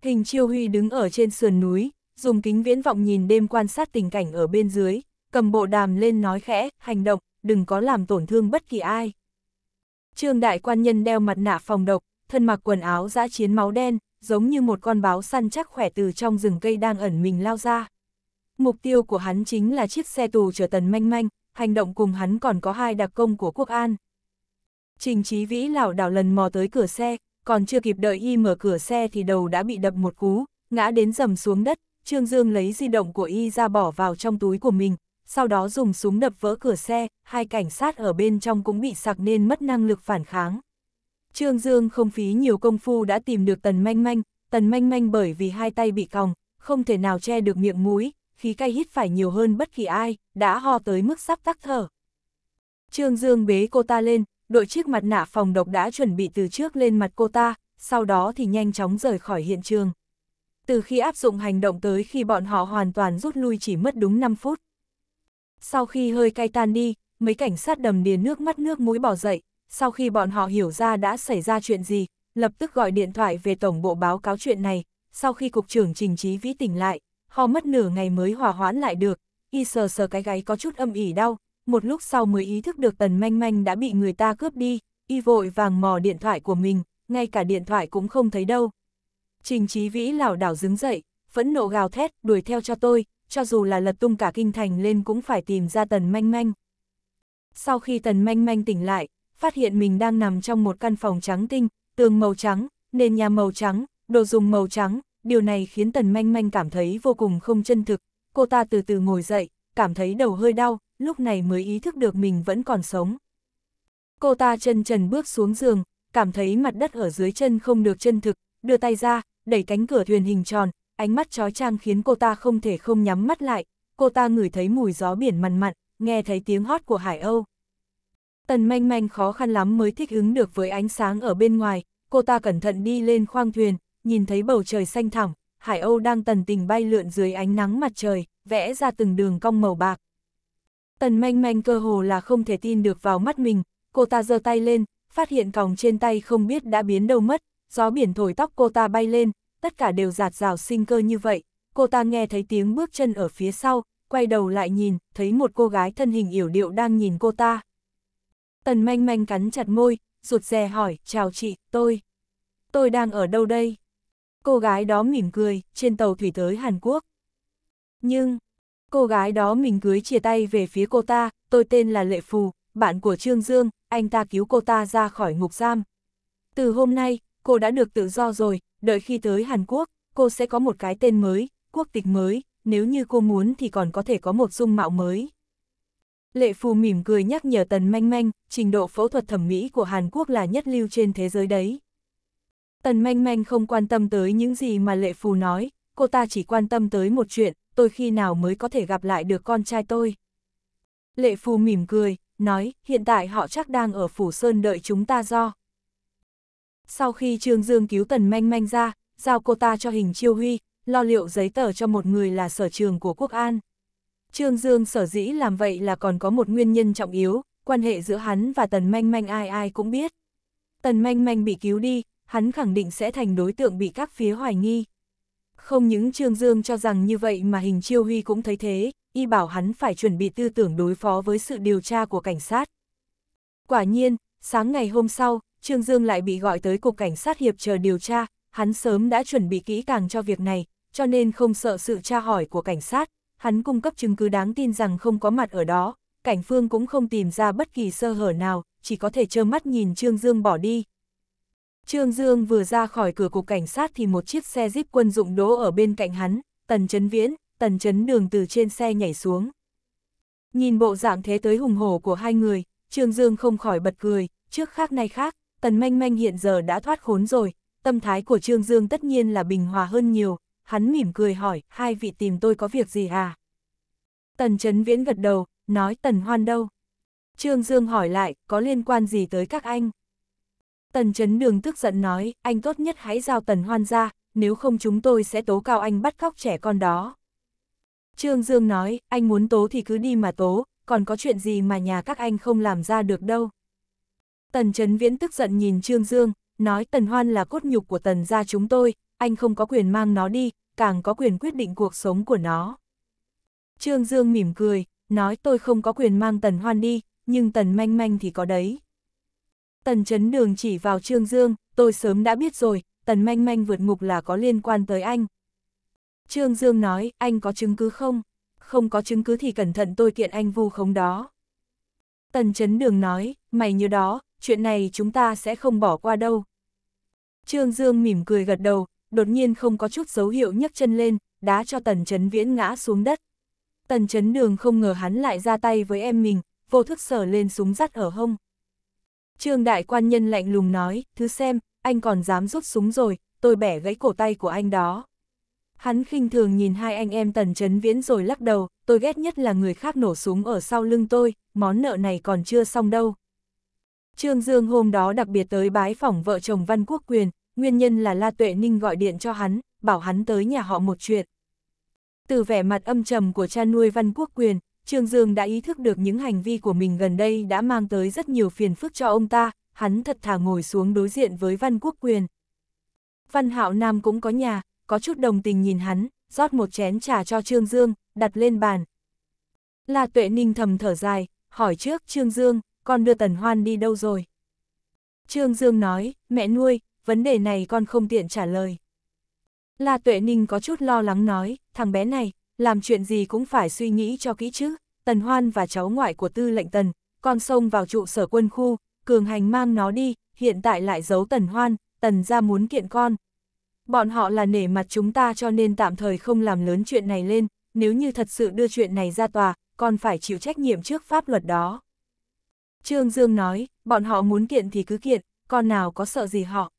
Hình chiêu huy đứng ở trên sườn núi, dùng kính viễn vọng nhìn đêm quan sát tình cảnh ở bên dưới, cầm bộ đàm lên nói khẽ, hành động, đừng có làm tổn thương bất kỳ ai. Trương đại quan nhân đeo mặt nạ phòng độc, thân mặc quần áo dã chiến máu đen, giống như một con báo săn chắc khỏe từ trong rừng cây đang ẩn mình lao ra. Mục tiêu của hắn chính là chiếc xe tù chở tần manh manh, hành động cùng hắn còn có hai đặc công của quốc an. Trình Chí Vĩ lảo đảo lần mò tới cửa xe, còn chưa kịp đợi y mở cửa xe thì đầu đã bị đập một cú, ngã đến dầm xuống đất, Trương Dương lấy di động của y ra bỏ vào trong túi của mình, sau đó dùng súng đập vỡ cửa xe, hai cảnh sát ở bên trong cũng bị sặc nên mất năng lực phản kháng. Trương Dương không phí nhiều công phu đã tìm được Tần Manh Manh, Tần Manh Manh bởi vì hai tay bị còng, không thể nào che được miệng mũi, khí cay hít phải nhiều hơn bất kỳ ai, đã ho tới mức sắp tắc thở. Trương Dương bế cô ta lên, đội chiếc mặt nạ phòng độc đã chuẩn bị từ trước lên mặt cô ta, sau đó thì nhanh chóng rời khỏi hiện trường. Từ khi áp dụng hành động tới khi bọn họ hoàn toàn rút lui chỉ mất đúng 5 phút. Sau khi hơi cay tan đi, mấy cảnh sát đầm điền nước mắt nước mũi bỏ dậy, sau khi bọn họ hiểu ra đã xảy ra chuyện gì, lập tức gọi điện thoại về tổng bộ báo cáo chuyện này, sau khi cục trưởng trình trí vĩ tỉnh lại, họ mất nửa ngày mới hòa hoãn lại được, y sờ sờ cái gáy có chút âm ỉ đau, một lúc sau mới ý thức được tần manh manh đã bị người ta cướp đi, y vội vàng mò điện thoại của mình, ngay cả điện thoại cũng không thấy đâu. Trình Chí Vĩ lảo đảo đứng dậy, phẫn nộ gào thét, đuổi theo cho tôi, cho dù là lật tung cả kinh thành lên cũng phải tìm ra tần manh manh. Sau khi tần manh manh tỉnh lại, phát hiện mình đang nằm trong một căn phòng trắng tinh, tường màu trắng, nền nhà màu trắng, đồ dùng màu trắng, điều này khiến tần manh manh cảm thấy vô cùng không chân thực. Cô ta từ từ ngồi dậy, cảm thấy đầu hơi đau, lúc này mới ý thức được mình vẫn còn sống. Cô ta chân trần bước xuống giường, cảm thấy mặt đất ở dưới chân không được chân thực, đưa tay ra, đẩy cánh cửa thuyền hình tròn, ánh mắt trói trang khiến cô ta không thể không nhắm mắt lại, cô ta ngửi thấy mùi gió biển mặn mặn, nghe thấy tiếng hót của Hải Âu. Tần manh manh khó khăn lắm mới thích ứng được với ánh sáng ở bên ngoài, cô ta cẩn thận đi lên khoang thuyền, nhìn thấy bầu trời xanh thẳm, Hải Âu đang tần tình bay lượn dưới ánh nắng mặt trời, vẽ ra từng đường cong màu bạc. Tần manh manh cơ hồ là không thể tin được vào mắt mình, cô ta giơ tay lên, phát hiện còng trên tay không biết đã biến đâu mất, gió biển thổi tóc cô ta bay lên, tất cả đều giạt rào sinh cơ như vậy. Cô ta nghe thấy tiếng bước chân ở phía sau, quay đầu lại nhìn, thấy một cô gái thân hình yểu điệu đang nhìn cô ta. Tần manh manh cắn chặt môi, rụt rè hỏi, chào chị, tôi. Tôi đang ở đâu đây? Cô gái đó mỉm cười, trên tàu thủy tới Hàn Quốc. Nhưng, Cô gái đó mình cưới chia tay về phía cô ta, tôi tên là Lệ Phù, bạn của Trương Dương, anh ta cứu cô ta ra khỏi ngục giam. Từ hôm nay, cô đã được tự do rồi, đợi khi tới Hàn Quốc, cô sẽ có một cái tên mới, quốc tịch mới, nếu như cô muốn thì còn có thể có một dung mạo mới. Lệ Phù mỉm cười nhắc nhở Tần Manh Manh, trình độ phẫu thuật thẩm mỹ của Hàn Quốc là nhất lưu trên thế giới đấy. Tần Manh Manh không quan tâm tới những gì mà Lệ Phù nói, cô ta chỉ quan tâm tới một chuyện, tôi khi nào mới có thể gặp lại được con trai tôi? Lệ Phù mỉm cười, nói, hiện tại họ chắc đang ở Phủ Sơn đợi chúng ta do. Sau khi Trương Dương cứu Tần Manh Manh ra, giao cô ta cho hình chiêu huy, lo liệu giấy tờ cho một người là sở trường của Quốc An. Trương Dương sở dĩ làm vậy là còn có một nguyên nhân trọng yếu, quan hệ giữa hắn và Tần Manh Manh ai ai cũng biết. Tần Manh Manh bị cứu đi, hắn khẳng định sẽ thành đối tượng bị các phía hoài nghi. Không những Trương Dương cho rằng như vậy mà hình chiêu huy cũng thấy thế, y bảo hắn phải chuẩn bị tư tưởng đối phó với sự điều tra của cảnh sát. Quả nhiên, sáng ngày hôm sau, Trương Dương lại bị gọi tới cục cảnh sát hiệp chờ điều tra, hắn sớm đã chuẩn bị kỹ càng cho việc này, cho nên không sợ sự tra hỏi của cảnh sát, hắn cung cấp chứng cứ đáng tin rằng không có mặt ở đó, cảnh phương cũng không tìm ra bất kỳ sơ hở nào, chỉ có thể trơ mắt nhìn Trương Dương bỏ đi. Trương Dương vừa ra khỏi cửa cục cảnh sát thì một chiếc xe jeep quân dụng đỗ ở bên cạnh hắn, tần chấn viễn, tần chấn đường từ trên xe nhảy xuống. Nhìn bộ dạng thế tới hùng hổ của hai người, Trương Dương không khỏi bật cười, trước khác nay khác, tần manh manh hiện giờ đã thoát khốn rồi, tâm thái của Trương Dương tất nhiên là bình hòa hơn nhiều, hắn mỉm cười hỏi, hai vị tìm tôi có việc gì à? Tần chấn viễn gật đầu, nói tần hoan đâu? Trương Dương hỏi lại, có liên quan gì tới các anh? Tần chấn đường tức giận nói, anh tốt nhất hãy giao tần hoan ra, nếu không chúng tôi sẽ tố cao anh bắt cóc trẻ con đó. Trương Dương nói, anh muốn tố thì cứ đi mà tố, còn có chuyện gì mà nhà các anh không làm ra được đâu. Tần Chấn Viễn tức giận nhìn Trương Dương, nói Tần Hoan là cốt nhục của Tần gia chúng tôi, anh không có quyền mang nó đi, càng có quyền quyết định cuộc sống của nó. Trương Dương mỉm cười, nói tôi không có quyền mang Tần Hoan đi, nhưng Tần Manh Manh thì có đấy. Tần chấn đường chỉ vào Trương Dương, tôi sớm đã biết rồi, tần manh manh vượt ngục là có liên quan tới anh. Trương Dương nói, anh có chứng cứ không? Không có chứng cứ thì cẩn thận tôi kiện anh vu khống đó. Tần chấn đường nói, mày như đó, chuyện này chúng ta sẽ không bỏ qua đâu. Trương Dương mỉm cười gật đầu, đột nhiên không có chút dấu hiệu nhấc chân lên, đá cho tần chấn viễn ngã xuống đất. Tần chấn đường không ngờ hắn lại ra tay với em mình, vô thức sở lên súng rắt ở hông. Trương đại quan nhân lạnh lùng nói, thứ xem, anh còn dám rút súng rồi, tôi bẻ gãy cổ tay của anh đó. Hắn khinh thường nhìn hai anh em tần chấn viễn rồi lắc đầu, tôi ghét nhất là người khác nổ súng ở sau lưng tôi, món nợ này còn chưa xong đâu. Trương Dương hôm đó đặc biệt tới bái phỏng vợ chồng Văn Quốc Quyền, nguyên nhân là La Tuệ Ninh gọi điện cho hắn, bảo hắn tới nhà họ một chuyện. Từ vẻ mặt âm trầm của cha nuôi Văn Quốc Quyền, Trương Dương đã ý thức được những hành vi của mình gần đây đã mang tới rất nhiều phiền phức cho ông ta, hắn thật thà ngồi xuống đối diện với Văn Quốc Quyền. Văn Hạo Nam cũng có nhà, có chút đồng tình nhìn hắn, rót một chén trà cho Trương Dương, đặt lên bàn. La Tuệ Ninh thầm thở dài, hỏi trước Trương Dương, con đưa Tần Hoan đi đâu rồi? Trương Dương nói, mẹ nuôi, vấn đề này con không tiện trả lời. La Tuệ Ninh có chút lo lắng nói, thằng bé này, làm chuyện gì cũng phải suy nghĩ cho kỹ chứ, Tần Hoan và cháu ngoại của tư lệnh Tần, con sông vào trụ sở quân khu, cường hành mang nó đi, hiện tại lại giấu Tần Hoan, Tần ra muốn kiện con. Bọn họ là nể mặt chúng ta cho nên tạm thời không làm lớn chuyện này lên, nếu như thật sự đưa chuyện này ra tòa, còn phải chịu trách nhiệm trước pháp luật đó. Trương Dương nói, bọn họ muốn kiện thì cứ kiện, con nào có sợ gì họ.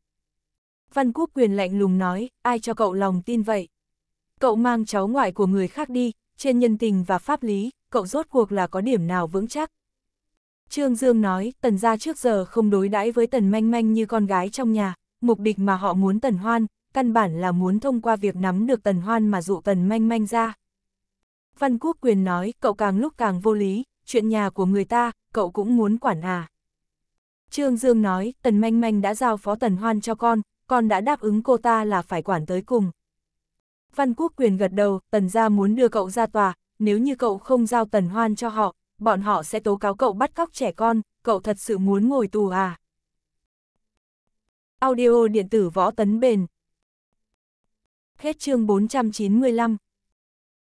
Văn Quốc Quyền lạnh lùng nói, ai cho cậu lòng tin vậy? cậu mang cháu ngoại của người khác đi, trên nhân tình và pháp lý, cậu rốt cuộc là có điểm nào vững chắc. Trương Dương nói, tần gia trước giờ không đối đãi với tần manh manh như con gái trong nhà, mục đích mà họ muốn tần hoan, căn bản là muốn thông qua việc nắm được tần hoan mà dụ tần manh manh ra. Văn Quốc Quyền nói, cậu càng lúc càng vô lý, chuyện nhà của người ta, cậu cũng muốn quản à. Trương Dương nói, tần manh manh đã giao phó tần hoan cho con, con đã đáp ứng cô ta là phải quản tới cùng, Văn Quốc Quyền gật đầu, tần gia muốn đưa cậu ra tòa, nếu như cậu không giao tần hoan cho họ, bọn họ sẽ tố cáo cậu bắt cóc trẻ con, cậu thật sự muốn ngồi tù à? Audio điện tử võ tấn bền Hết chương 495